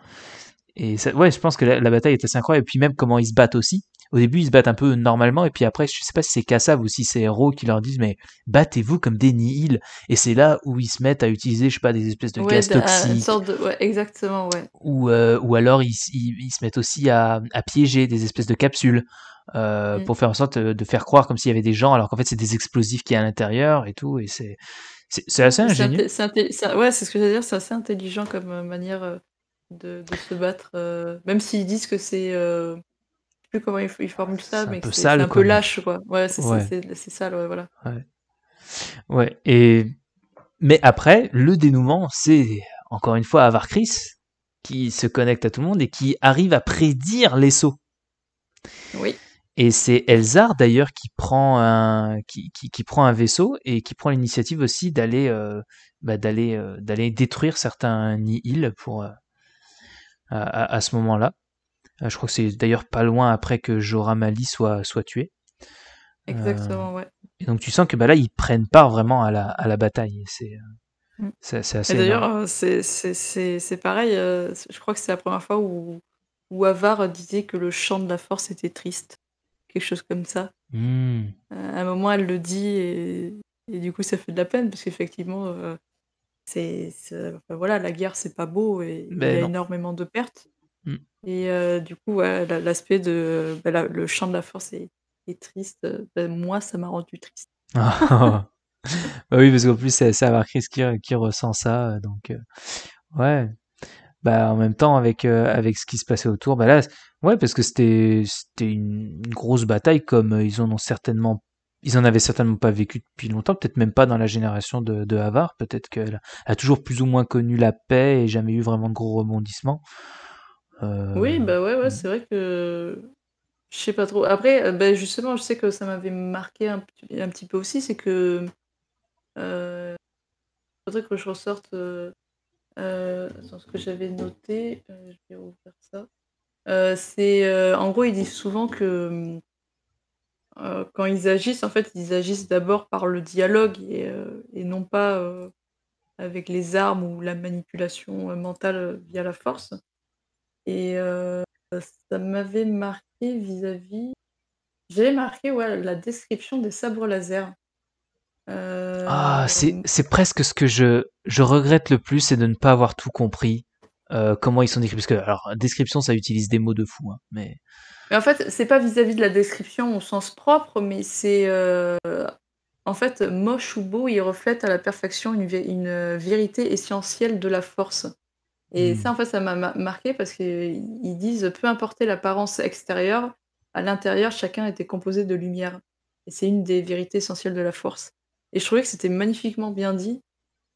Et ça, ouais, je pense que la, la, bataille est assez incroyable. Et puis même comment ils se battent aussi au début, ils se battent un peu normalement, et puis après, je sais pas si c'est Kassav ou si c'est Hero qui leur disent, mais battez-vous comme des nihils Et c'est là où ils se mettent à utiliser, je sais pas, des espèces de ouais, gaz toxiques. De... Ouais, exactement, ouais. Ou, euh, ou alors, ils, ils, se mettent aussi à, à, piéger des espèces de capsules. Euh, mm. pour faire en sorte euh, de faire croire comme s'il y avait des gens alors qu'en fait c'est des explosifs qui y a à l'intérieur et tout et c'est c'est assez ingénieux ouais c'est ce que veux dire c'est assez intelligent comme euh, manière de, se battre. même s'ils disent que c'est plus comment ils, il tout ça, mais c'est un peu lâche, quoi. Ouais, c'est sale, ouais, voilà. Ouais. ouais. et. Mais après, le dénouement, c'est encore une fois Avar Chris qui se connecte à tout le monde et qui arrive à prédire les sauts. Oui. Et c'est Elzar d'ailleurs qui prend un qui, qui, prend un vaisseau et qui prend l'initiative aussi d'aller euh, bah, d'aller euh, d'aller détruire certains îles pour euh, à, à, ce moment-là. Euh, je crois que c'est d'ailleurs pas loin après que Jorah Ali soit, soit tué. Exactement, euh, ouais. Et donc tu sens que bah, là, ils prennent part vraiment à la, à la bataille. C'est. Euh, mm. D'ailleurs, c'est pareil. je crois que c'est la première fois où, où Avar disait que le chant de la force était triste. Quelque chose comme ça. Hmm. à un moment, elle le dit et, du coup, ça fait de la peine parce qu'effectivement, c'est voilà, la guerre, c'est pas beau et ben il y a énormément de pertes. Mm. Et euh, du coup, l'aspect de bah, le champ de la force est, triste. Ben, moi, ça m'a rendu triste. *laughs* Ah, bah oui, parce qu'en plus, c'est Avar Chris qui, ressent ça. Euh, donc, euh, ouais. Bah, en même temps, avec, avec ce qui se passait autour, bah là, ouais, parce que c'était c'était une, grosse bataille, comme ils en ont certainement. Ils en avaient certainement pas vécu depuis longtemps, peut-être même pas dans la génération de, de Peut-être qu'elle a toujours plus ou moins connu la paix et jamais eu vraiment de gros rebondissements. Oui, euh, bah ouais, c'est vrai que je sais pas trop. Après, euh, ben, justement, je sais que ça m'avait marqué un, petit peu aussi, c'est que euh... il faudrait que je ressorte euh, sur ce que j'avais noté. je vais ouvrir ça. c'est en gros, ils disent souvent que quand ils agissent, en fait, ils agissent d'abord par le dialogue et non pas avec les armes ou la manipulation mentale via la force. Et ça m'avait marqué vis-à-vis. J'avais marqué la description des sabres laser. Ah, c'est, presque ce que je, je regrette le plus, c'est de ne pas avoir tout compris. comment ils sont décrits Parce que, alors, description, ça utilise des mots de fou, hein, mais... en fait, c'est pas vis-à-vis de la description au sens propre, mais c'est... En fait, moche ou beau, il reflète à la perfection une vérité essentielle de la force. Et hmm. ça, en fait, ça m'a marqué parce qu'ils disent peu importe l'apparence extérieure, à l'intérieur, chacun était composé de lumière. Et c'est une des vérités essentielles de la force. Et je trouvais que c'était magnifiquement bien dit,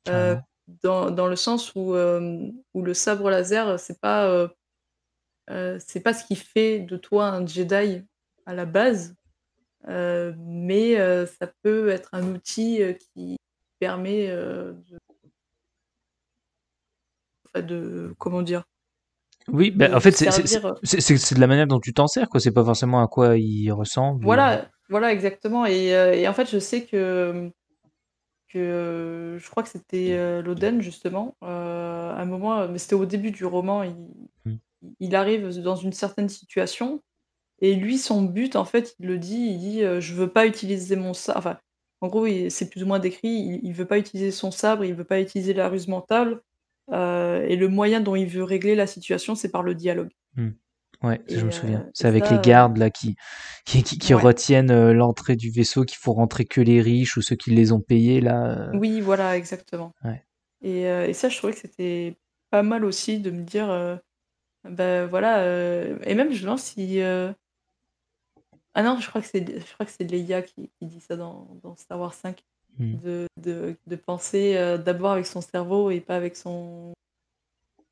euh, dans, dans, le sens où, euh, où le sabre laser, c'est pas, euh, c'est pas ce qui fait de toi un Jedi à la base, mais ça peut être un outil qui permet de de. Comment dire Oui, bah, en fait, euh, c'est de la manière dont tu t'en sers, quoi. C'est pas forcément à quoi il ressemble. Euh. Voilà, voilà, exactement. Euh, et, en fait, je sais que. que je crois que c'était Loden, justement. à un moment, mais c'était au début du roman, hmm. il, il arrive dans une certaine situation. Et lui, son but, en fait, il le dit, il dit je veux pas utiliser mon sabre. Enfin, en gros, c'est plus ou moins décrit, il, veut pas utiliser son sabre, il veut pas utiliser la ruse mentale, euh, et le moyen dont il veut régler la situation, c'est par le dialogue. Hmm. Ouais, je me euh, souviens. C'est avec les euh, gardes là qui, qui, retiennent l'entrée du vaisseau, qu'il faut rentrer que les riches ou ceux qui les ont payés là. Oui, voilà, exactement. Ouais. Et, ça, je trouvais que c'était pas mal aussi de me dire, ben voilà, et même je pense si. Ah non, je crois que c'est je crois que c'est Leia qui, qui, dit ça dans, dans Star Wars 5. Mm. De, penser euh, d'abord avec son cerveau et pas avec son,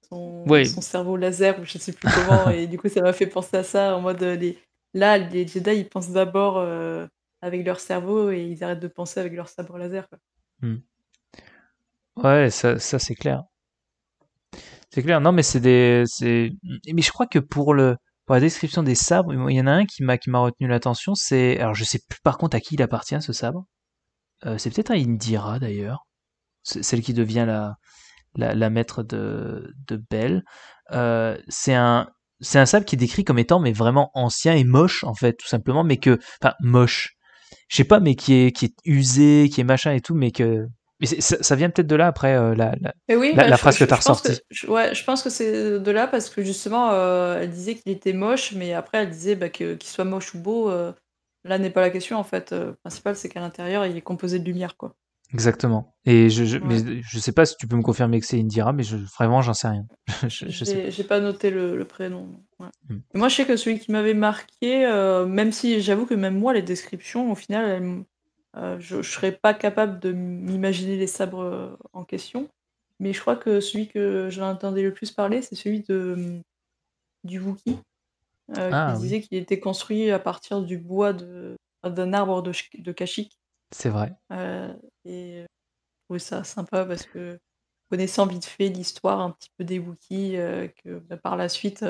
son, cerveau laser ou je sais plus comment. *laughs* et du coup, ça m'a fait penser à ça en mode euh, les, là, les Jedi ils pensent d'abord euh, avec leur cerveau et ils arrêtent de penser avec leur sabre laser. Mm. Ouais, ça, ça c'est clair. C'est clair, non, mais c'est des. Mais je crois que pour le la description des sabres, il y en a un qui m'a retenu l'attention, c'est. Alors je sais plus par contre à qui il appartient ce sabre. Euh, c'est peut-être un Indira d'ailleurs, celle qui devient la, la, maître de, de Belle. Euh, c'est un, un sable qui est décrit comme étant mais vraiment ancien et moche en fait tout simplement mais que enfin moche je sais pas mais qui est qui est usé qui est machin et tout mais que ça, vient peut-être de là après euh, la, oui, la, bah, phrase que tu as ressortie. ouais, je pense que c'est de là parce que justement elle disait qu'il était moche mais après elle disait bah, qu'il soit moche ou beau là n'est pas la question en fait. Le euh, principal, c'est qu'à l'intérieur, il est composé de lumière, quoi. Exactement. Et je, ne sais pas si tu peux me confirmer que c'est Indira, mais je, vraiment, j'en sais rien. *laughs* je, n'ai J'ai pas noté le, prénom. Hmm. Moi, je sais que celui qui m'avait marqué, euh, même si j'avoue que même moi, les descriptions, au final, euh, je, ne serais pas capable de m'imaginer les sabres en question. Mais je crois que celui que j'entendais le plus parler, c'est celui de, hum, du Wookiee. Euh, ah qui disait qu'il était construit à partir du bois de, d'un arbre de, de kashik. c'est vrai. Euh, et euh, je trouvais ça sympa parce que connaissant vite fait l'histoire un petit peu des Wookiees, que bah, par la suite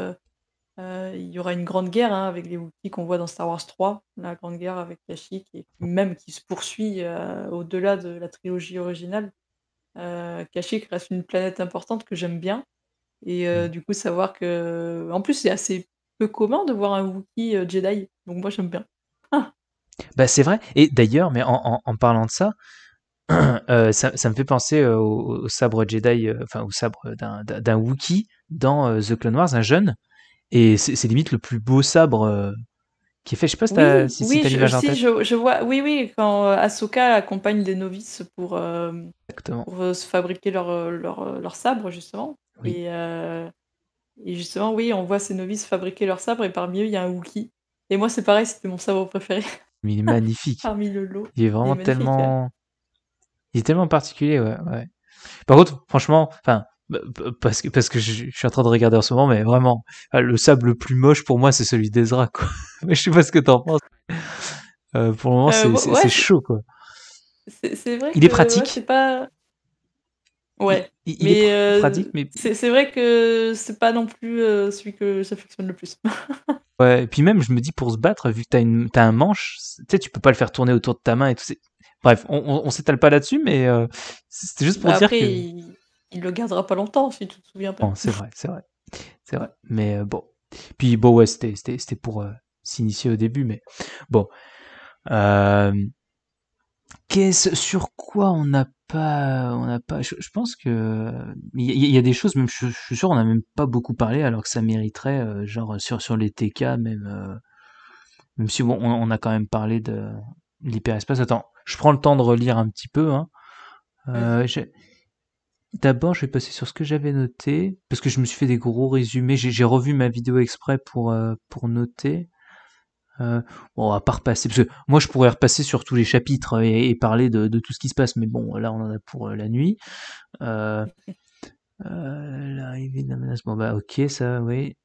il y aura une grande guerre hein, avec les Wookiees qu'on voit dans Star Wars 3, la grande guerre avec Kashyyyk et même qui se poursuit au-delà de la trilogie originale. Euh, reste une planète importante que j'aime bien. Et mm. du coup, savoir que. En plus, c'est assez peu commun de voir un Wookiee euh, Jedi. Donc moi j'aime bien. Ah. Bah c'est vrai. Et d'ailleurs, mais en, parlant de *clears throat* euh, ça, ça, me fait penser euh, au, sabre Jedi, enfin au sabre d'un Wookiee dans The Clone Wars, un jeune. Et c'est limite le plus beau sabre qui est fait. Je sais pas si t'as oui, l'image en tête. Je, vois, oui, oui, quand Ahsoka accompagne des novices pour, se fabriquer leur, leur, leur sabre, justement. Oui. Et, et justement, oui, on voit ces novices fabriquer leur sabre, et parmi eux, il y a un Wookie. Et moi, c'est pareil, c'était mon sabre préféré. Mais il est magnifique. *laughs* parmi le lot. Il est vraiment tellement. Il est tellement particulier, ouais. Par contre, franchement, enfin, bah, parce que, parce que je, suis en train de regarder en ce moment, mais vraiment, euh, le sable le plus moche pour moi, c'est celui d'Ezra, quoi. *laughs* Mais je sais pas ce que t'en penses. Euh, pour le moment, euh, c'est chaud, quoi. C'est vrai. Il est pratique. Ouais. mais est euh, c'est vrai que c'est pas non plus euh, celui que ça fonctionne le plus. *laughs* ouais. Et puis même, je me dis pour se battre, vu que t'as une, un manche, tu sais, tu peux pas le faire tourner autour de ta main et tout. Bref, on, s'étale pas là-dessus, mais euh, c'était juste pour bah, dire que. Il, il, le gardera pas longtemps, si tu te souviens pas. c'est vrai, c'est vrai. C'est vrai. Mais bon. Puis, bon, ouais, c'était pour s'initier au début, mais bon. Qu'est-ce sur quoi on a on n'a pas. Je, pense que il y, a des choses. Même, je, suis sûr, on n'a même pas beaucoup parlé, alors que ça mériterait, euh, genre sur sur les TK, même. Euh, même si bon, on, a quand même parlé de l'hyperespace. Attends, je prends le temps de relire un petit peu. Hein. Euh, d'abord, je vais passer sur ce que j'avais noté parce que je me suis fait des gros résumés. J'ai revu ma vidéo exprès pour pour noter. Euh, bon, on va pas repasser, parce que moi je pourrais repasser sur tous les chapitres et, parler de, tout ce qui se passe, mais bon, là on en a pour euh, la nuit. Euh, L'arrivée d'un menace, bon bah ok, ça, oui.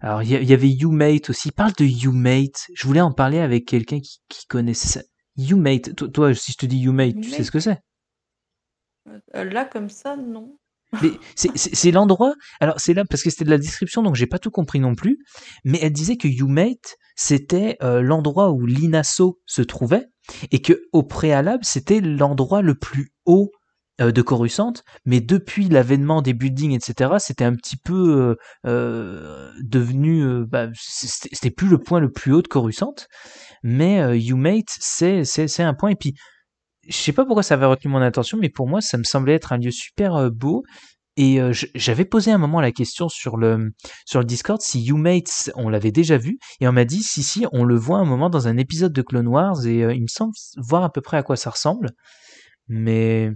Alors il y, avait YouMate aussi, parle de YouMate, je voulais en parler avec quelqu'un qui, connaissait ça. YouMate, toi, si je te dis YouMate, tu sais ce que c'est Là comme ça, non c'est l'endroit. Alors c'est là parce que c'était de la description, donc j'ai pas tout compris non plus. Mais elle disait que Youmate, c'était euh, l'endroit où l'Inasso se trouvait et que au préalable, c'était l'endroit le plus haut euh, de Coruscant. Mais depuis l'avènement des buildings, etc., c'était un petit peu euh, devenu. Bah, c'était plus le point le plus haut de Coruscant. Mais Youmate, c'est un point. Et puis je sais pas pourquoi ça avait retenu mon attention, mais pour moi, ça me semblait être un lieu super euh, beau. Et euh, j'avais posé un moment la question sur le, sur le Discord si YouMates, on l'avait déjà vu, et on m'a dit si, si, on le voit un moment dans un épisode de Clone Wars, et euh, il me semble voir à peu près à quoi ça ressemble. Mais.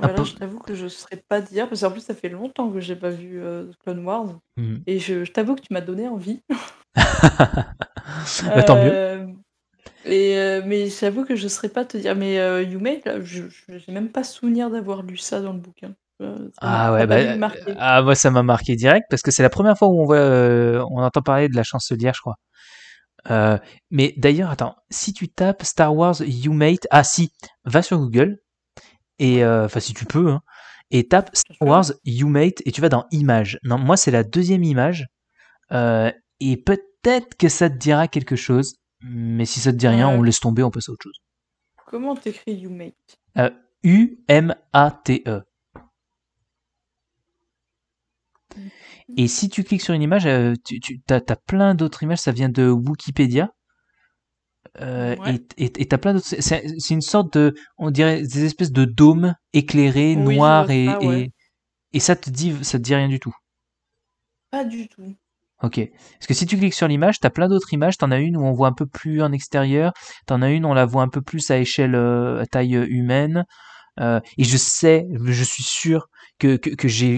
Ah, je t'avoue que je ne saurais pas dire, parce qu'en plus, ça fait longtemps que j'ai pas vu Clone Wars, mm. et je, t'avoue que tu m'as donné envie. *laughs* Bah, tant mieux. Euh, mais j'avoue que je ne serais pas te dire, mais euh, You là, je n'ai même pas souvenir d'avoir lu ça dans le bouquin. Euh, ah ouais, bah, ah, moi ça m'a marqué direct parce que c'est la première fois où on, voit, on entend parler de la chancelière, je crois. mais d'ailleurs, attends, si tu tapes Star Wars Youmate, ah si, va sur Google, et enfin si tu peux, hein, et tape Star Wars Youmate et tu vas dans Images. Non, moi c'est la deuxième image, et peut-être que ça te dira quelque chose. Mais si ça te dit rien, on euh, laisse tomber, on passe à autre chose. Comment t'écris YouMate euh, U-M-A-T-E. Mm-hmm. Et si tu cliques sur une image, euh, tu, as, plein d'autres images, ça vient de Wikipédia. Euh, et t'as plein d'autres. C'est une sorte de. On dirait des espèces de dômes éclairés, noirs, et, et, ça te dit ça te dit rien du tout. Pas du tout. Ok. Parce que si tu cliques sur l'image, t'as plein d'autres images. t'en as une où on voit un peu plus en extérieur. t'en as une où on la voit un peu plus à échelle euh, taille humaine. Euh, et je sais, je suis sûr que que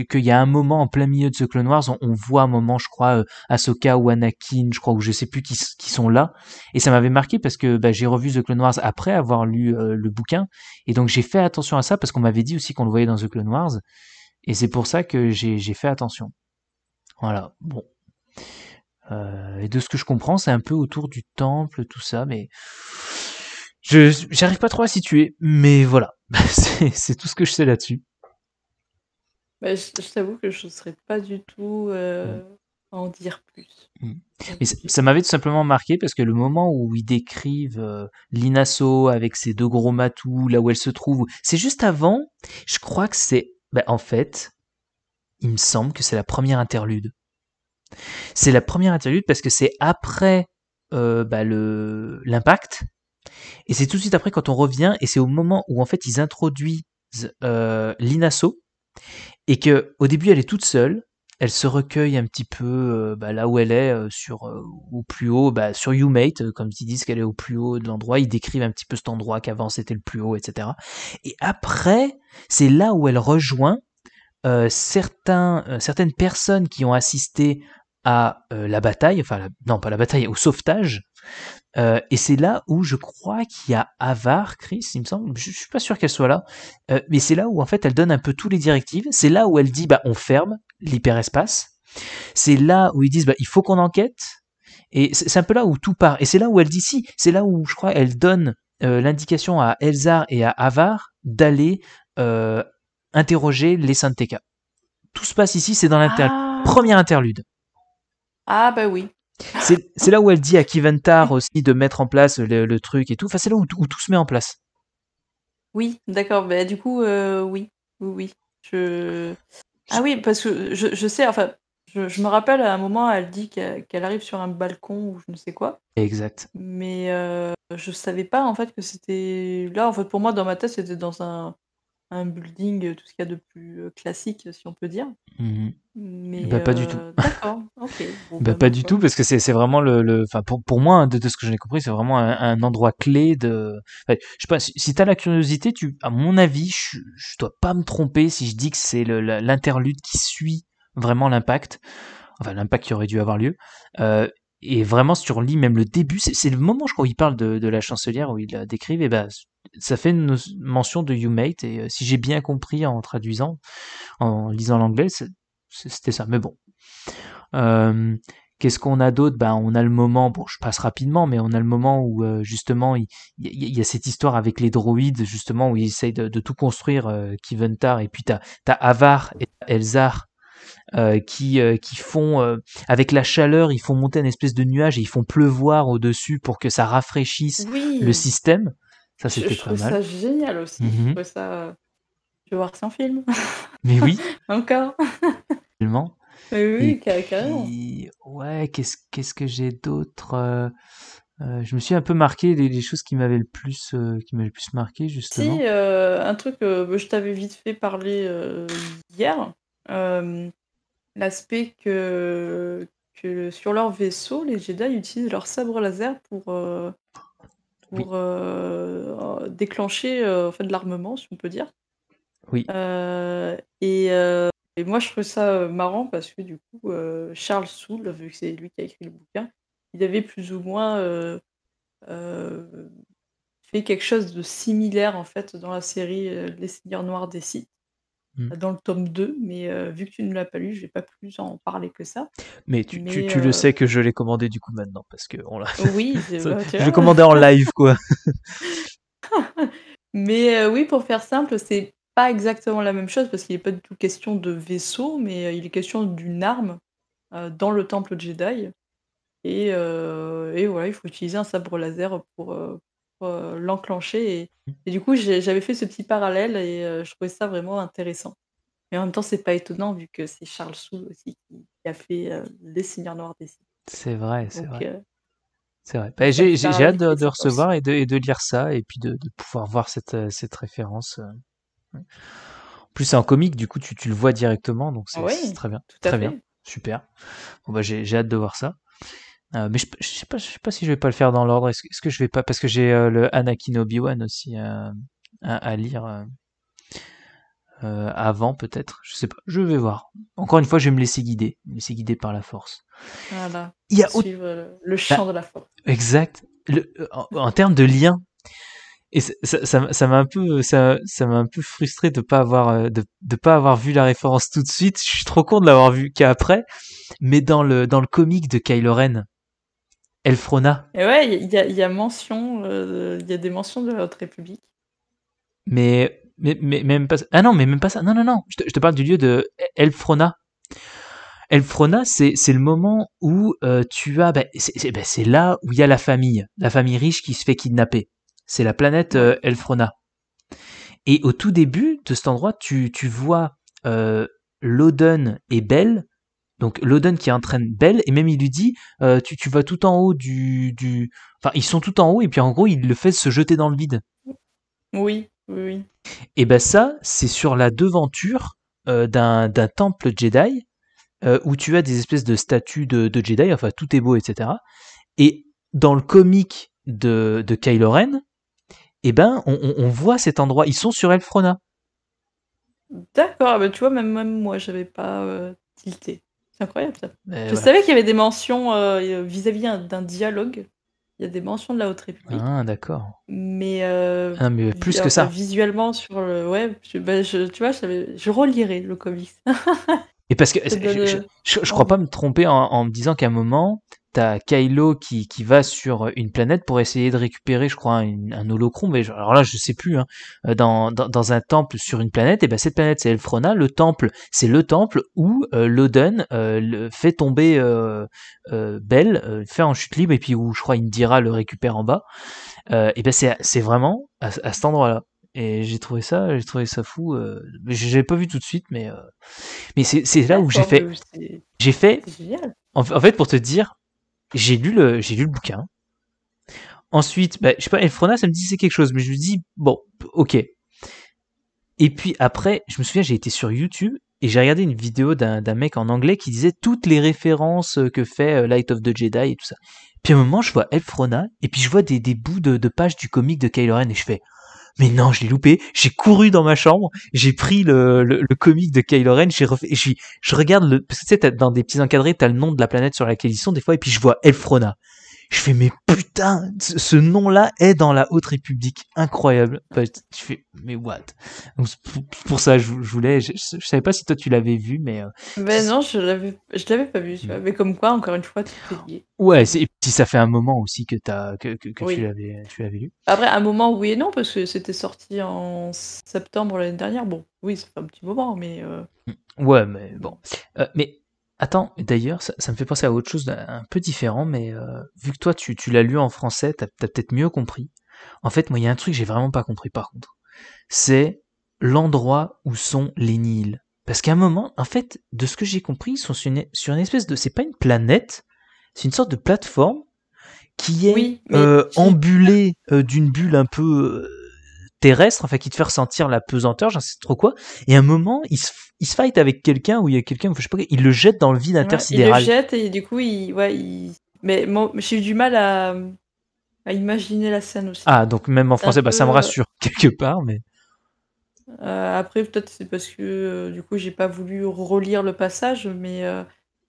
que y a un moment en plein milieu de ce Clone Wars, on, voit un moment, je crois, euh, Ahsoka ou Anakin, je crois, ou je sais plus qui, qui sont là. Et ça m'avait marqué parce que bah, j'ai revu The Clone Wars après avoir lu le bouquin. Et donc j'ai fait attention à ça parce qu'on m'avait dit aussi qu'on le voyait dans The Clone Wars. Et c'est pour ça que j'ai fait attention. Voilà. Bon. Euh, et de ce que je comprends, c'est un peu autour du temple, tout ça, mais je j'arrive pas trop à situer. Mais voilà, *laughs* c'est tout ce que je sais là-dessus. Bah, je, t'avoue que je ne serais pas du tout euh, mm. en dire plus. Mm. Mais ça, m'avait tout simplement marqué parce que le moment où ils décrivent euh, l'Inasso avec ses deux gros matous, là où elle se trouve, c'est juste avant, je crois que c'est... Bah, en fait, il me semble que c'est la première interlude. C'est la première interlude parce que c'est après euh, bah, le l'impact et c'est tout de suite après quand on revient et c'est au moment où en fait ils introduisent euh, l'inasso et que au début elle est toute seule elle se recueille un petit peu euh, bah, là où elle est, euh, sur, au plus haut, bah, sur YouMate, comme ils disent qu'elle est au plus haut de l'endroit, ils décrivent un petit peu cet endroit qu'avant c'était le plus haut, etc. Et après, c'est là où elle rejoint euh, euh, certaines personnes qui ont assisté à euh, la bataille, enfin non pas la bataille, au sauvetage. et c'est là où je crois qu'il y a Avar, Chris, il me semble, je, ne suis pas sûr qu'elle soit là, mais c'est là où en fait elle donne un peu tous les directives. C'est là où elle dit bah on ferme l'hyperespace. C'est là où ils disent bah il faut qu'on enquête. Et c'est un peu là où tout part. Et c'est là où elle dit si, c'est là où je crois elle donne l'indication à Elzar et à Avar d'aller interroger les Santeca. Tout se passe ici, c'est dans la ah. première interlude. Ah bah oui. *laughs* C'est là où elle dit à Kiventar aussi de mettre en place le, truc et tout. Enfin, c'est là où, tout se met en place. Oui, d'accord. Bah, du coup, euh, oui. Oui, Ah oui, parce que je, sais, enfin, je, me rappelle à un moment, elle dit qu'elle arrive sur un balcon ou je ne sais quoi. Exact. Mais je euh, je savais pas en fait que c'était là. En fait, pour moi, dans ma tête, c'était dans un un building, euh, tout ce qu'il y a de plus euh, classique, euh, si on peut dire. Mmh Mais pas du tout. D'accord, ok. bah, pas du tout, parce que c'est vraiment le. pour, pour moi, de, ce que j'ai compris, c'est vraiment un, endroit clé de. je sais pas, si, tu as la curiosité, tu, à mon avis, je, je dois pas me tromper si je dis que c'est l'interlude qui suit vraiment l'impact, enfin l'impact qui aurait dû avoir lieu. et vraiment, si tu relis même le début, c'est le moment, je crois, où il parle de, de la chancelière, où il la décrive. et bah, ça fait une mention de you mate et euh, si j'ai bien compris en traduisant, en lisant l'anglais, c'était ça. Mais bon. Qu'est-ce qu'on a d'autre ben On a le moment, bon je passe rapidement, mais on a le moment où euh, justement il, y a cette histoire avec les droïdes, justement où ils essayent de, tout construire, euh, Kiventar, et puis t'as as Avar et Elzar qui, qui font, avec la chaleur, ils font monter une espèce de nuage et ils font pleuvoir au-dessus pour que ça rafraîchisse le système. Ça, c'était très mal. Je trouve ça génial aussi. Je mhm. ça. Je euh, voir film. Mais oui. *laughs* Encore. Mais oui, carrément. Ouais, qu'est-ce, quest que j'ai d'autre euh, euh, je me suis un peu marqué des, choses qui m'avaient le plus qui le plus marqué justement. Si un truc je t'avais vite fait parler hier, l'aspect que que sur leur vaisseau les Jedi utilisent leur sabre laser pour pour euh, euh, déclencher euh, en de l'armement, si on peut dire. Oui. Et, moi, je trouve ça marrant parce que du coup, Charles Soule, vu que c'est lui qui a écrit le bouquin, il avait plus ou moins fait quelque chose de similaire en fait dans la série Les Seigneurs Noirs des Sites. Mmh. dans le tome 2, mais euh, vu que tu ne l'as pas lu, je vais pas plus en parler que ça. Mais tu, le euh sais que je l'ai commandé du coup maintenant, parce que on l'a. Oh oui, *laughs* je l'ai commandé en live, quoi. *laughs* mais euh, oui, pour faire simple, c'est pas exactement la même chose, parce qu'il n'est pas du tout question de vaisseau, mais il est question d'une arme dans le temple Jedi. et, voilà, il faut utiliser un sabre laser pour, euh, l'enclencher. Mmh. Et, du coup, j'avais fait ce petit parallèle et euh, je trouvais ça vraiment intéressant. Mais en même temps, c'est pas étonnant vu que c'est Charles Soule aussi qui, a fait euh, Les Seigneurs Noirs des C'est vrai, c'est vrai. c'est vrai. Bah, j'ai hâte de, de recevoir et de, de, lire ça et puis de, pouvoir voir cette, référence. En plus, c'est un comique, du coup, tu, tu le vois directement, donc c'est très bien. très bien, super. Bon, bah, j'ai hâte de voir ça. Euh, mais je, ne sais pas, je sais pas si je vais pas le faire dans l'ordre. Est-ce, que je vais pas parce que j'ai euh, le Anakin Obi-Wan aussi euh, à, lire avant peut-être. Je sais pas. Je vais voir. Encore une fois, je vais me laisser guider, me laisser guider par la Force. Voilà. Il y a autre... le, champ bah, de la Force. Exact. Le, en, termes de lien. Et ça, ça, m'a un peu, ça, ça m'a un peu frustré de pas avoir, de, de, pas avoir vu la référence tout de suite. Je suis trop con de l'avoir vu qu'après. Mais dans le, dans le comique de Kylo Ren, Elfrona. Et ouais, il y, a mention, euh, il y a des mentions de la Haute République. Mais, mais, mais, même pas. Ah non, mais même pas ça. Non, non, non. Je te, parle du lieu de Elfrona. Elfrona, c'est le moment où euh, tu as. Bah, bah, c'est là où il y a la famille, la famille riche qui se fait kidnapper. C'est la planète euh, Elfrona. Et au tout début de cet endroit, tu, tu vois Loden et Belle donc Loden qui entraîne Belle, et même il lui dit euh, tu, vas tout en haut du, du, Enfin ils sont tout en haut et puis en gros il le fait se jeter dans le vide. Oui, oui, oui. Et ben ça c'est sur la devanture euh, d'un, temple Jedi euh, où tu as des espèces de statues de, Jedi, enfin tout est beau etc. Et dans le comique de, de Kylo Ren, et eh ben on, voit cet endroit, ils sont sur Elfrona. D'accord, ah ben tu vois même, même moi j'avais pas tilté. C'est incroyable ça. je savais qu'il y avait des mentions euh, vis-à-vis d'un dialogue. Il y a des mentions de la Haute République. Ah, d'accord. Mais, euh, ah, plus que ça. Bah, visuellement, sur le web, bah, je, tu vois, je, relirai le comics. *laughs* Et parce que je, ne euh, crois pas me tromper en me disant qu'à un moment, t'as Kylo qui, qui va sur euh, une planète pour essayer de récupérer, je crois, un, holocron, mais alors là, je sais plus, hein, euh, dans, dans, un temple sur une planète, et ben cette planète, c'est Elfrona, le temple, c'est le temple où euh, Loden fait tomber Belle, fait en chute libre, et puis où, je crois, Indira le récupère en bas, et ben c'est vraiment à, cet endroit-là. Et j'ai trouvé ça, j'ai trouvé ça fou. j'ai pas vu tout de suite, mais mais c'est là où j'ai bah fait, j'ai fait. en, fait, pour te dire, j'ai lu le, j'ai lu le bouquin. Ensuite, bah, je sais pas, Elfrona, ça me c'est quelque chose, mais je me dis, bon, ok. Et puis après, je me souviens, j'ai été sur YouTube et j'ai regardé une vidéo d'un, mec en anglais qui disait toutes les références que fait euh, Light of the Jedi et tout ça. Puis à un moment, je vois Elfrona et puis je vois des, des bouts de, de pages du comic de Kylo Ren et je fais, mais non, je l'ai loupé. J'ai couru dans ma chambre, j'ai pris le, le, comic de Kylo Ren, j'ai refait, je regarde le, parce que tu sais, dans des petits encadrés, t'as le nom de la planète sur laquelle ils sont des fois, et puis je vois Elfrona. Je fais, mais putain, ce nom-là est dans la Haute République. Incroyable. Bah, je fais, mais what Pour ça, je, voulais. Je, savais pas si toi tu l'avais vu, mais. Euh, ben non, je l'avais, je l'avais pas vu. Tu mm. vois. Mais comme quoi, encore une fois, tu payé. Ouais, et puis ça fait un moment aussi que, que, tu, l'avais, tu l'avais lu. Après, un moment, oui et non, parce que c'était sorti en septembre l'année dernière. Bon, oui, ça fait un petit moment, mais. Euh, mm. Ouais, mais bon. Euh, mais Attends, d'ailleurs, ça, me fait penser à autre chose d'un peu différent, mais euh, vu que toi, tu, l'as lu en français, t'as peut-être mieux compris. En fait, moi, il y a un truc que j'ai vraiment pas compris, par contre. C'est l'endroit où sont les Nils. Parce qu'à un moment, en fait, de ce que j'ai compris, ils sont sur une, espèce de... C'est pas une planète, c'est une sorte de plateforme qui est ambulée euh, euh, d'une bulle un peu terrestre, enfin qui te fait ressentir la pesanteur, j'en sais trop quoi. Et à un moment, il se, fight avec quelqu'un ou il y a quelqu'un, je sais pas, il le jette dans le vide ouais, il le jette et du coup, il, mais j'ai eu du mal à, à, imaginer la scène aussi. Ah, donc même en français, bah, ça me rassure *laughs* quelque part, mais. Euh, après, peut-être c'est parce que euh, du coup, j'ai pas voulu relire le passage, mais euh,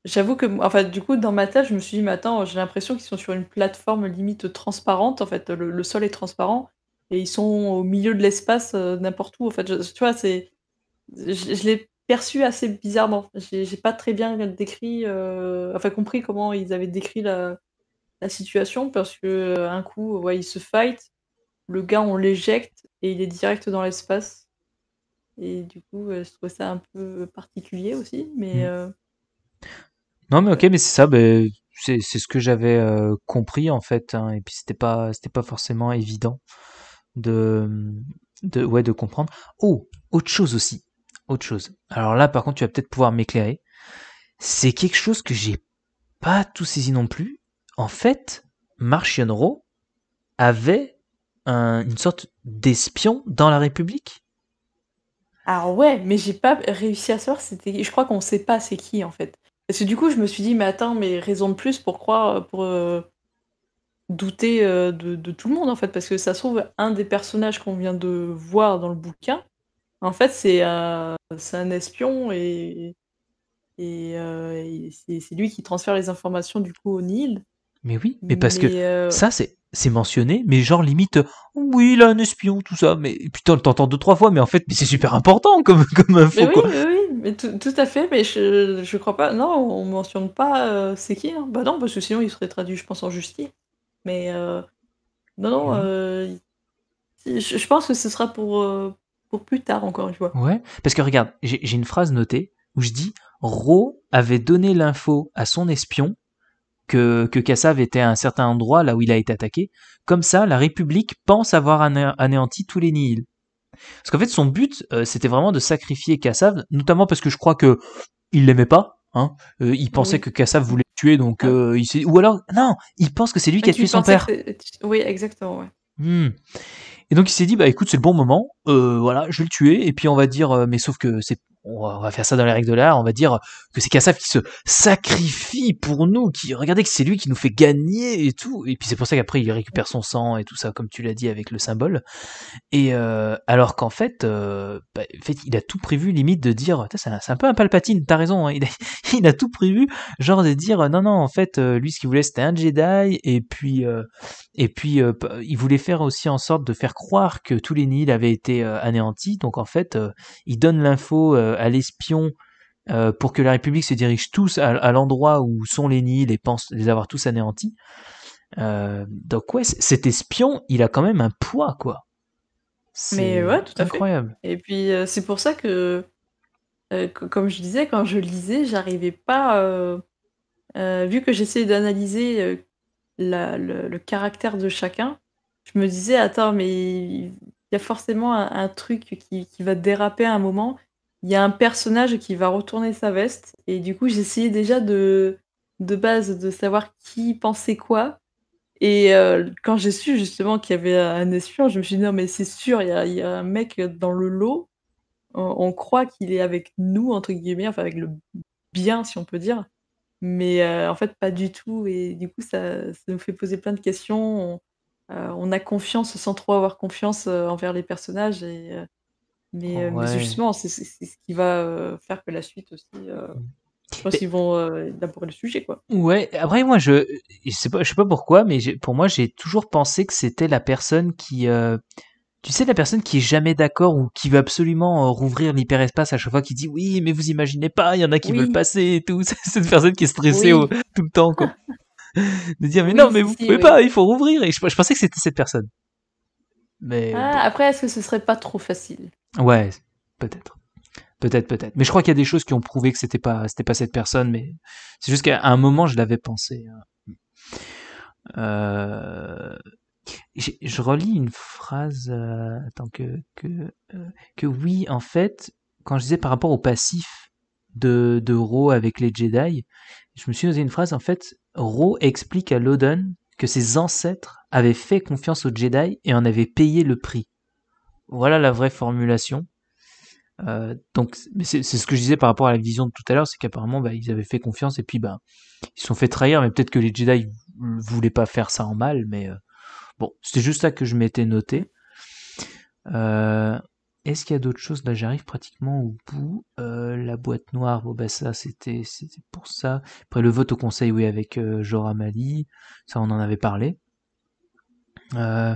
j'avoue que, fait, du coup, dans ma tête, je me suis dit, mais attends, j'ai l'impression qu'ils sont sur une plateforme limite transparente. En fait, le sol est transparent et ils sont au milieu de l'espace euh, n'importe où. En fait, je, tu vois, c'est, je, l'ai perçu assez bizarrement. J'ai, pas très bien décrit, euh, enfin compris comment ils avaient décrit la, situation parce que euh, un coup, ouais, ils se fight, le gars on l'éjecte et il est direct dans l'espace. Et du coup, je trouvais ça un peu particulier aussi, mais. Mm. Non, mais ok, mais c'est ça. c'est, ce que j'avais compris en fait, hein, et puis c'était pas, c'était pas forcément évident de, ouais, de comprendre. Oh, autre chose aussi. Autre chose. Alors là, par contre, tu vas peut-être pouvoir m'éclairer. C'est quelque chose que j'ai pas tout saisi non plus. En fait, Marchion avait un, une sorte d'espion dans la République. Ah ouais, mais j'ai pas réussi à savoir c'était. Je crois qu'on sait pas c'est qui en fait. Parce que du coup, je me suis dit, mais attends, mais raison de plus pour pour, euh, douter euh, de, tout le monde en fait parce que ça se trouve un des personnages qu'on vient de voir dans le bouquin en fait c'est euh, un espion et, et, euh, c'est lui qui transfère les informations du coup au Nil mais oui mais parce que ça c'est c'est mentionné mais genre limite oui il a un espion tout ça mais putain t'entends deux trois fois mais en fait c'est super important comme *laughs* comme info oui, oui. tout, à fait, mais je, je crois pas. Non, on mentionne pas c'est qui. Hein. bah non, parce que sinon il serait traduit, je pense, en justice. Mais euh, non, non, mhm. euh, je, pense que ce sera pour, euh, pour plus tard encore une fois. Ouais, parce que regarde, j'ai une phrase notée où je dis Ro avait donné l'info à son espion que, que Kassav était à un certain endroit là où il a été attaqué. Comme ça, la République pense avoir anéanti tous les Nihils. Parce qu'en fait, son but, c'était vraiment de sacrifier Kassav, notamment parce que je crois que il l'aimait pas, Hein. Euh, il pensait que Kassav voulait le tuer, donc ah. euh, il s'est... ou alors non, il pense que c'est lui qui a tué son père. Oui, exactement. Hmm. Et donc il s'est dit bah écoute c'est le bon moment, euh, voilà, je vais le tuer et puis on va dire mais sauf que c'est on va faire ça dans les règles de l'art, on va dire que c'est Kassav qui se sacrifie pour nous, qui regardez que c'est lui qui nous fait gagner et tout. Et puis c'est pour ça qu'après il récupère son sang et tout ça, comme tu l'as dit avec le symbole. Et euh, alors qu'en fait, euh, bah, fait, il a tout prévu limite de dire, c'est un, peu un Palpatine, t'as raison, hein, *laughs* il, a, tout prévu, genre de dire non non en fait euh, lui ce qu'il voulait c'était un Jedi et puis et puis il voulait faire aussi en sorte de faire croire que tous les Nils avaient été anéantis. Donc en fait il donne l'info euh, à l'espion euh, pour que la République se dirige tous à, l'endroit où sont les nids, les pense les avoir tous anéantis. Euh, donc ouais, cet espion, il a quand même un poids, quoi. Mais ouais, tout incroyable. Et puis c'est pour ça que, comme je disais, quand je lisais, j'arrivais pas, vu que j'essayais d'analyser le, caractère de chacun, je me disais attends mais il y a forcément un, truc qui, qui, va déraper à un moment il y a un personnage qui va retourner sa veste. Et du coup, j'essayais déjà de, de base de savoir qui pensait quoi. Et euh, quand j'ai su justement qu'il y avait un espion, je me suis dit non, mais c'est sûr, il y, a, un mec dans le lot. On, croit qu'il est avec nous, entre guillemets, enfin avec le bien, si on peut dire. Mais euh, en fait, pas du tout. Et du coup, ça, ça nous fait poser plein de questions. On, euh, on a confiance sans trop avoir confiance envers les personnages. Et mais, ah euh, justement, c'est ce qui va euh, faire que la suite aussi. Euh, je pense qu'ils vont d'abord le sujet, quoi. Ouais, après, moi, je, je, sais, pas, je sais pas pourquoi, mais pour moi, j'ai toujours pensé que c'était la personne qui. tu sais, la personne qui est jamais d'accord ou qui veut absolument rouvrir l'hyperespace à chaque fois, qui dit oui, mais vous imaginez pas, il y en a qui veulent passer et tout. *laughs* C'est cette personne qui est stressée tout le temps, quoi. *laughs* De dire, mais non, mais vous pouvez pas, il faut rouvrir. Et je pensais que c'était cette personne. Ah, après, est-ce que ce serait pas trop facile Ouais, peut-être. Peut-être, peut-être. Mais je crois qu'il y a des choses qui ont prouvé que c'était pas, c'était pas cette personne, mais c'est juste qu'à un moment, je l'avais pensé. Euh, euh, je relis une phrase, euh, Attends, que, que, oui, en fait, quand je disais par rapport au passif de, de Ro avec les Jedi, je me suis noté une phrase, en fait, Ro explique à Loden que ses ancêtres avaient fait confiance aux Jedi et en avaient payé le prix. Voilà la vraie formulation. Euh, donc, c'est ce que je disais par rapport à la vision de tout à l'heure, c'est qu'apparemment, bah, ils avaient fait confiance et puis, bah, ils se sont fait trahir, mais peut-être que les Jedi voulaient pas faire ça en mal, mais euh, bon, c'était juste ça que je m'étais noté. Euh, est-ce qu'il y a d'autres choses Là, bah, j'arrive pratiquement au bout. Euh, la boîte noire, bon, ben ça, c'était, c'était pour ça. Après, le vote au conseil, oui, avec Joramali. Euh, Jorah Mali. Ça, on en avait parlé. Euh,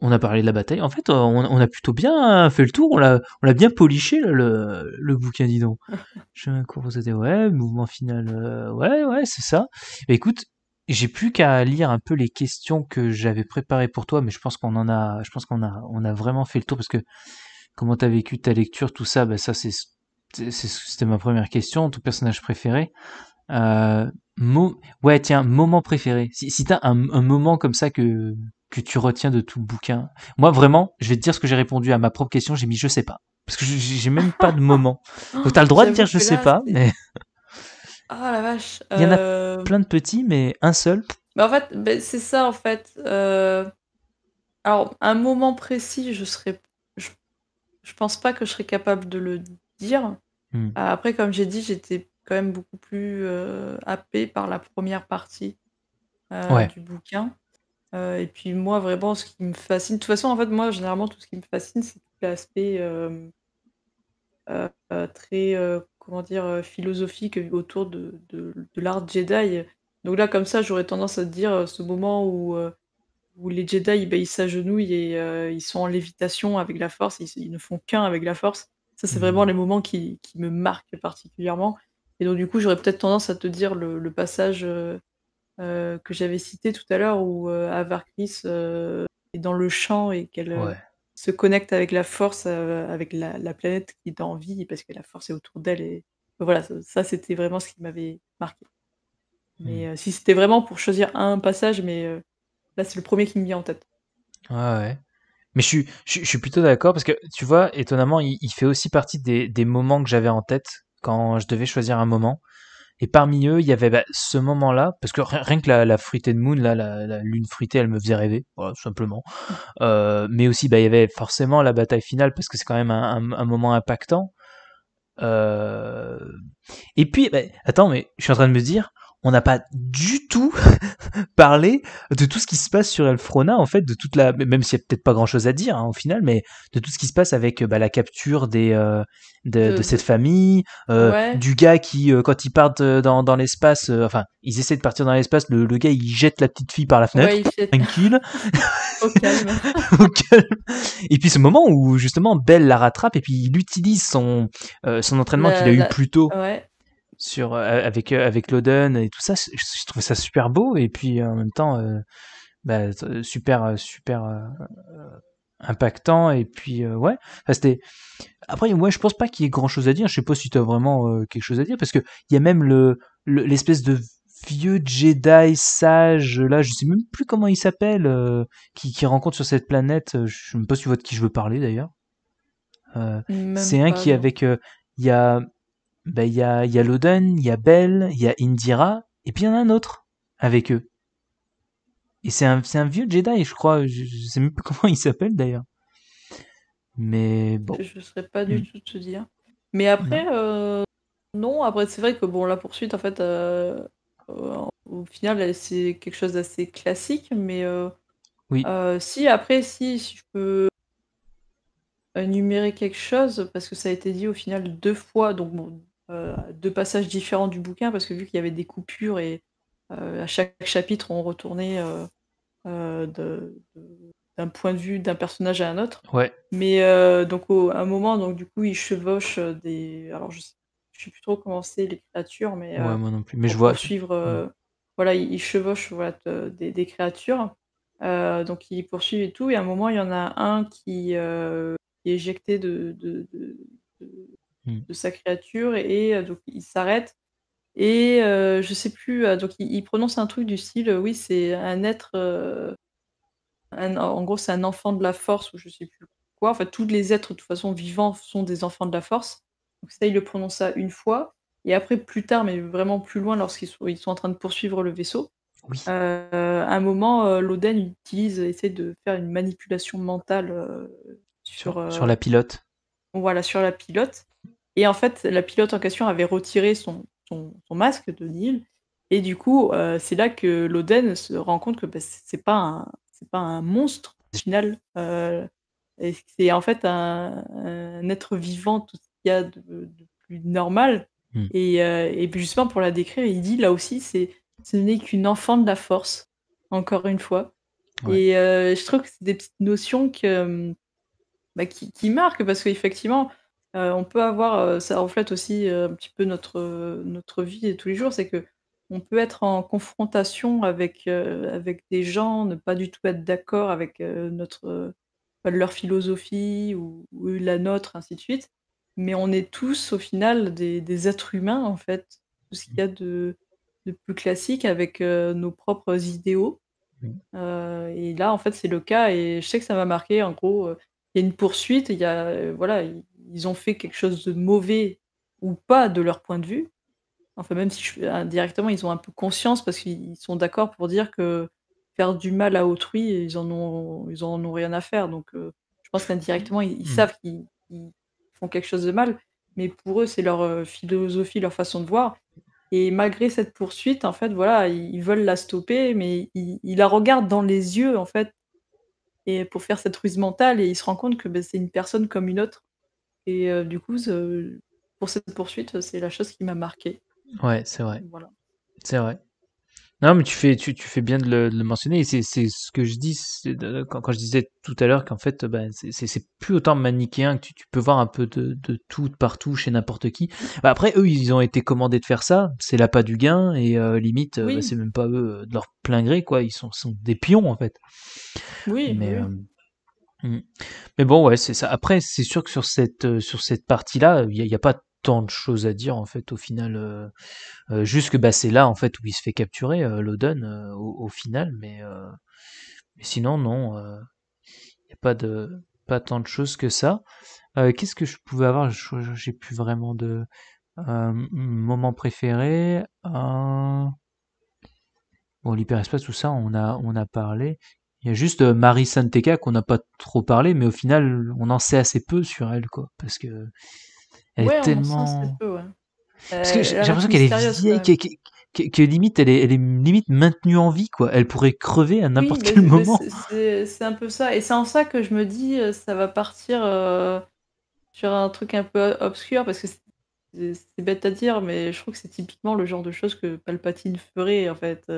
on a parlé de la bataille. En fait, on, a plutôt bien fait le tour. On l'a, on l'a bien poliché, le, bouquin, dis donc. *laughs* Chemin cours, c'était, ouais, mouvement final, ouais, ouais, c'est ça. Bah, écoute, j'ai plus qu'à lire un peu les questions que j'avais préparées pour toi, mais je pense qu'on en a, je pense qu'on a, on a vraiment fait le tour parce que comment t'as vécu ta lecture, tout ça, bah ça c'est, c'était ma première question, ton personnage préféré. Euh, ouais, tiens, moment préféré. Si, si t'as un, un moment comme ça que, que tu retiens de tout le bouquin. Moi, vraiment, je vais te dire ce que j'ai répondu à ma propre question, j'ai mis je sais pas. Parce que j'ai même pas de moment. *gasps* Donc t'as le droit de dire je sais pas, mais. Ah la vache. Il y en a euh, plein de petits, mais un seul. Bah, en fait, bah, c'est ça en fait. Euh, alors, un moment précis, je serais, je, pense pas que je serais capable de le dire. Hmm. Euh, après, comme j'ai dit, j'étais quand même beaucoup plus euh, par la première partie du bouquin. et puis moi, vraiment, ce qui me fascine, de toute façon, en fait, moi, généralement, tout ce qui me fascine, c'est l'aspect très comment dire, euh, philosophique autour de, de, l'art Jedi. Donc là, comme ça, j'aurais tendance à te dire euh, ce moment où, euh, où les Jedi, ils s'agenouillent et ils sont en lévitation avec la force, ils, ne font qu'un avec la force. Ça, c'est vraiment mhm. les moments qui, qui, me marquent particulièrement. Et donc, du coup, j'aurais peut-être tendance à te dire le, passage que j'avais cité tout à l'heure où Avarcris est dans le champ et qu'elle se connecte avec la force, euh, avec la, planète qui est en vie, parce que la force est autour d'elle. Et voilà, ça, c'était vraiment ce qui m'avait marqué. Mais mmh. euh, si c'était vraiment pour choisir un passage, mais euh, là, c'est le premier qui me vient en tête. ouais ah ouais. Mais je suis, je, suis plutôt d'accord parce que tu vois, étonnamment, il, fait aussi partie des, des moments que j'avais en tête quand je devais choisir un moment. Et parmi eux, il y avait bah, ce moment-là, parce que rien que la, Fruité de Moon, la, lune fruitée, elle me faisait rêver, voilà, tout simplement. Mm. Euh, mais aussi, bah, il y avait forcément la bataille finale, parce que c'est quand même un, moment impactant. Euh, et puis, bah, attends, mais je suis en train de me dire, on n'a pas du tout *laughs* parlé de tout ce qui se passe sur Elfrona, en fait, de toute la, même s'il n'y a peut-être pas grand-chose à dire hein, au final, mais de tout ce qui se passe avec euh, bah, la capture des, euh, de, de, cette famille, euh, du gars qui, quand ils partent dans, l'espace, enfin, ils essaient de partir dans l'espace, le, gars il jette la petite fille par la fenêtre, ouais, tranquille, *laughs* *laughs* au, calme. Et puis ce moment où justement Belle la rattrape et puis il utilise son, son entraînement qu'il a eu plus tôt. Ouais sur euh, avec euh, avec Loden et tout ça je, trouvais ça super beau et puis euh, en même temps bah, super super impactant et puis ouais c'était après moi ouais, je pense pas qu'il y ait grand chose à dire je sais pas si tu as vraiment quelque chose à dire parce que il y a même le l'espèce de vieux Jedi sage là je sais même plus comment il s'appelle qui, qui rencontre sur cette planète je sais même pas si de qui je veux parler d'ailleurs c'est un qui avec il y a ben il y a, Loden, il y a Belle, il y a Indira, et puis il y en a un autre avec eux. Et c'est un, vieux Jedi, je crois, je, sais même plus *laughs* comment il s'appelle d'ailleurs. Mais bon. Je ne saurais pas du mm. tout te dire. Mais après, euh, non, après c'est vrai que bon, la poursuite, en fait, euh, euh, au final, c'est quelque chose d'assez classique, mais oui. si après, si, si je peux énumérer quelque chose, parce que ça a été dit au final deux fois, donc euh, deux passages différents du bouquin, parce que vu qu'il y avait des coupures et euh, à chaque chapitre, on retournait euh, d'un de, point de vue d'un personnage à un autre. Ouais. Mais donc, au, à un moment, donc, du coup, il chevauche des. Alors, je sais sais plus trop comment c'est les créatures, mais, moi non plus. mais je vois poursuivre. Voilà, il, chevauche voilà, des, créatures, donc il poursuit et tout. Et à un moment, il y en a un qui, qui est éjecté de Mm. de sa créature et, euh, donc il s'arrête. Et euh, je sais plus, euh, donc il, prononce un truc du style, oui, c'est un être, en gros, c'est un enfant de la force ou je sais plus quoi. enfin tous les êtres de toute façon vivants sont des enfants de la force. Donc ça, il le prononce prononça une fois. Et après, plus tard, mais vraiment plus loin, lorsqu'ils sont, ils sont en train de poursuivre le vaisseau, à un moment, Loden utilise, essaie de faire une manipulation mentale sur, sur la pilote. Voilà, sur la pilote. Et en fait, la pilote en question avait retiré son, son, masque de Neil. Et du coup, euh, c'est là que l'Oden se rend compte que bah, ce c'est pas un c'est pas un monstre final. Euh, c'est en fait un, être vivant, tout ce qu'il y a de, plus normal. Hmm. Et, euh, et, justement pour la décrire, il dit là aussi, c'est ce n'est qu'une enfant de la force, encore une fois. Et je trouve que c'est des petites notions que, bah, qui, qui, marquent parce qu'effectivement, euh, on peut avoir, euh, ça reflète aussi euh, un petit peu notre, notre vie de tous les jours, c'est que on peut être en confrontation avec, avec des gens, ne pas du tout être d'accord avec notre, leur philosophie ou, la nôtre, ainsi de suite. Mais on est tous, au final, des, êtres humains, en fait, tout ce qu'il y a de, plus classique avec nos propres idéaux. Mmh. et là, en fait, c'est le cas, et je sais que ça m'a marqué, en gros, il y a une poursuite, il y a, voilà, ils ont fait quelque chose de mauvais ou pas de leur point de vue. Enfin, même si je, indirectement, ah, ils ont un peu conscience parce qu'ils sont d'accord pour dire que faire du mal à autrui, ils en ont, ils en ont rien à faire. Donc, euh, je pense qu'indirectement, ils, hmm. savent qu'ils font quelque chose de mal, mais pour eux, c'est leur euh, philosophie, leur façon de voir. Et malgré cette poursuite, en fait, voilà, ils veulent la stopper, mais ils, la regardent dans les yeux, en fait, et pour faire cette ruse mentale, et ils se rendent compte que ben, c'est une personne comme une autre. Et euh, du coup, pour cette poursuite, c'est la chose qui m'a marqué. Ouais, c'est vrai. Voilà. C'est vrai. Non, mais tu fais, tu, fais bien de le, mentionner. c'est ce que je dis quand, quand je disais tout à l'heure qu'en fait, ben, c'est plus autant manichéen que tu, peux voir un peu de, de tout, de partout, chez n'importe qui. Bah, après, eux, ils ont été commandés de faire ça. C'est l'appât du gain. Et euh, limite, euh, bah, c'est même pas eux de leur plein gré, quoi. Ils sont, sont des pions, en fait. oui, Mais, Mmh. Mais bon, ouais, c'est ça. Après, c'est sûr que sur cette, euh, sur cette partie-là, il n'y a, pas tant de choses à dire, en fait, au final. Euh, euh, juste que bah, c'est là, en fait, où il se fait capturer, Loden, au, final. Mais, sinon, non, il n'y a pas, de, pas tant de choses que ça. Qu'est-ce que je pouvais avoir J'ai plus vraiment de moment préféré. Bon, l'hyperespace, tout ça, on a, on a parlé. Il y a juste euh, Marie Santeca qu'on n'a pas trop parlé, mais au final, on en sait assez peu sur elle, quoi. Parce que. Elle est tellement. que euh, j'ai l'impression qu'elle est vieille, que, limite, elle est, limite maintenue en vie, quoi. Elle pourrait crever à n'importe quel moment. C'est un peu ça. Et c'est en ça que je me dis, euh, ça va partir sur un truc un peu obscur, parce que c'est bête à dire, mais je trouve que c'est typiquement le genre de choses que Palpatine ferait, en fait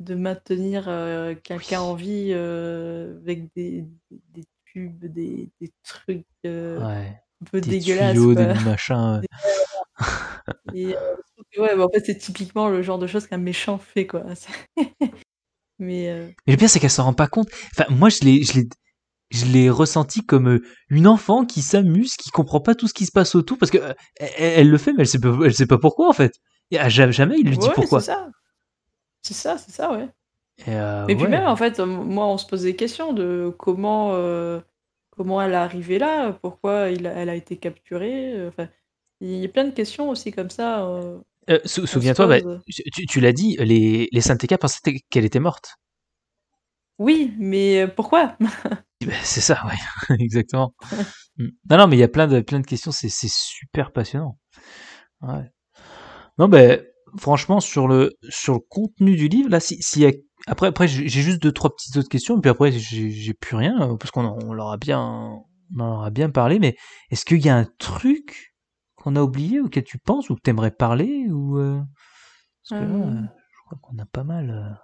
de maintenir euh, quelqu'un en vie euh, avec des, des tubes, des, des trucs euh, un peu des Des machins. Et, ouais, bah, en fait, c'est typiquement le genre de choses qu'un méchant fait, quoi. *laughs* Mais, Mais, le pire, c'est qu'elle s'en rend pas compte. Enfin, moi, je l'ai, je l'ai, je l'ai ressenti comme une enfant qui s'amuse, qui comprend pas tout ce qui se passe autour, parce que elle, le fait, mais elle sait pas, elle sait pas pourquoi, en fait. jamais, il lui dit pourquoi. C'est ça. C'est ça, c'est ça, ouais. Et euh, Mais puis même, en fait, euh, moi, on se pose des questions de comment, euh, comment elle est arrivée là, pourquoi il, elle a été capturée. Enfin, il y a plein de questions aussi comme ça. Souviens-toi, bah, tu, tu l'as dit, les, les synthécas pensaient qu'elle était morte. Oui, mais pourquoi *laughs* eh ben, C'est ça, ouais, *laughs* exactement. *laughs* Mm. non, non, mais il y a plein de, plein de questions, c'est super passionnant. Ouais. Non, ben, franchement, sur le, sur le contenu du livre, là, s'il si y a après, après j'ai juste deux, trois petites autres questions, puis après, j'ai plus rien, euh, parce qu'on on leur, a bien, on aura bien parlé, mais est-ce qu'il y a un truc qu'on a oublié, ou que tu penses, ou que tu aimerais parler ou, euh, Parce que euh. je crois qu'on a pas mal.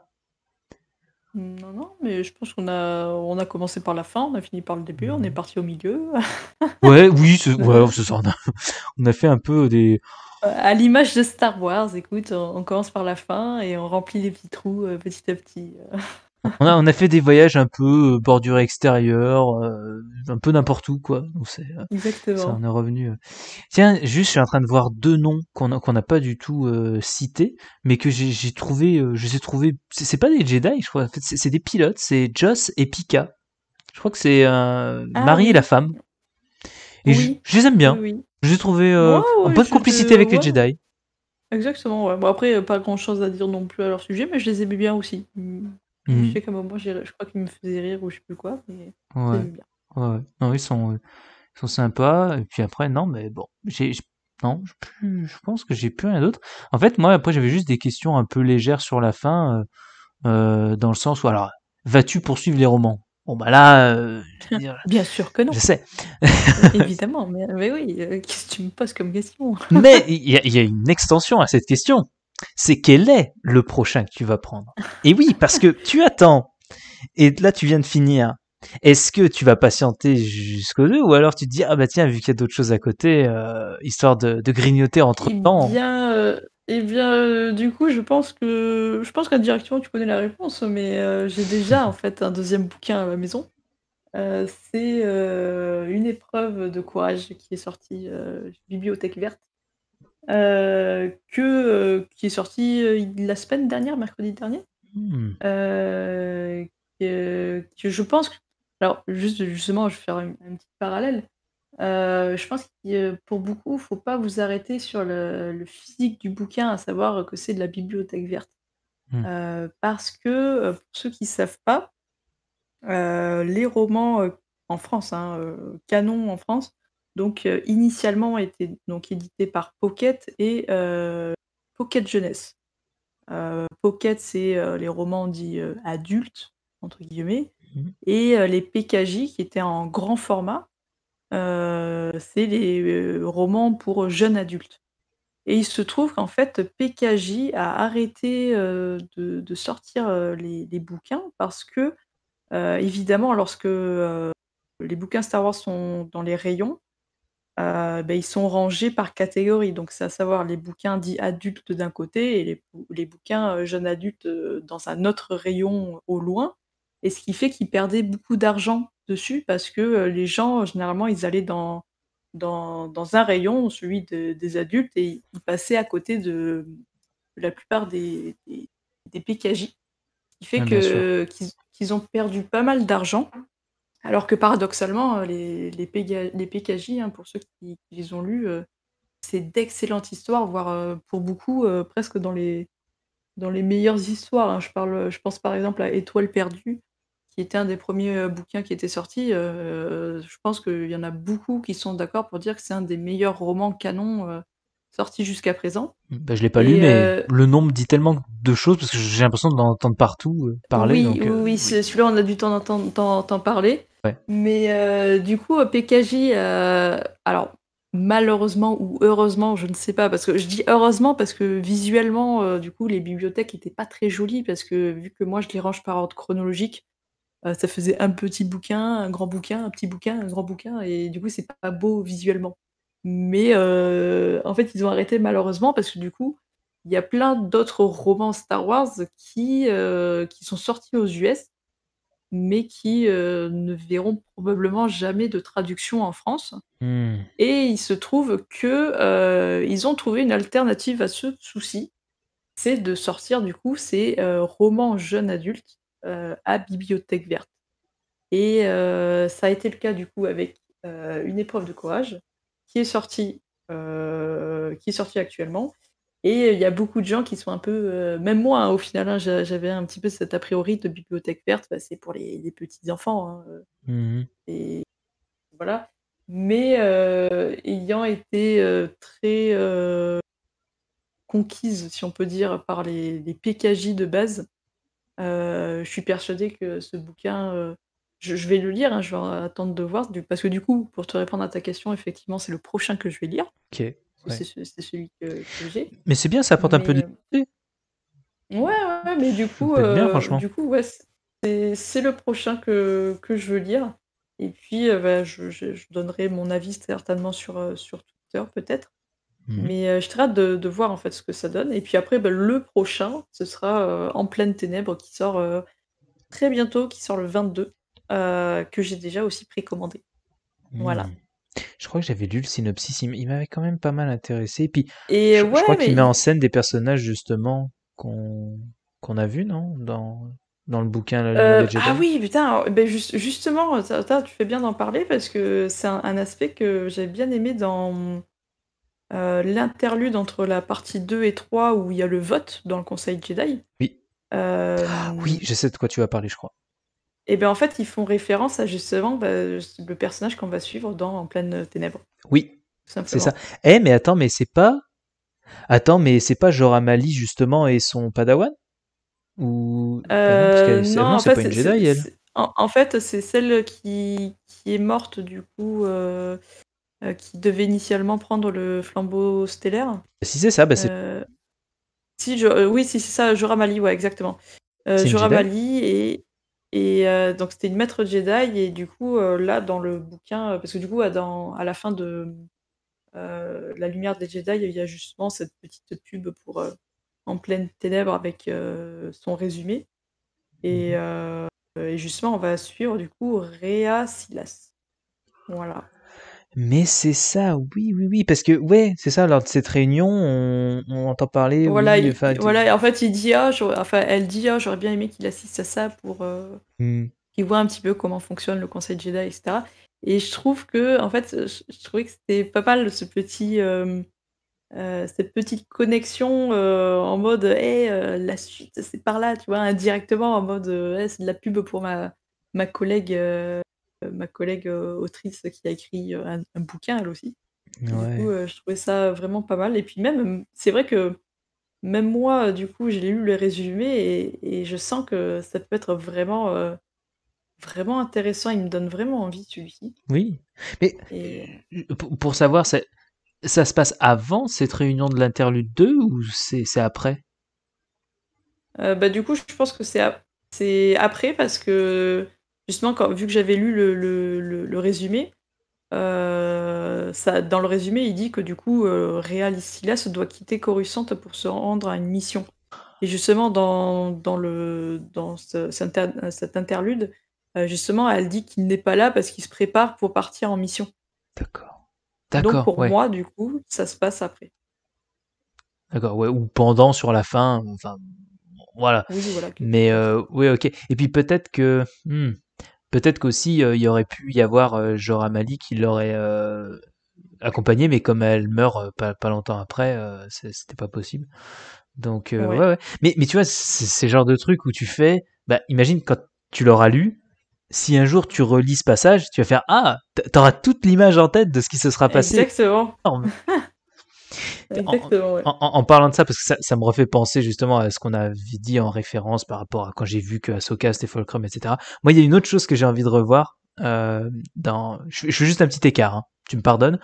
Non, non, mais je pense qu'on a, on a commencé par la fin, on a fini par le début, on est mhm. parti au milieu. *laughs* ouais, oui, *laughs* On a, fait un peu des. Euh, à l'image de Star Wars, écoute, on, commence par la fin et on remplit les petits trous euh, petit à petit. Euh on, a, fait des voyages un peu euh, bordure extérieure, euh, un peu n'importe où, quoi. Donc euh, Exactement. on est revenu. Tiens, juste, je suis en train de voir deux noms qu'on n'a pas du tout cités, mais que j'ai, trouvé, je les ai trouvés. C'est, pas des Jedi, je crois. c'est, des pilotes. C'est Joss et Pika. Je crois que c'est ah Marie et la femme. Et je, les aime bien. Oui. Je les ai trouvés en bonne complicité avec les Jedi. Exactement, ouais. Bon, après, pas grand chose à dire non plus à leur sujet, mais je les aimais bien aussi. Je mmh. sais qu'à un moment, je crois qu'il me faisait rire ou je sais plus quoi, mais ouais. bien. Ouais. Non, ils sont, euh, sont sympas. Et puis après, non, mais bon, j'ai, non, je, pense que j'ai plus rien d'autre. En fait, moi, après, j'avais juste des questions un peu légères sur la fin, euh, euh, dans le sens où, alors, vas-tu poursuivre les romans Bon, bah là. Bien sûr que non. Je sais. Évidemment, mais, mais oui, qu'est-ce que tu me poses comme question Mais il y, a une extension à cette question c'est quel est le prochain que tu vas prendre. Et oui, parce que tu attends. Et là, tu viens de finir. Est-ce que tu vas patienter jusqu'au 2 ou alors tu te dis, ah bah tiens, vu qu'il y a d'autres choses à côté, euh, histoire de, grignoter entre eh temps euh, Eh bien, eh bien du coup, je pense que je pense que directement tu connais la réponse, mais euh, j'ai déjà en fait un deuxième bouquin à ma maison. c'est une épreuve de courage qui est sortie, Bibliothèque verte, euh, que, euh, qui est sorti euh, la semaine dernière, mercredi dernier. Hmm. Que, je pense que, alors juste justement, je vais faire un, petit parallèle. je pense que pour beaucoup, il faut pas vous arrêter sur le, physique du bouquin, à savoir que c'est de la bibliothèque verte, hmm. parce que pour ceux qui savent pas, les romans en France, hein, canon en France, euh, initialement était donc édité par Pocket et euh, Pocket Jeunesse. Euh, Pocket, c'est les romans dits adultes, entre guillemets, mhm. et les PKJ, qui étaient en grand format, c'est les romans pour jeunes adultes. Et il se trouve qu'en fait, PKJ a arrêté de, sortir les, bouquins parce que, évidemment, lorsque les bouquins Star Wars sont dans les rayons, euh, ben, ils sont rangés par catégorie. Donc, c'est à savoir les bouquins dits adultes d'un côté et les, bouquins euh, jeunes adultes euh, dans un autre rayon au loin. Et ce qui fait qu'ils perdaient beaucoup d'argent dessus parce que les gens, généralement, ils allaient dans, dans, un rayon, celui des adultes, et ils passaient à côté de, la plupart des, des, Ce qui fait que, qu'ils ont perdu pas mal d'argent alors que paradoxalement, euh, les, les, PKJ, hein, pour ceux qui, les ont lus, euh, c'est d'excellentes histoires, voire euh, pour beaucoup, presque dans les, dans les meilleures histoires. Hein. Je, parle, je pense par exemple à Étoile perdue, qui était un des premiers bouquins qui était sorti. je pense qu'il y en a beaucoup qui sont d'accord pour dire que c'est un des meilleurs romans canons sorti jusqu'à présent. Ben, je l'ai pas lu, mais euh, le nombre dit tellement de choses parce que j'ai l'impression d'en entendre partout euh, parler. Oui, euh, oui, celui-là on a du temps d'entendre parler. Mais du coup, PKJ, alors malheureusement ou heureusement, je ne sais pas, parce que je dis heureusement parce que visuellement, du coup, les bibliothèques n'étaient pas très jolies parce que vu que moi je les range par ordre chronologique, ça faisait un petit bouquin, un grand bouquin, un petit bouquin, un grand bouquin, et du coup, c'est pas beau visuellement. Mais euh, en fait, ils ont arrêté malheureusement parce que du coup, il y a plein d'autres romans Star Wars qui, euh, qui sont sortis aux US, mais qui euh, ne verront probablement jamais de traduction en France. Hmm. Et il se trouve que ils ont trouvé une alternative à ce souci, c'est de sortir du coup ces romans jeunes adultes à bibliothèque verte. Et ça a été le cas du coup avec une épreuve de courage qui est sorti, euh, qui est sorti actuellement. Et il y a beaucoup de gens qui sont un peu, euh, même moi hein, au final, hein, j'avais un petit peu cet a priori de bibliothèque verte, bah, c'est pour les, petits enfants. Hein, euh. mmh. Et voilà. Mais ayant été très conquise, si on peut dire, par les, les PKJ de base, je suis persuadée que ce bouquin je, vais le lire, hein, je vais attendre de voir, parce que du coup, pour te répondre à ta question, effectivement, c'est le prochain que je vais lire. Ok. C'est celui que, j'ai. Mais c'est bien, ça apporte un peu de. Euh, ouais, ouais, mais du coup, euh, du coup, ouais, c'est le prochain que, que, je veux lire. Et puis, euh, bah, je, donnerai mon avis certainement sur, sur Twitter, peut-être. Mhm. Mais je hâte de, voir en fait ce que ça donne. Et puis après, bah, le prochain, ce sera En pleine ténèbres qui sort très bientôt, qui sort le 22. Euh, que j'ai déjà aussi précommandé. Voilà. Hmm. Je crois que j'avais lu le synopsis, il m'avait quand même pas mal intéressé. Et puis, je, crois qu'il met en scène des personnages justement qu'on a vus, non dans... dans le bouquin euh, Ah oui, putain, oh, ben, justement, tu fais bien d'en parler parce que c'est un, aspect que j'ai bien aimé dans, euh, l'interlude entre la partie 2 et 3 où il y a le vote dans le Conseil Jedi. Oui. Euh... Ah oui, je sais de quoi tu vas parler, je crois et bien en fait, ils font référence à justement bah, le personnage qu'on va suivre dans En pleine ténèbres. Oui, c'est ça. Eh, mais attends, mais c'est pas. Attends, mais c'est pas Jorah Mali justement et son Padawan Ou. Ah non, euh, c'est pas une Jedi, elle. En, fait, c'est celle qui, qui est morte du coup. Euh, euh, qui devait initialement prendre le flambeau stellaire. Bah, si c'est ça, bah c'est. Si, oui, si c'est ça, Mali, ouais, exactement. Joramali et et euh, donc c'était une maître Jedi et du coup euh, là dans le bouquin, euh, parce que du coup à, la fin de La lumière des Jedi, il y a justement cette petite tube pour En pleine ténèbre avec son résumé. Mhm. Et, justement on va suivre du coup Rhea Silas. Voilà. Mais c'est ça, oui, oui, oui, parce que, ouais, c'est ça, lors de cette réunion, on, entend parler. Voilà, oui, voilà, en fait, il dit, ah, enfin, elle dit, ah, j'aurais bien aimé qu'il assiste à ça pour euh, mmh. qu'il voit un petit peu comment fonctionne le Conseil Jedi, etc. Et je trouve que, en fait, je, trouvais que c'était pas mal ce petit. Euh, euh, cette petite connexion en mode Hé, eh, la suite c'est par là tu vois indirectement en mode Hé, eh, c'est de la pub pour ma ma collègue euh, ma collègue euh, autrice qui a écrit euh, un, bouquin, elle aussi. Du coup, je trouvais ça vraiment pas mal. Et puis même, c'est vrai que même moi, du coup, j'ai lu le résumé et, je sens que ça peut être vraiment, vraiment intéressant. Il me donne vraiment envie celui-ci. Oui, mais pour savoir, ça, ça, se passe avant cette réunion de l'interlude 2 ou c'est après bah, Du coup, je pense que c'est après parce que justement, vu que j'avais lu le, le, le, résumé, euh, ça, dans le résumé, il dit que du coup, euh, Réal se doit quitter Coruscant pour se rendre à une mission. Et justement, dans, dans, le, dans ce, cet, interlude, euh, justement, elle dit qu'il n'est pas là parce qu'il se prépare pour partir en mission. D'accord. D'accord. Donc pour moi, du coup, ça se passe après. D'accord, ouais, ou pendant sur la fin, enfin, voilà. Oui, Mais euh, oui, ok. Et puis peut-être que. Hmm, Peut-être qu'aussi, euh, il y aurait pu y avoir genre euh, Jorah Mali qui l'aurait euh, accompagnée, mais comme elle meurt pas, longtemps après, c'était pas possible. Donc, ouais. Ouais, Mais, mais tu vois, c'est ce genre de truc où tu fais. Bah, imagine quand tu l'auras lu, si un jour tu relis ce passage, tu vas faire Ah, t'auras toute l'image en tête de ce qui se sera passé. Exactement. *laughs* en, parlant de ça, parce que ça, me refait penser justement à ce qu'on a dit en référence par rapport à quand j'ai vu que Asoka, c'était Fulcrum, etc. Moi, il y a une autre chose que j'ai envie de revoir. Euh, dans, je, fais juste un petit écart, hein. tu me pardonnes.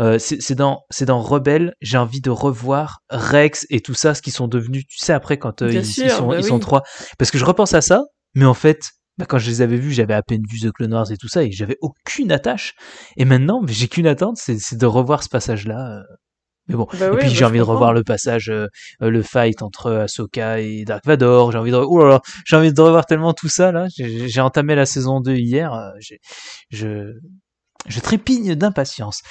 Euh, c'est dans, c'est dans Rebelle. J'ai envie de revoir Rex et tout ça, ce qu'ils sont devenus. Tu sais après quand euh, ils, sont, bah ils sont trois, parce que je repense à ça. Mais en fait, bah, quand je les avais vus, j'avais à peine vu The Clone Wars et tout ça, et j'avais aucune attache. Et maintenant, j'ai qu'une attente, c'est de revoir ce passage-là euh, mais bon, bah et puis bah, j'ai envie de revoir le passage, euh, euh, le fight entre Ahsoka et Dark Vador. J'ai envie de, oh j'ai envie de revoir tellement tout ça là. J'ai entamé la saison 2 hier. Euh, je, je trépigne d'impatience.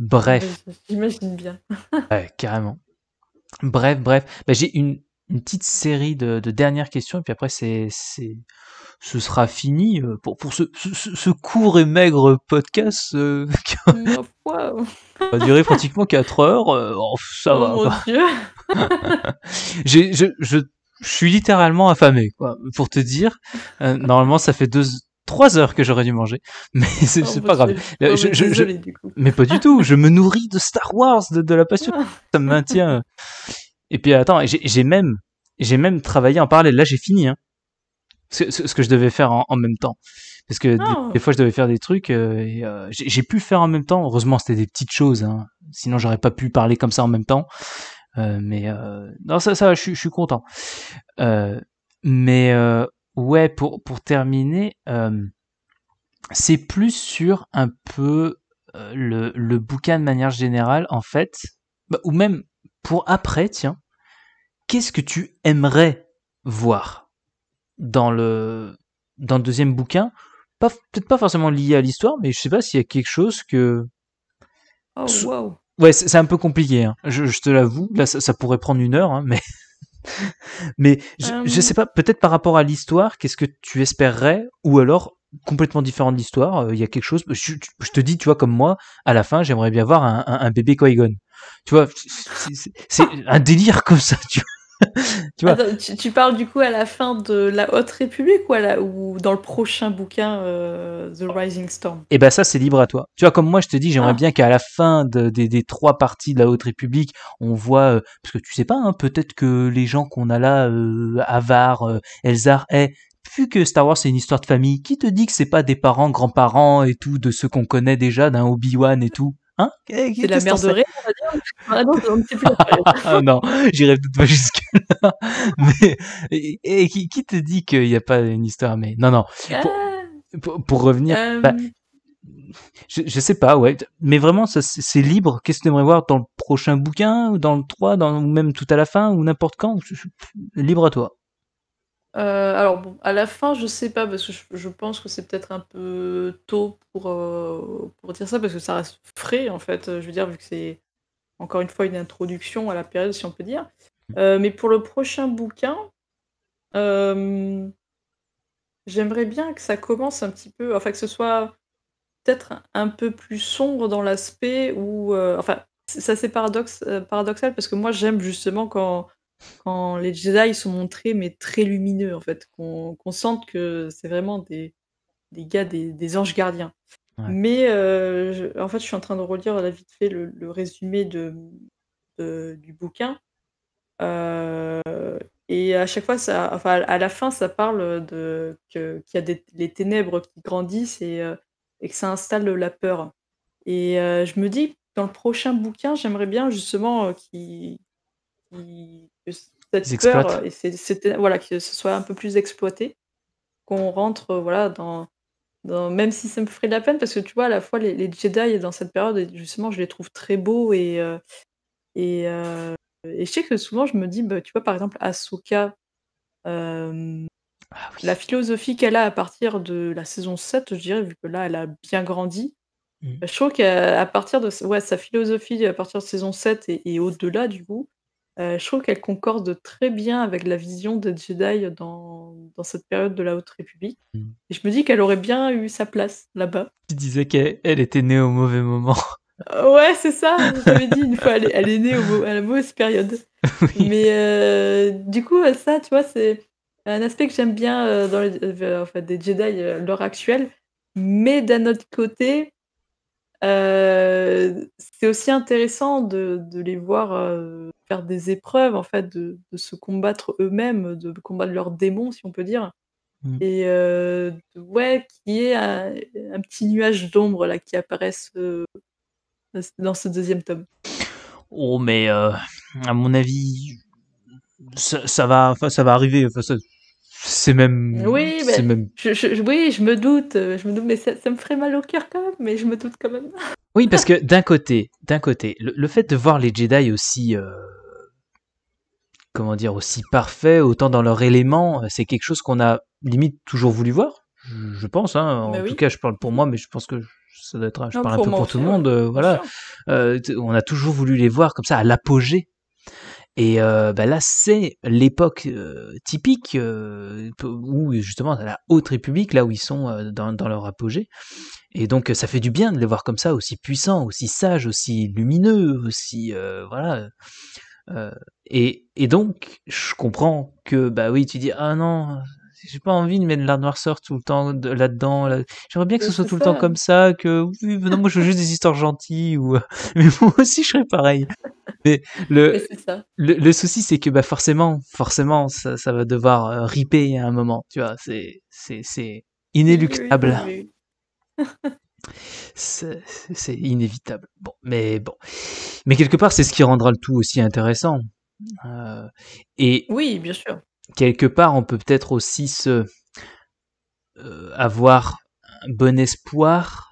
Bref. J'imagine bien. *laughs* ouais, carrément. Bref, bref. Bah, j'ai une une petite série de, de, dernières questions, et puis après, c'est, c'est, ce sera fini euh, pour, pour ce, ce, ce court et maigre podcast euh, *laughs* qui va mmh, durer pratiquement 4 heures. Euh, oh, ça oh va. Mon Dieu. *laughs* J'ai, je, je, je, suis littéralement affamé, quoi. Pour te dire, normalement, ça fait deux, trois heures que j'aurais dû manger, *laughs* mais c'est, oh pas grave. je, mais pas du tout. Je me nourris de Star Wars, de, de la passion. ça me maintient. Et puis attends, j'ai même, j'ai même travaillé en parallèle. Là, j'ai fini. Hein. Ce, que je devais faire en, même temps. Parce que oh. des, fois, je devais faire des trucs euh, euh, j'ai pu faire en même temps. Heureusement, c'était des petites choses. Hein. Sinon, j'aurais pas pu parler comme ça en même temps. Euh, mais euh, non, ça, ça, je, je suis content. mais ouais, pour pour terminer, c'est plus sur un peu le, le bouquin de manière générale, en fait, bah, ou même pour après, tiens, qu'est-ce que tu aimerais voir dans le, dans deuxième bouquin Peut-être pas forcément lié à l'histoire, mais je sais pas s'il y a quelque chose que. Oh, Ouais, c'est un peu compliqué, hein. je, te l'avoue. Là, ça, pourrait prendre une heure, hein, mais. *laughs* mais je, hum. sais pas, peut-être par rapport à l'histoire, qu'est-ce que tu espérerais Ou alors, complètement différent de l'histoire. Euh, il y a quelque chose. Je, te dis, tu vois, comme moi, à la fin, j'aimerais bien voir un, bébé qui tu vois, c'est un délire comme ça, *laughs* tu parles du coup à la fin de la Haute République ou, ou dans le prochain bouquin euh, The Rising Storm Et eh ben ça c'est libre à toi. Tu vois comme moi je te dis j'aimerais ah. bien qu'à la fin des, trois parties de la Haute République on voit euh, parce que tu sais pas hein, peut-être que les gens qu'on a là euh, Avar, Elzar, est eh, vu que Star Wars c'est une histoire de famille, qui te dit que c'est pas des parents, grands-parents et tout de ceux qu'on connaît déjà d'un Obi-Wan et tout Hein c'est la merde on va non, *laughs* ah non j'irai peut-être pas jusque-là. *laughs* Mais et, qui, te dit qu'il n'y a pas une histoire Mais non, non. Pour, ah. revenir, euh, bah, je, je, sais pas, ouais. Mais vraiment, c'est libre. Qu'est-ce que tu aimerais voir dans le prochain bouquin, ou dans le 3, dans, ou même tout à la fin, ou n'importe quand Libre à toi. Euh, alors bon, à la fin, je sais pas, parce que je, pense que c'est peut-être un peu tôt pour, euh, pour dire ça, parce que ça reste frais, en fait, je veux dire, vu que c'est encore une fois une introduction à la période, si on peut dire. Euh, mais pour le prochain bouquin, j'aimerais bien que ça commence un petit peu, enfin que ce soit peut-être un peu plus sombre dans l'aspect ou enfin, ça c'est paradoxal, parce que moi j'aime justement quand quand les Jedi sont montrés, mais très lumineux, en fait, qu'on sente que c'est vraiment des, gars, des, anges gardiens. Mais euh, en fait, je suis en train de relire là vite fait le, résumé de, du bouquin. Euh, et à chaque fois, ça, enfin, à la fin, ça parle de qu'il y a des, les ténèbres qui grandissent et, euh, que ça installe la peur. Et je me dis, dans le prochain bouquin, j'aimerais bien justement qu'il euh, et c'est, voilà, que ce soit un peu plus exploité, qu'on rentre euh, voilà, dans, dans, Même si ça me ferait de la peine, parce que tu vois, à la fois, les, Jedi, dans cette période, justement, je les trouve très beaux et. Euh, et, je sais que souvent, je me dis, bah, tu vois, par exemple, Ahsoka. Ah la philosophie qu'elle a à partir de la saison 7, je dirais, vu que là, elle a bien grandi, mmh. je trouve qu'à partir de ouais, sa philosophie, à partir de saison 7 et, et au-delà, du coup, je trouve qu'elle concorde très bien avec la vision des Jedi dans cette période de la Haute République mmh. et je me dis qu'elle aurait bien eu sa place là-bas. Tu disais qu'elle était née au mauvais moment. ouais, c'est ça, je t'avais dit une fois, elle est née à la mauvaise période. *laughs* Mais du coup, ça, tu vois, c'est un aspect que j'aime bien, dans les fait, des Jedi, à l'heure actuelle. Mais d'un autre côté, c'est aussi intéressant de les voir, faire des épreuves, en fait, de, de se combattre eux-mêmes, de combattre leurs démons, si on peut dire. Mmh. Et ouais, qui est un, un, petit nuage d'ombre là qui apparaissent dans ce deuxième tome. Oh, mais à mon avis, ça, va va, ça va arriver. Enfin, ça, c'est même. Oui, Je, oui, je me doute. Je me doute, mais ça, me ferait mal au cœur quand même. Mais je me doute quand même. oui, parce que d'un côté, d'un côté, le, fait de voir les Jedi aussi comment dire, aussi parfaits, autant dans leur élément. Euh, c'est quelque chose qu'on a limite toujours voulu voir, je pense. Hein. En bah tout cas, je parle pour moi, mais je pense que ça doit être, je parle un peu pour tout le monde. Euh, voilà, euh, on a toujours voulu les voir comme ça à l'apogée. Et bah là, c'est l'époque typique où justement la haute république, là où ils sont dans, dans, leur apogée. Et donc, ça fait du bien de les voir comme ça, aussi puissants, aussi sages, aussi lumineux, aussi voilà. Et, donc, je comprends que, bah oui, tu dis, ah non, j'ai pas envie de mettre la noirceur tout le temps là-dedans. J'aimerais bien que ce soit tout le temps comme ça, que oui, non, moi je veux juste des histoires gentilles ou *laughs* mais moi aussi je serais pareil. Mais le souci c'est que bah forcément, forcément ça, va devoir euh, riper à un moment, tu vois, c'est c'est inéluctable. c'est inévitable. mais bon. Mais quelque part, c'est ce qui rendra le tout aussi intéressant. Euh, et oui, bien sûr. Quelque part, on peut peut-être aussi se euh, avoir bon espoir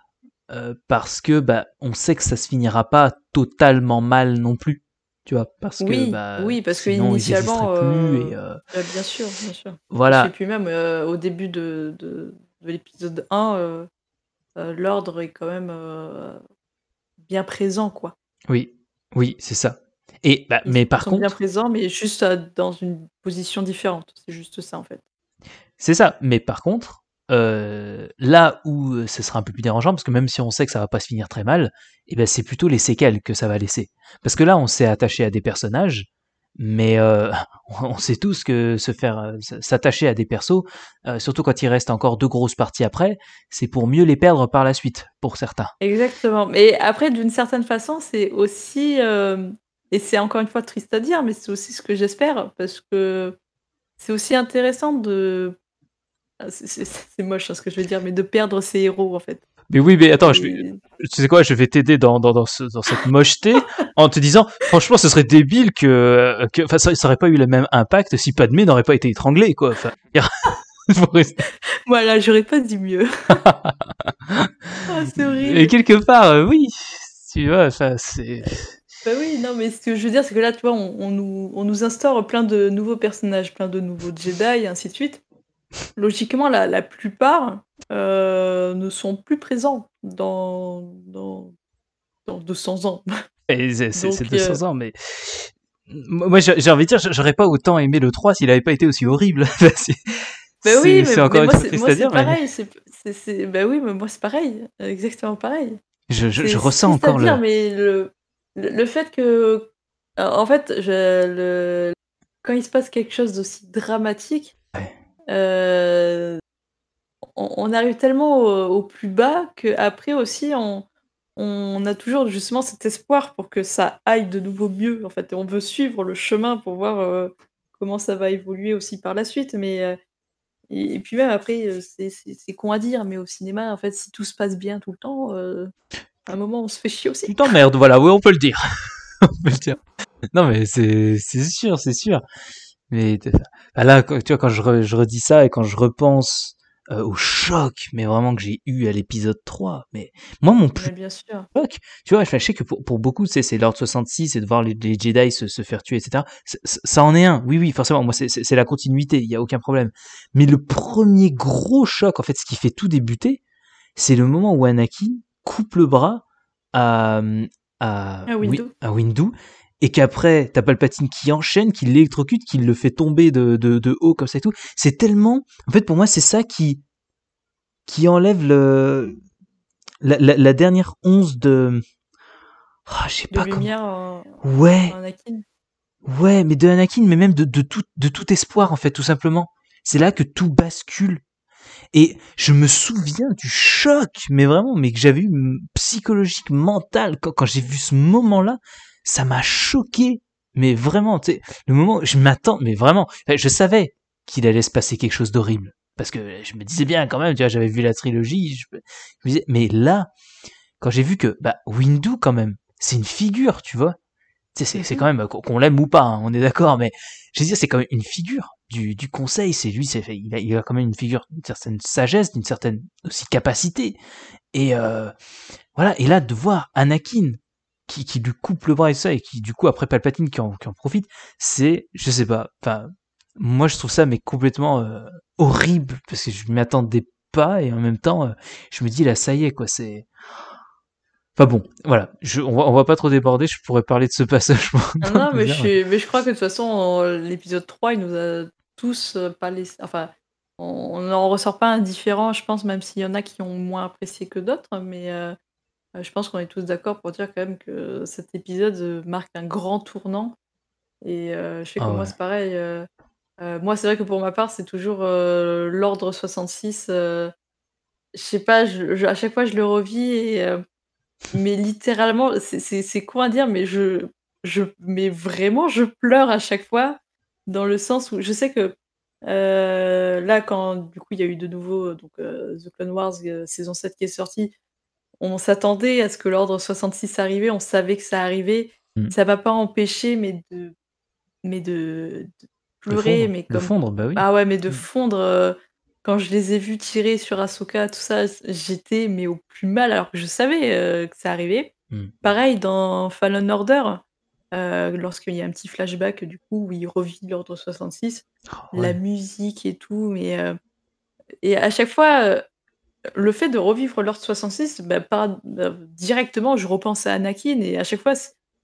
euh, parce que bah, on sait que ça se finira pas totalement mal non plus. Tu vois, parce oui, que bah, oui, parce que initialement, bah, bien sûr, bien sûr. Voilà. Et puis même au début de, de l'épisode 1, l'ordre est quand même bien présent, quoi. Oui, oui, c'est ça. Et, bah, mais par contre. bien présents, mais juste euh, dans une position différente. C'est juste ça, en fait. C'est ça. Mais par contre, euh, là où euh, ce sera un peu plus dérangeant, parce que même si on sait que ça va pas se finir très mal, et eh ben c'est plutôt les séquelles que ça va laisser. Parce que là, on s'est attaché à des personnages, mais *laughs* on sait tous que se faire s'attacher à des persos, surtout quand il reste encore deux grosses parties après, c'est pour mieux les perdre par la suite, pour certains. Exactement. Mais après, d'une certaine façon, c'est aussi et c'est encore une fois triste à dire, mais c'est aussi ce que j'espère, parce que c'est aussi intéressant de. C'est moche hein, ce que je veux dire, mais de perdre ses héros en fait. Mais oui, mais attends, je, tu sais quoi, je vais t'aider dans, dans, cette mocheté en te disant, franchement, ce serait débile que, que enfin, ça n'aurait pas eu le même impact si Padmé n'aurait pas été étranglé, quoi. *laughs* voilà, j'aurais pas dit mieux. oh, *laughs* c'est horrible. Et quelque part, euh, oui, tu vois, ça c'est. Bah oui, non, mais ce que je veux dire, c'est que là, tu vois, on, on, nous, on nous instaure plein de nouveaux personnages, plein de nouveaux Jedi, et ainsi de suite. Logiquement, la, la plupart euh, ne sont plus présents dans, dans, dans 200 ans. C'est 200 euh, ans, mais moi, j'ai envie de dire, j'aurais pas autant aimé le 3 s'il avait pas été aussi horrible. *laughs* bah oui, mais, encore moi, c'est pareil. c'est bah oui, mais moi, c'est pareil. Exactement pareil. Je, je, ressens encore mais le le, fait que. En fait, le, quand il se passe quelque chose d'aussi dramatique, euh, on, arrive tellement au, plus bas que après aussi, on, a toujours justement cet espoir pour que ça aille de nouveau mieux. En fait, on veut suivre le chemin pour voir euh, comment ça va évoluer aussi par la suite. Mais euh, et, puis même après, c'est con à dire, mais au cinéma, en fait, si tout se passe bien tout le temps, un moment, on se fait chier aussi. Putain, merde, voilà, oui, on peut le dire. *laughs* on peut le dire. Non, mais c'est sûr, c'est sûr. Mais bah là, tu vois, quand je, je, redis ça et quand je repense euh, au choc, mais vraiment que j'ai eu à l'épisode 3, mais moi, mon plus bien sûr. choc, tu vois, je sais que pour, beaucoup, c'est l'ordre 66 et de voir les, Jedi se, se, faire tuer, etc. Ça en est un, oui, oui, forcément, moi, c'est la continuité, il n'y a aucun problème. Mais le premier gros choc, en fait, ce qui fait tout débuter, c'est le moment où Anakin coupe le bras à, à, à Windu. et qu'après t'as Palpatine qui enchaîne, qui l'électrocute, qui le fait tomber de, de, haut comme ça et tout. C'est tellement, en fait pour moi c'est ça qui qui enlève le la, dernière once de ah, je sais pas lumière comment... ouais ouais mais de Anakin mais même de, de tout de tout espoir en fait tout simplement. C'est là que tout bascule et je me souviens du choc, mais vraiment, mais que j'avais eu psychologique, mental, quand, j'ai vu ce moment-là, ça m'a choqué. Mais vraiment, tu sais, le moment je m'attends, mais vraiment, je savais qu'il allait se passer quelque chose d'horrible. Parce que je me disais bien quand même, tu vois, j'avais vu la trilogie, je, me disais, mais là, quand j'ai vu que, bah, Windu quand même, c'est une figure, tu vois. C'est, c'est, mhm. quand même qu'on l'aime ou pas, hein, on est d'accord, mais je veux dire, c'est quand même une figure du, conseil. C'est lui, c'est, il, a, il quand même une figure d'une certaine sagesse, d'une certaine aussi capacité. Et euh, voilà. Et là, de voir Anakin qui, qui lui coupe le bras et ça, et qui du coup après Palpatine qui en, profite, c'est, je sais pas. Enfin, moi je trouve ça mais complètement euh, horrible parce que je m'y attendais pas et en même temps euh, je me dis là ça y est quoi c'est. Enfin bon, voilà, on, va, va pas trop déborder, je pourrais parler de ce *laughs* passage. non, mais mais je, crois que de toute façon, l'épisode 3, il nous a tous euh, pas les. Enfin, on n'en ressort pas indifférent, je pense, même s'il y en a qui ont moins apprécié que d'autres, mais euh, je pense qu'on est tous d'accord pour dire quand même que cet épisode euh, marque un grand tournant. Et je sais que ah moi, c'est pareil. moi, c'est vrai que pour ma part, c'est toujours l'ordre 66. je sais pas, à chaque fois, je le revis. mais littéralement, c'est quoi à dire, mais je, je, mais vraiment, je pleure à chaque fois dans le sens où je sais que euh, là, quand du coup il y a eu de nouveau euh, donc, euh, The Clone Wars saison 7 qui est sortie, on s'attendait à ce que l'ordre 66 arrivait, on savait que ça arrivait. Ça mm. Ça va pas empêcher, mais de, mais de, pleurer, mais comme... fondre, bah oui. Ah ouais, mais de mm. fondre. quand je les ai vus tirer sur Ahsoka, tout ça, j'étais mais au plus mal, alors que je savais que ça arrivait. Mm. Pareil dans Fallen Order, euh, lorsqu'il y a un petit flashback du coup où il revit l'ordre 66, la musique et tout, mais euh, et à chaque fois euh, le fait de revivre l'ordre 66, bah, bah, directement je repense à Anakin et à chaque fois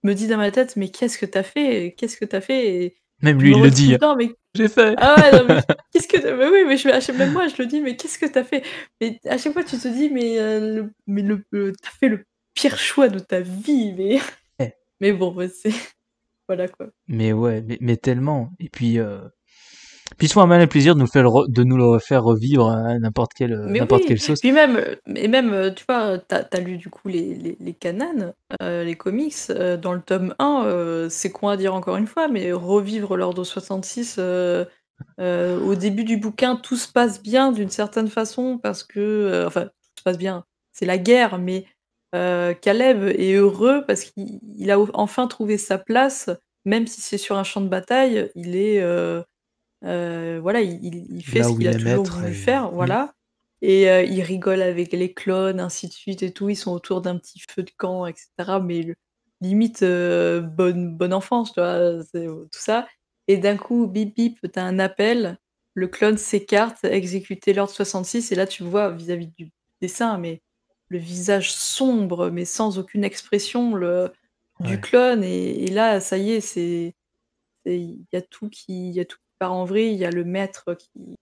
me dit dans ma tête mais qu'est-ce que t'as fait, qu'est-ce que t'as fait même lui il le dit. Hein. Mais... J'ai fait. Ah ouais, non, mais *laughs* qu'est-ce que oui mais je même moi je le dis mais qu'est-ce que t'as fait mais à chaque fois tu te dis mais mais le... t'as fait le pire choix de ta vie mais mais bon, c'est. *laughs* voilà quoi. Mais ouais, mais, mais tellement. Et puis. Euh... Puis soit un malin plaisir de nous, faire de nous le faire revivre à hein, n'importe quelle, euh, n'importe quelle Puis même, et même, euh, tu vois, t'as as lu du coup les, les, les cananes, euh, les comics, dans le tome 1, c'est con à dire encore une fois, mais revivre l'ordre 66, au début du bouquin, tout se passe bien d'une certaine façon, parce que, enfin, tout se passe bien, c'est la guerre, mais euh, Caleb est heureux parce qu'il a enfin trouvé sa place, même si c'est sur un champ de bataille, il est euh, euh, voilà, il, fait ce qu'il a toujours voulu faire, voilà. Et il rigole avec les clones, ainsi de suite et tout. Ils sont autour d'un petit feu de camp, etc. Mais limite bonne bonne enfance, tu tout ça. Et d'un coup, bip bip, t'as un appel. Le clone s'écarte, exécuter l'ordre 66, et là tu vois vis à -vis du dessin, mais le visage sombre, mais sans aucune expression le, du clone. Et, là, ça y est, c'est il y a tout qui y a tout part en vrai. Il y a le maître qui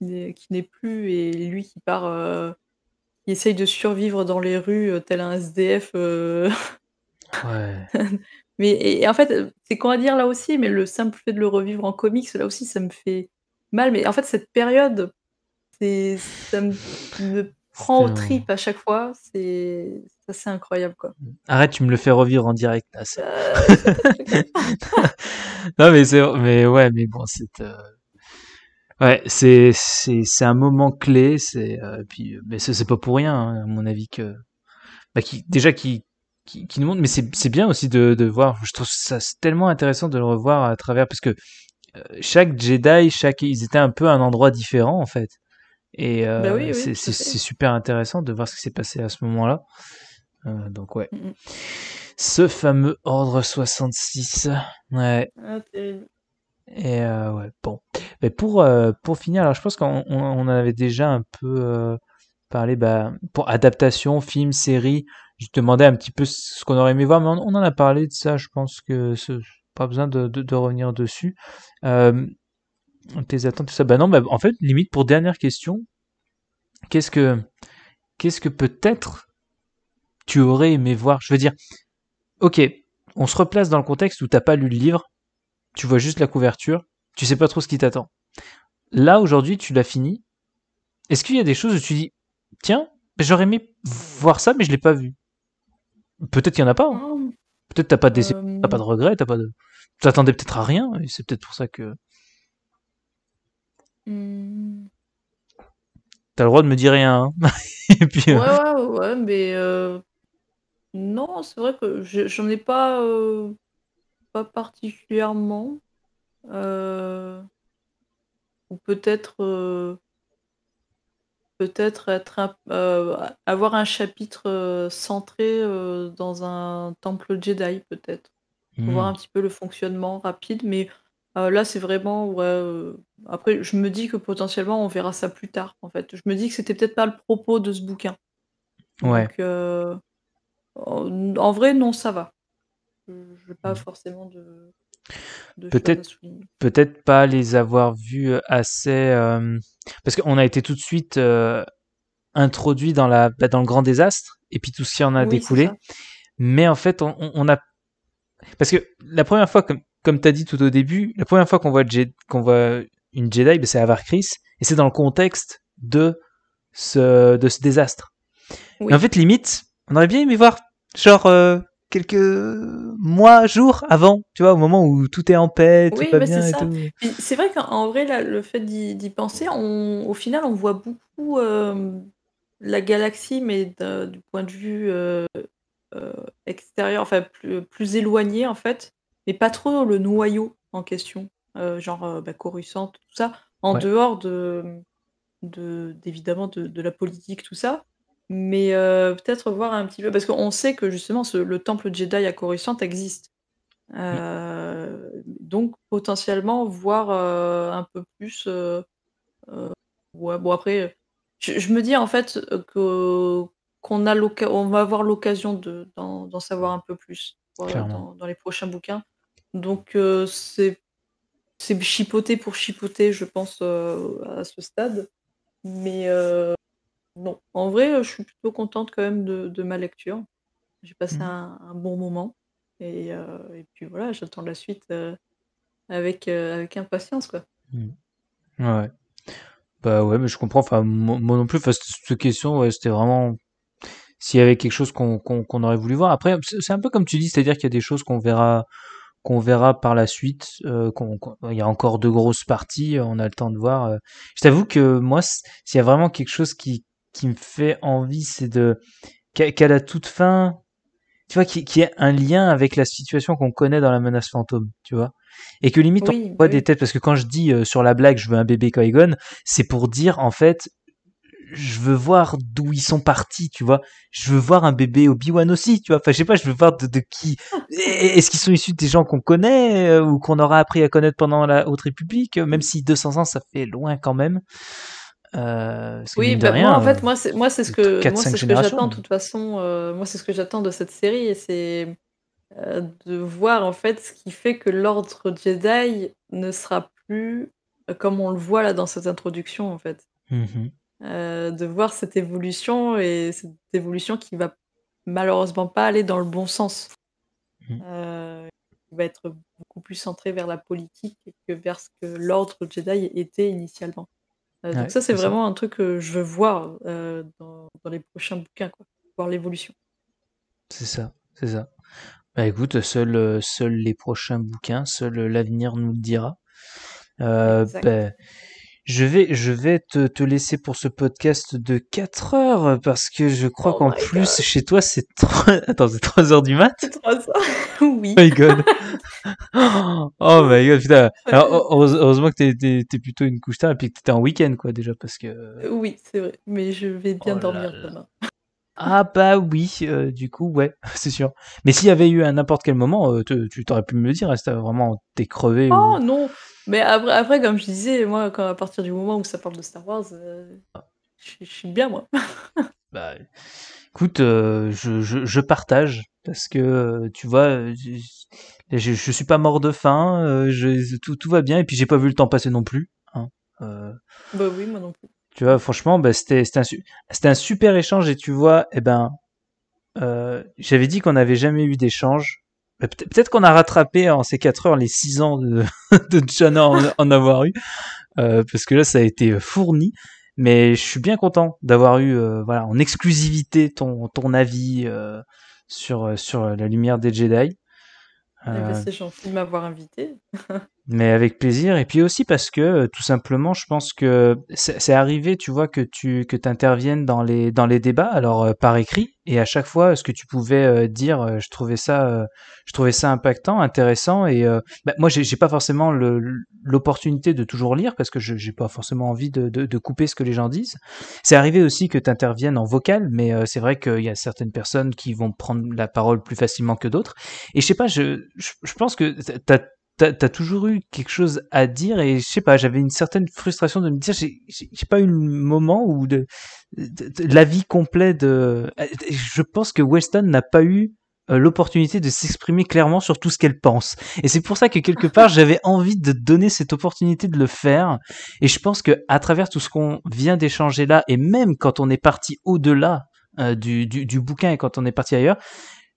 qui n'est plus et lui qui part, euh, qui essaye de survivre dans les rues euh, tel un SDF. Euh. *laughs* mais et, en fait, c'est qu'on va dire là aussi, mais le simple fait de le revivre en comics, là aussi, ça me fait mal. Mais en fait, cette période, ça me prend au tripes à chaque fois. C'est assez incroyable, quoi. Arrête, tu me le fais revivre en direct. Euh, *laughs* non, mais c'est, mais ouais, mais bon, c'est. Euh, ouais, c'est c'est c'est un moment clé, c'est euh, puis mais c'est pas pour rien hein, à mon avis que bah, qui déjà qui qui, nous montre mais c'est bien aussi de de voir, je trouve ça tellement intéressant de le revoir à travers parce que chaque Jedi, chaque ils étaient un peu à un endroit différent en fait. Et euh, bah c'est super intéressant de voir ce qui s'est passé à ce moment-là. Euh, donc ouais. Mm, mm. Ce fameux ordre 66. Ouais. Ah, et euh, ouais, bon. Mais pour, pour finir, alors je pense qu'on on, avait déjà un peu parlé, bah, pour adaptation, film, série, je demandais un petit peu ce qu'on aurait aimé voir, mais on, en a parlé de ça, je pense que pas besoin de, de, de revenir dessus tes attentes, tout ça. Bah non, bah, en fait, limite pour dernière question, qu'est-ce que, qu'est-ce que peut-être tu aurais aimé voir Je veux dire, ok, on se replace dans le contexte où t'as pas lu le livre, tu vois juste la couverture, tu sais pas trop ce qui t'attend. Là aujourd'hui, tu l'as fini. Est-ce qu'il y a des choses où tu dis, tiens, j'aurais aimé voir ça, mais je l'ai pas vu. Peut-être qu'il y en a pas. Hein. Oh. Peut-être t'as pas de, t'as pas de euh. regret. t'as pas de, t'attendais peut-être à rien. Et c'est peut-être pour ça que Mm. T'as le droit de me dire rien. Hein. *laughs* Et puis, euh, ouais, ouais, ouais, mais euh, non, c'est vrai que j'en ai pas, euh, pas particulièrement. Ou peut-être peut-être être avoir un chapitre centré dans un temple Jedi peut-être. Hmm. voir un petit peu le fonctionnement rapide, mais euh, là, c'est vraiment. Euh, après, je me dis que potentiellement, on verra ça plus tard, en fait. Je me dis que c'était peut-être pas le propos de ce bouquin. Ouais. Donc, euh, en, vrai, non, ça va. Je n'ai pas mm. forcément de. peut-être peut-être pas les avoir vus assez. Parce qu'on a été tout de suite introduit dans, la, bah, dans le grand désastre, et puis tout ce qui en a découlé. Mais en fait, on, a parce que la première fois, que comme tu as dit tout au début, la première fois qu'on voit, qu'on voit une Jedi, ben, c'est Avar Chris, et c'est dans le contexte de ce, de ce désastre. en fait, limite, on aurait bien aimé voir, genre, euh, quelques mois, jours avant, tu vois, au moment où tout est en paix, tout va bien et c'est vrai qu'en vrai, le fait d'y, penser, au final, on voit beaucoup euh, la galaxie, mais du point de vue euh, extérieur, enfin plus, plus éloigné en fait mais pas trop le noyau en question, euh, genre euh, bah, Coruscant, tout ça, en dehors de, de évidemment de, la politique, tout ça. Mais euh, peut-être voir un petit peu, parce qu'on sait que justement le temple Jedi à Coruscant existe. donc potentiellement voir un peu plus. bon après, je, me dis en fait qu'on a on va avoir l'occasion d'en savoir un peu plus dans, les prochains bouquins. Donc euh, c'est chipoter pour chipoter, je pense, euh, à ce stade. Mais euh, non, en vrai, je suis plutôt contente quand même de, de ma lecture. J'ai passé mhm. un, bon moment. Et, euh, et puis voilà, j'attends la suite avec, avec impatience. Quoi. Mhm. Ouais. Bah ouais, mais je comprends. Enfin, moi, non plus, face cette question, ouais, c'était vraiment s'il y avait quelque chose qu'on aurait voulu voir. Après, c'est un peu comme tu dis, c'est-à-dire qu'il y a des choses qu'on verra qu'on verra par la suite. Euh, qu'on, il y a encore de grosses parties, euh, on a le temps de voir. Euh. Je t'avoue que moi, s'il y a vraiment quelque chose qui, qui me fait envie, c'est de qu'à, la toute fin, tu vois, qui, qui ait un lien avec la situation qu'on connaît dans la menace fantôme, tu vois. Et que limite, on voit des têtes, parce que quand je dis sur la blague, je veux un bébé Koigon, c'est pour dire, en fait, je veux voir d'où ils sont partis, tu vois. Je veux voir un bébé Obi-Wan aussi, tu vois. Enfin, je sais pas, je veux voir de, qui. *laughs* Est-ce qu'ils sont issus des gens qu'on connaît euh, ou qu'on aura appris à connaître pendant la Haute République, euh, même si 200 ans, ça fait loin quand même. Euh, oui, bah, moi, en fait, moi, c'est, moi, c'est ce que, que j'attends, de toute façon. moi, c'est ce que j'attends de cette série, et c'est de voir, en fait, ce qui fait que l'ordre Jedi ne sera plus comme on le voit là dans cette introduction, en fait. Mmh euh, de voir cette évolution et cette évolution qui va malheureusement pas aller dans le bon sens. Mmh. Euh, va être beaucoup plus centré vers la politique que vers ce que l'ordre Jedi était initialement. Euh, donc ça, c'est vraiment un truc que je veux voir dans, les prochains bouquins, voir l'évolution. C'est ça, c'est ça. Bah, écoute, seuls seul les prochains bouquins, seul l'avenir nous le dira. Bah, je vais, je vais te, te, laisser pour ce podcast de 4 heures parce que je crois oh qu'en plus chez toi c'est 3... *laughs* Attends, c'est 3 heures du mat 3 heures *laughs* Oui. Oh my god. *laughs* oh my god, putain. Alors, heureusement que t'es, plutôt une couche tard et puis que t'étais en week-end quoi déjà parce que. Euh, oui, c'est vrai, mais je vais bien oh dormir demain. Ah bah oui, euh, du coup, ouais, *laughs* c'est sûr. Mais s'il y avait eu à n'importe quel moment, euh, tu t'aurais pu me le dire, c'était vraiment t'es crevé. Oh non, mais après, comme je disais, moi, quand, à partir du moment où ça parle de Star Wars, euh, ah. je suis bien, moi. *laughs* bah, écoute, je, partage, parce que, tu vois, je, je, suis pas mort de faim, tout, tout va bien, et puis j'ai pas vu le temps passer non plus. Hein, bah oui, moi non plus. Tu vois, franchement, bah, c'était un, super échange et tu vois, eh ben, euh, j'avais dit qu'on n'avait jamais eu d'échange. Bah, peut-être qu'on a rattrapé en ces 4 heures les 6 ans de, *laughs* de Jana en, avoir eu, euh, parce que là, ça a été fourni. Mais je suis bien content d'avoir eu euh, voilà, en exclusivité ton, ton avis sur, sur la lumière des Jedi. Eh ben, c'est gentil de m'avoir invité. *laughs* Mais avec plaisir. Et puis aussi parce que, euh, tout simplement, je pense que c'est arrivé, tu vois, que tu que interviennes dans les, dans les débats, alors euh, par écrit. Et à chaque fois, ce que tu pouvais euh, dire, je trouvais ça, je trouvais ça impactant, intéressant. Et bah, moi, j'ai pas forcément l'opportunité de toujours lire parce que je j'ai pas forcément envie de, de, de, couper ce que les gens disent. C'est arrivé aussi que tu interviennes en vocal, mais c'est vrai qu'il y a certaines personnes qui vont prendre la parole plus facilement que d'autres. Et je sais pas, je, je, je pense que tu as t'as as toujours eu quelque chose à dire et je sais pas, j'avais une certaine frustration de me dire j'ai pas eu le moment où de, de, de l'avis complet de. Je pense que Weston n'a pas eu euh, l'opportunité de s'exprimer clairement sur tout ce qu'elle pense. Et c'est pour ça que quelque part j'avais envie de donner cette opportunité de le faire. Et je pense que à travers tout ce qu'on vient d'échanger là, et même quand on est parti au-delà euh, du, du, bouquin et quand on est parti ailleurs,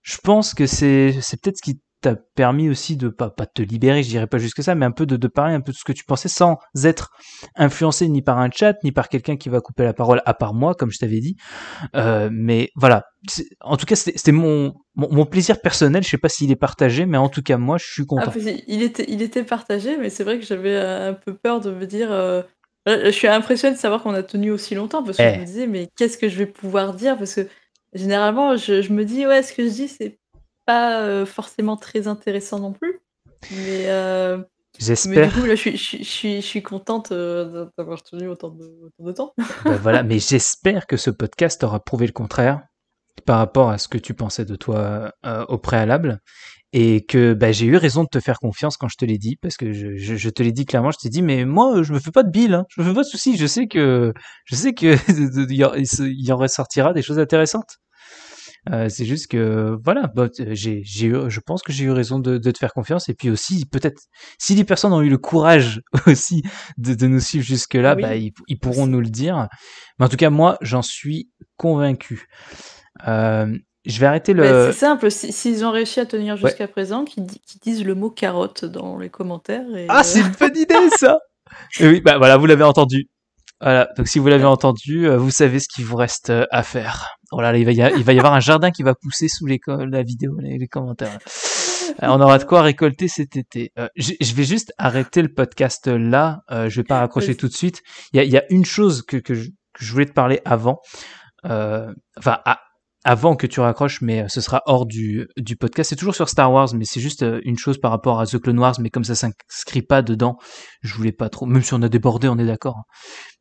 je pense que c'est c'est peut-être ce qui t'as permis aussi de pas, pas te libérer, je dirais pas jusque ça, mais un peu de, de parler un peu de ce que tu pensais sans être influencé ni par un chat, ni par quelqu'un qui va couper la parole, à part moi, comme je t'avais dit. Euh, mais voilà, en tout cas, c'était mon, mon, plaisir personnel. Je sais pas s'il est partagé, mais en tout cas, moi, je suis ah, content. il, était, il était partagé, mais c'est vrai que j'avais un peu peur de me dire. Euh, euh, je suis impressionné de savoir qu'on a tenu aussi longtemps parce que je eh. me disais, mais qu'est-ce que je vais pouvoir dire Parce que généralement, je, je me dis, ouais, ce que je dis, c'est pas euh, forcément très intéressant non plus. Mais, euh, J'espère. du coup, là, je, suis, je, contente euh, d'avoir tenu autant de, temps. *laughs* Ben voilà, mais j'espère que ce podcast aura prouvé le contraire par rapport à ce que tu pensais de toi au préalable et que bah, j'ai eu raison de te faire confiance quand je te l'ai dit parce que je, te l'ai dit clairement je t'ai dit mais moi je me fais pas de bile hein. je me fais pas de soucis je sais que je sais que *laughs* il y en ressortira des choses intéressantes euh, c'est juste que, voilà, bah, j'ai, je pense que j'ai eu raison de, te faire confiance. Et puis aussi, peut-être, si les personnes ont eu le courage *laughs* aussi de, nous suivre jusque-là, bah, ils, pourront nous le dire. Mais en tout cas, moi, j'en suis convaincu. Euh, je vais arrêter le. c'est simple, s'ils ont réussi à tenir jusqu'à présent, qu'ils disent le mot carotte dans les commentaires. Ah, c'est une bonne idée ça! Euh. *laughs* oui, bah voilà, vous l'avez entendu. Voilà, donc si vous l'avez entendu, euh, vous savez ce qu'il vous reste euh, à faire. Oh là, il, va y avoir un jardin qui va pousser sous les, la vidéo, les, commentaires. Euh, on aura de quoi récolter cet été. je vais juste arrêter le podcast là. Euh, je vais pas raccrocher tout de suite. Il y a, y a, une chose que, je, que, voulais te parler avant. enfin, à, avant que tu raccroches, mais euh, ce sera hors du, du podcast. C'est toujours sur Star Wars, mais c'est juste euh, une chose par rapport à The Clone Wars, mais comme ça s'inscrit pas dedans, je voulais pas trop, même si on a débordé, on est d'accord. Hein.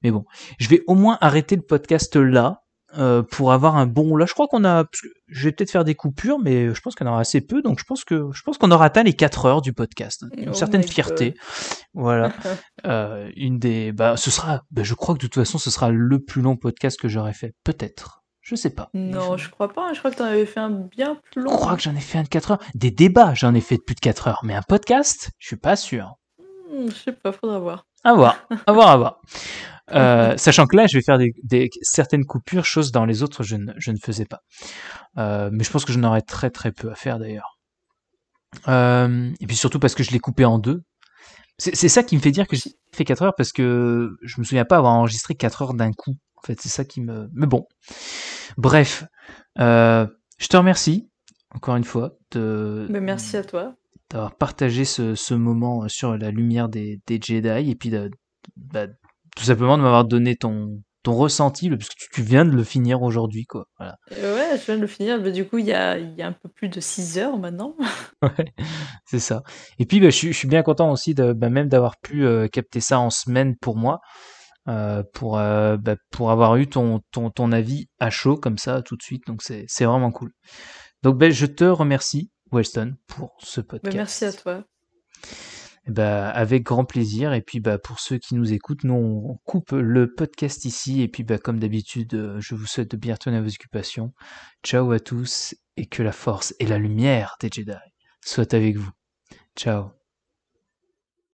Mais bon, je vais au moins arrêter le podcast là, euh, pour avoir un bon. Là, je crois qu'on a. Je vais peut-être faire des coupures, mais je pense qu'on aura assez peu. Donc, je pense que je pense qu'on aura atteint les 4 heures du podcast. Hein. Oh une certaine fierté. Voilà. *laughs* euh, une des. Bah, ce sera. Bah, je crois que de toute façon, ce sera le plus long podcast que j'aurais fait. Peut-être. Je sais pas. Non, je crois pas. Hein. Je crois que tu en avais fait un bien plus long. Je crois que j'en ai fait un de 4 heures. Des débats, j'en ai fait de plus de 4 heures. Mais un podcast, je suis pas sûr. Je hmm, je sais pas, faudra voir. À voir, *laughs* à voir, à voir. Euh, sachant que là, je vais faire certaines coupures, choses dans les autres, je ne, faisais pas. Euh, mais je pense que je aurais très très peu à faire d'ailleurs. Euh, et puis surtout parce que je l'ai coupé en deux. C'est ça qui me fait dire que j'ai fait 4 heures parce que je me souviens pas avoir enregistré 4 heures d'un coup. En fait, c'est ça qui me. Mais bon. Bref, euh, je te remercie encore une fois de. merci à toi. D'avoir partagé ce, moment euh, sur la lumière des, Jedi et puis bah, tout simplement de m'avoir donné ton, ton ressenti, parce que tu viens de le finir aujourd'hui, quoi. Euh, ouais, je viens de le finir, du coup, il y a, un peu plus de 6 heures maintenant. *laughs* ouais, c'est ça. Et puis, bah, je, suis bien content aussi, bah, même d'avoir pu capter ça en semaine pour moi, euh, pour, euh, bah, pour avoir eu ton, ton, avis à chaud comme ça tout de suite. Donc c'est, vraiment cool. Donc ben, je te remercie, Weston, pour ce ben, podcast. Merci à toi. Bah, avec grand plaisir. Et puis bah, pour ceux qui nous écoutent, nous on coupe le podcast ici. Et puis bah, comme d'habitude, euh, je vous souhaite de bien à vos occupations. Ciao à tous et que la force et la lumière des Jedi soient avec vous. Ciao.